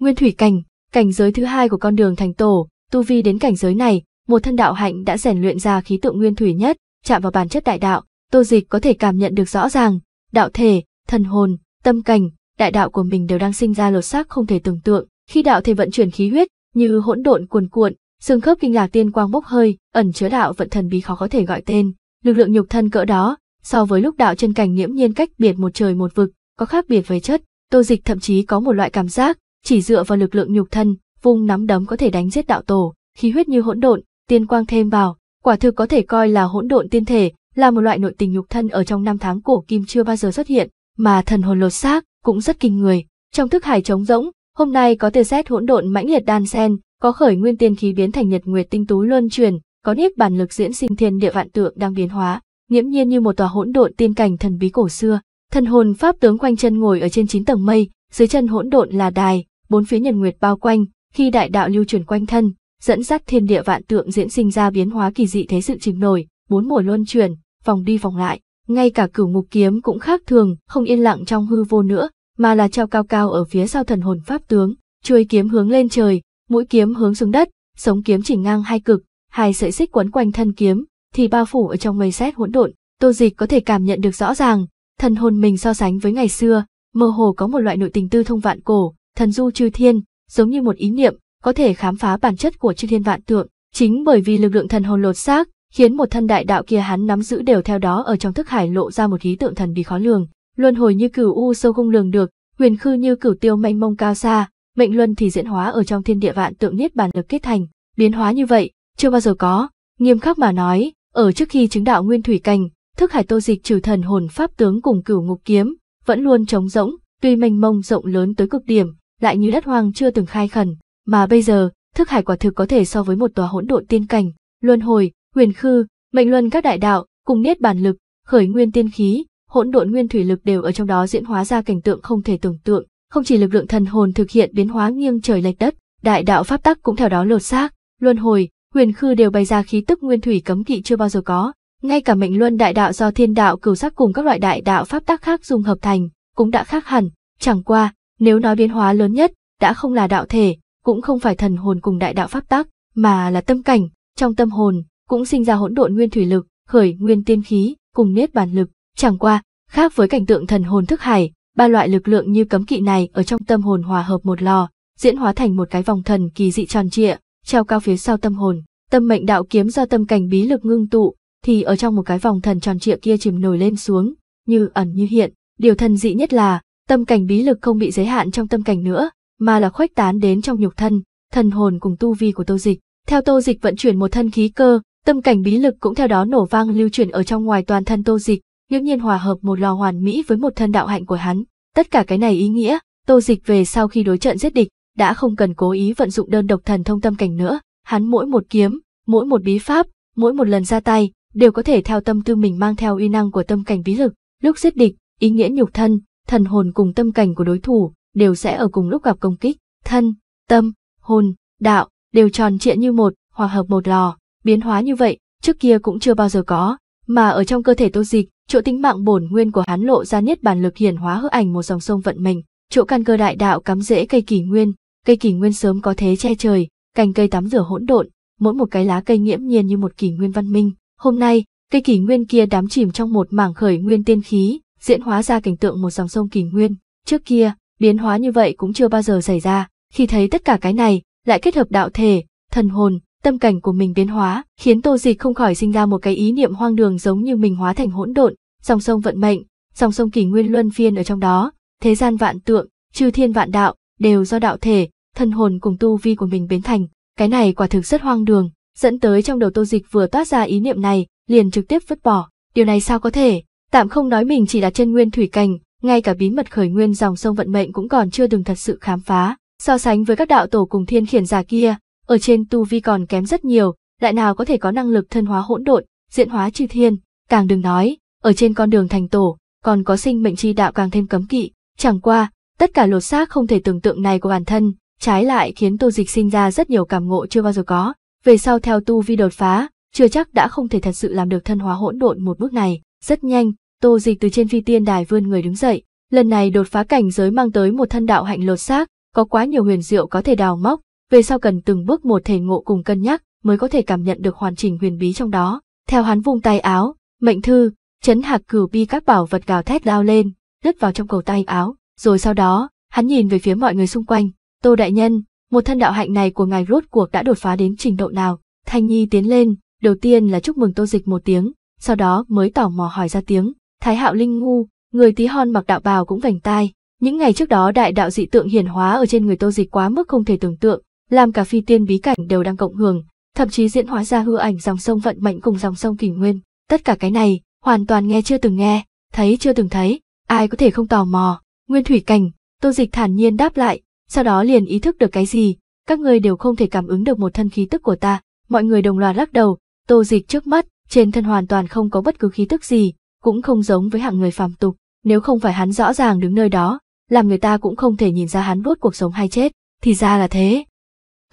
Nguyên thủy cảnh, cảnh giới thứ hai của con đường thành tổ, Tu vi đến cảnh giới này, một thân đạo hạnh đã rèn luyện ra khí tượng nguyên thủy nhất, chạm vào bản chất đại đạo, Tô Dịch có thể cảm nhận được rõ ràng, đạo thể, thần hồn, tâm cảnh, đại đạo của mình đều đang sinh ra lột xác không thể tưởng tượng. Khi đạo thể vận chuyển khí huyết, như hỗn độn cuồn cuộn, xương khớp kinh lạc tiên quang bốc hơi, ẩn chứa đạo vận thần bí khó có thể gọi tên. Lực lượng nhục thân cỡ đó, so với lúc đạo chân cảnh nghiễm nhiên cách biệt một trời một vực, có khác biệt về chất. Tô Dịch thậm chí có một loại cảm giác, chỉ dựa vào lực lượng nhục thân, vung nắm đấm có thể đánh giết đạo tổ, khí huyết như hỗn độn, tiên quang thêm vào, quả thực có thể coi là hỗn độn tiên thể, là một loại nội tình nhục thân ở trong năm tháng cổ kim chưa bao giờ xuất hiện, mà thần hồn lột xác cũng rất kinh người. Trong thức hải trống rỗng, hôm nay có tia xét hỗn độn mãnh liệt đan sen, có khởi nguyên tiên khí biến thành nhật nguyệt tinh tú luân truyền, có niết bản lực diễn sinh thiên địa vạn tượng đang biến hóa, nghiễm nhiên như một tòa hỗn độn tiên cảnh thần bí cổ xưa. Thần hồn pháp tướng quanh chân ngồi ở trên chín tầng mây, dưới chân hỗn độn là đài, bốn phía nhật nguyệt bao quanh, khi đại đạo lưu truyền quanh thân, dẫn dắt thiên địa vạn tượng diễn sinh ra biến hóa kỳ dị thế sự chìm nổi, bốn mùa luân chuyển, vòng đi vòng lại, ngay cả cửu ngục kiếm cũng khác thường, không yên lặng trong hư vô nữa, mà là treo cao cao ở phía sau thần hồn pháp tướng, chuôi kiếm hướng lên trời, mũi kiếm hướng xuống đất, sống kiếm chỉ ngang hai cực, hai sợi xích quấn quanh thân kiếm, thì bao phủ ở trong mây xét hỗn độn, Tô Dịch có thể cảm nhận được rõ ràng, thần hồn mình so sánh với ngày xưa, mơ hồ có một loại nội tình tư thông vạn cổ, thần du chư thiên, giống như một ý niệm, có thể khám phá bản chất của chư thiên vạn tượng. Chính bởi vì lực lượng thần hồn lột xác, khiến một thân đại đạo kia hắn nắm giữ đều theo đó ở trong thức hải lộ ra một ý tượng thần bí khó lường. Luân hồi như cửu u sâu không lường được, huyền khư như cửu tiêu mênh mông cao xa, mệnh luân thì diễn hóa ở trong thiên địa vạn tượng niết bàn lực kết thành. Biến hóa như vậy, chưa bao giờ có, nghiêm khắc mà nói, ở trước khi chứng đạo nguyên thủy cảnh, thức hải tô dịch trừ thần hồn pháp tướng cùng cửu ngục kiếm, vẫn luôn trống rỗng, tuy mênh mông rộng lớn tới cực điểm, lại như đất hoang chưa từng khai khẩn, mà bây giờ, thức hải quả thực có thể so với một tòa hỗn độn tiên cảnh, luân hồi, huyền khư, mệnh luân các đại đạo, cùng niết bản lực, khởi nguyên tiên khí, hỗn độn nguyên thủy lực đều ở trong đó diễn hóa ra cảnh tượng không thể tưởng tượng, không chỉ lực lượng thần hồn thực hiện biến hóa nghiêng trời lệch đất, đại đạo pháp tắc cũng theo đó lột xác, luân hồi, huyền khư đều bày ra khí tức nguyên thủy cấm kỵ chưa bao giờ có, ngay cả mệnh luân đại đạo do thiên đạo cửu sắc cùng các loại đại đạo pháp tắc khác dùng hợp thành, cũng đã khác hẳn, chẳng qua, nếu nói biến hóa lớn nhất, đã không là đạo thể, cũng không phải thần hồn cùng đại đạo pháp tắc, mà là tâm cảnh, trong tâm hồn cũng sinh ra hỗn độn nguyên thủy lực, khởi nguyên tiên khí, cùng niết bàn lực, chẳng qua, khác với cảnh tượng thần hồn thức hải, ba loại lực lượng như cấm kỵ này ở trong tâm hồn hòa hợp một lò, diễn hóa thành một cái vòng thần kỳ dị tròn trịa, treo cao phía sau tâm hồn, tâm mệnh đạo kiếm do tâm cảnh bí lực ngưng tụ, thì ở trong một cái vòng thần tròn trịa kia chìm nổi lên xuống, như ẩn như hiện, điều thần dị nhất là Tâm cảnh bí lực không bị giới hạn trong tâm cảnh nữa, mà là khuếch tán đến trong nhục thân, thần hồn cùng tu vi của Tô Dịch. Theo Tô Dịch vận chuyển một thân khí cơ, tâm cảnh bí lực cũng theo đó nổ vang lưu chuyển ở trong ngoài toàn thân Tô Dịch, nghiễm nhiên hòa hợp một lò hoàn mỹ với một thân đạo hạnh của hắn. Tất cả cái này ý nghĩa, Tô Dịch về sau khi đối trận giết địch, đã không cần cố ý vận dụng đơn độc thần thông tâm cảnh nữa, hắn mỗi một kiếm, mỗi một bí pháp, mỗi một lần ra tay, đều có thể theo tâm tư mình mang theo uy năng của tâm cảnh bí lực, lúc giết địch, ý nghĩa nhục thân, thần hồn cùng tâm cảnh của đối thủ đều sẽ ở cùng lúc gặp công kích, thân, tâm, hồn, đạo đều tròn trịa như một, hòa hợp một lò, biến hóa như vậy, trước kia cũng chưa bao giờ có, mà ở trong cơ thể Tô Dịch, chỗ tính mạng bổn nguyên của hắn lộ ra nhất bản lực hiển hóa hư ảnh một dòng sông vận mệnh chỗ căn cơ đại đạo cắm rễ cây kỳ nguyên, cây kỳ nguyên sớm có thế che trời, cành cây tắm rửa hỗn độn, mỗi một cái lá cây nghiễm nhiên như một kỳ nguyên văn minh. Hôm nay, cây kỳ nguyên kia đắm chìm trong một mảng khởi nguyên tiên khí, diễn hóa ra cảnh tượng một dòng sông kỳ nguyên. Trước kia, biến hóa như vậy cũng chưa bao giờ xảy ra, khi thấy tất cả cái này, lại kết hợp đạo thể, thần hồn, tâm cảnh của mình biến hóa, khiến Tô Dịch không khỏi sinh ra một cái ý niệm hoang đường giống như mình hóa thành hỗn độn, dòng sông vận mệnh, dòng sông kỳ nguyên luân phiên ở trong đó, thế gian vạn tượng, chư thiên vạn đạo, đều do đạo thể, thần hồn cùng tu vi của mình biến thành, cái này quả thực rất hoang đường, dẫn tới trong đầu Tô Dịch vừa toát ra ý niệm này, liền trực tiếp vứt bỏ, điều này sao có thể? Tạm không nói mình chỉ là chân nguyên thủy cảnh, ngay cả bí mật khởi nguyên dòng sông vận mệnh cũng còn chưa từng thật sự khám phá. So sánh với các đạo tổ cùng thiên khiển giả kia, ở trên tu vi còn kém rất nhiều, lại nào có thể có năng lực thân hóa hỗn độn, diện hóa chư thiên, càng đừng nói, ở trên con đường thành tổ, còn có sinh mệnh chi đạo càng thêm cấm kỵ, chẳng qua, tất cả lột xác không thể tưởng tượng này của bản thân, trái lại khiến Tô Dịch sinh ra rất nhiều cảm ngộ chưa bao giờ có, về sau theo tu vi đột phá, chưa chắc đã không thể thật sự làm được thân hóa hỗn độn một bước này. Rất nhanh, Tô Dịch từ trên phi tiên đài vươn người đứng dậy, lần này đột phá cảnh giới mang tới một thân đạo hạnh lột xác, có quá nhiều huyền diệu có thể đào móc, về sau cần từng bước một thể ngộ cùng cân nhắc, mới có thể cảm nhận được hoàn chỉnh huyền bí trong đó. Theo hắn vung tay áo, mệnh thư, chấn hạc cử bi các bảo vật gào thét lao lên, đứt vào trong cầu tay áo, rồi sau đó, hắn nhìn về phía mọi người xung quanh, Tô đại nhân, một thân đạo hạnh này của ngài rốt cuộc đã đột phá đến trình độ nào? Thanh Nhi tiến lên, đầu tiên là chúc mừng Tô Dịch một tiếng, sau đó mới tò mò hỏi ra tiếng, Thái Hạo Linh ngu, người tí hon mặc đạo bào cũng vành tai, những ngày trước đó đại đạo dị tượng hiển hóa ở trên người Tô Dịch quá mức không thể tưởng tượng, làm cả phi tiên bí cảnh đều đang cộng hưởng, thậm chí diễn hóa ra hư ảnh dòng sông vận mệnh cùng dòng sông kình nguyên, tất cả cái này hoàn toàn nghe chưa từng nghe, thấy chưa từng thấy, ai có thể không tò mò. Nguyên Thủy Cảnh, Tô Dịch thản nhiên đáp lại, sau đó liền ý thức được cái gì, các người đều không thể cảm ứng được một thân khí tức của ta, mọi người đồng loạt lắc đầu, Tô Dịch trước mắt, trên thân hoàn toàn không có bất cứ khí tức gì, cũng không giống với hạng người phàm tục, nếu không phải hắn rõ ràng đứng nơi đó, làm người ta cũng không thể nhìn ra hắn đốt cuộc sống hay chết, thì ra là thế.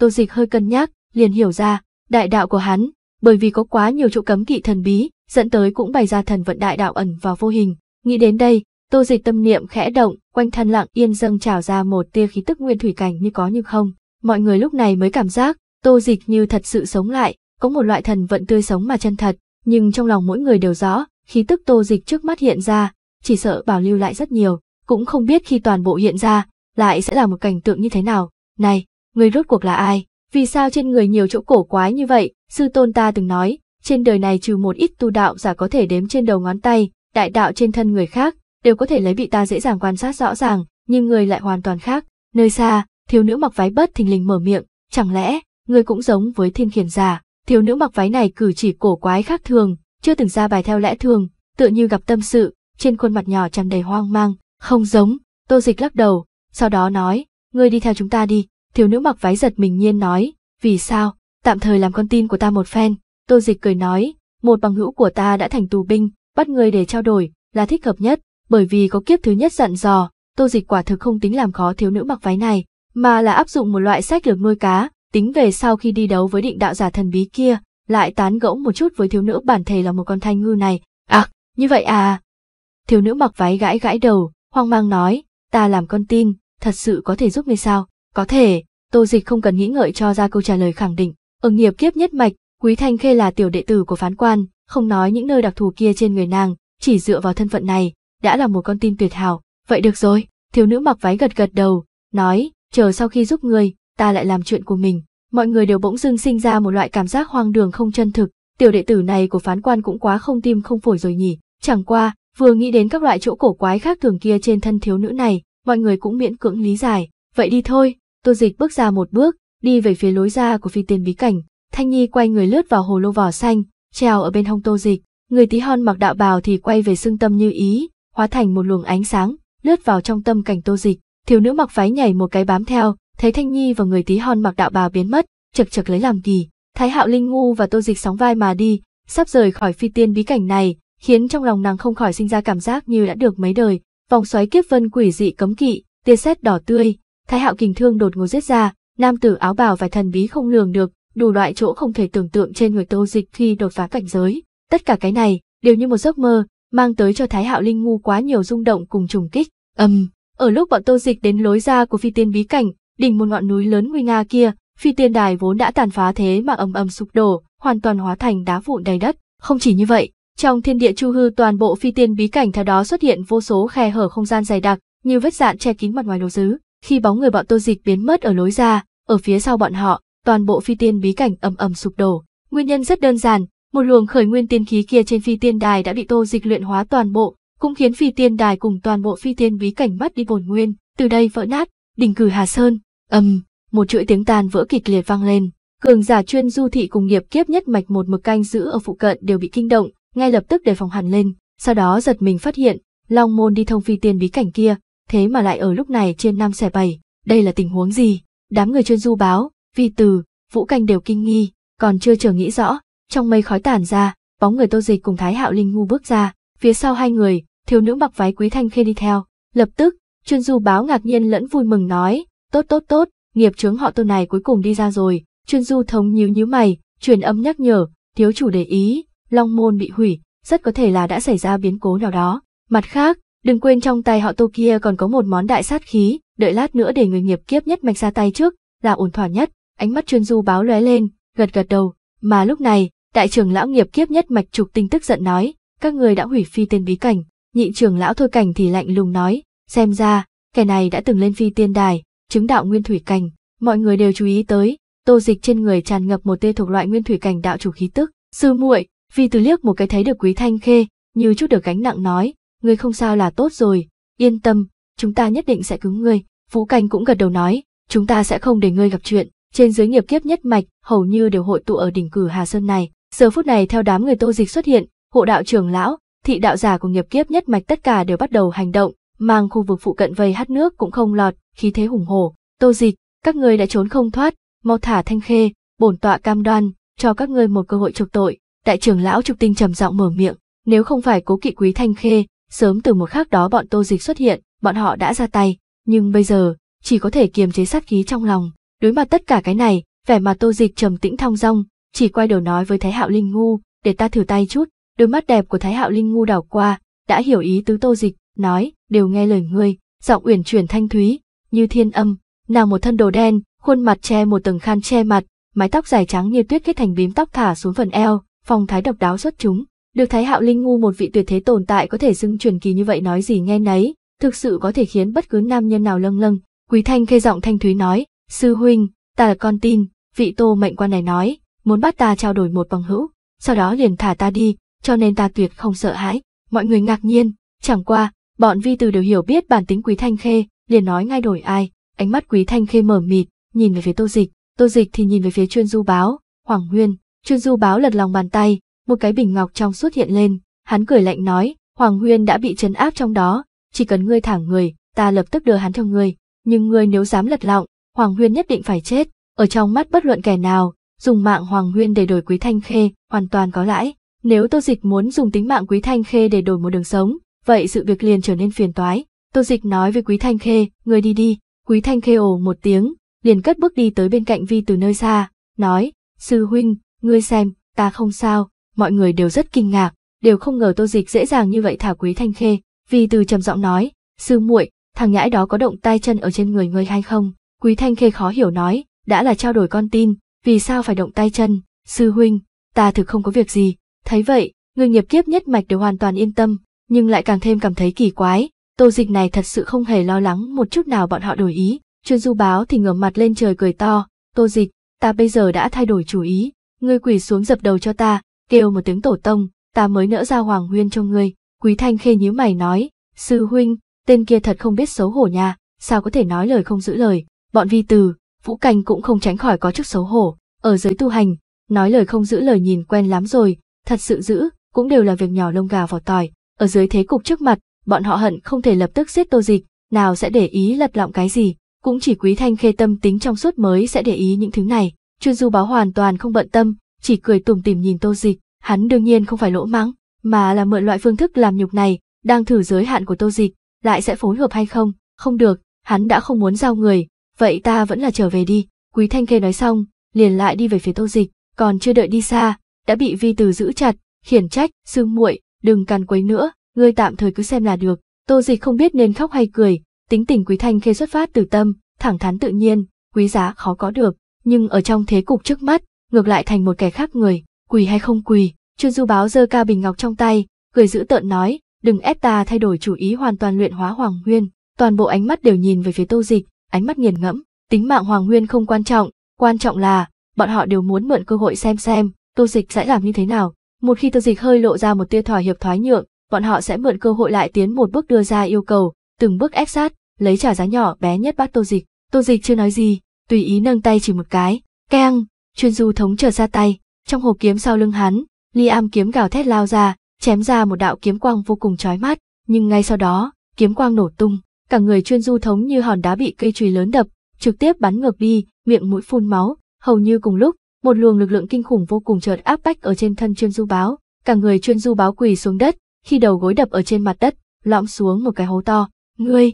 Tô dịch hơi cân nhắc, liền hiểu ra, đại đạo của hắn, bởi vì có quá nhiều chỗ cấm kỵ thần bí, dẫn tới cũng bày ra thần vận đại đạo ẩn vào vô hình. Nghĩ đến đây, tô dịch tâm niệm khẽ động, quanh thân lặng yên dâng trào ra một tia khí tức nguyên thủy cảnh như có như không. Mọi người lúc này mới cảm giác, tô dịch như thật sự sống lại, có một loại thần vận tươi sống mà chân thật, nhưng trong lòng mỗi người đều rõ, khí tức tô dịch trước mắt hiện ra, chỉ sợ bảo lưu lại rất nhiều, cũng không biết khi toàn bộ hiện ra, lại sẽ là một cảnh tượng như thế nào. Này, người rốt cuộc là ai? Vì sao trên người nhiều chỗ cổ quái như vậy? Sư tôn ta từng nói, trên đời này trừ một ít tu đạo giả có thể đếm trên đầu ngón tay, đại đạo trên thân người khác, đều có thể lấy bị ta dễ dàng quan sát rõ ràng, nhưng người lại hoàn toàn khác. Nơi xa, thiếu nữ mặc váy bất thình lình mở miệng, chẳng lẽ, người cũng giống với thiên khiển giả? thiếu nữ mặc váy này cử chỉ cổ quái khác thường, chưa từng ra bài theo lẽ thường, tựa như gặp tâm sự, trên khuôn mặt nhỏ tràn đầy hoang mang, không giống, tô dịch lắc đầu, sau đó nói, ngươi đi theo chúng ta đi, thiếu nữ mặc váy giật mình nhiên nói, vì sao, tạm thời làm con tin của ta một phen, tô dịch cười nói, một bằng hữu của ta đã thành tù binh, bắt ngươi để trao đổi, là thích hợp nhất, bởi vì có kiếp thứ nhất dặn dò, tô dịch quả thực không tính làm khó thiếu nữ mặc váy này, mà là áp dụng một loại sách lược nuôi cá, tính về sau khi đi đấu với định đạo giả thần bí kia, lại tán gẫu một chút với thiếu nữ bản thể là một con thanh ngư này. À, như vậy à? Thiếu nữ mặc váy gãi gãi đầu, hoang mang nói, ta làm con tin, thật sự có thể giúp ngươi sao? Có thể, tô dịch không cần nghĩ ngợi cho ra câu trả lời khẳng định. Ở nghiệp kiếp nhất mạch, Quý Thanh Khê là tiểu đệ tử của phán quan, không nói những nơi đặc thù kia trên người nàng, chỉ dựa vào thân phận này, đã là một con tin tuyệt hảo. Vậy được rồi, thiếu nữ mặc váy gật gật đầu, nói, chờ sau khi giúp ngươi, ta lại làm chuyện của mình. Mọi người đều bỗng dưng sinh ra một loại cảm giác hoang đường không chân thực, tiểu đệ tử này của phán quan cũng quá không tim không phổi rồi nhỉ. Chẳng qua, vừa nghĩ đến các loại chỗ cổ quái khác thường kia trên thân thiếu nữ này, mọi người cũng miễn cưỡng lý giải. Vậy đi thôi, tô dịch bước ra một bước, đi về phía lối ra của phi tiên bí cảnh. Thanh Nhi quay người lướt vào hồ lô vỏ xanh, trèo ở bên hông tô dịch. Người tí hon mặc đạo bào thì quay về xương tâm như ý, hóa thành một luồng ánh sáng, lướt vào trong tâm cảnh tô dịch. Thiếu nữ mặc váy nhảy một cái bám theo, thấy Thanh Nhi và người tí hon mặc đạo bào biến mất, chực chực lấy làm kỳ. Thái Hạo Linh Ngu và Tô Dịch sóng vai mà đi, sắp rời khỏi phi tiên bí cảnh này, khiến trong lòng nàng không khỏi sinh ra cảm giác như đã được mấy đời. Vòng xoáy kiếp vân quỷ dị cấm kỵ, tia sét đỏ tươi, Thái Hạo kình thương đột ngột giết ra, nam tử áo bào và thần bí không lường được, đủ loại chỗ không thể tưởng tượng trên người Tô Dịch khi đột phá cảnh giới. Tất cả cái này đều như một giấc mơ, mang tới cho Thái Hạo Linh Ngu quá nhiều rung động cùng trùng kích. ầm, um, ở lúc bọn Tô Dịch đến lối ra của phi tiên bí cảnh, đỉnh một ngọn núi lớn nguy nga kia, phi tiên đài vốn đã tàn phá thế mà ầm ầm sụp đổ, hoàn toàn hóa thành đá vụn đầy đất. Không chỉ như vậy, trong thiên địa chu hư toàn bộ phi tiên bí cảnh theo đó xuất hiện vô số khe hở không gian dày đặc, như vết dạn che kín mặt ngoài lỗ sứ. Khi bóng người bọn Tô Dịch biến mất ở lối ra, ở phía sau bọn họ, toàn bộ phi tiên bí cảnh ầm ầm sụp đổ. Nguyên nhân rất đơn giản, một luồng khởi nguyên tiên khí kia trên phi tiên đài đã bị Tô Dịch luyện hóa toàn bộ, cũng khiến phi tiên đài cùng toàn bộ phi tiên bí cảnh mất đi bổn nguyên, từ đây vỡ nát, đỉnh cử Hà Sơn, Âm, một chuỗi tiếng tàn vỡ kịch liệt vang lên, cường giả chuyên du thị cùng nghiệp kiếp nhất mạch một mực canh giữ ở phụ cận đều bị kinh động, ngay lập tức đề phòng hẳn lên, sau đó giật mình phát hiện, Long Môn đi thông phi tiên bí cảnh kia, thế mà lại ở lúc này trên năm xẻ bảy, đây là tình huống gì? Đám người chuyên du báo, vi từ, vũ canh đều kinh nghi, còn chưa chờ nghĩ rõ, trong mây khói tản ra, bóng người tô dịch cùng Thái Hạo Linh ngu bước ra, phía sau hai người, thiếu nữ mặc váy quý thanh khê đi theo, lập tức, chuyên du báo ngạc nhiên lẫn vui mừng nói, Tốt tốt tốt, nghiệp chướng họ tô này cuối cùng đi ra rồi, chuyên du thống nhíu nhíu mày, truyền âm nhắc nhở, thiếu chủ để ý, long môn bị hủy, rất có thể là đã xảy ra biến cố nào đó. Mặt khác, đừng quên trong tay họ tô kia còn có một món đại sát khí, đợi lát nữa để người nghiệp kiếp nhất mạch ra tay trước, là ổn thỏa nhất. Ánh mắt chuyên du báo lóe lên, gật gật đầu, mà lúc này, đại trưởng lão nghiệp kiếp nhất mạch trục tinh tức giận nói, các người đã hủy phi tên bí cảnh, nhị trưởng lão thôi cảnh thì lạnh lùng nói, xem ra, kẻ này đã từng lên phi tiên đài, chứng đạo nguyên thủy cảnh, mọi người đều chú ý tới, Tô Dịch trên người tràn ngập một tê thuộc loại nguyên thủy cảnh đạo chủ khí tức. Sư muội, vì từ liếc một cái thấy được Quý Thanh Khê, như chút được gánh nặng nói, người không sao là tốt rồi, yên tâm, chúng ta nhất định sẽ cứu ngươi. Phú Canh cũng gật đầu nói, chúng ta sẽ không để ngươi gặp chuyện. Trên dưới nghiệp kiếp nhất mạch, hầu như đều hội tụ ở đỉnh cử Hà Sơn này. Giờ phút này theo đám người Tô Dịch xuất hiện, hộ đạo trưởng lão, thị đạo giả của nghiệp kiếp nhất mạch tất cả đều bắt đầu hành động, mang khu vực phụ cận vây hát nước cũng không lọt, khí thế hùng hổ, tô dịch, các ngươi đã trốn không thoát, mau thả thanh khê, bổn tọa cam đoan, cho các ngươi một cơ hội chuộc tội. Đại trưởng lão trục tinh trầm giọng mở miệng, nếu không phải cố kỵ quý thanh khê, sớm từ một khắc đó bọn tô dịch xuất hiện, bọn họ đã ra tay, nhưng bây giờ, chỉ có thể kiềm chế sát khí trong lòng. Đối mặt tất cả cái này, vẻ mặt tô dịch trầm tĩnh thong dong, chỉ quay đầu nói với Thái Hạo Linh Ngu, để ta thử tay chút, đôi mắt đẹp của Thái Hạo Linh Ngu đảo qua, đã hiểu ý tứ tô dịch, nói, đều nghe lời ngươi, giọng uyển chuyển thanh thúy, như thiên âm, nàng một thân đồ đen, khuôn mặt che một tầng khăn che mặt, mái tóc dài trắng như tuyết kết thành bím tóc thả xuống phần eo, phong thái độc đáo xuất chúng. Được Thái Hạo Linh Ngu một vị tuyệt thế tồn tại có thể xưng truyền kỳ như vậy nói gì nghe nấy, thực sự có thể khiến bất cứ nam nhân nào lâng lâng. Quý Thanh khê giọng thanh thúy nói, sư huynh, ta là con tin, vị tô mệnh quan này nói, muốn bắt ta trao đổi một bằng hữu, sau đó liền thả ta đi, cho nên ta tuyệt không sợ hãi. Mọi người ngạc nhiên, chẳng qua, bọn vi từ đều hiểu biết bản tính Quý Thanh khê, liền nói ngay đổi ai, ánh mắt quý thanh khê mở mịt, nhìn về phía tô dịch, tô dịch thì nhìn về phía chuyên du báo, Hoàng Huyên, chuyên du báo lật lòng bàn tay, một cái bình ngọc trong xuất hiện lên, hắn cười lạnh nói, Hoàng Huyên đã bị chấn áp trong đó, chỉ cần ngươi thả người, ta lập tức đưa hắn cho ngươi, nhưng ngươi nếu dám lật lọng, Hoàng Huyên nhất định phải chết, ở trong mắt bất luận kẻ nào, dùng mạng Hoàng Huyên để đổi Quý Thanh Khê, hoàn toàn có lãi, nếu Tô Dịch muốn dùng tính mạng Quý Thanh Khê để đổi một đường sống, vậy sự việc liền trở nên phiền toái, Tô Dịch nói với Quý Thanh Khê, người đi đi, Quý Thanh Khê ồ một tiếng, liền cất bước đi tới bên cạnh Vi từ nơi xa, nói, sư huynh, ngươi xem, ta không sao, mọi người đều rất kinh ngạc, đều không ngờ Tô Dịch dễ dàng như vậy thả Quý Thanh Khê, Vi từ trầm giọng nói, sư muội, thằng nhãi đó có động tay chân ở trên người ngươi hay không? Quý Thanh Khê khó hiểu nói, đã là trao đổi con tin, vì sao phải động tay chân, sư huynh, ta thực không có việc gì, thấy vậy, người nghiệp kiếp nhất mạch đều hoàn toàn yên tâm, nhưng lại càng thêm cảm thấy kỳ quái, Tô dịch này thật sự không hề lo lắng một chút nào bọn họ đổi ý, chuyên du báo thì ngửa mặt lên trời cười to, tô dịch, ta bây giờ đã thay đổi chủ ý, ngươi quỳ xuống dập đầu cho ta, kêu một tiếng tổ tông, ta mới nỡ ra hoàng huyên cho ngươi, quý thanh khê nhíu mày nói, sư huynh, tên kia thật không biết xấu hổ nha, sao có thể nói lời không giữ lời, bọn vi từ, vũ canh cũng không tránh khỏi có chút xấu hổ, ở giới tu hành, nói lời không giữ lời nhìn quen lắm rồi, thật sự giữ, cũng đều là việc nhỏ lông gà vỏ tỏi, ở dưới thế cục trước mặt, bọn họ hận không thể lập tức giết tô dịch, nào sẽ để ý lật lọng cái gì, cũng chỉ quý thanh khê tâm tính trong suốt mới sẽ để ý những thứ này. Chuyên du báo hoàn toàn không bận tâm, chỉ cười tủm tỉm nhìn tô dịch, hắn đương nhiên không phải lỗ mắng, mà là mượn loại phương thức làm nhục này, đang thử giới hạn của tô dịch, lại sẽ phối hợp hay không, không được, hắn đã không muốn giao người, vậy ta vẫn là trở về đi. Quý Thanh Khê nói xong, liền lại đi về phía Tô Dịch, còn chưa đợi đi xa, đã bị Vi Từ giữ chặt, khiển trách, sương muội, đừng càn quấy nữa, ngươi tạm thời cứ xem là được. Tô dịch không biết nên khóc hay cười, tính tình quý thanh khê xuất phát từ tâm, thẳng thắn tự nhiên, quý giá khó có được, nhưng ở trong thế cục trước mắt, ngược lại thành một kẻ khác người, quỳ hay không quỳ, chuyên du báo giơ cao bình ngọc trong tay, cười giữ tợn nói, đừng ép ta thay đổi chủ ý hoàn toàn luyện hóa hoàng nguyên, toàn bộ ánh mắt đều nhìn về phía tô dịch, ánh mắt nghiền ngẫm, tính mạng hoàng nguyên không quan trọng, quan trọng là, bọn họ đều muốn mượn cơ hội xem xem, tô dịch sẽ làm như thế nào, một khi tô dịch hơi lộ ra một tia thỏa hiệp thoái nhượng, bọn họ sẽ mượn cơ hội lại tiến một bước đưa ra yêu cầu, từng bước ép sát, lấy trả giá nhỏ bé nhất bắt tô dịch. Tô dịch chưa nói gì, tùy ý nâng tay chỉ một cái, keng, chuyên du thống chợt ra tay, trong hộp kiếm sau lưng hắn, liam kiếm gào thét lao ra, chém ra một đạo kiếm quang vô cùng chói mắt, nhưng ngay sau đó, kiếm quang nổ tung, cả người chuyên du thống như hòn đá bị cây chùy lớn đập, trực tiếp bắn ngược đi, miệng mũi phun máu, hầu như cùng lúc, một luồng lực lượng kinh khủng vô cùng chợt áp bách ở trên thân chuyên du báo, cả người chuyên du báo quỳ xuống đất, khi đầu gối đập ở trên mặt đất, lõm xuống một cái hố to. Ngươi!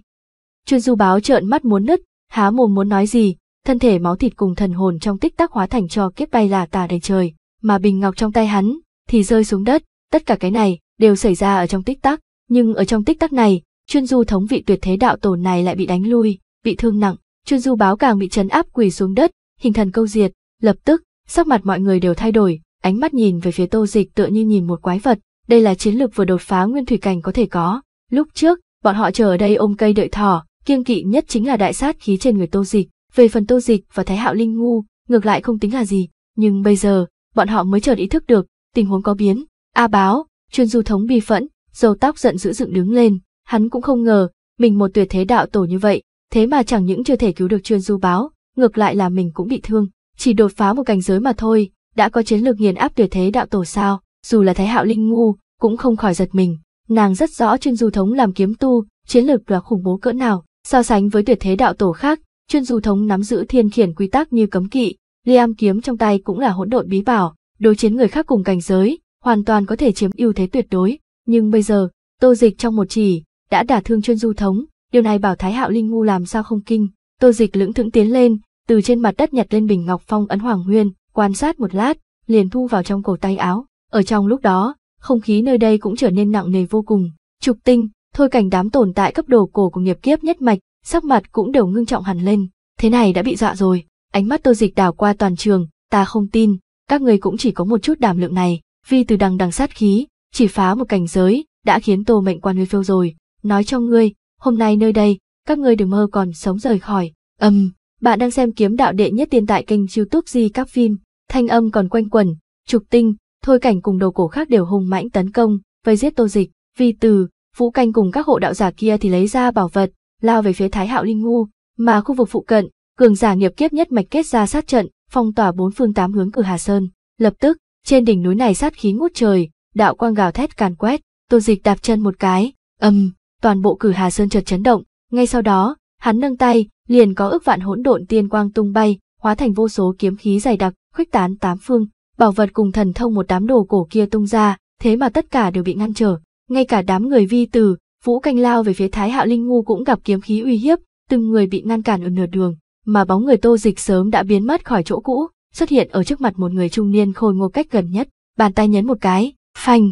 Chuyên du báo trợn mắt muốn nứt, há mồm muốn nói gì, thân thể máu thịt cùng thần hồn trong tích tắc hóa thành cho kiếp bay là tả đầy trời, mà bình ngọc trong tay hắn thì rơi xuống đất, tất cả cái này đều xảy ra ở trong tích tắc, nhưng ở trong tích tắc này, chuyên du thống vị tuyệt thế đạo tổ này lại bị đánh lui, bị thương nặng, chuyên du báo càng bị chấn áp quỳ xuống đất, hình thần câu diệt, lập tức, sắc mặt mọi người đều thay đổi, ánh mắt nhìn về phía Tô Dịch tựa như nhìn một quái vật, đây là chiến lược vừa đột phá nguyên thủy cảnh có thể có. Lúc trước, bọn họ chờ ở đây ôm cây đợi thỏ, kiêng kỵ nhất chính là đại sát khí trên người Tô Dịch. Về phần Tô Dịch và Thái Hạo Linh ngu, ngược lại không tính là gì, nhưng bây giờ, bọn họ mới chợt ý thức được, tình huống có biến. A báo, chuyên du thống bi phẫn, dầu tóc giận dữ dựng đứng lên, hắn cũng không ngờ, mình một tuyệt thế đạo tổ như vậy, thế mà chẳng những chưa thể cứu được chuyên du báo, ngược lại là mình cũng bị thương, chỉ đột phá một cảnh giới mà thôi, đã có chiến lược nghiền áp tuyệt thế đạo tổ sao? dù là Thái Hạo Linh Ngu, cũng không khỏi giật mình. Nàng rất rõ chuyên du thống làm kiếm tu, chiến lược là khủng bố cỡ nào, so sánh với tuyệt thế đạo tổ khác, chuyên du thống nắm giữ thiên khiển quy tắc như cấm kỵ, Liam kiếm trong tay cũng là hỗn độn bí bảo, đối chiến người khác cùng cảnh giới, hoàn toàn có thể chiếm ưu thế tuyệt đối, nhưng bây giờ, Tô Dịch trong một chỉ đã đả thương chuyên du thống, điều này bảo Thái Hạo Linh ngu làm sao không kinh. Tô Dịch lưỡng thững tiến lên, từ trên mặt đất nhặt lên bình ngọc phong ấn hoàng nguyên, quan sát một lát, liền thu vào trong cổ tay áo. Ở trong lúc đó, không khí nơi đây cũng trở nên nặng nề vô cùng. Trục tinh, thôi cảnh đám tồn tại cấp đồ cổ của nghiệp kiếp nhất mạch, sắc mặt cũng đều ngưng trọng hẳn lên. Thế này đã bị dọa rồi, ánh mắt tô dịch đảo qua toàn trường, ta không tin, các người cũng chỉ có một chút đảm lượng này, vì từ đằng đằng sát khí, chỉ phá một cảnh giới, đã khiến tô mệnh quan ngươi phiêu rồi. Nói cho ngươi, hôm nay nơi đây, các ngươi đừng mơ còn sống rời khỏi. Âm, um, bạn đang xem kiếm đạo đệ nhất tiền tại kênh youtube di các phim, thanh âm còn quanh quẩn, trục tinh, Thôi cảnh cùng đầu cổ khác đều hùng mãnh tấn công, vây giết tô dịch, vi từ, vũ canh cùng các hộ đạo giả kia thì lấy ra bảo vật, lao về phía Thái Hạo Linh Ngu, mà khu vực phụ cận, cường giả nghiệp kiếp nhất mạch kết ra sát trận, phong tỏa bốn phương tám hướng cử Hà Sơn. Lập tức, trên đỉnh núi này sát khí ngút trời, đạo quang gào thét càn quét, Tô Dịch đạp chân một cái, ầm, toàn bộ cử Hà Sơn chợt chấn động, ngay sau đó, hắn nâng tay, liền có ước vạn hỗn độn tiên quang tung bay, hóa thành vô số kiếm khí dày đặc, khuếch tán tám phương, bảo vật cùng thần thông một đám đồ cổ kia tung ra, thế mà tất cả đều bị ngăn trở. Ngay cả đám người vi tử, vũ canh lao về phía Thái Hạo Linh Ngu cũng gặp kiếm khí uy hiếp, từng người bị ngăn cản ở nửa đường, mà bóng người tô dịch sớm đã biến mất khỏi chỗ cũ, xuất hiện ở trước mặt một người trung niên khôi ngô cách gần nhất, bàn tay nhấn một cái, phanh.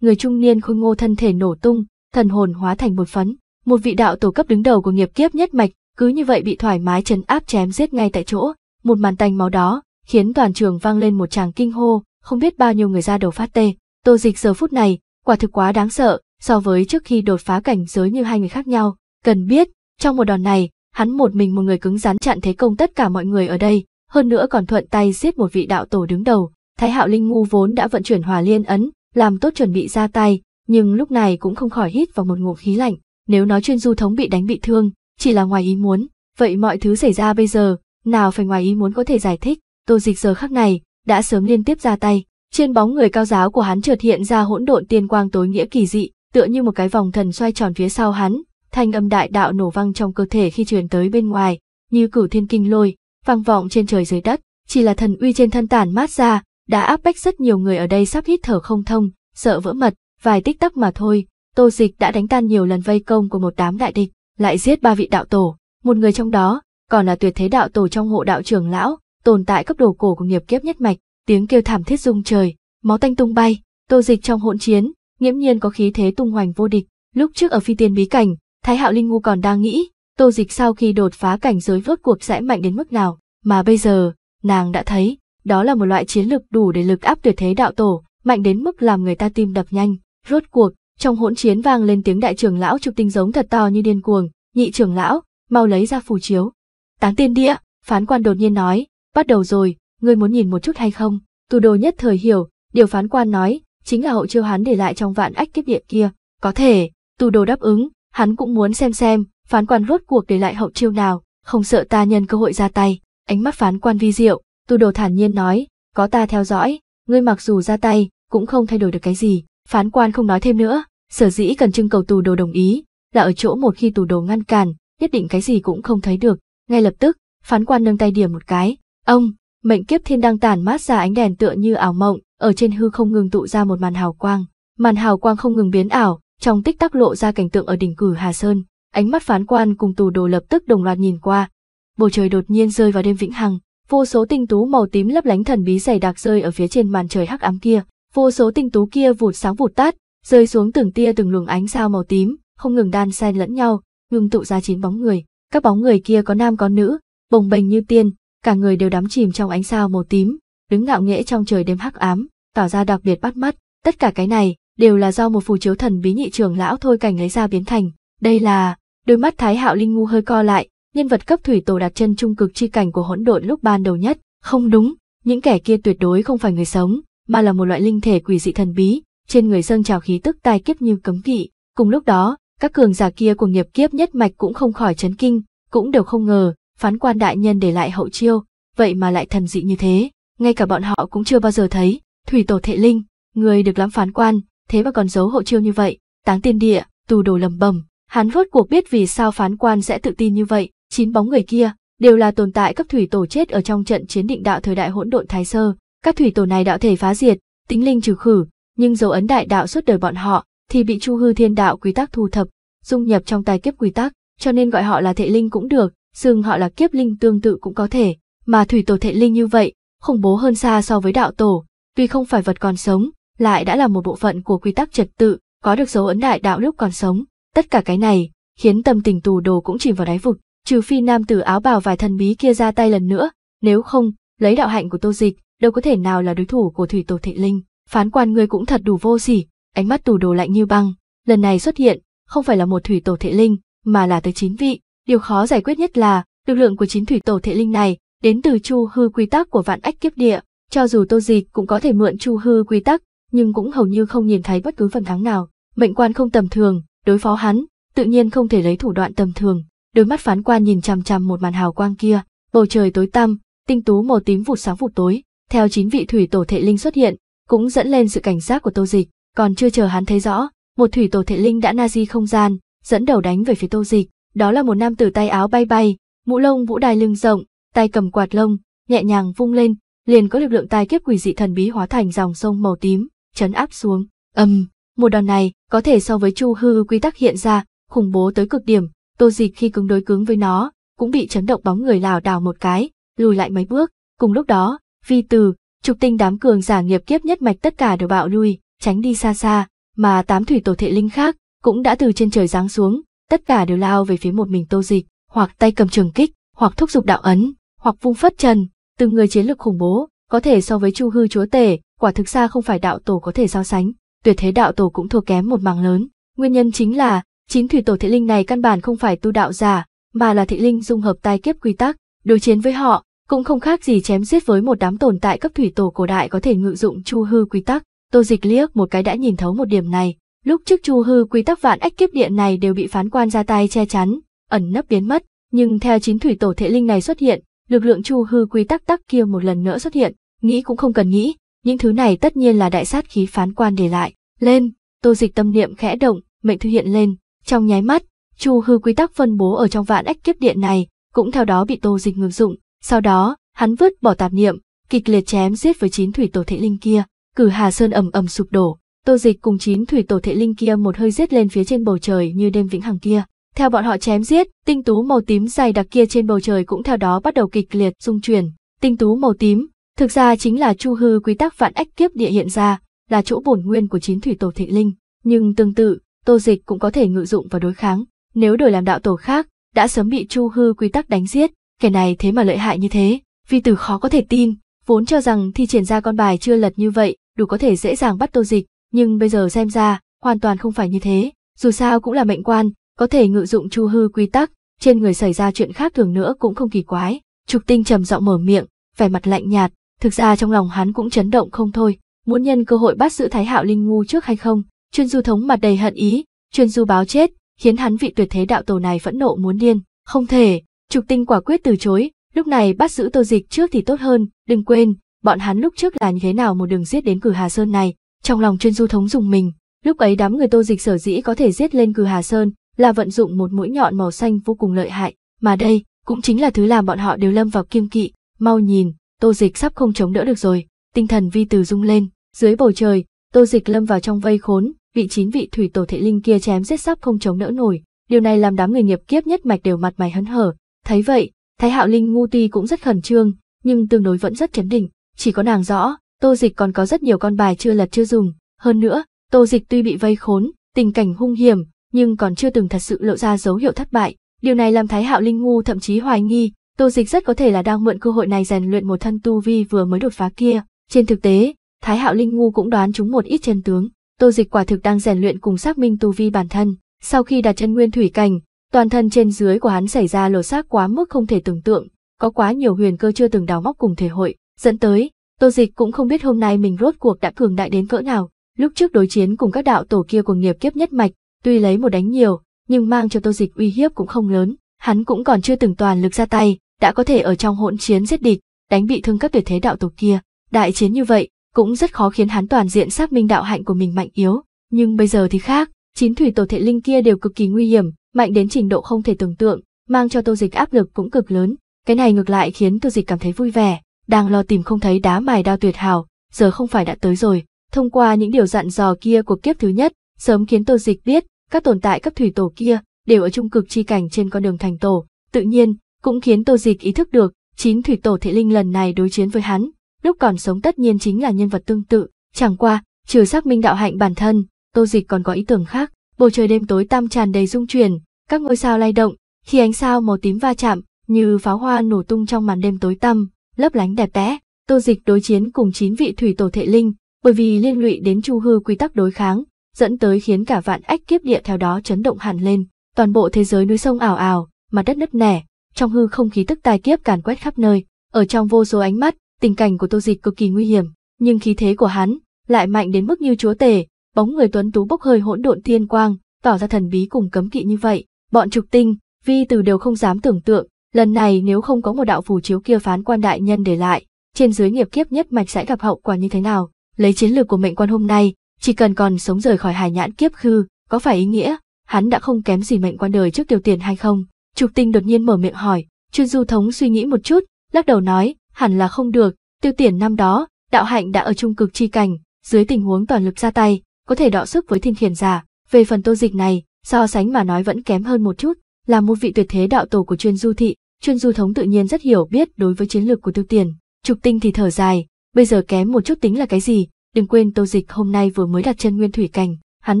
Người trung niên khôi ngô thân thể nổ tung, thần hồn hóa thành một phấn, một vị đạo tổ cấp đứng đầu của nghiệp kiếp nhất mạch, cứ như vậy bị thoải mái chấn áp chém giết ngay tại chỗ, một màn tanh máu đó, khiến toàn trường vang lên một tràng kinh hô, không biết bao nhiêu người ra đầu phát tê. Tô Dịch giờ phút này, quả thực quá đáng sợ, so với trước khi đột phá cảnh giới như hai người khác nhau, cần biết, trong một đòn này, hắn một mình một người cứng rắn chặn thế công tất cả mọi người ở đây, hơn nữa còn thuận tay giết một vị đạo tổ đứng đầu. Thái Hạo Linh ngu vốn đã vận chuyển Hòa Liên ấn, làm tốt chuẩn bị ra tay, nhưng lúc này cũng không khỏi hít vào một ngụm khí lạnh, nếu nói chuyên du thống bị đánh bị thương, chỉ là ngoài ý muốn, vậy mọi thứ xảy ra bây giờ, nào phải ngoài ý muốn có thể giải thích, Tô Dịch giờ khắc này đã sớm liên tiếp ra tay, trên bóng người cao giáo của hắn chợt hiện ra hỗn độn tiên quang tối nghĩa kỳ dị, tựa như một cái vòng thần xoay tròn phía sau hắn, thanh âm đại đạo nổ vang trong cơ thể khi truyền tới bên ngoài, như cửu thiên kinh lôi, vang vọng trên trời dưới đất, chỉ là thần uy trên thân tản mát ra, đã áp bách rất nhiều người ở đây sắp hít thở không thông, sợ vỡ mật, vài tích tắc mà thôi, Tô Dịch đã đánh tan nhiều lần vây công của một đám đại địch, lại giết ba vị đạo tổ, một người trong đó còn là tuyệt thế đạo tổ trong hộ đạo trưởng lão, tồn tại cấp độ cổ của nghiệp kiếp nhất mạch, tiếng kêu thảm thiết rung trời, máu tanh tung bay, tô dịch trong hỗn chiến, nghiễm nhiên có khí thế tung hoành vô địch. Lúc trước ở phi tiên bí cảnh, Thái Hạo Linh Ngu còn đang nghĩ, tô dịch sau khi đột phá cảnh giới vớt cuộc sẽ mạnh đến mức nào, mà bây giờ, nàng đã thấy, đó là một loại chiến lực đủ để lực áp tuyệt thế đạo tổ, mạnh đến mức làm người ta tim đập nhanh. Rốt cuộc, trong hỗn chiến vang lên tiếng đại trưởng lão trục tinh giống thật to như điên cuồng, nhị trưởng lão, mau lấy ra phù chiếu. Tán tiên địa, phán quan đột nhiên nói, bắt đầu rồi, ngươi muốn nhìn một chút hay không? Tù đồ nhất thời hiểu, điều phán quan nói, chính là hậu chiêu hắn để lại trong vạn ách kiếp địa kia. Có thể, tù đồ đáp ứng, hắn cũng muốn xem xem, phán quan rốt cuộc để lại hậu chiêu nào, không sợ ta nhân cơ hội ra tay. Ánh mắt phán quan vi diệu, tù đồ thản nhiên nói, có ta theo dõi, ngươi mặc dù ra tay, cũng không thay đổi được cái gì. Phán quan không nói thêm nữa, sở dĩ cần trưng cầu tù đồ đồng ý, là ở chỗ một khi tù đồ ngăn cản, nhất định cái gì cũng không thấy được. Ngay lập tức, phán quan nâng tay điểm một cái, Ông, mệnh kiếp thiên đang tản mát ra ánh đèn tựa như ảo mộng, ở trên hư không ngừng tụ ra một màn hào quang. Màn hào quang không ngừng biến ảo, trong tích tắc lộ ra cảnh tượng ở đỉnh cử Hà Sơn. Ánh mắt phán quan cùng tù đồ lập tức đồng loạt nhìn qua. Bầu trời đột nhiên rơi vào đêm vĩnh hằng, vô số tinh tú màu tím lấp lánh thần bí dày đặc rơi ở phía trên màn trời hắc ám kia. Vô số tinh tú kia vụt sáng vụt tắt, rơi xuống từng tia từng luồng ánh sao màu tím, không ngừng đan xen lẫn nhau, ngưng tụ ra chín bóng người. Các bóng người kia có nam có nữ, bồng bềnh như tiên, cả người đều đắm chìm trong ánh sao màu tím, đứng ngạo nghễ trong trời đêm hắc ám, tỏ ra đặc biệt bắt mắt, tất cả cái này đều là do một phù chiếu thần bí nhị trưởng lão thôi cảnh lấy ra biến thành. Đây là, đôi mắt Thái Hạo Linh ngu hơi co lại, nhân vật cấp thủy tổ đặt chân trung cực chi cảnh của hỗn độn lúc ban đầu nhất, không đúng, những kẻ kia tuyệt đối không phải người sống, mà là một loại linh thể quỷ dị thần bí, trên người dâng trào khí tức tai kiếp như cấm kỵ, cùng lúc đó, các cường giả kia của nghiệp kiếp nhất mạch cũng không khỏi chấn kinh, cũng đều không ngờ, phán quan đại nhân để lại hậu chiêu, vậy mà lại thần dị như thế, ngay cả bọn họ cũng chưa bao giờ thấy, thủy tổ thệ linh, người được lắm phán quan, thế mà còn giấu hậu chiêu như vậy, táng tiên địa, tù đồ lầm bầm, hắn vốt cuộc biết vì sao phán quan sẽ tự tin như vậy, chín bóng người kia, đều là tồn tại cấp thủy tổ chết ở trong trận chiến định đạo thời đại hỗn độn thái sơ, các thủy tổ này đạo thể phá diệt, tính linh trừ khử, nhưng dấu ấn đại đạo suốt đời bọn họ thì bị chu hư thiên đạo quy tắc thu thập, dung nhập trong tài kiếp quy tắc, cho nên gọi họ là thệ linh cũng được, xưng họ là kiếp linh tương tự cũng có thể, mà thủy tổ thệ linh như vậy, khủng bố hơn xa so với đạo tổ, tuy không phải vật còn sống, lại đã là một bộ phận của quy tắc trật tự, có được dấu ấn đại đạo lúc còn sống, tất cả cái này, khiến tâm tình tù đồ cũng chìm vào đáy vực, trừ phi nam tử áo bào vài thần bí kia ra tay lần nữa, nếu không, lấy đạo hạnh của tô dịch, đâu có thể nào là đối thủ của thủy tổ thệ linh, phán quan người cũng thật đủ vô sỉ, ánh mắt tù đồ lạnh như băng, lần này xuất hiện, không phải là một thủy tổ thệ linh, mà là tới chín vị, Điều khó giải quyết nhất là, lực lượng của chín thủy tổ thể linh này đến từ chu hư quy tắc của vạn ách kiếp địa, cho dù Tô Dịch cũng có thể mượn chu hư quy tắc, nhưng cũng hầu như không nhìn thấy bất cứ phần thắng nào. Mệnh quan không tầm thường, đối phó hắn, tự nhiên không thể lấy thủ đoạn tầm thường. Đôi mắt phán quan nhìn chằm chằm một màn hào quang kia, bầu trời tối tăm, tinh tú màu tím vụt sáng vụt tối, theo chín vị thủy tổ thể linh xuất hiện, cũng dẫn lên sự cảnh giác của Tô Dịch, còn chưa chờ hắn thấy rõ, một thủy tổ thể linh đã na di không gian, dẫn đầu đánh về phía Tô Dịch, đó là một nam tử tay áo bay bay, mũ lông vũ đài lưng rộng, tay cầm quạt lông, nhẹ nhàng vung lên, liền có lực lượng tai kiếp quỷ dị thần bí hóa thành dòng sông màu tím, chấn áp xuống. Âm, um, một đòn này có thể so với Chu Hư quy tắc hiện ra, khủng bố tới cực điểm, Tô Dịch khi cứng đối cứng với nó, cũng bị chấn động bóng người lảo đảo một cái, lùi lại mấy bước, cùng lúc đó, Vi Từ, Trục Tinh đám cường giả nghiệp kiếp nhất mạch tất cả đều bạo lui, tránh đi xa xa, mà tám thủy tổ thể linh khác cũng đã từ trên trời giáng xuống, tất cả đều lao về phía một mình Tô Dịch, hoặc tay cầm trường kích, hoặc thúc giục đạo ấn, hoặc vung phất trần, từng người chiến lược khủng bố, có thể so với Chu Hư Chúa Tể, quả thực ra không phải đạo tổ có thể so sánh, tuyệt thế đạo tổ cũng thua kém một mảng lớn. Nguyên nhân chính là, chín thủy tổ thị linh này căn bản không phải tu đạo giả, mà là thị linh dung hợp tai kiếp quy tắc, đối chiến với họ, cũng không khác gì chém giết với một đám tồn tại cấp thủy tổ cổ đại có thể ngự dụng chu hư quy tắc. Tô Dịch liếc một cái đã nhìn thấu một điểm này, Lúc trước chu hư quy tắc vạn ách kiếp điện này đều bị phán quan ra tay che chắn, ẩn nấp biến mất, nhưng theo chín thủy tổ thể linh này xuất hiện, lực lượng chu hư quy tắc tắc kia một lần nữa xuất hiện, nghĩ cũng không cần nghĩ, những thứ này tất nhiên là đại sát khí phán quan để lại. Lên, Tô Dịch tâm niệm khẽ động, mệnh thư hiện lên, trong nháy mắt, chu hư quy tắc phân bố ở trong vạn ách kiếp điện này, cũng theo đó bị Tô Dịch ngược dụng, sau đó, hắn vứt bỏ tạp niệm, kịch liệt chém giết với chín thủy tổ thể linh kia, cử Hà Sơn ầm ầm sụp đổ, Tô Dịch cùng chín thủy tổ thể linh kia một hơi giết lên phía trên bầu trời như đêm vĩnh hằng kia. Theo bọn họ chém giết, tinh tú màu tím dày đặc kia trên bầu trời cũng theo đó bắt đầu kịch liệt rung chuyển. Tinh tú màu tím, thực ra chính là chu hư quy tắc vạn ách kiếp địa hiện ra, là chỗ bổn nguyên của chín thủy tổ thịnh linh. Nhưng tương tự, tô dịch cũng có thể ngự dụng và đối kháng. Nếu đổi làm đạo tổ khác, đã sớm bị chu hư quy tắc đánh giết, kẻ này thế mà lợi hại như thế. Vi tử khó có thể tin, vốn cho rằng thi triển ra con bài chưa lật như vậy, đủ có thể dễ dàng bắt tô dịch, nhưng bây giờ xem ra, hoàn toàn không phải như thế, dù sao cũng là mệnh quan, có thể ngự dụng chu hư quy tắc, trên người xảy ra chuyện khác thường nữa cũng không kỳ quái. Trục tinh trầm giọng mở miệng, vẻ mặt lạnh nhạt, thực ra trong lòng hắn cũng chấn động không thôi, muốn nhân cơ hội bắt giữ Thái Hạo Linh Ngu trước hay không, chuyên du thống mặt đầy hận ý, chuyên du báo chết, khiến hắn vị tuyệt thế đạo tổ này phẫn nộ muốn điên, không thể, trục tinh quả quyết từ chối, lúc này bắt giữ tô dịch trước thì tốt hơn, đừng quên, bọn hắn lúc trước là như thế nào một đường giết đến cử Hà Sơn này, trong lòng chuyên du thống dùng mình, lúc ấy đám người tô dịch sở dĩ có thể giết lên cử Hà Sơn là vận dụng một mũi nhọn màu xanh vô cùng lợi hại, mà đây cũng chính là thứ làm bọn họ đều lâm vào kiêng kỵ, mau nhìn, tô dịch sắp không chống đỡ được rồi, tinh thần vi từ rung lên, dưới bầu trời, tô dịch lâm vào trong vây khốn, vị chín vị thủy tổ thể linh kia chém giết sắp không chống đỡ nổi, điều này làm đám người nghiệp kiếp nhất mạch đều mặt mày hấn hở, thấy vậy, Thái Hạo Linh ngu ti cũng rất khẩn trương, nhưng tương đối vẫn rất chấn định, chỉ có nàng rõ, Tô Dịch còn có rất nhiều con bài chưa lật chưa dùng, hơn nữa, Tô Dịch tuy bị vây khốn, tình cảnh hung hiểm, nhưng còn chưa từng thật sự lộ ra dấu hiệu thất bại. Điều này làm Thái Hạo Linh Ngu thậm chí hoài nghi, Tô Dịch rất có thể là đang mượn cơ hội này rèn luyện một thân tu vi vừa mới đột phá kia. Trên thực tế, Thái Hạo Linh Ngu cũng đoán chúng một ít chân tướng, Tô Dịch quả thực đang rèn luyện cùng xác minh tu vi bản thân. Sau khi đạt chân nguyên thủy cảnh, toàn thân trên dưới của hắn xảy ra lột xác quá mức không thể tưởng tượng, có quá nhiều huyền cơ chưa từng đào móc cùng thể hội, dẫn tới Tô Dịch cũng không biết hôm nay mình rốt cuộc đã cường đại đến cỡ nào, lúc trước đối chiến cùng các đạo tổ kia cuồng nghiệp kiếp nhất mạch, tuy lấy một đánh nhiều, nhưng mang cho Tô Dịch uy hiếp cũng không lớn, hắn cũng còn chưa từng toàn lực ra tay, đã có thể ở trong hỗn chiến giết địch, đánh bị thương các tuyệt thế đạo tổ kia, đại chiến như vậy cũng rất khó khiến hắn toàn diện xác minh đạo hạnh của mình mạnh yếu, nhưng bây giờ thì khác, chín thủy tổ thể linh kia đều cực kỳ nguy hiểm, mạnh đến trình độ không thể tưởng tượng, mang cho Tô Dịch áp lực cũng cực lớn, cái này ngược lại khiến Tô Dịch cảm thấy vui vẻ, đang lo tìm không thấy đá mài đao tuyệt hảo, giờ không phải đã tới rồi. Thông qua những điều dặn dò kia của kiếp thứ nhất, sớm khiến Tô Dịch biết, các tồn tại cấp thủy tổ kia đều ở trung cực chi cảnh trên con đường thành tổ, tự nhiên cũng khiến Tô Dịch ý thức được, chín thủy tổ thể linh lần này đối chiến với hắn, lúc còn sống tất nhiên chính là nhân vật tương tự, chẳng qua, trừ xác minh đạo hạnh bản thân, Tô Dịch còn có ý tưởng khác. Bầu trời đêm tối tam tràn đầy rung chuyển, các ngôi sao lay động, khi ánh sao màu tím va chạm, như pháo hoa nổ tung trong màn đêm tối tăm, lấp lánh đẹp đẽ. Tô Dịch đối chiến cùng 9 vị thủy tổ thệ linh, bởi vì liên lụy đến chu hư quy tắc đối kháng, dẫn tới khiến cả vạn ách kiếp địa theo đó chấn động hẳn lên, toàn bộ thế giới núi sông ảo ảo, mặt đất nứt nẻ, trong hư không khí tức tài kiếp càn quét khắp nơi, ở trong vô số ánh mắt, tình cảnh của Tô Dịch cực kỳ nguy hiểm, nhưng khí thế của hắn lại mạnh đến mức như chúa tể, bóng người tuấn tú bốc hơi hỗn độn thiên quang, tỏ ra thần bí cùng cấm kỵ như vậy, bọn trục tinh, vi từ đều không dám tưởng tượng, Lần này nếu không có một đạo phù chiếu kia phán quan đại nhân để lại, trên dưới nghiệp kiếp nhất mạch sẽ gặp hậu quả như thế nào, lấy chiến lược của mệnh quan hôm nay, chỉ cần còn sống rời khỏi hải nhãn kiếp khư, có phải ý nghĩa, hắn đã không kém gì mệnh quan đời trước tiêu tiền hay không? Trục tinh đột nhiên mở miệng hỏi, chuyên du thống suy nghĩ một chút, lắc đầu nói, hẳn là không được, tiêu tiền năm đó, đạo hạnh đã ở trung cực chi cảnh, dưới tình huống toàn lực ra tay, có thể đọ sức với thiên khiển giả, về phần tô dịch này, so sánh mà nói vẫn kém hơn một chút, là một vị tuyệt thế đạo tổ của chuyên du thị, Trương Du Thống tự nhiên rất hiểu biết đối với chiến lược của Tiêu Tiền. Trục Tinh thì thở dài, bây giờ kém một chút tính là cái gì, đừng quên Tô Dịch hôm nay vừa mới đặt chân nguyên thủy cảnh, hắn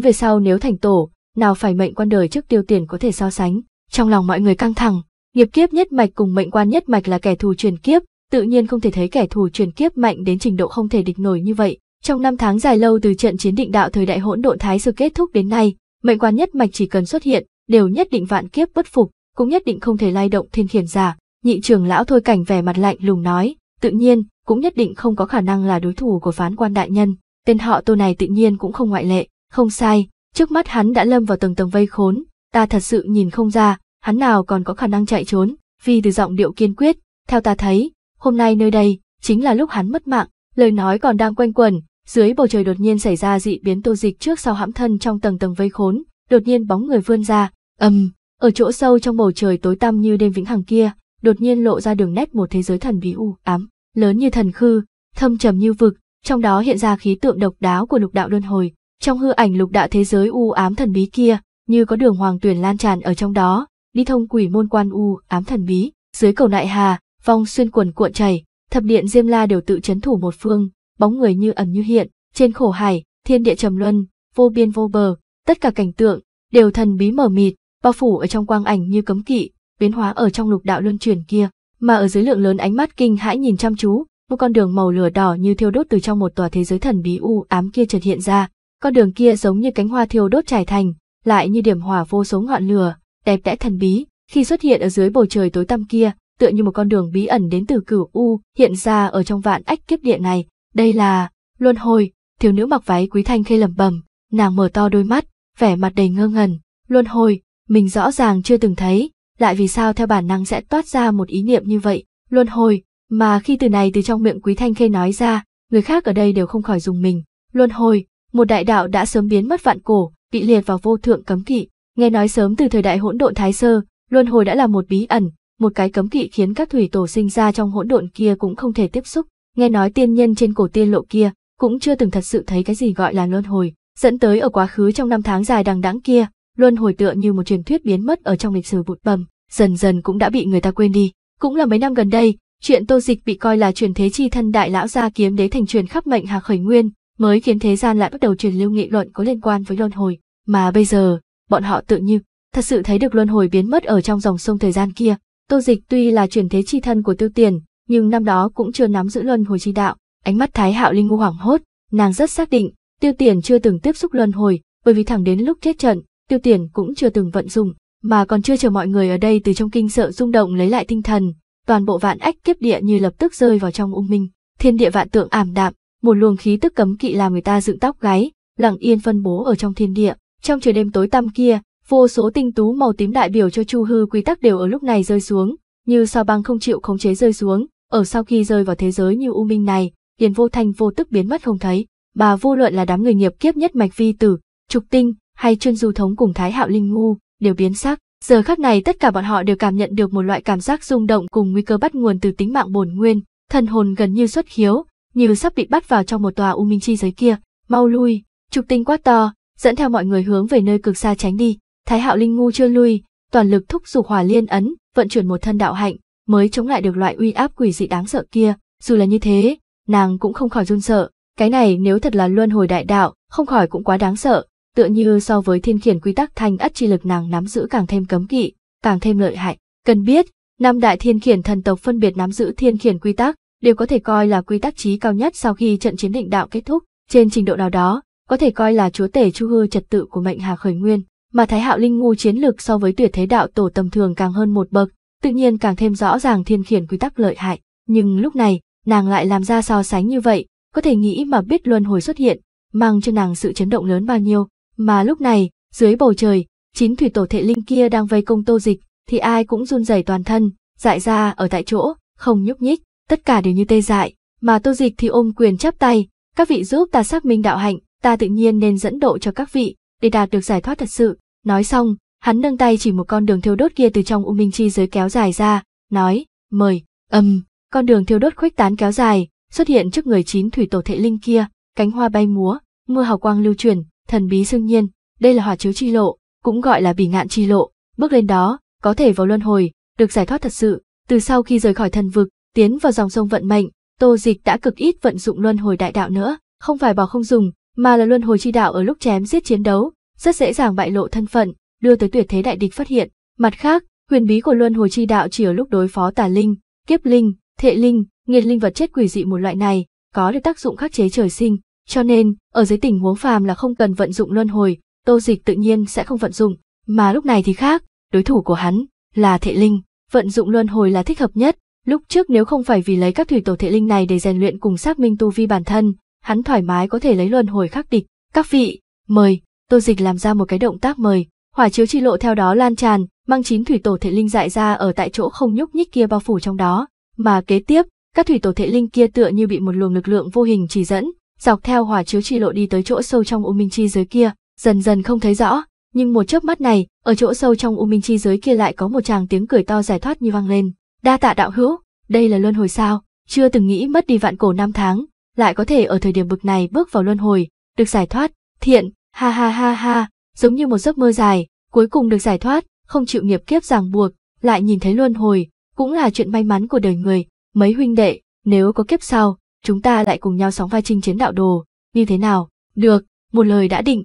về sau nếu thành tổ, nào phải mệnh quan đời trước Tiêu Tiền có thể so sánh. Trong lòng mọi người căng thẳng, nghiệp kiếp nhất mạch cùng mệnh quan nhất mạch là kẻ thù truyền kiếp, tự nhiên không thể thấy kẻ thù truyền kiếp mạnh đến trình độ không thể địch nổi như vậy. Trong năm tháng dài lâu từ trận chiến định đạo thời đại hỗn độn thái sư kết thúc đến nay, mệnh quan nhất mạch chỉ cần xuất hiện, đều nhất định vạn kiếp bất phục, cũng nhất định không thể lay động thiên khiển giả, nhị trưởng lão thôi cảnh vẻ mặt lạnh lùng nói, tự nhiên, cũng nhất định không có khả năng là đối thủ của phán quan đại nhân, tên họ tô này tự nhiên cũng không ngoại lệ, không sai, trước mắt hắn đã lâm vào tầng tầng vây khốn, ta thật sự nhìn không ra, hắn nào còn có khả năng chạy trốn, vì từ giọng điệu kiên quyết, theo ta thấy, hôm nay nơi đây, chính là lúc hắn mất mạng, lời nói còn đang quanh quẩn, dưới bầu trời đột nhiên xảy ra dị biến tô dịch trước sau hãm thân trong tầng tầng vây khốn, đột nhiên bóng người vươn ra, âm, um, ở chỗ sâu trong bầu trời tối tăm như đêm vĩnh hằng kia, đột nhiên lộ ra đường nét một thế giới thần bí u ám, lớn như thần khư, thâm trầm như vực, trong đó hiện ra khí tượng độc đáo của lục đạo luân hồi, trong hư ảnh lục đạo thế giới u ám thần bí kia, như có đường hoàng tuyển lan tràn ở trong đó, đi thông quỷ môn quan u ám thần bí, dưới cầu nại hà, vong xuyên quần cuộn chảy, thập điện Diêm La đều tự chấn thủ một phương, bóng người như ẩn như hiện, trên khổ hải, thiên địa trầm luân, vô biên vô bờ, tất cả cảnh tượng đều thần bí mở mịt, bao phủ ở trong quang ảnh như cấm kỵ, biến hóa ở trong lục đạo luân chuyển kia, mà ở dưới lượng lớn ánh mắt kinh hãi nhìn chăm chú, một con đường màu lửa đỏ như thiêu đốt từ trong một tòa thế giới thần bí u ám kia chợt hiện ra, con đường kia giống như cánh hoa thiêu đốt trải thành, lại như điểm hỏa vô số ngọn lửa, đẹp đẽ thần bí, khi xuất hiện ở dưới bầu trời tối tăm kia, tựa như một con đường bí ẩn đến từ cửu u, hiện ra ở trong vạn ách kiếp địa này, đây là luân hồi, thiếu nữ mặc váy quý thanh khê lẩm bẩm, nàng mở to đôi mắt, vẻ mặt đầy ngơ ngẩn, luân hồi, mình rõ ràng chưa từng thấy, lại vì sao theo bản năng sẽ toát ra một ý niệm như vậy, luân hồi, mà khi từ này từ trong miệng Quý Thanh Khê nói ra, người khác ở đây đều không khỏi dùng mình, luân hồi, một đại đạo đã sớm biến mất vạn cổ, bị liệt vào vô thượng cấm kỵ, nghe nói sớm từ thời đại hỗn độn thái sơ, luân hồi đã là một bí ẩn, một cái cấm kỵ khiến các thủy tổ sinh ra trong hỗn độn kia cũng không thể tiếp xúc, nghe nói tiên nhân trên cổ tiên lộ kia cũng chưa từng thật sự thấy cái gì gọi là luân hồi, dẫn tới ở quá khứ trong năm tháng dài đằng đẵng kia, luân hồi tựa như một truyền thuyết biến mất ở trong lịch sử bụt bầm, dần dần cũng đã bị người ta quên đi. Cũng là mấy năm gần đây, chuyện Tô Dịch bị coi là truyền thế chi thân đại lão gia kiếm đế thành truyền khắp mệnh hà khởi nguyên, mới khiến thế gian lại bắt đầu truyền lưu nghị luận có liên quan với luân hồi, mà bây giờ, bọn họ tự như thật sự thấy được luân hồi biến mất ở trong dòng sông thời gian kia. Tô Dịch tuy là truyền thế chi thân của Tiêu Tiền, nhưng năm đó cũng chưa nắm giữ luân hồi chi đạo, ánh mắt Thái Hạo Linh ngu hoảng hốt, nàng rất xác định, Tiêu Tiền chưa từng tiếp xúc luân hồi, bởi vì thẳng đến lúc chết trận, tiêu tiền cũng chưa từng vận dụng, mà còn chưa chờ mọi người ở đây từ trong kinh sợ rung động lấy lại tinh thần, toàn bộ vạn ách kiếp địa như lập tức rơi vào trong ung minh, thiên địa vạn tượng ảm đạm, một luồng khí tức cấm kỵ làm người ta dựng tóc gáy, lặng yên phân bố ở trong thiên địa, trong trời đêm tối tăm kia, vô số tinh tú màu tím đại biểu cho chu hư quy tắc đều ở lúc này rơi xuống, như sao băng không chịu khống chế rơi xuống, ở sau khi rơi vào thế giới như u minh này, liền vô thanh vô tức biến mất không thấy, Bà vô luận là đám người nghiệp kiếp nhất mạch vi tử, trục tinh, hay chuyên Du Thống cùng Thái Hạo Linh Ngu đều biến sắc. Giờ khắc này tất cả bọn họ đều cảm nhận được một loại cảm giác rung động cùng nguy cơ bắt nguồn từ tính mạng bổn nguyên, thần hồn gần như xuất khiếu, như sắp bị bắt vào trong một tòa u minh chi giới kia. Mau lui, Trục Tinh quá to, dẫn theo mọi người hướng về nơi cực xa tránh đi. Thái Hạo Linh Ngu chưa lui, toàn lực thúc giục Hỏa Liên ấn, vận chuyển một thân đạo hạnh, mới chống lại được loại uy áp quỷ dị đáng sợ kia. Dù là như thế, nàng cũng không khỏi run sợ, cái này nếu thật là luân hồi đại đạo, không khỏi cũng quá đáng sợ, Tựa như so với thiên khiển quy tắc thanh ất chi lực nàng nắm giữ càng thêm cấm kỵ, càng thêm lợi hại. Cần biết, năm đại thiên khiển thần tộc phân biệt nắm giữ thiên khiển quy tắc, đều có thể coi là quy tắc trí cao nhất sau khi trận chiến định đạo kết thúc, trên trình độ nào đó, có thể coi là chúa tể chu hư trật tự của mệnh hà khởi nguyên, mà Thái Hạo Linh ngu chiến lực so với tuyệt thế đạo tổ tầm thường càng hơn một bậc, tự nhiên càng thêm rõ ràng thiên khiển quy tắc lợi hại, nhưng lúc này, nàng lại làm ra so sánh như vậy, có thể nghĩ mà biết luân hồi xuất hiện, mang cho nàng sự chấn động lớn bao nhiêu, mà lúc này, dưới bầu trời, chín thủy tổ thể linh kia đang vây công tô dịch, thì ai cũng run rẩy toàn thân, dại ra ở tại chỗ, không nhúc nhích, tất cả đều như tê dại, mà tô dịch thì ôm quyền chắp tay, các vị giúp ta xác minh đạo hạnh, ta tự nhiên nên dẫn độ cho các vị, để đạt được giải thoát thật sự. Nói xong, hắn nâng tay chỉ một con đường thiêu đốt kia từ trong u minh chi giới kéo dài ra, nói, mời, âm, con đường thiêu đốt khuếch tán kéo dài, xuất hiện trước người chín thủy tổ thệ linh kia, cánh hoa bay múa, mưa hào quang lưu chuyển, thần bí xương nhiên, đây là hỏa chiếu chi lộ, cũng gọi là bỉ ngạn chi lộ, bước lên đó, có thể vào luân hồi, được giải thoát thật sự, từ sau khi rời khỏi thần vực, tiến vào dòng sông vận mệnh, Tô Dịch đã cực ít vận dụng luân hồi đại đạo nữa, không phải bỏ không dùng, mà là luân hồi chi đạo ở lúc chém giết chiến đấu, rất dễ dàng bại lộ thân phận, đưa tới tuyệt thế đại địch phát hiện. Mặt khác, huyền bí của luân hồi chi đạo chỉ ở lúc đối phó tà linh, kiếp linh, thệ linh, nghiệt linh vật chết quỷ dị một loại này, có được tác dụng khắc chế trời sinh, cho nên, ở dưới tình huống phàm là không cần vận dụng luân hồi, tô dịch tự nhiên sẽ không vận dụng, mà lúc này thì khác, đối thủ của hắn là thệ linh, vận dụng luân hồi là thích hợp nhất, lúc trước nếu không phải vì lấy các thủy tổ thệ linh này để rèn luyện cùng xác minh tu vi bản thân, hắn thoải mái có thể lấy luân hồi khắc địch. Các vị, mời, tô dịch làm ra một cái động tác mời, hỏa chiếu chi lộ theo đó lan tràn, mang chín thủy tổ thệ linh dại ra ở tại chỗ không nhúc nhích kia bao phủ trong đó, mà kế tiếp, các thủy tổ thệ linh kia tựa như bị một luồng lực lượng vô hình chỉ dẫn, dọc theo hỏa chiếu chi lộ đi tới chỗ sâu trong u minh chi giới kia, dần dần không thấy rõ, nhưng một chớp mắt này, ở chỗ sâu trong u minh chi giới kia lại có một chàng tiếng cười to giải thoát như vang lên. Đa tạ đạo hữu, đây là luân hồi sao? Chưa từng nghĩ mất đi vạn cổ năm tháng, lại có thể ở thời điểm bực này bước vào luân hồi, được giải thoát, thiện, ha ha ha ha, giống như một giấc mơ dài, cuối cùng được giải thoát, không chịu nghiệp kiếp ràng buộc, lại nhìn thấy luân hồi, cũng là chuyện may mắn của đời người, mấy huynh đệ, nếu có kiếp sau, chúng ta lại cùng nhau sóng vai chinh chiến đạo đồ, như thế nào? Được, một lời đã định.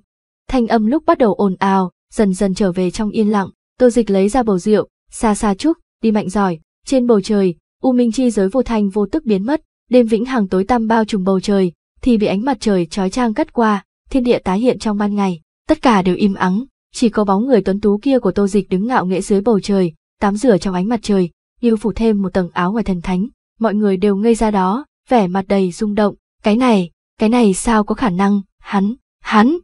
Thanh âm lúc bắt đầu ồn ào, dần dần trở về trong yên lặng, Tô Dịch lấy ra bầu rượu, xa xa chúc, đi mạnh giỏi, trên bầu trời, u minh chi giới vô thanh vô tức biến mất, đêm vĩnh hằng tối tăm bao trùm bầu trời, thì bị ánh mặt trời chói chang cắt qua, thiên địa tái hiện trong ban ngày, tất cả đều im ắng, chỉ có bóng người tuấn tú kia của Tô Dịch đứng ngạo nghễ dưới bầu trời, tắm rửa trong ánh mặt trời, như phủ thêm một tầng áo ngoài thần thánh, mọi người đều ngây ra đó, vẻ mặt đầy rung động, cái này, cái này sao có khả năng, hắn, hắn.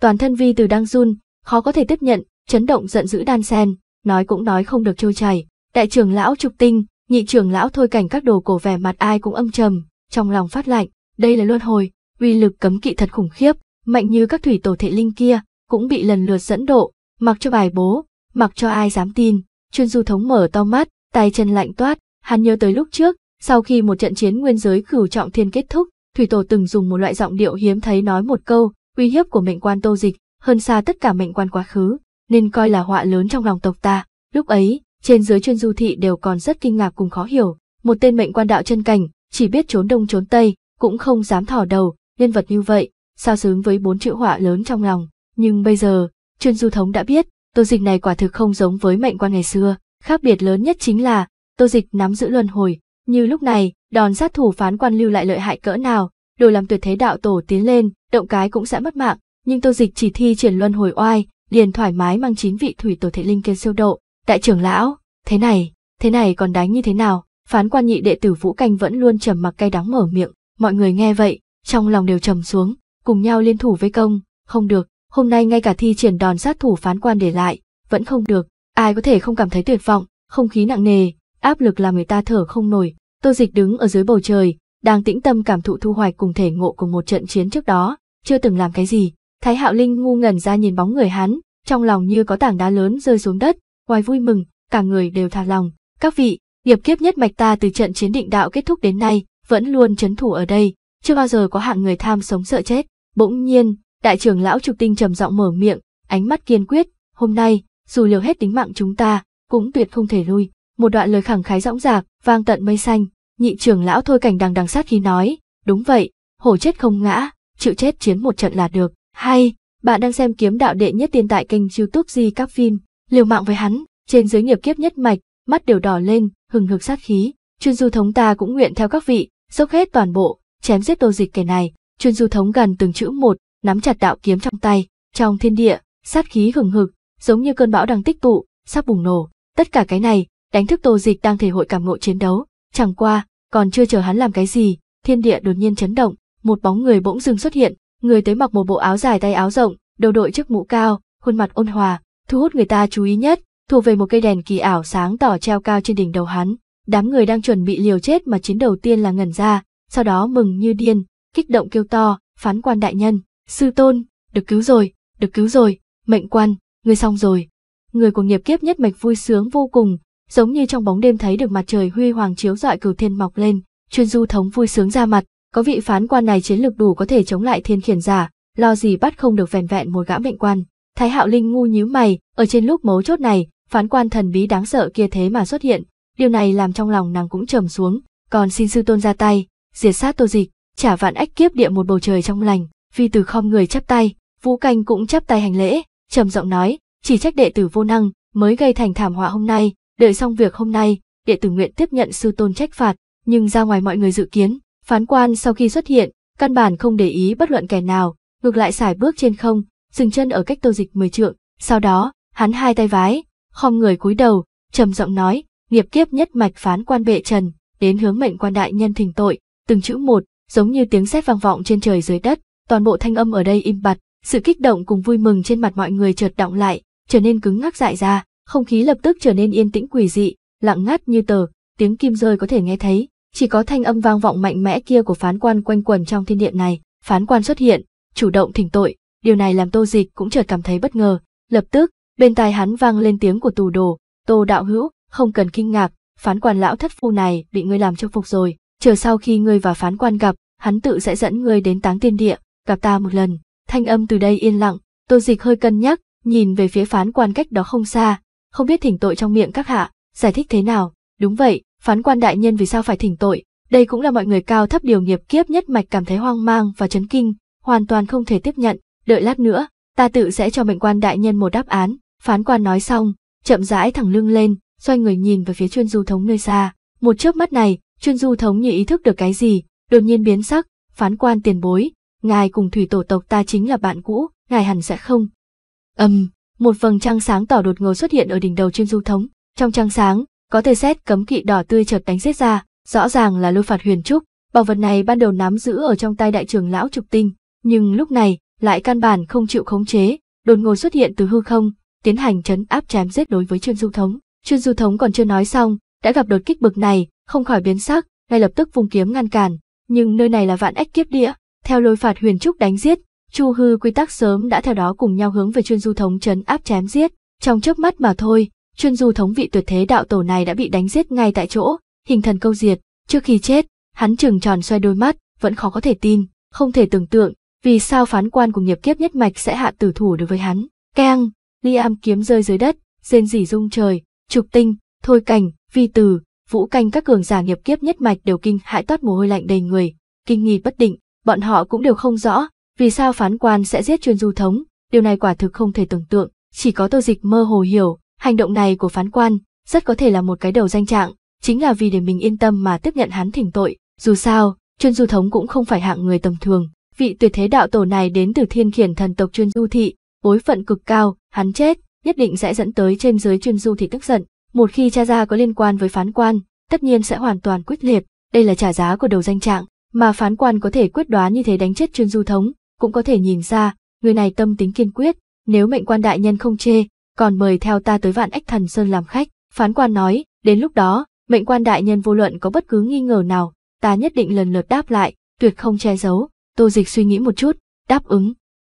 Toàn thân vi từ đang run, khó có thể tiếp nhận, chấn động giận dữ đan sen, nói cũng nói không được trôi chảy. Đại trưởng lão trục tinh, nhị trưởng lão thôi cảnh các đồ cổ vẻ mặt ai cũng âm trầm, trong lòng phát lạnh, đây là luân hồi, uy lực cấm kỵ thật khủng khiếp, mạnh như các thủy tổ thể linh kia, cũng bị lần lượt dẫn độ, mặc cho bài bố, mặc cho ai dám tin. Chuyên du thống mở to mắt, tay chân lạnh toát, hắn nhớ tới lúc trước, sau khi một trận chiến nguyên giới cửu trọng thiên kết thúc, Thủy Tổ từng dùng một loại giọng điệu hiếm thấy nói một câu, uy hiếp của mệnh quan tô dịch, hơn xa tất cả mệnh quan quá khứ, nên coi là họa lớn trong lòng tộc ta. Lúc ấy, trên dưới chuyên du thị đều còn rất kinh ngạc cùng khó hiểu, một tên mệnh quan đạo chân cảnh, chỉ biết trốn đông trốn tây, cũng không dám thỏ đầu, nhân vật như vậy, sao xứng với bốn chữ họa lớn trong lòng. Nhưng bây giờ, chuyên du thống đã biết, tô dịch này quả thực không giống với mệnh quan ngày xưa, khác biệt lớn nhất chính là, tô dịch nắm giữ luân hồi, như lúc này, đòn sát thủ phán quan lưu lại lợi hại cỡ nào, đồ làm tuyệt thế đạo tổ tiến lên, động cái cũng sẽ mất mạng, nhưng Tô Dịch chỉ thi triển luân hồi oai, liền thoải mái mang chín vị thủy tổ thể linh kiên siêu độ. Đại trưởng lão, thế này, thế này còn đánh như thế nào? Phán quan nhị đệ tử Vũ Canh vẫn luôn trầm mặc cay đắng mở miệng, mọi người nghe vậy, trong lòng đều trầm xuống, cùng nhau liên thủ với công, không được, hôm nay ngay cả thi triển đòn sát thủ phán quan để lại, vẫn không được, ai có thể không cảm thấy tuyệt vọng, không khí nặng nề, áp lực làm người ta thở không nổi. Tô Dịch đứng ở dưới bầu trời, đang tĩnh tâm cảm thụ thu hoạch cùng thể ngộ của một trận chiến trước đó, chưa từng làm cái gì. Thái Hạo Linh ngu ngẩn ra nhìn bóng người hắn, trong lòng như có tảng đá lớn rơi xuống đất, ngoài vui mừng, cả người đều thả lòng. Các vị, nghiệp kiếp nhất mạch ta từ trận chiến định đạo kết thúc đến nay, vẫn luôn chấn thủ ở đây, chưa bao giờ có hạng người tham sống sợ chết. Bỗng nhiên, đại trưởng lão Trục Tinh trầm giọng mở miệng, ánh mắt kiên quyết, hôm nay, dù liều hết tính mạng chúng ta, cũng tuyệt không thể lui một đoạn lời khẳng khái rõng rạc, vang tận mây xanh, nhị trưởng lão thôi cảnh đằng đằng sát khí nói, đúng vậy, hổ chết không ngã, chịu chết chiến một trận là được, hay, bạn đang xem kiếm đạo đệ nhất tiên tại kênh youtube di các phim, liều mạng với hắn, trên dưới nghiệp kiếp nhất mạch, mắt đều đỏ lên, hừng hực sát khí, chuyên du thống ta cũng nguyện theo các vị, dốc hết toàn bộ, chém giết đô dịch kẻ này, chuyên du thống gần từng chữ một, nắm chặt đạo kiếm trong tay, trong thiên địa, sát khí hừng hực, giống như cơn bão đang tích tụ, sắp bùng nổ, tất cả cái này đánh thức tô dịch đang thể hội cảm ngộ chiến đấu chẳng qua còn chưa chờ hắn làm cái gì thiên địa đột nhiên chấn động một bóng người bỗng dưng xuất hiện người tới mặc một bộ áo dài tay áo rộng đầu đội chiếc mũ cao khuôn mặt ôn hòa thu hút người ta chú ý nhất thuộc về một cây đèn kỳ ảo sáng tỏ treo cao trên đỉnh đầu hắn đám người đang chuẩn bị liều chết mà chiến đầu tiên là ngẩn ra sau đó mừng như điên kích động kêu to phán quan đại nhân sư tôn được cứu rồi được cứu rồi mệnh quan người xong rồi người của nghiệp kiếp nhất mạch vui sướng vô cùng giống như trong bóng đêm thấy được mặt trời huy hoàng chiếu rọi cửu thiên mọc lên, chuyên du thống vui sướng ra mặt, có vị phán quan này chiến lược đủ có thể chống lại thiên khiển giả, lo gì bắt không được vẻn vẹn một gã mệnh quan. Thái Hạo Linh ngu nhíu mày, ở trên lúc mấu chốt này, phán quan thần bí đáng sợ kia thế mà xuất hiện, điều này làm trong lòng nàng cũng trầm xuống, còn xin sư tôn ra tay, diệt sát Tô Dịch, trả vạn ách kiếp địa một bầu trời trong lành, vì từ khom người chắp tay, Vũ Canh cũng chắp tay hành lễ, trầm giọng nói, chỉ trách đệ tử vô năng, mới gây thành thảm họa hôm nay, Đợi xong việc hôm nay, đệ tử nguyện tiếp nhận sư tôn trách phạt, nhưng ra ngoài mọi người dự kiến, phán quan sau khi xuất hiện, căn bản không để ý bất luận kẻ nào, ngược lại xài bước trên không, dừng chân ở cách tô dịch mười trượng, sau đó, hắn hai tay vái, khom người cúi đầu, trầm giọng nói, nghiệp kiếp nhất mạch phán quan bệ trần, đến hướng mệnh quan đại nhân thỉnh tội, từng chữ một, giống như tiếng sét vang vọng trên trời dưới đất, toàn bộ thanh âm ở đây im bặt, sự kích động cùng vui mừng trên mặt mọi người chợt động lại, trở nên cứng ngắc dại ra, không khí lập tức trở nên yên tĩnh quỷ dị, lặng ngắt như tờ, tiếng kim rơi có thể nghe thấy, chỉ có thanh âm vang vọng mạnh mẽ kia của phán quan quanh quẩn trong thiên điện này, phán quan xuất hiện, chủ động thỉnh tội, điều này làm Tô Dịch cũng chợt cảm thấy bất ngờ, lập tức, bên tai hắn vang lên tiếng của tù đồ, "Tô đạo hữu, không cần kinh ngạc, phán quan lão thất phu này bị ngươi làm cho phục rồi, chờ sau khi ngươi và phán quan gặp, hắn tự sẽ dẫn ngươi đến Táng Tiên địa, gặp ta một lần." Thanh âm từ đây yên lặng, Tô Dịch hơi cân nhắc, nhìn về phía phán quan cách đó không xa, không biết thỉnh tội trong miệng các hạ, giải thích thế nào, đúng vậy, phán quan đại nhân vì sao phải thỉnh tội, đây cũng là mọi người cao thấp điều nghiệp kiếp nhất mạch cảm thấy hoang mang và chấn kinh, hoàn toàn không thể tiếp nhận, đợi lát nữa, ta tự sẽ cho mệnh quan đại nhân một đáp án, phán quan nói xong, chậm rãi thẳng lưng lên, xoay người nhìn về phía chuyên du thống nơi xa, một chớp mắt này, chuyên du thống như ý thức được cái gì, đột nhiên biến sắc, phán quan tiền bối, ngài cùng thủy tổ tộc ta chính là bạn cũ, ngài hẳn sẽ không. Âm, um, một vầng trăng sáng tỏ đột ngột xuất hiện ở đỉnh đầu chuyên du thống trong trăng sáng có thể xét cấm kỵ đỏ tươi chợt đánh giết ra rõ ràng là lôi phạt huyền trúc bảo vật này ban đầu nắm giữ ở trong tay đại trưởng lão trục tinh nhưng lúc này lại căn bản không chịu khống chế đột ngột xuất hiện từ hư không tiến hành chấn áp chém giết đối với chuyên du thống chuyên du thống còn chưa nói xong đã gặp đột kích bực này không khỏi biến sắc ngay lập tức vùng kiếm ngăn cản nhưng nơi này là vạn ếch kiếp địa theo lôi phạt huyền trúc đánh giết Chu hư quy tắc sớm đã theo đó cùng nhau hướng về chuyên du thống chấn áp chém giết, trong chớp mắt mà thôi, chuyên du thống vị tuyệt thế đạo tổ này đã bị đánh giết ngay tại chỗ, hình thần câu diệt, trước khi chết, hắn trừng tròn xoay đôi mắt, vẫn khó có thể tin, không thể tưởng tượng, vì sao phán quan cùng nghiệp kiếp nhất mạch sẽ hạ tử thủ đối với hắn. Keng, Liam kiếm rơi dưới đất, rên rỉ rung trời, trục tinh, thôi cảnh, vi tử, vũ canh các cường giả nghiệp kiếp nhất mạch đều kinh hãi toát mồ hôi lạnh đầy người, kinh nghi bất định, bọn họ cũng đều không rõ, vì sao phán quan sẽ giết chuyên du thống, điều này quả thực không thể tưởng tượng, chỉ có tô dịch mơ hồ hiểu, hành động này của phán quan, rất có thể là một cái đầu danh trạng, chính là vì để mình yên tâm mà tiếp nhận hắn thỉnh tội, dù sao, chuyên du thống cũng không phải hạng người tầm thường, vị tuyệt thế đạo tổ này đến từ thiên khiển thần tộc chuyên du thị, bối phận cực cao, hắn chết, nhất định sẽ dẫn tới trên dưới chuyên du thị tức giận, một khi cha ra có liên quan với phán quan, tất nhiên sẽ hoàn toàn quyết liệt, đây là trả giá của đầu danh trạng, mà phán quan có thể quyết đoán như thế đánh chết chuyên du thống, cũng có thể nhìn ra, người này tâm tính kiên quyết, nếu mệnh quan đại nhân không chê, còn mời theo ta tới vạn ách thần sơn làm khách. Phán quan nói, đến lúc đó, mệnh quan đại nhân vô luận có bất cứ nghi ngờ nào, ta nhất định lần lượt đáp lại, tuyệt không che giấu. Tô Dịch suy nghĩ một chút, đáp ứng.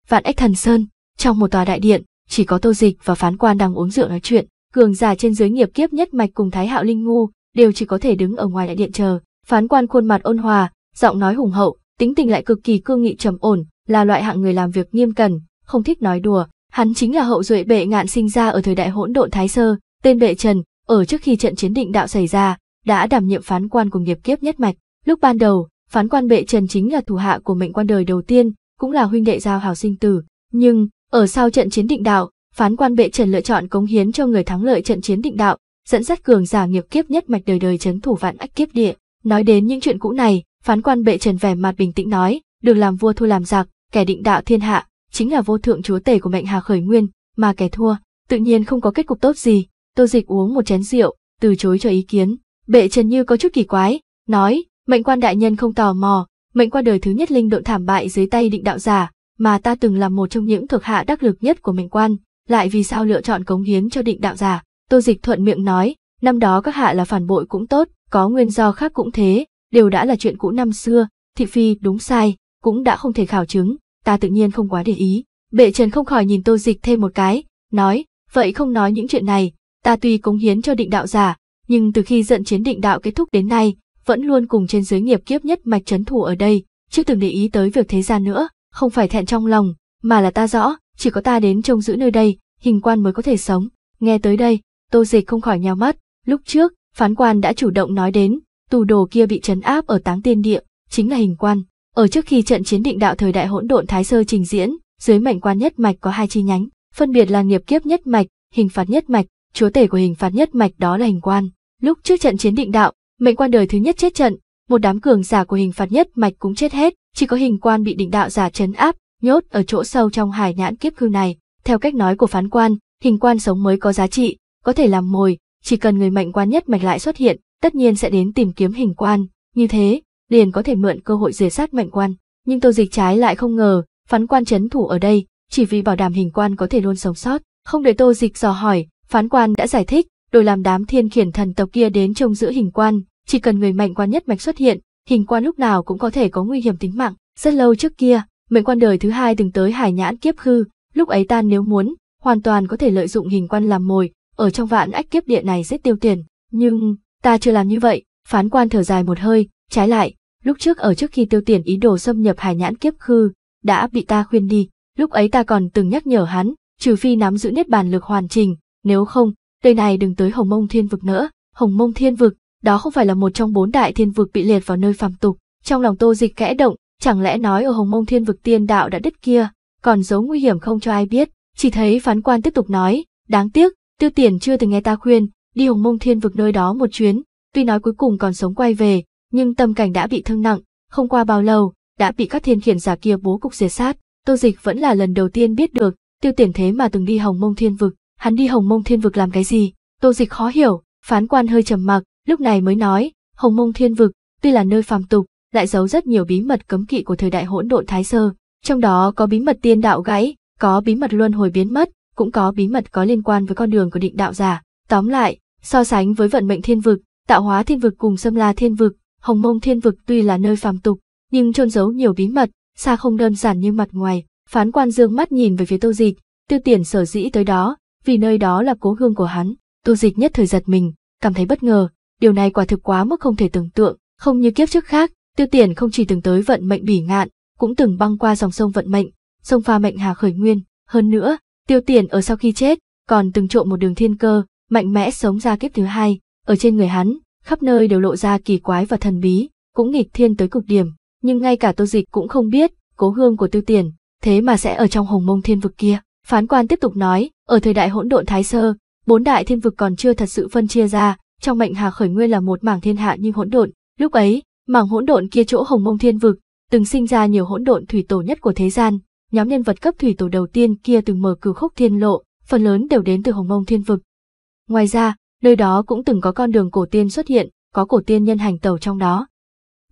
Vạn ách thần sơn, trong một tòa đại điện, chỉ có Tô Dịch và phán quan đang uống rượu nói chuyện, cường giả trên dưới nghiệp kiếp nhất mạch cùng Thái Hạo Linh Ngu, đều chỉ có thể đứng ở ngoài đại điện chờ. Phán quan khuôn mặt ôn hòa, giọng nói hùng hậu, tính tình lại cực kỳ cương nghị trầm ổn, là loại hạng người làm việc nghiêm cẩn, không thích nói đùa. Hắn chính là hậu duệ bệ ngạn sinh ra ở thời đại hỗn độn Thái Sơ, tên bệ Trần, ở trước khi trận chiến định đạo xảy ra, đã đảm nhiệm phán quan của nghiệp kiếp nhất mạch. Lúc ban đầu, phán quan bệ Trần chính là thủ hạ của mệnh quan đời đầu tiên, cũng là huynh đệ giao hào sinh tử. Nhưng, ở sau trận chiến định đạo, phán quan bệ Trần lựa chọn cống hiến cho người thắng lợi trận chiến định đạo, dẫn dắt cường giả nghiệp kiếp nhất mạch đời đời chấn thủ vạn ách kiếp địa. Nói đến những chuyện cũ này, phán quan bệ Trần vẻ mặt bình tĩnh nói, được làm vua thua làm giặc, kẻ định đạo thiên hạ, chính là vô thượng chúa tể của mệnh hà khởi nguyên, mà kẻ thua, tự nhiên không có kết cục tốt gì. Tô Dịch uống một chén rượu, từ chối cho ý kiến. Bệ Trần Như có chút kỳ quái, nói, mệnh quan đại nhân không tò mò, mệnh quan đời thứ nhất linh độn thảm bại dưới tay định đạo giả, mà ta từng là một trong những thuộc hạ đắc lực nhất của mệnh quan, lại vì sao lựa chọn cống hiến cho định đạo giả. Tô Dịch thuận miệng nói, năm đó các hạ là phản bội cũng tốt, có nguyên do khác cũng thế, đều đã là chuyện cũ năm xưa, thị phi đúng sai, cũng đã không thể khảo chứng, ta tự nhiên không quá để ý. Bệ Trần không khỏi nhìn Tô Dịch thêm một cái, nói, vậy không nói những chuyện này, ta tuy cống hiến cho định đạo giả, nhưng từ khi trận chiến định đạo kết thúc đến nay, vẫn luôn cùng trên dưới nghiệp kiếp nhất mạch trấn thủ ở đây, chưa từng để ý tới việc thế gian nữa, không phải thẹn trong lòng, mà là ta rõ, chỉ có ta đến trông giữ nơi đây, hình quan mới có thể sống. Nghe tới đây, Tô Dịch không khỏi nhào mắt, lúc trước, phán quan đã chủ động nói đến, tù đồ kia bị trấn áp ở táng tiên địa, chính là hình quan. Ở trước khi trận chiến định đạo thời đại hỗn độn Thái Sơ trình diễn, dưới mệnh quan nhất mạch có hai chi nhánh, phân biệt là nghiệp kiếp nhất mạch, hình phạt nhất mạch, chúa tể của hình phạt nhất mạch đó là hình quan. Lúc trước trận chiến định đạo, mệnh quan đời thứ nhất chết trận, một đám cường giả của hình phạt nhất mạch cũng chết hết, chỉ có hình quan bị định đạo giả trấn áp, nhốt ở chỗ sâu trong hải nhãn kiếp khư này. Theo cách nói của phán quan, hình quan sống mới có giá trị, có thể làm mồi, chỉ cần người mệnh quan nhất mạch lại xuất hiện, tất nhiên sẽ đến tìm kiếm hình quan, như thế, liền có thể mượn cơ hội dề sát mệnh quan. Nhưng Tô Dịch trái lại không ngờ, phán quan chấn thủ ở đây, chỉ vì bảo đảm hình quan có thể luôn sống sót. Không để Tô Dịch dò hỏi, phán quan đã giải thích, đổi làm đám thiên khiển thần tộc kia đến trông giữ hình quan, chỉ cần người mạnh quan nhất mạch xuất hiện, hình quan lúc nào cũng có thể có nguy hiểm tính mạng. Rất lâu trước kia, mệnh quan đời thứ hai từng tới hải nhãn kiếp khư, lúc ấy ta nếu muốn, hoàn toàn có thể lợi dụng hình quan làm mồi, ở trong vạn ách kiếp địa này rất tiêu tiền. Nhưng, ta chưa làm như vậy, phán quan thở dài một hơi, trái lại, Lúc trước ở trước khi tiêu tiền ý đồ xâm nhập hải nhãn kiếp khư, đã bị ta khuyên đi, lúc ấy ta còn từng nhắc nhở hắn, trừ phi nắm giữ niết bàn lực hoàn chỉnh, nếu không, đây này đừng tới hồng mông thiên vực nữa, hồng mông thiên vực, đó không phải là một trong bốn đại thiên vực bị liệt vào nơi phàm tục, trong lòng tô dịch kẽ động, chẳng lẽ nói ở hồng mông thiên vực tiên đạo đã đứt kia, còn giấu nguy hiểm không cho ai biết, chỉ thấy phán quan tiếp tục nói, đáng tiếc, tiêu tiền chưa từng nghe ta khuyên, đi hồng mông thiên vực nơi đó một chuyến, tuy nói cuối cùng còn sống quay về, nhưng tâm cảnh đã bị thương nặng, không qua bao lâu, đã bị các thiên khiển giả kia bố cục diệt sát. Tô Dịch vẫn là lần đầu tiên biết được, tiêu tiền thế mà từng đi Hồng Mông Thiên Vực, hắn đi Hồng Mông Thiên Vực làm cái gì? Tô Dịch khó hiểu, phán quan hơi trầm mặc, lúc này mới nói, Hồng Mông Thiên Vực, tuy là nơi phàm tục, lại giấu rất nhiều bí mật cấm kỵ của thời đại hỗn độn Thái Sơ, trong đó có bí mật tiên đạo gãy, có bí mật luân hồi biến mất, cũng có bí mật có liên quan với con đường của định đạo giả. Tóm lại, so sánh với vận mệnh thiên vực, tạo hóa thiên vực cùng xâm la thiên vực, Hồng Mông Thiên Vực tuy là nơi phàm tục, nhưng trôn giấu nhiều bí mật, xa không đơn giản như mặt ngoài. Phán quan dương mắt nhìn về phía Tô Dịch, Tiêu Tiền sở dĩ tới đó, vì nơi đó là cố hương của hắn. Tô Dịch nhất thời giật mình, cảm thấy bất ngờ, điều này quả thực quá mức không thể tưởng tượng, không như kiếp trước khác, Tiêu Tiền không chỉ từng tới vận mệnh bỉ ngạn, cũng từng băng qua dòng sông vận mệnh, sông pha mệnh hà khởi nguyên, hơn nữa, Tiêu Tiền ở sau khi chết, còn từng trộm một đường thiên cơ, mạnh mẽ sống ra kiếp thứ hai, ở trên người hắn, khắp nơi đều lộ ra kỳ quái và thần bí, cũng nghịch thiên tới cực điểm, nhưng ngay cả Tô Dịch cũng không biết, cố hương của Tiêu Tiền, thế mà sẽ ở trong Hồng Mông Thiên vực kia. Phán quan tiếp tục nói, ở thời đại hỗn độn Thái Sơ, bốn đại thiên vực còn chưa thật sự phân chia ra, trong mệnh hà khởi nguyên là một mảng thiên hạ nhưng hỗn độn, lúc ấy, mảng hỗn độn kia chỗ Hồng Mông Thiên vực, từng sinh ra nhiều hỗn độn thủy tổ nhất của thế gian, nhóm nhân vật cấp thủy tổ đầu tiên kia từng mở cửu khúc thiên lộ, phần lớn đều đến từ Hồng Mông Thiên vực. Ngoài ra, Nơi đó cũng từng có con đường cổ tiên xuất hiện, có cổ tiên nhân hành tàu trong đó.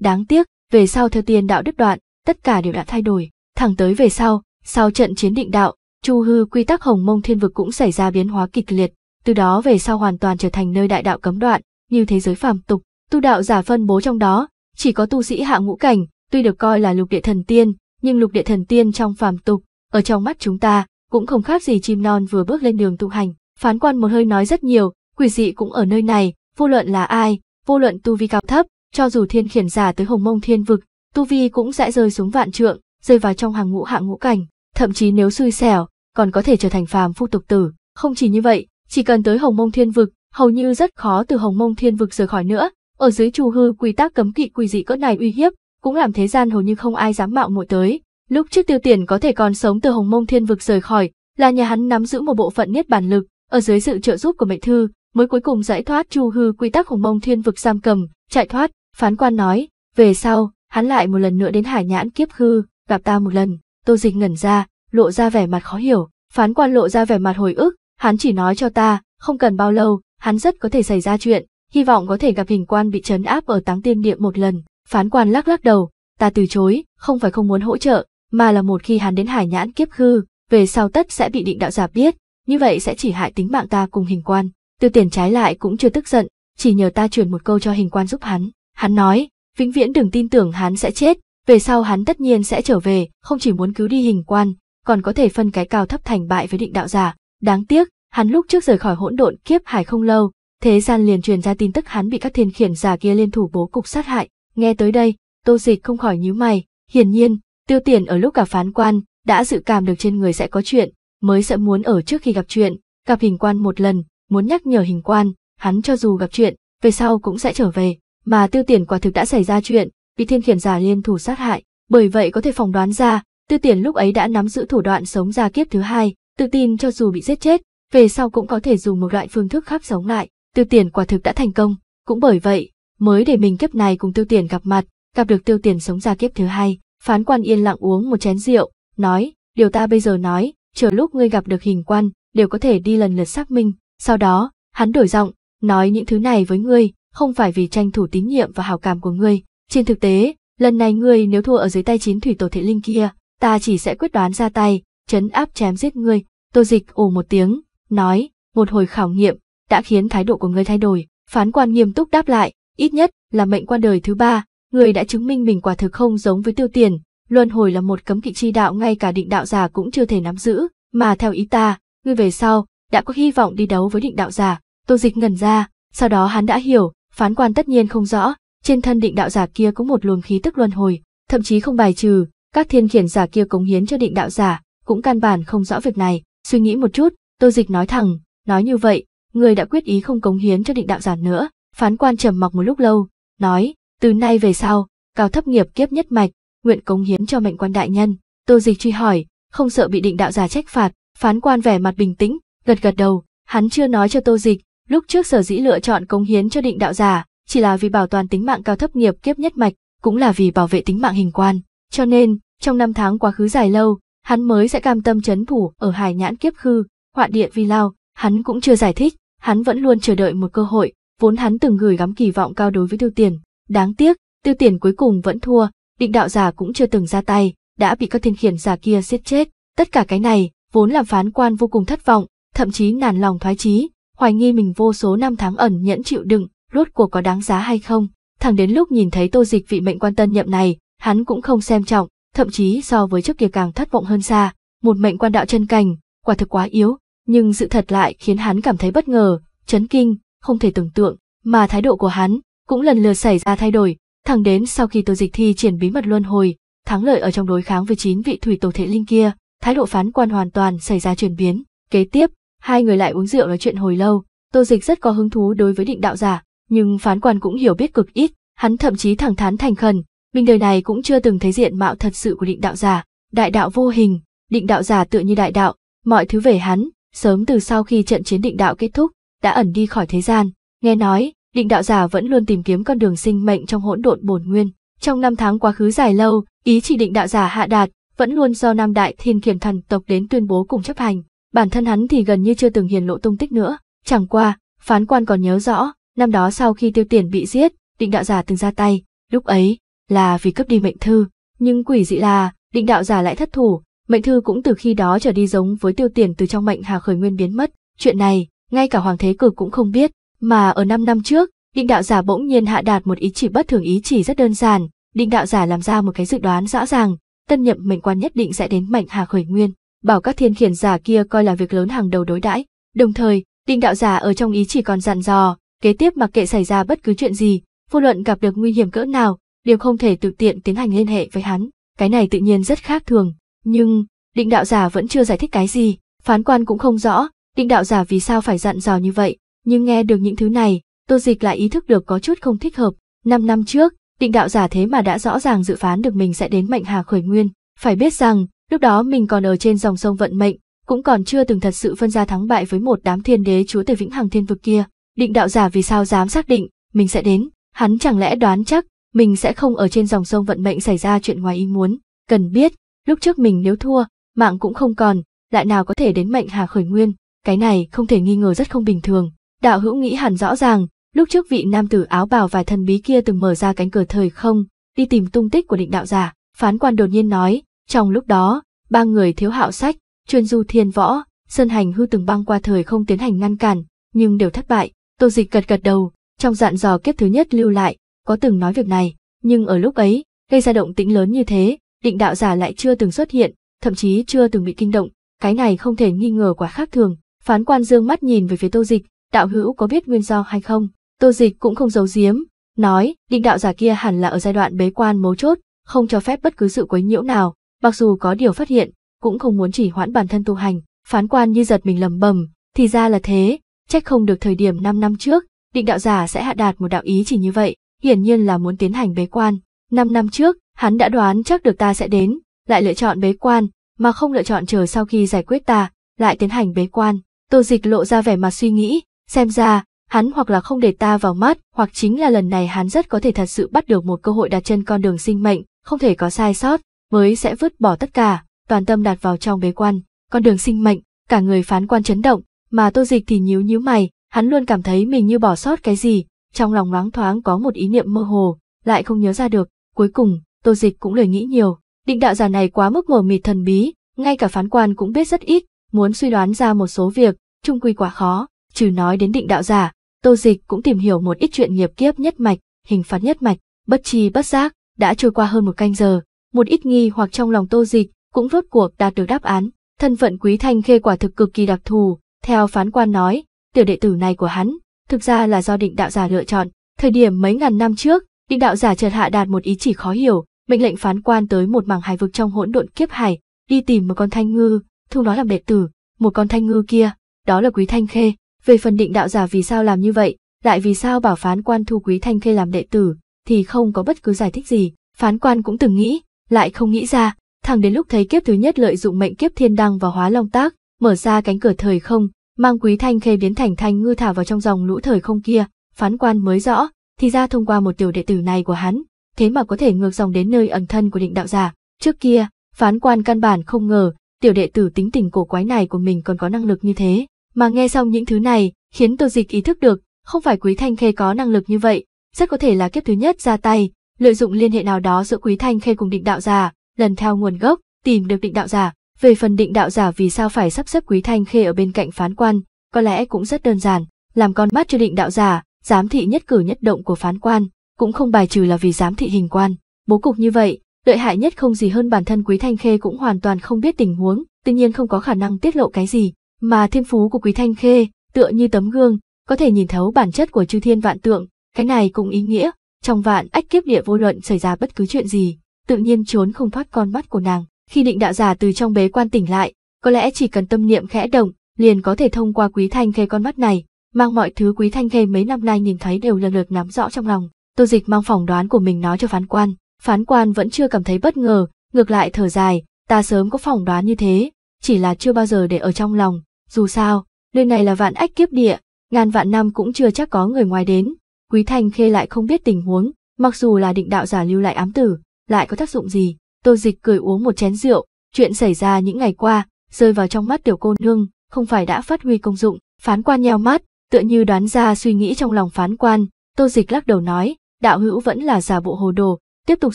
Đáng tiếc, về sau theo tiên đạo đứt đoạn, tất cả đều đã thay đổi, thẳng tới về sau, sau trận chiến định đạo, Chu hư quy tắc hồng mông thiên vực cũng xảy ra biến hóa kịch liệt, từ đó về sau hoàn toàn trở thành nơi đại đạo cấm đoạn, như thế giới phàm tục, tu đạo giả phân bố trong đó, chỉ có tu sĩ hạ ngũ cảnh, tuy được coi là lục địa thần tiên, nhưng lục địa thần tiên trong phàm tục, ở trong mắt chúng ta, cũng không khác gì chim non vừa bước lên đường tu hành. Phán quan một hơi nói rất nhiều, quỷ dị cũng ở nơi này, vô luận là ai, vô luận tu vi cao thấp, cho dù thiên khiển giả tới hồng mông thiên vực, tu vi cũng sẽ rơi xuống vạn trượng, rơi vào trong hàng ngũ hạng ngũ cảnh, thậm chí nếu xui xẻo, còn có thể trở thành phàm phu tục tử. Không chỉ như vậy, chỉ cần tới hồng mông thiên vực, hầu như rất khó từ hồng mông thiên vực rời khỏi nữa, ở dưới chu hư quy tắc cấm kỵ quỷ dị cỡ này uy hiếp, cũng làm thế gian hầu như không ai dám mạo muội tới. Lúc trước tiêu tiền có thể còn sống từ hồng mông thiên vực rời khỏi, là nhà hắn nắm giữ một bộ phận niết bản lực, ở dưới sự trợ giúp của mệnh thư, mới cuối cùng giải thoát chu hư quy tắc khủng mông thiên vực giam cầm, chạy thoát, phán quan nói, về sau, hắn lại một lần nữa đến hải nhãn kiếp hư, gặp ta một lần, tô dịch ngẩn ra, lộ ra vẻ mặt khó hiểu, phán quan lộ ra vẻ mặt hồi ức, hắn chỉ nói cho ta, không cần bao lâu, hắn rất có thể xảy ra chuyện, hy vọng có thể gặp hình quan bị trấn áp ở táng tiên điện một lần, phán quan lắc lắc đầu, ta từ chối, không phải không muốn hỗ trợ, mà là một khi hắn đến hải nhãn kiếp hư, về sau tất sẽ bị định đạo giả biết, như vậy sẽ chỉ hại tính mạng ta cùng hình quan. Tư tiền trái lại cũng chưa tức giận, chỉ nhờ ta truyền một câu cho hình quan giúp hắn. Hắn nói, vĩnh viễn đừng tin tưởng hắn sẽ chết, về sau hắn tất nhiên sẽ trở về, không chỉ muốn cứu đi hình quan, còn có thể phân cái cao thấp thành bại với định đạo giả. Đáng tiếc, hắn lúc trước rời khỏi hỗn độn kiếp hải không lâu, thế gian liền truyền ra tin tức hắn bị các thiên khiển giả kia liên thủ bố cục sát hại. Nghe tới đây, tô dịch không khỏi nhíu mày, hiển nhiên, tiêu tiền ở lúc cả phán quan, đã dự cảm được trên người sẽ có chuyện, mới sợ muốn ở trước khi gặp chuyện, gặp hình quan một lần, muốn nhắc nhở hình quan, hắn cho dù gặp chuyện, về sau cũng sẽ trở về, mà tiêu tiền quả thực đã xảy ra chuyện, bị thiên khiển giả liên thủ sát hại, bởi vậy có thể phỏng đoán ra, tiêu tiền lúc ấy đã nắm giữ thủ đoạn sống ra kiếp thứ hai, tự tin cho dù bị giết chết, về sau cũng có thể dùng một loại phương thức khác sống lại, tiêu tiền quả thực đã thành công, cũng bởi vậy, mới để mình kiếp này cùng tiêu tiền gặp mặt, gặp được tiêu tiền sống ra kiếp thứ hai, phán quan yên lặng uống một chén rượu, nói, điều ta bây giờ nói, chờ lúc ngươi gặp được hình quan, đều có thể đi lần lượt xác minh, sau đó, hắn đổi giọng, nói những thứ này với ngươi, không phải vì tranh thủ tín nhiệm và hào cảm của ngươi. Trên thực tế, lần này ngươi nếu thua ở dưới tay chín thủy tổ thể linh kia, ta chỉ sẽ quyết đoán ra tay, chấn áp chém giết ngươi. Tô dịch ồ một tiếng, nói, một hồi khảo nghiệm, đã khiến thái độ của ngươi thay đổi. Phán quan nghiêm túc đáp lại, ít nhất là mệnh quan đời thứ ba, ngươi đã chứng minh mình quả thực không giống với tiêu tiền. Luân hồi là một cấm kỵ chi đạo ngay cả định đạo già cũng chưa thể nắm giữ, mà theo ý ta, ngươi về sau, đã có hy vọng đi đấu với định đạo giả. Tô Dịch ngẩn ra, sau đó hắn đã hiểu, phán quan tất nhiên không rõ, trên thân định đạo giả kia có một luồng khí tức luân hồi, thậm chí không bài trừ, các thiên khiển giả kia cống hiến cho định đạo giả, cũng căn bản không rõ việc này. Suy nghĩ một chút, Tô Dịch nói thẳng, nói như vậy, người đã quyết ý không cống hiến cho định đạo giả nữa. Phán quan trầm mặc một lúc lâu, nói, từ nay về sau, cao thấp nghiệp kiếp nhất mạch, nguyện cống hiến cho mệnh quan đại nhân. Tô Dịch truy hỏi, không sợ bị định đạo giả trách phạt, phán quan vẻ mặt bình tĩnh, gật gật đầu, hắn chưa nói cho Tô Dịch, lúc trước sở dĩ lựa chọn cống hiến cho định đạo giả, chỉ là vì bảo toàn tính mạng cao thấp nghiệp kiếp nhất mạch, cũng là vì bảo vệ tính mạng hình quan. Cho nên, trong năm tháng quá khứ dài lâu, hắn mới sẽ cam tâm chấn thủ ở hải nhãn kiếp khư, họa địa vi lao, hắn cũng chưa giải thích, hắn vẫn luôn chờ đợi một cơ hội, vốn hắn từng gửi gắm kỳ vọng cao đối với tiêu tiền. Đáng tiếc, tiêu tiền cuối cùng vẫn thua, định đạo giả cũng chưa từng ra tay, đã bị các thiên khiển giả kia giết chết. Tất cả cái này, vốn làm phán quan vô cùng thất vọng, thậm chí nản lòng thoái chí, hoài nghi mình vô số năm tháng ẩn nhẫn chịu đựng, rốt cuộc có đáng giá hay không. Thẳng đến lúc nhìn thấy tô dịch vị mệnh quan tân nhậm này, hắn cũng không xem trọng, thậm chí so với trước kia càng thất vọng hơn xa. Một mệnh quan đạo chân cành, quả thực quá yếu, nhưng sự thật lại khiến hắn cảm thấy bất ngờ, chấn kinh, không thể tưởng tượng, mà thái độ của hắn cũng lần lượt xảy ra thay đổi, thẳng đến sau khi tô dịch thi triển bí mật luân hồi, thắng lợi ở trong đối kháng với chín vị thủy tổ thể linh kia, thái độ phán quan hoàn toàn xảy ra chuyển biến. Kế tiếp, Hai người lại uống rượu nói chuyện hồi lâu, Tô Dịch rất có hứng thú đối với định đạo giả, nhưng phán quan cũng hiểu biết cực ít, hắn thậm chí thẳng thắn thành khẩn, mình đời này cũng chưa từng thấy diện mạo thật sự của định đạo giả, đại đạo vô hình, định đạo giả tựa như đại đạo, mọi thứ về hắn, sớm từ sau khi trận chiến định đạo kết thúc, đã ẩn đi khỏi thế gian, nghe nói, định đạo giả vẫn luôn tìm kiếm con đường sinh mệnh trong hỗn độn bổn nguyên, trong năm tháng quá khứ dài lâu, ý chỉ định đạo giả hạ đạt, vẫn luôn do Nam Đại Thiên Kiểm Thần tộc đến tuyên bố cùng chấp hành, bản thân hắn thì gần như chưa từng hiền lộ tung tích nữa. Chẳng qua, phán quan còn nhớ rõ, năm đó sau khi tiêu tiền bị giết, định đạo giả từng ra tay, lúc ấy, là vì cướp đi mệnh thư. Nhưng quỷ dị là, định đạo giả lại thất thủ, mệnh thư cũng từ khi đó trở đi giống với tiêu tiền từ trong mệnh hà khởi nguyên biến mất. Chuyện này, ngay cả Hoàng Thế Cực cũng không biết, mà ở năm năm trước, định đạo giả bỗng nhiên hạ đạt một ý chỉ bất thường ý chỉ rất đơn giản, định đạo giả làm ra một cái dự đoán rõ ràng, tân nhậm mệnh quan nhất định sẽ đến mệnh hà khởi nguyên bảo các thiên khiển giả kia coi là việc lớn hàng đầu đối đãi. Đồng thời, đinh đạo giả ở trong ý chỉ còn dặn dò, kế tiếp mặc kệ xảy ra bất cứ chuyện gì, vô luận gặp được nguy hiểm cỡ nào, đều không thể tự tiện tiến hành liên hệ với hắn. Cái này tự nhiên rất khác thường, nhưng định đạo giả vẫn chưa giải thích cái gì, phán quan cũng không rõ, định đạo giả vì sao phải dặn dò như vậy, nhưng nghe được những thứ này, tô dịch lại ý thức được có chút không thích hợp. Năm năm trước, định đạo giả thế mà đã rõ ràng dự phán được mình sẽ đến mệnh hà khởi nguyên, phải biết rằng, Lúc đó mình còn ở trên dòng sông vận mệnh, cũng còn chưa từng thật sự phân ra thắng bại với một đám thiên đế chúa tể vĩnh hằng thiên vực kia. Định đạo giả vì sao dám xác định mình sẽ đến, hắn chẳng lẽ đoán chắc mình sẽ không ở trên dòng sông vận mệnh xảy ra chuyện ngoài ý muốn, cần biết, lúc trước mình nếu thua, mạng cũng không còn, lại nào có thể đến mệnh hà khởi nguyên, cái này không thể nghi ngờ rất không bình thường. Đạo hữu nghĩ hẳn rõ ràng, lúc trước vị nam tử áo bào vài thần bí kia từng mở ra cánh cửa thời không, đi tìm tung tích của định đạo giả, phán quan đột nhiên nói, trong lúc đó, ba người thiếu hạo sách, chuyên du thiên võ, sơn hành hư từng băng qua thời không tiến hành ngăn cản, nhưng đều thất bại, tô dịch gật gật đầu, trong dặn dò kiếp thứ nhất lưu lại, có từng nói việc này, nhưng ở lúc ấy, gây ra động tĩnh lớn như thế, định đạo giả lại chưa từng xuất hiện, thậm chí chưa từng bị kinh động, cái này không thể nghi ngờ quá khác thường, phán quan dương mắt nhìn về phía tô dịch, đạo hữu có biết nguyên do hay không, tô dịch cũng không giấu giếm, nói, định đạo giả kia hẳn là ở giai đoạn bế quan mấu chốt, không cho phép bất cứ sự quấy nhiễu nào, mặc dù có điều phát hiện, cũng không muốn chỉ hoãn bản thân tu hành, phán quan như giật mình lầm bầm, thì ra là thế, trách không được thời điểm 5 năm trước, định đạo giả sẽ hạ đạt một đạo ý chỉ như vậy, hiển nhiên là muốn tiến hành bế quan. 5 năm trước, hắn đã đoán chắc được ta sẽ đến, lại lựa chọn bế quan, mà không lựa chọn chờ sau khi giải quyết ta, lại tiến hành bế quan. Tô dịch lộ ra vẻ mặt suy nghĩ, xem ra, hắn hoặc là không để ta vào mắt, hoặc chính là lần này hắn rất có thể thật sự bắt được một cơ hội đặt chân con đường sinh mệnh, không thể có sai sót mới sẽ vứt bỏ tất cả, toàn tâm đặt vào trong bế quan, con đường sinh mệnh, cả người phán quan chấn động, mà Tô Dịch thì nhíu nhíu mày, hắn luôn cảm thấy mình như bỏ sót cái gì, trong lòng loáng thoáng có một ý niệm mơ hồ, lại không nhớ ra được, cuối cùng, Tô Dịch cũng lời nghĩ nhiều, định đạo giả này quá mức mờ mịt thần bí, ngay cả phán quan cũng biết rất ít, muốn suy đoán ra một số việc, trung quy quá khó, trừ nói đến định đạo giả, Tô Dịch cũng tìm hiểu một ít chuyện nghiệp kiếp nhất mạch, hình phạt nhất mạch, bất chi bất giác, đã trôi qua hơn một canh giờ, một ít nghi hoặc trong lòng tô dịch, cũng vớt cuộc đạt được đáp án. Thân phận quý thanh khê quả thực cực kỳ đặc thù, theo phán quan nói, tiểu đệ tử này của hắn, thực ra là do định đạo giả lựa chọn. Thời điểm mấy ngàn năm trước, định đạo giả chợt hạ đạt một ý chỉ khó hiểu, mệnh lệnh phán quan tới một mảng hải vực trong hỗn độn kiếp hải, đi tìm một con thanh ngư, thu nó làm đệ tử, một con thanh ngư kia, đó là quý thanh khê. Về phần định đạo giả vì sao làm như vậy, lại vì sao bảo phán quan thu quý thanh khê làm đệ tử, thì không có bất cứ giải thích gì. Phán quan cũng từng nghĩ, lại không nghĩ ra, thẳng đến lúc thấy kiếp thứ nhất lợi dụng mệnh kiếp thiên đăng và hóa long tác, mở ra cánh cửa thời không, mang quý thanh khê biến thành thanh ngư thả vào trong dòng lũ thời không kia, phán quan mới rõ, thì ra thông qua một tiểu đệ tử này của hắn, thế mà có thể ngược dòng đến nơi ẩn thân của định đạo giả. Trước kia, phán quan căn bản không ngờ, tiểu đệ tử tính tình cổ quái này của mình còn có năng lực như thế, mà nghe xong những thứ này, khiến Tô Dịch ý thức được, không phải Quý Thanh Khê có năng lực như vậy, rất có thể là kiếp thứ nhất ra tay, lợi dụng liên hệ nào đó giữa Quý Thanh Khê cùng định đạo giả, lần theo nguồn gốc, tìm được định đạo giả. Về phần định đạo giả vì sao phải sắp xếp Quý Thanh Khê ở bên cạnh phán quan, có lẽ cũng rất đơn giản, làm con mắt cho định đạo giả, giám thị nhất cử nhất động của phán quan, cũng không bài trừ là vì giám thị hình quan. Bố cục như vậy, lợi hại nhất không gì hơn bản thân Quý Thanh Khê cũng hoàn toàn không biết tình huống, tuy nhiên không có khả năng tiết lộ cái gì, mà thiên phú của Quý Thanh Khê, tựa như tấm gương, có thể nhìn thấu bản chất của chư thiên vạn tượng, cái này cũng ý nghĩa trong vạn ách kiếp địa vô luận xảy ra bất cứ chuyện gì, tự nhiên trốn không thoát con mắt của nàng. Khi định đạo giả từ trong bế quan tỉnh lại, có lẽ chỉ cần tâm niệm khẽ động, liền có thể thông qua quý thanh khê con mắt này, mang mọi thứ quý thanh khê mấy năm nay nhìn thấy đều lần lượt nắm rõ trong lòng. Tô dịch mang phỏng đoán của mình nói cho phán quan, phán quan vẫn chưa cảm thấy bất ngờ, ngược lại thở dài, ta sớm có phỏng đoán như thế, chỉ là chưa bao giờ để ở trong lòng, dù sao, nơi này là vạn ách kiếp địa, ngàn vạn năm cũng chưa chắc có người ngoài đến, Quý Thanh Khê lại không biết tình huống, mặc dù là định đạo giả lưu lại ám tử, lại có tác dụng gì. Tô Dịch cười uống một chén rượu, chuyện xảy ra những ngày qua, rơi vào trong mắt tiểu cô nương, không phải đã phát huy công dụng, phán quan nheo mắt, tựa như đoán ra suy nghĩ trong lòng phán quan, Tô Dịch lắc đầu nói, đạo hữu vẫn là giả bộ hồ đồ, tiếp tục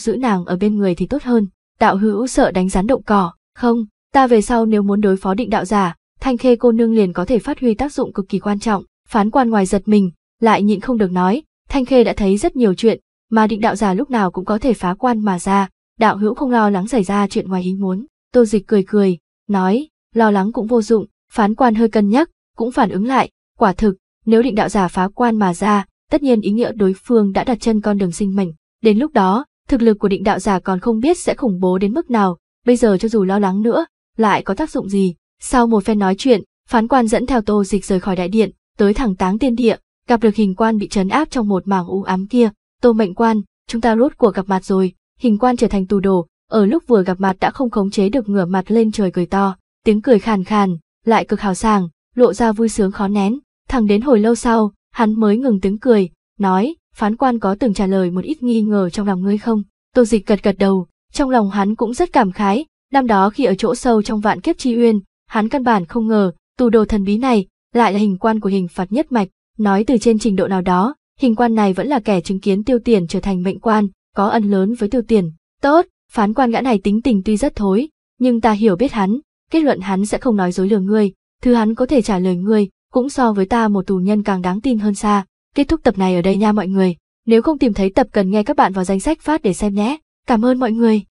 giữ nàng ở bên người thì tốt hơn. Đạo hữu sợ đánh rắn động cỏ, không, ta về sau nếu muốn đối phó định đạo giả, thanh khê cô nương liền có thể phát huy tác dụng cực kỳ quan trọng. Phán quan ngoài giật mình, lại nhịn không được nói, Thanh Khê đã thấy rất nhiều chuyện, mà định đạo giả lúc nào cũng có thể phá quan mà ra, đạo hữu không lo lắng xảy ra chuyện ngoài ý muốn. Tô Dịch cười cười, nói, lo lắng cũng vô dụng, phán quan hơi cân nhắc, cũng phản ứng lại, quả thực, nếu định đạo giả phá quan mà ra, tất nhiên ý nghĩa đối phương đã đặt chân con đường sinh mệnh, đến lúc đó, thực lực của định đạo giả còn không biết sẽ khủng bố đến mức nào, bây giờ cho dù lo lắng nữa, lại có tác dụng gì. Sau một phen nói chuyện, phán quan dẫn theo Tô Dịch rời khỏi đại điện, tới thẳng Táng Tiên Địa, gặp được hình quan bị trấn áp trong một mảng u ám kia, tô mệnh quan, chúng ta rốt cuộc gặp mặt rồi, hình quan trở thành tù đồ, ở lúc vừa gặp mặt đã không khống chế được ngửa mặt lên trời cười to, tiếng cười khàn khàn, lại cực hào sảng, lộ ra vui sướng khó nén, thẳng đến hồi lâu sau, hắn mới ngừng tiếng cười, nói, phán quan có từng trả lời một ít nghi ngờ trong lòng ngươi không? Tô dịch gật gật đầu, trong lòng hắn cũng rất cảm khái, năm đó khi ở chỗ sâu trong vạn kiếp chi uyên, hắn căn bản không ngờ, tù đồ thần bí này, lại là hình quan của hình phạt nhất mạch, Nói từ trên trình độ nào đó, hình quan này vẫn là kẻ chứng kiến tiêu tiền trở thành mệnh quan, có ân lớn với tiêu tiền. Tốt, phán quan gã này tính tình tuy rất thối, nhưng ta hiểu biết hắn, kết luận hắn sẽ không nói dối lừa ngươi, thứ hắn có thể trả lời ngươi, cũng so với ta một tù nhân càng đáng tin hơn xa. Kết thúc tập này ở đây nha mọi người, nếu không tìm thấy tập cần nghe các bạn vào danh sách phát để xem nhé. Cảm ơn mọi người.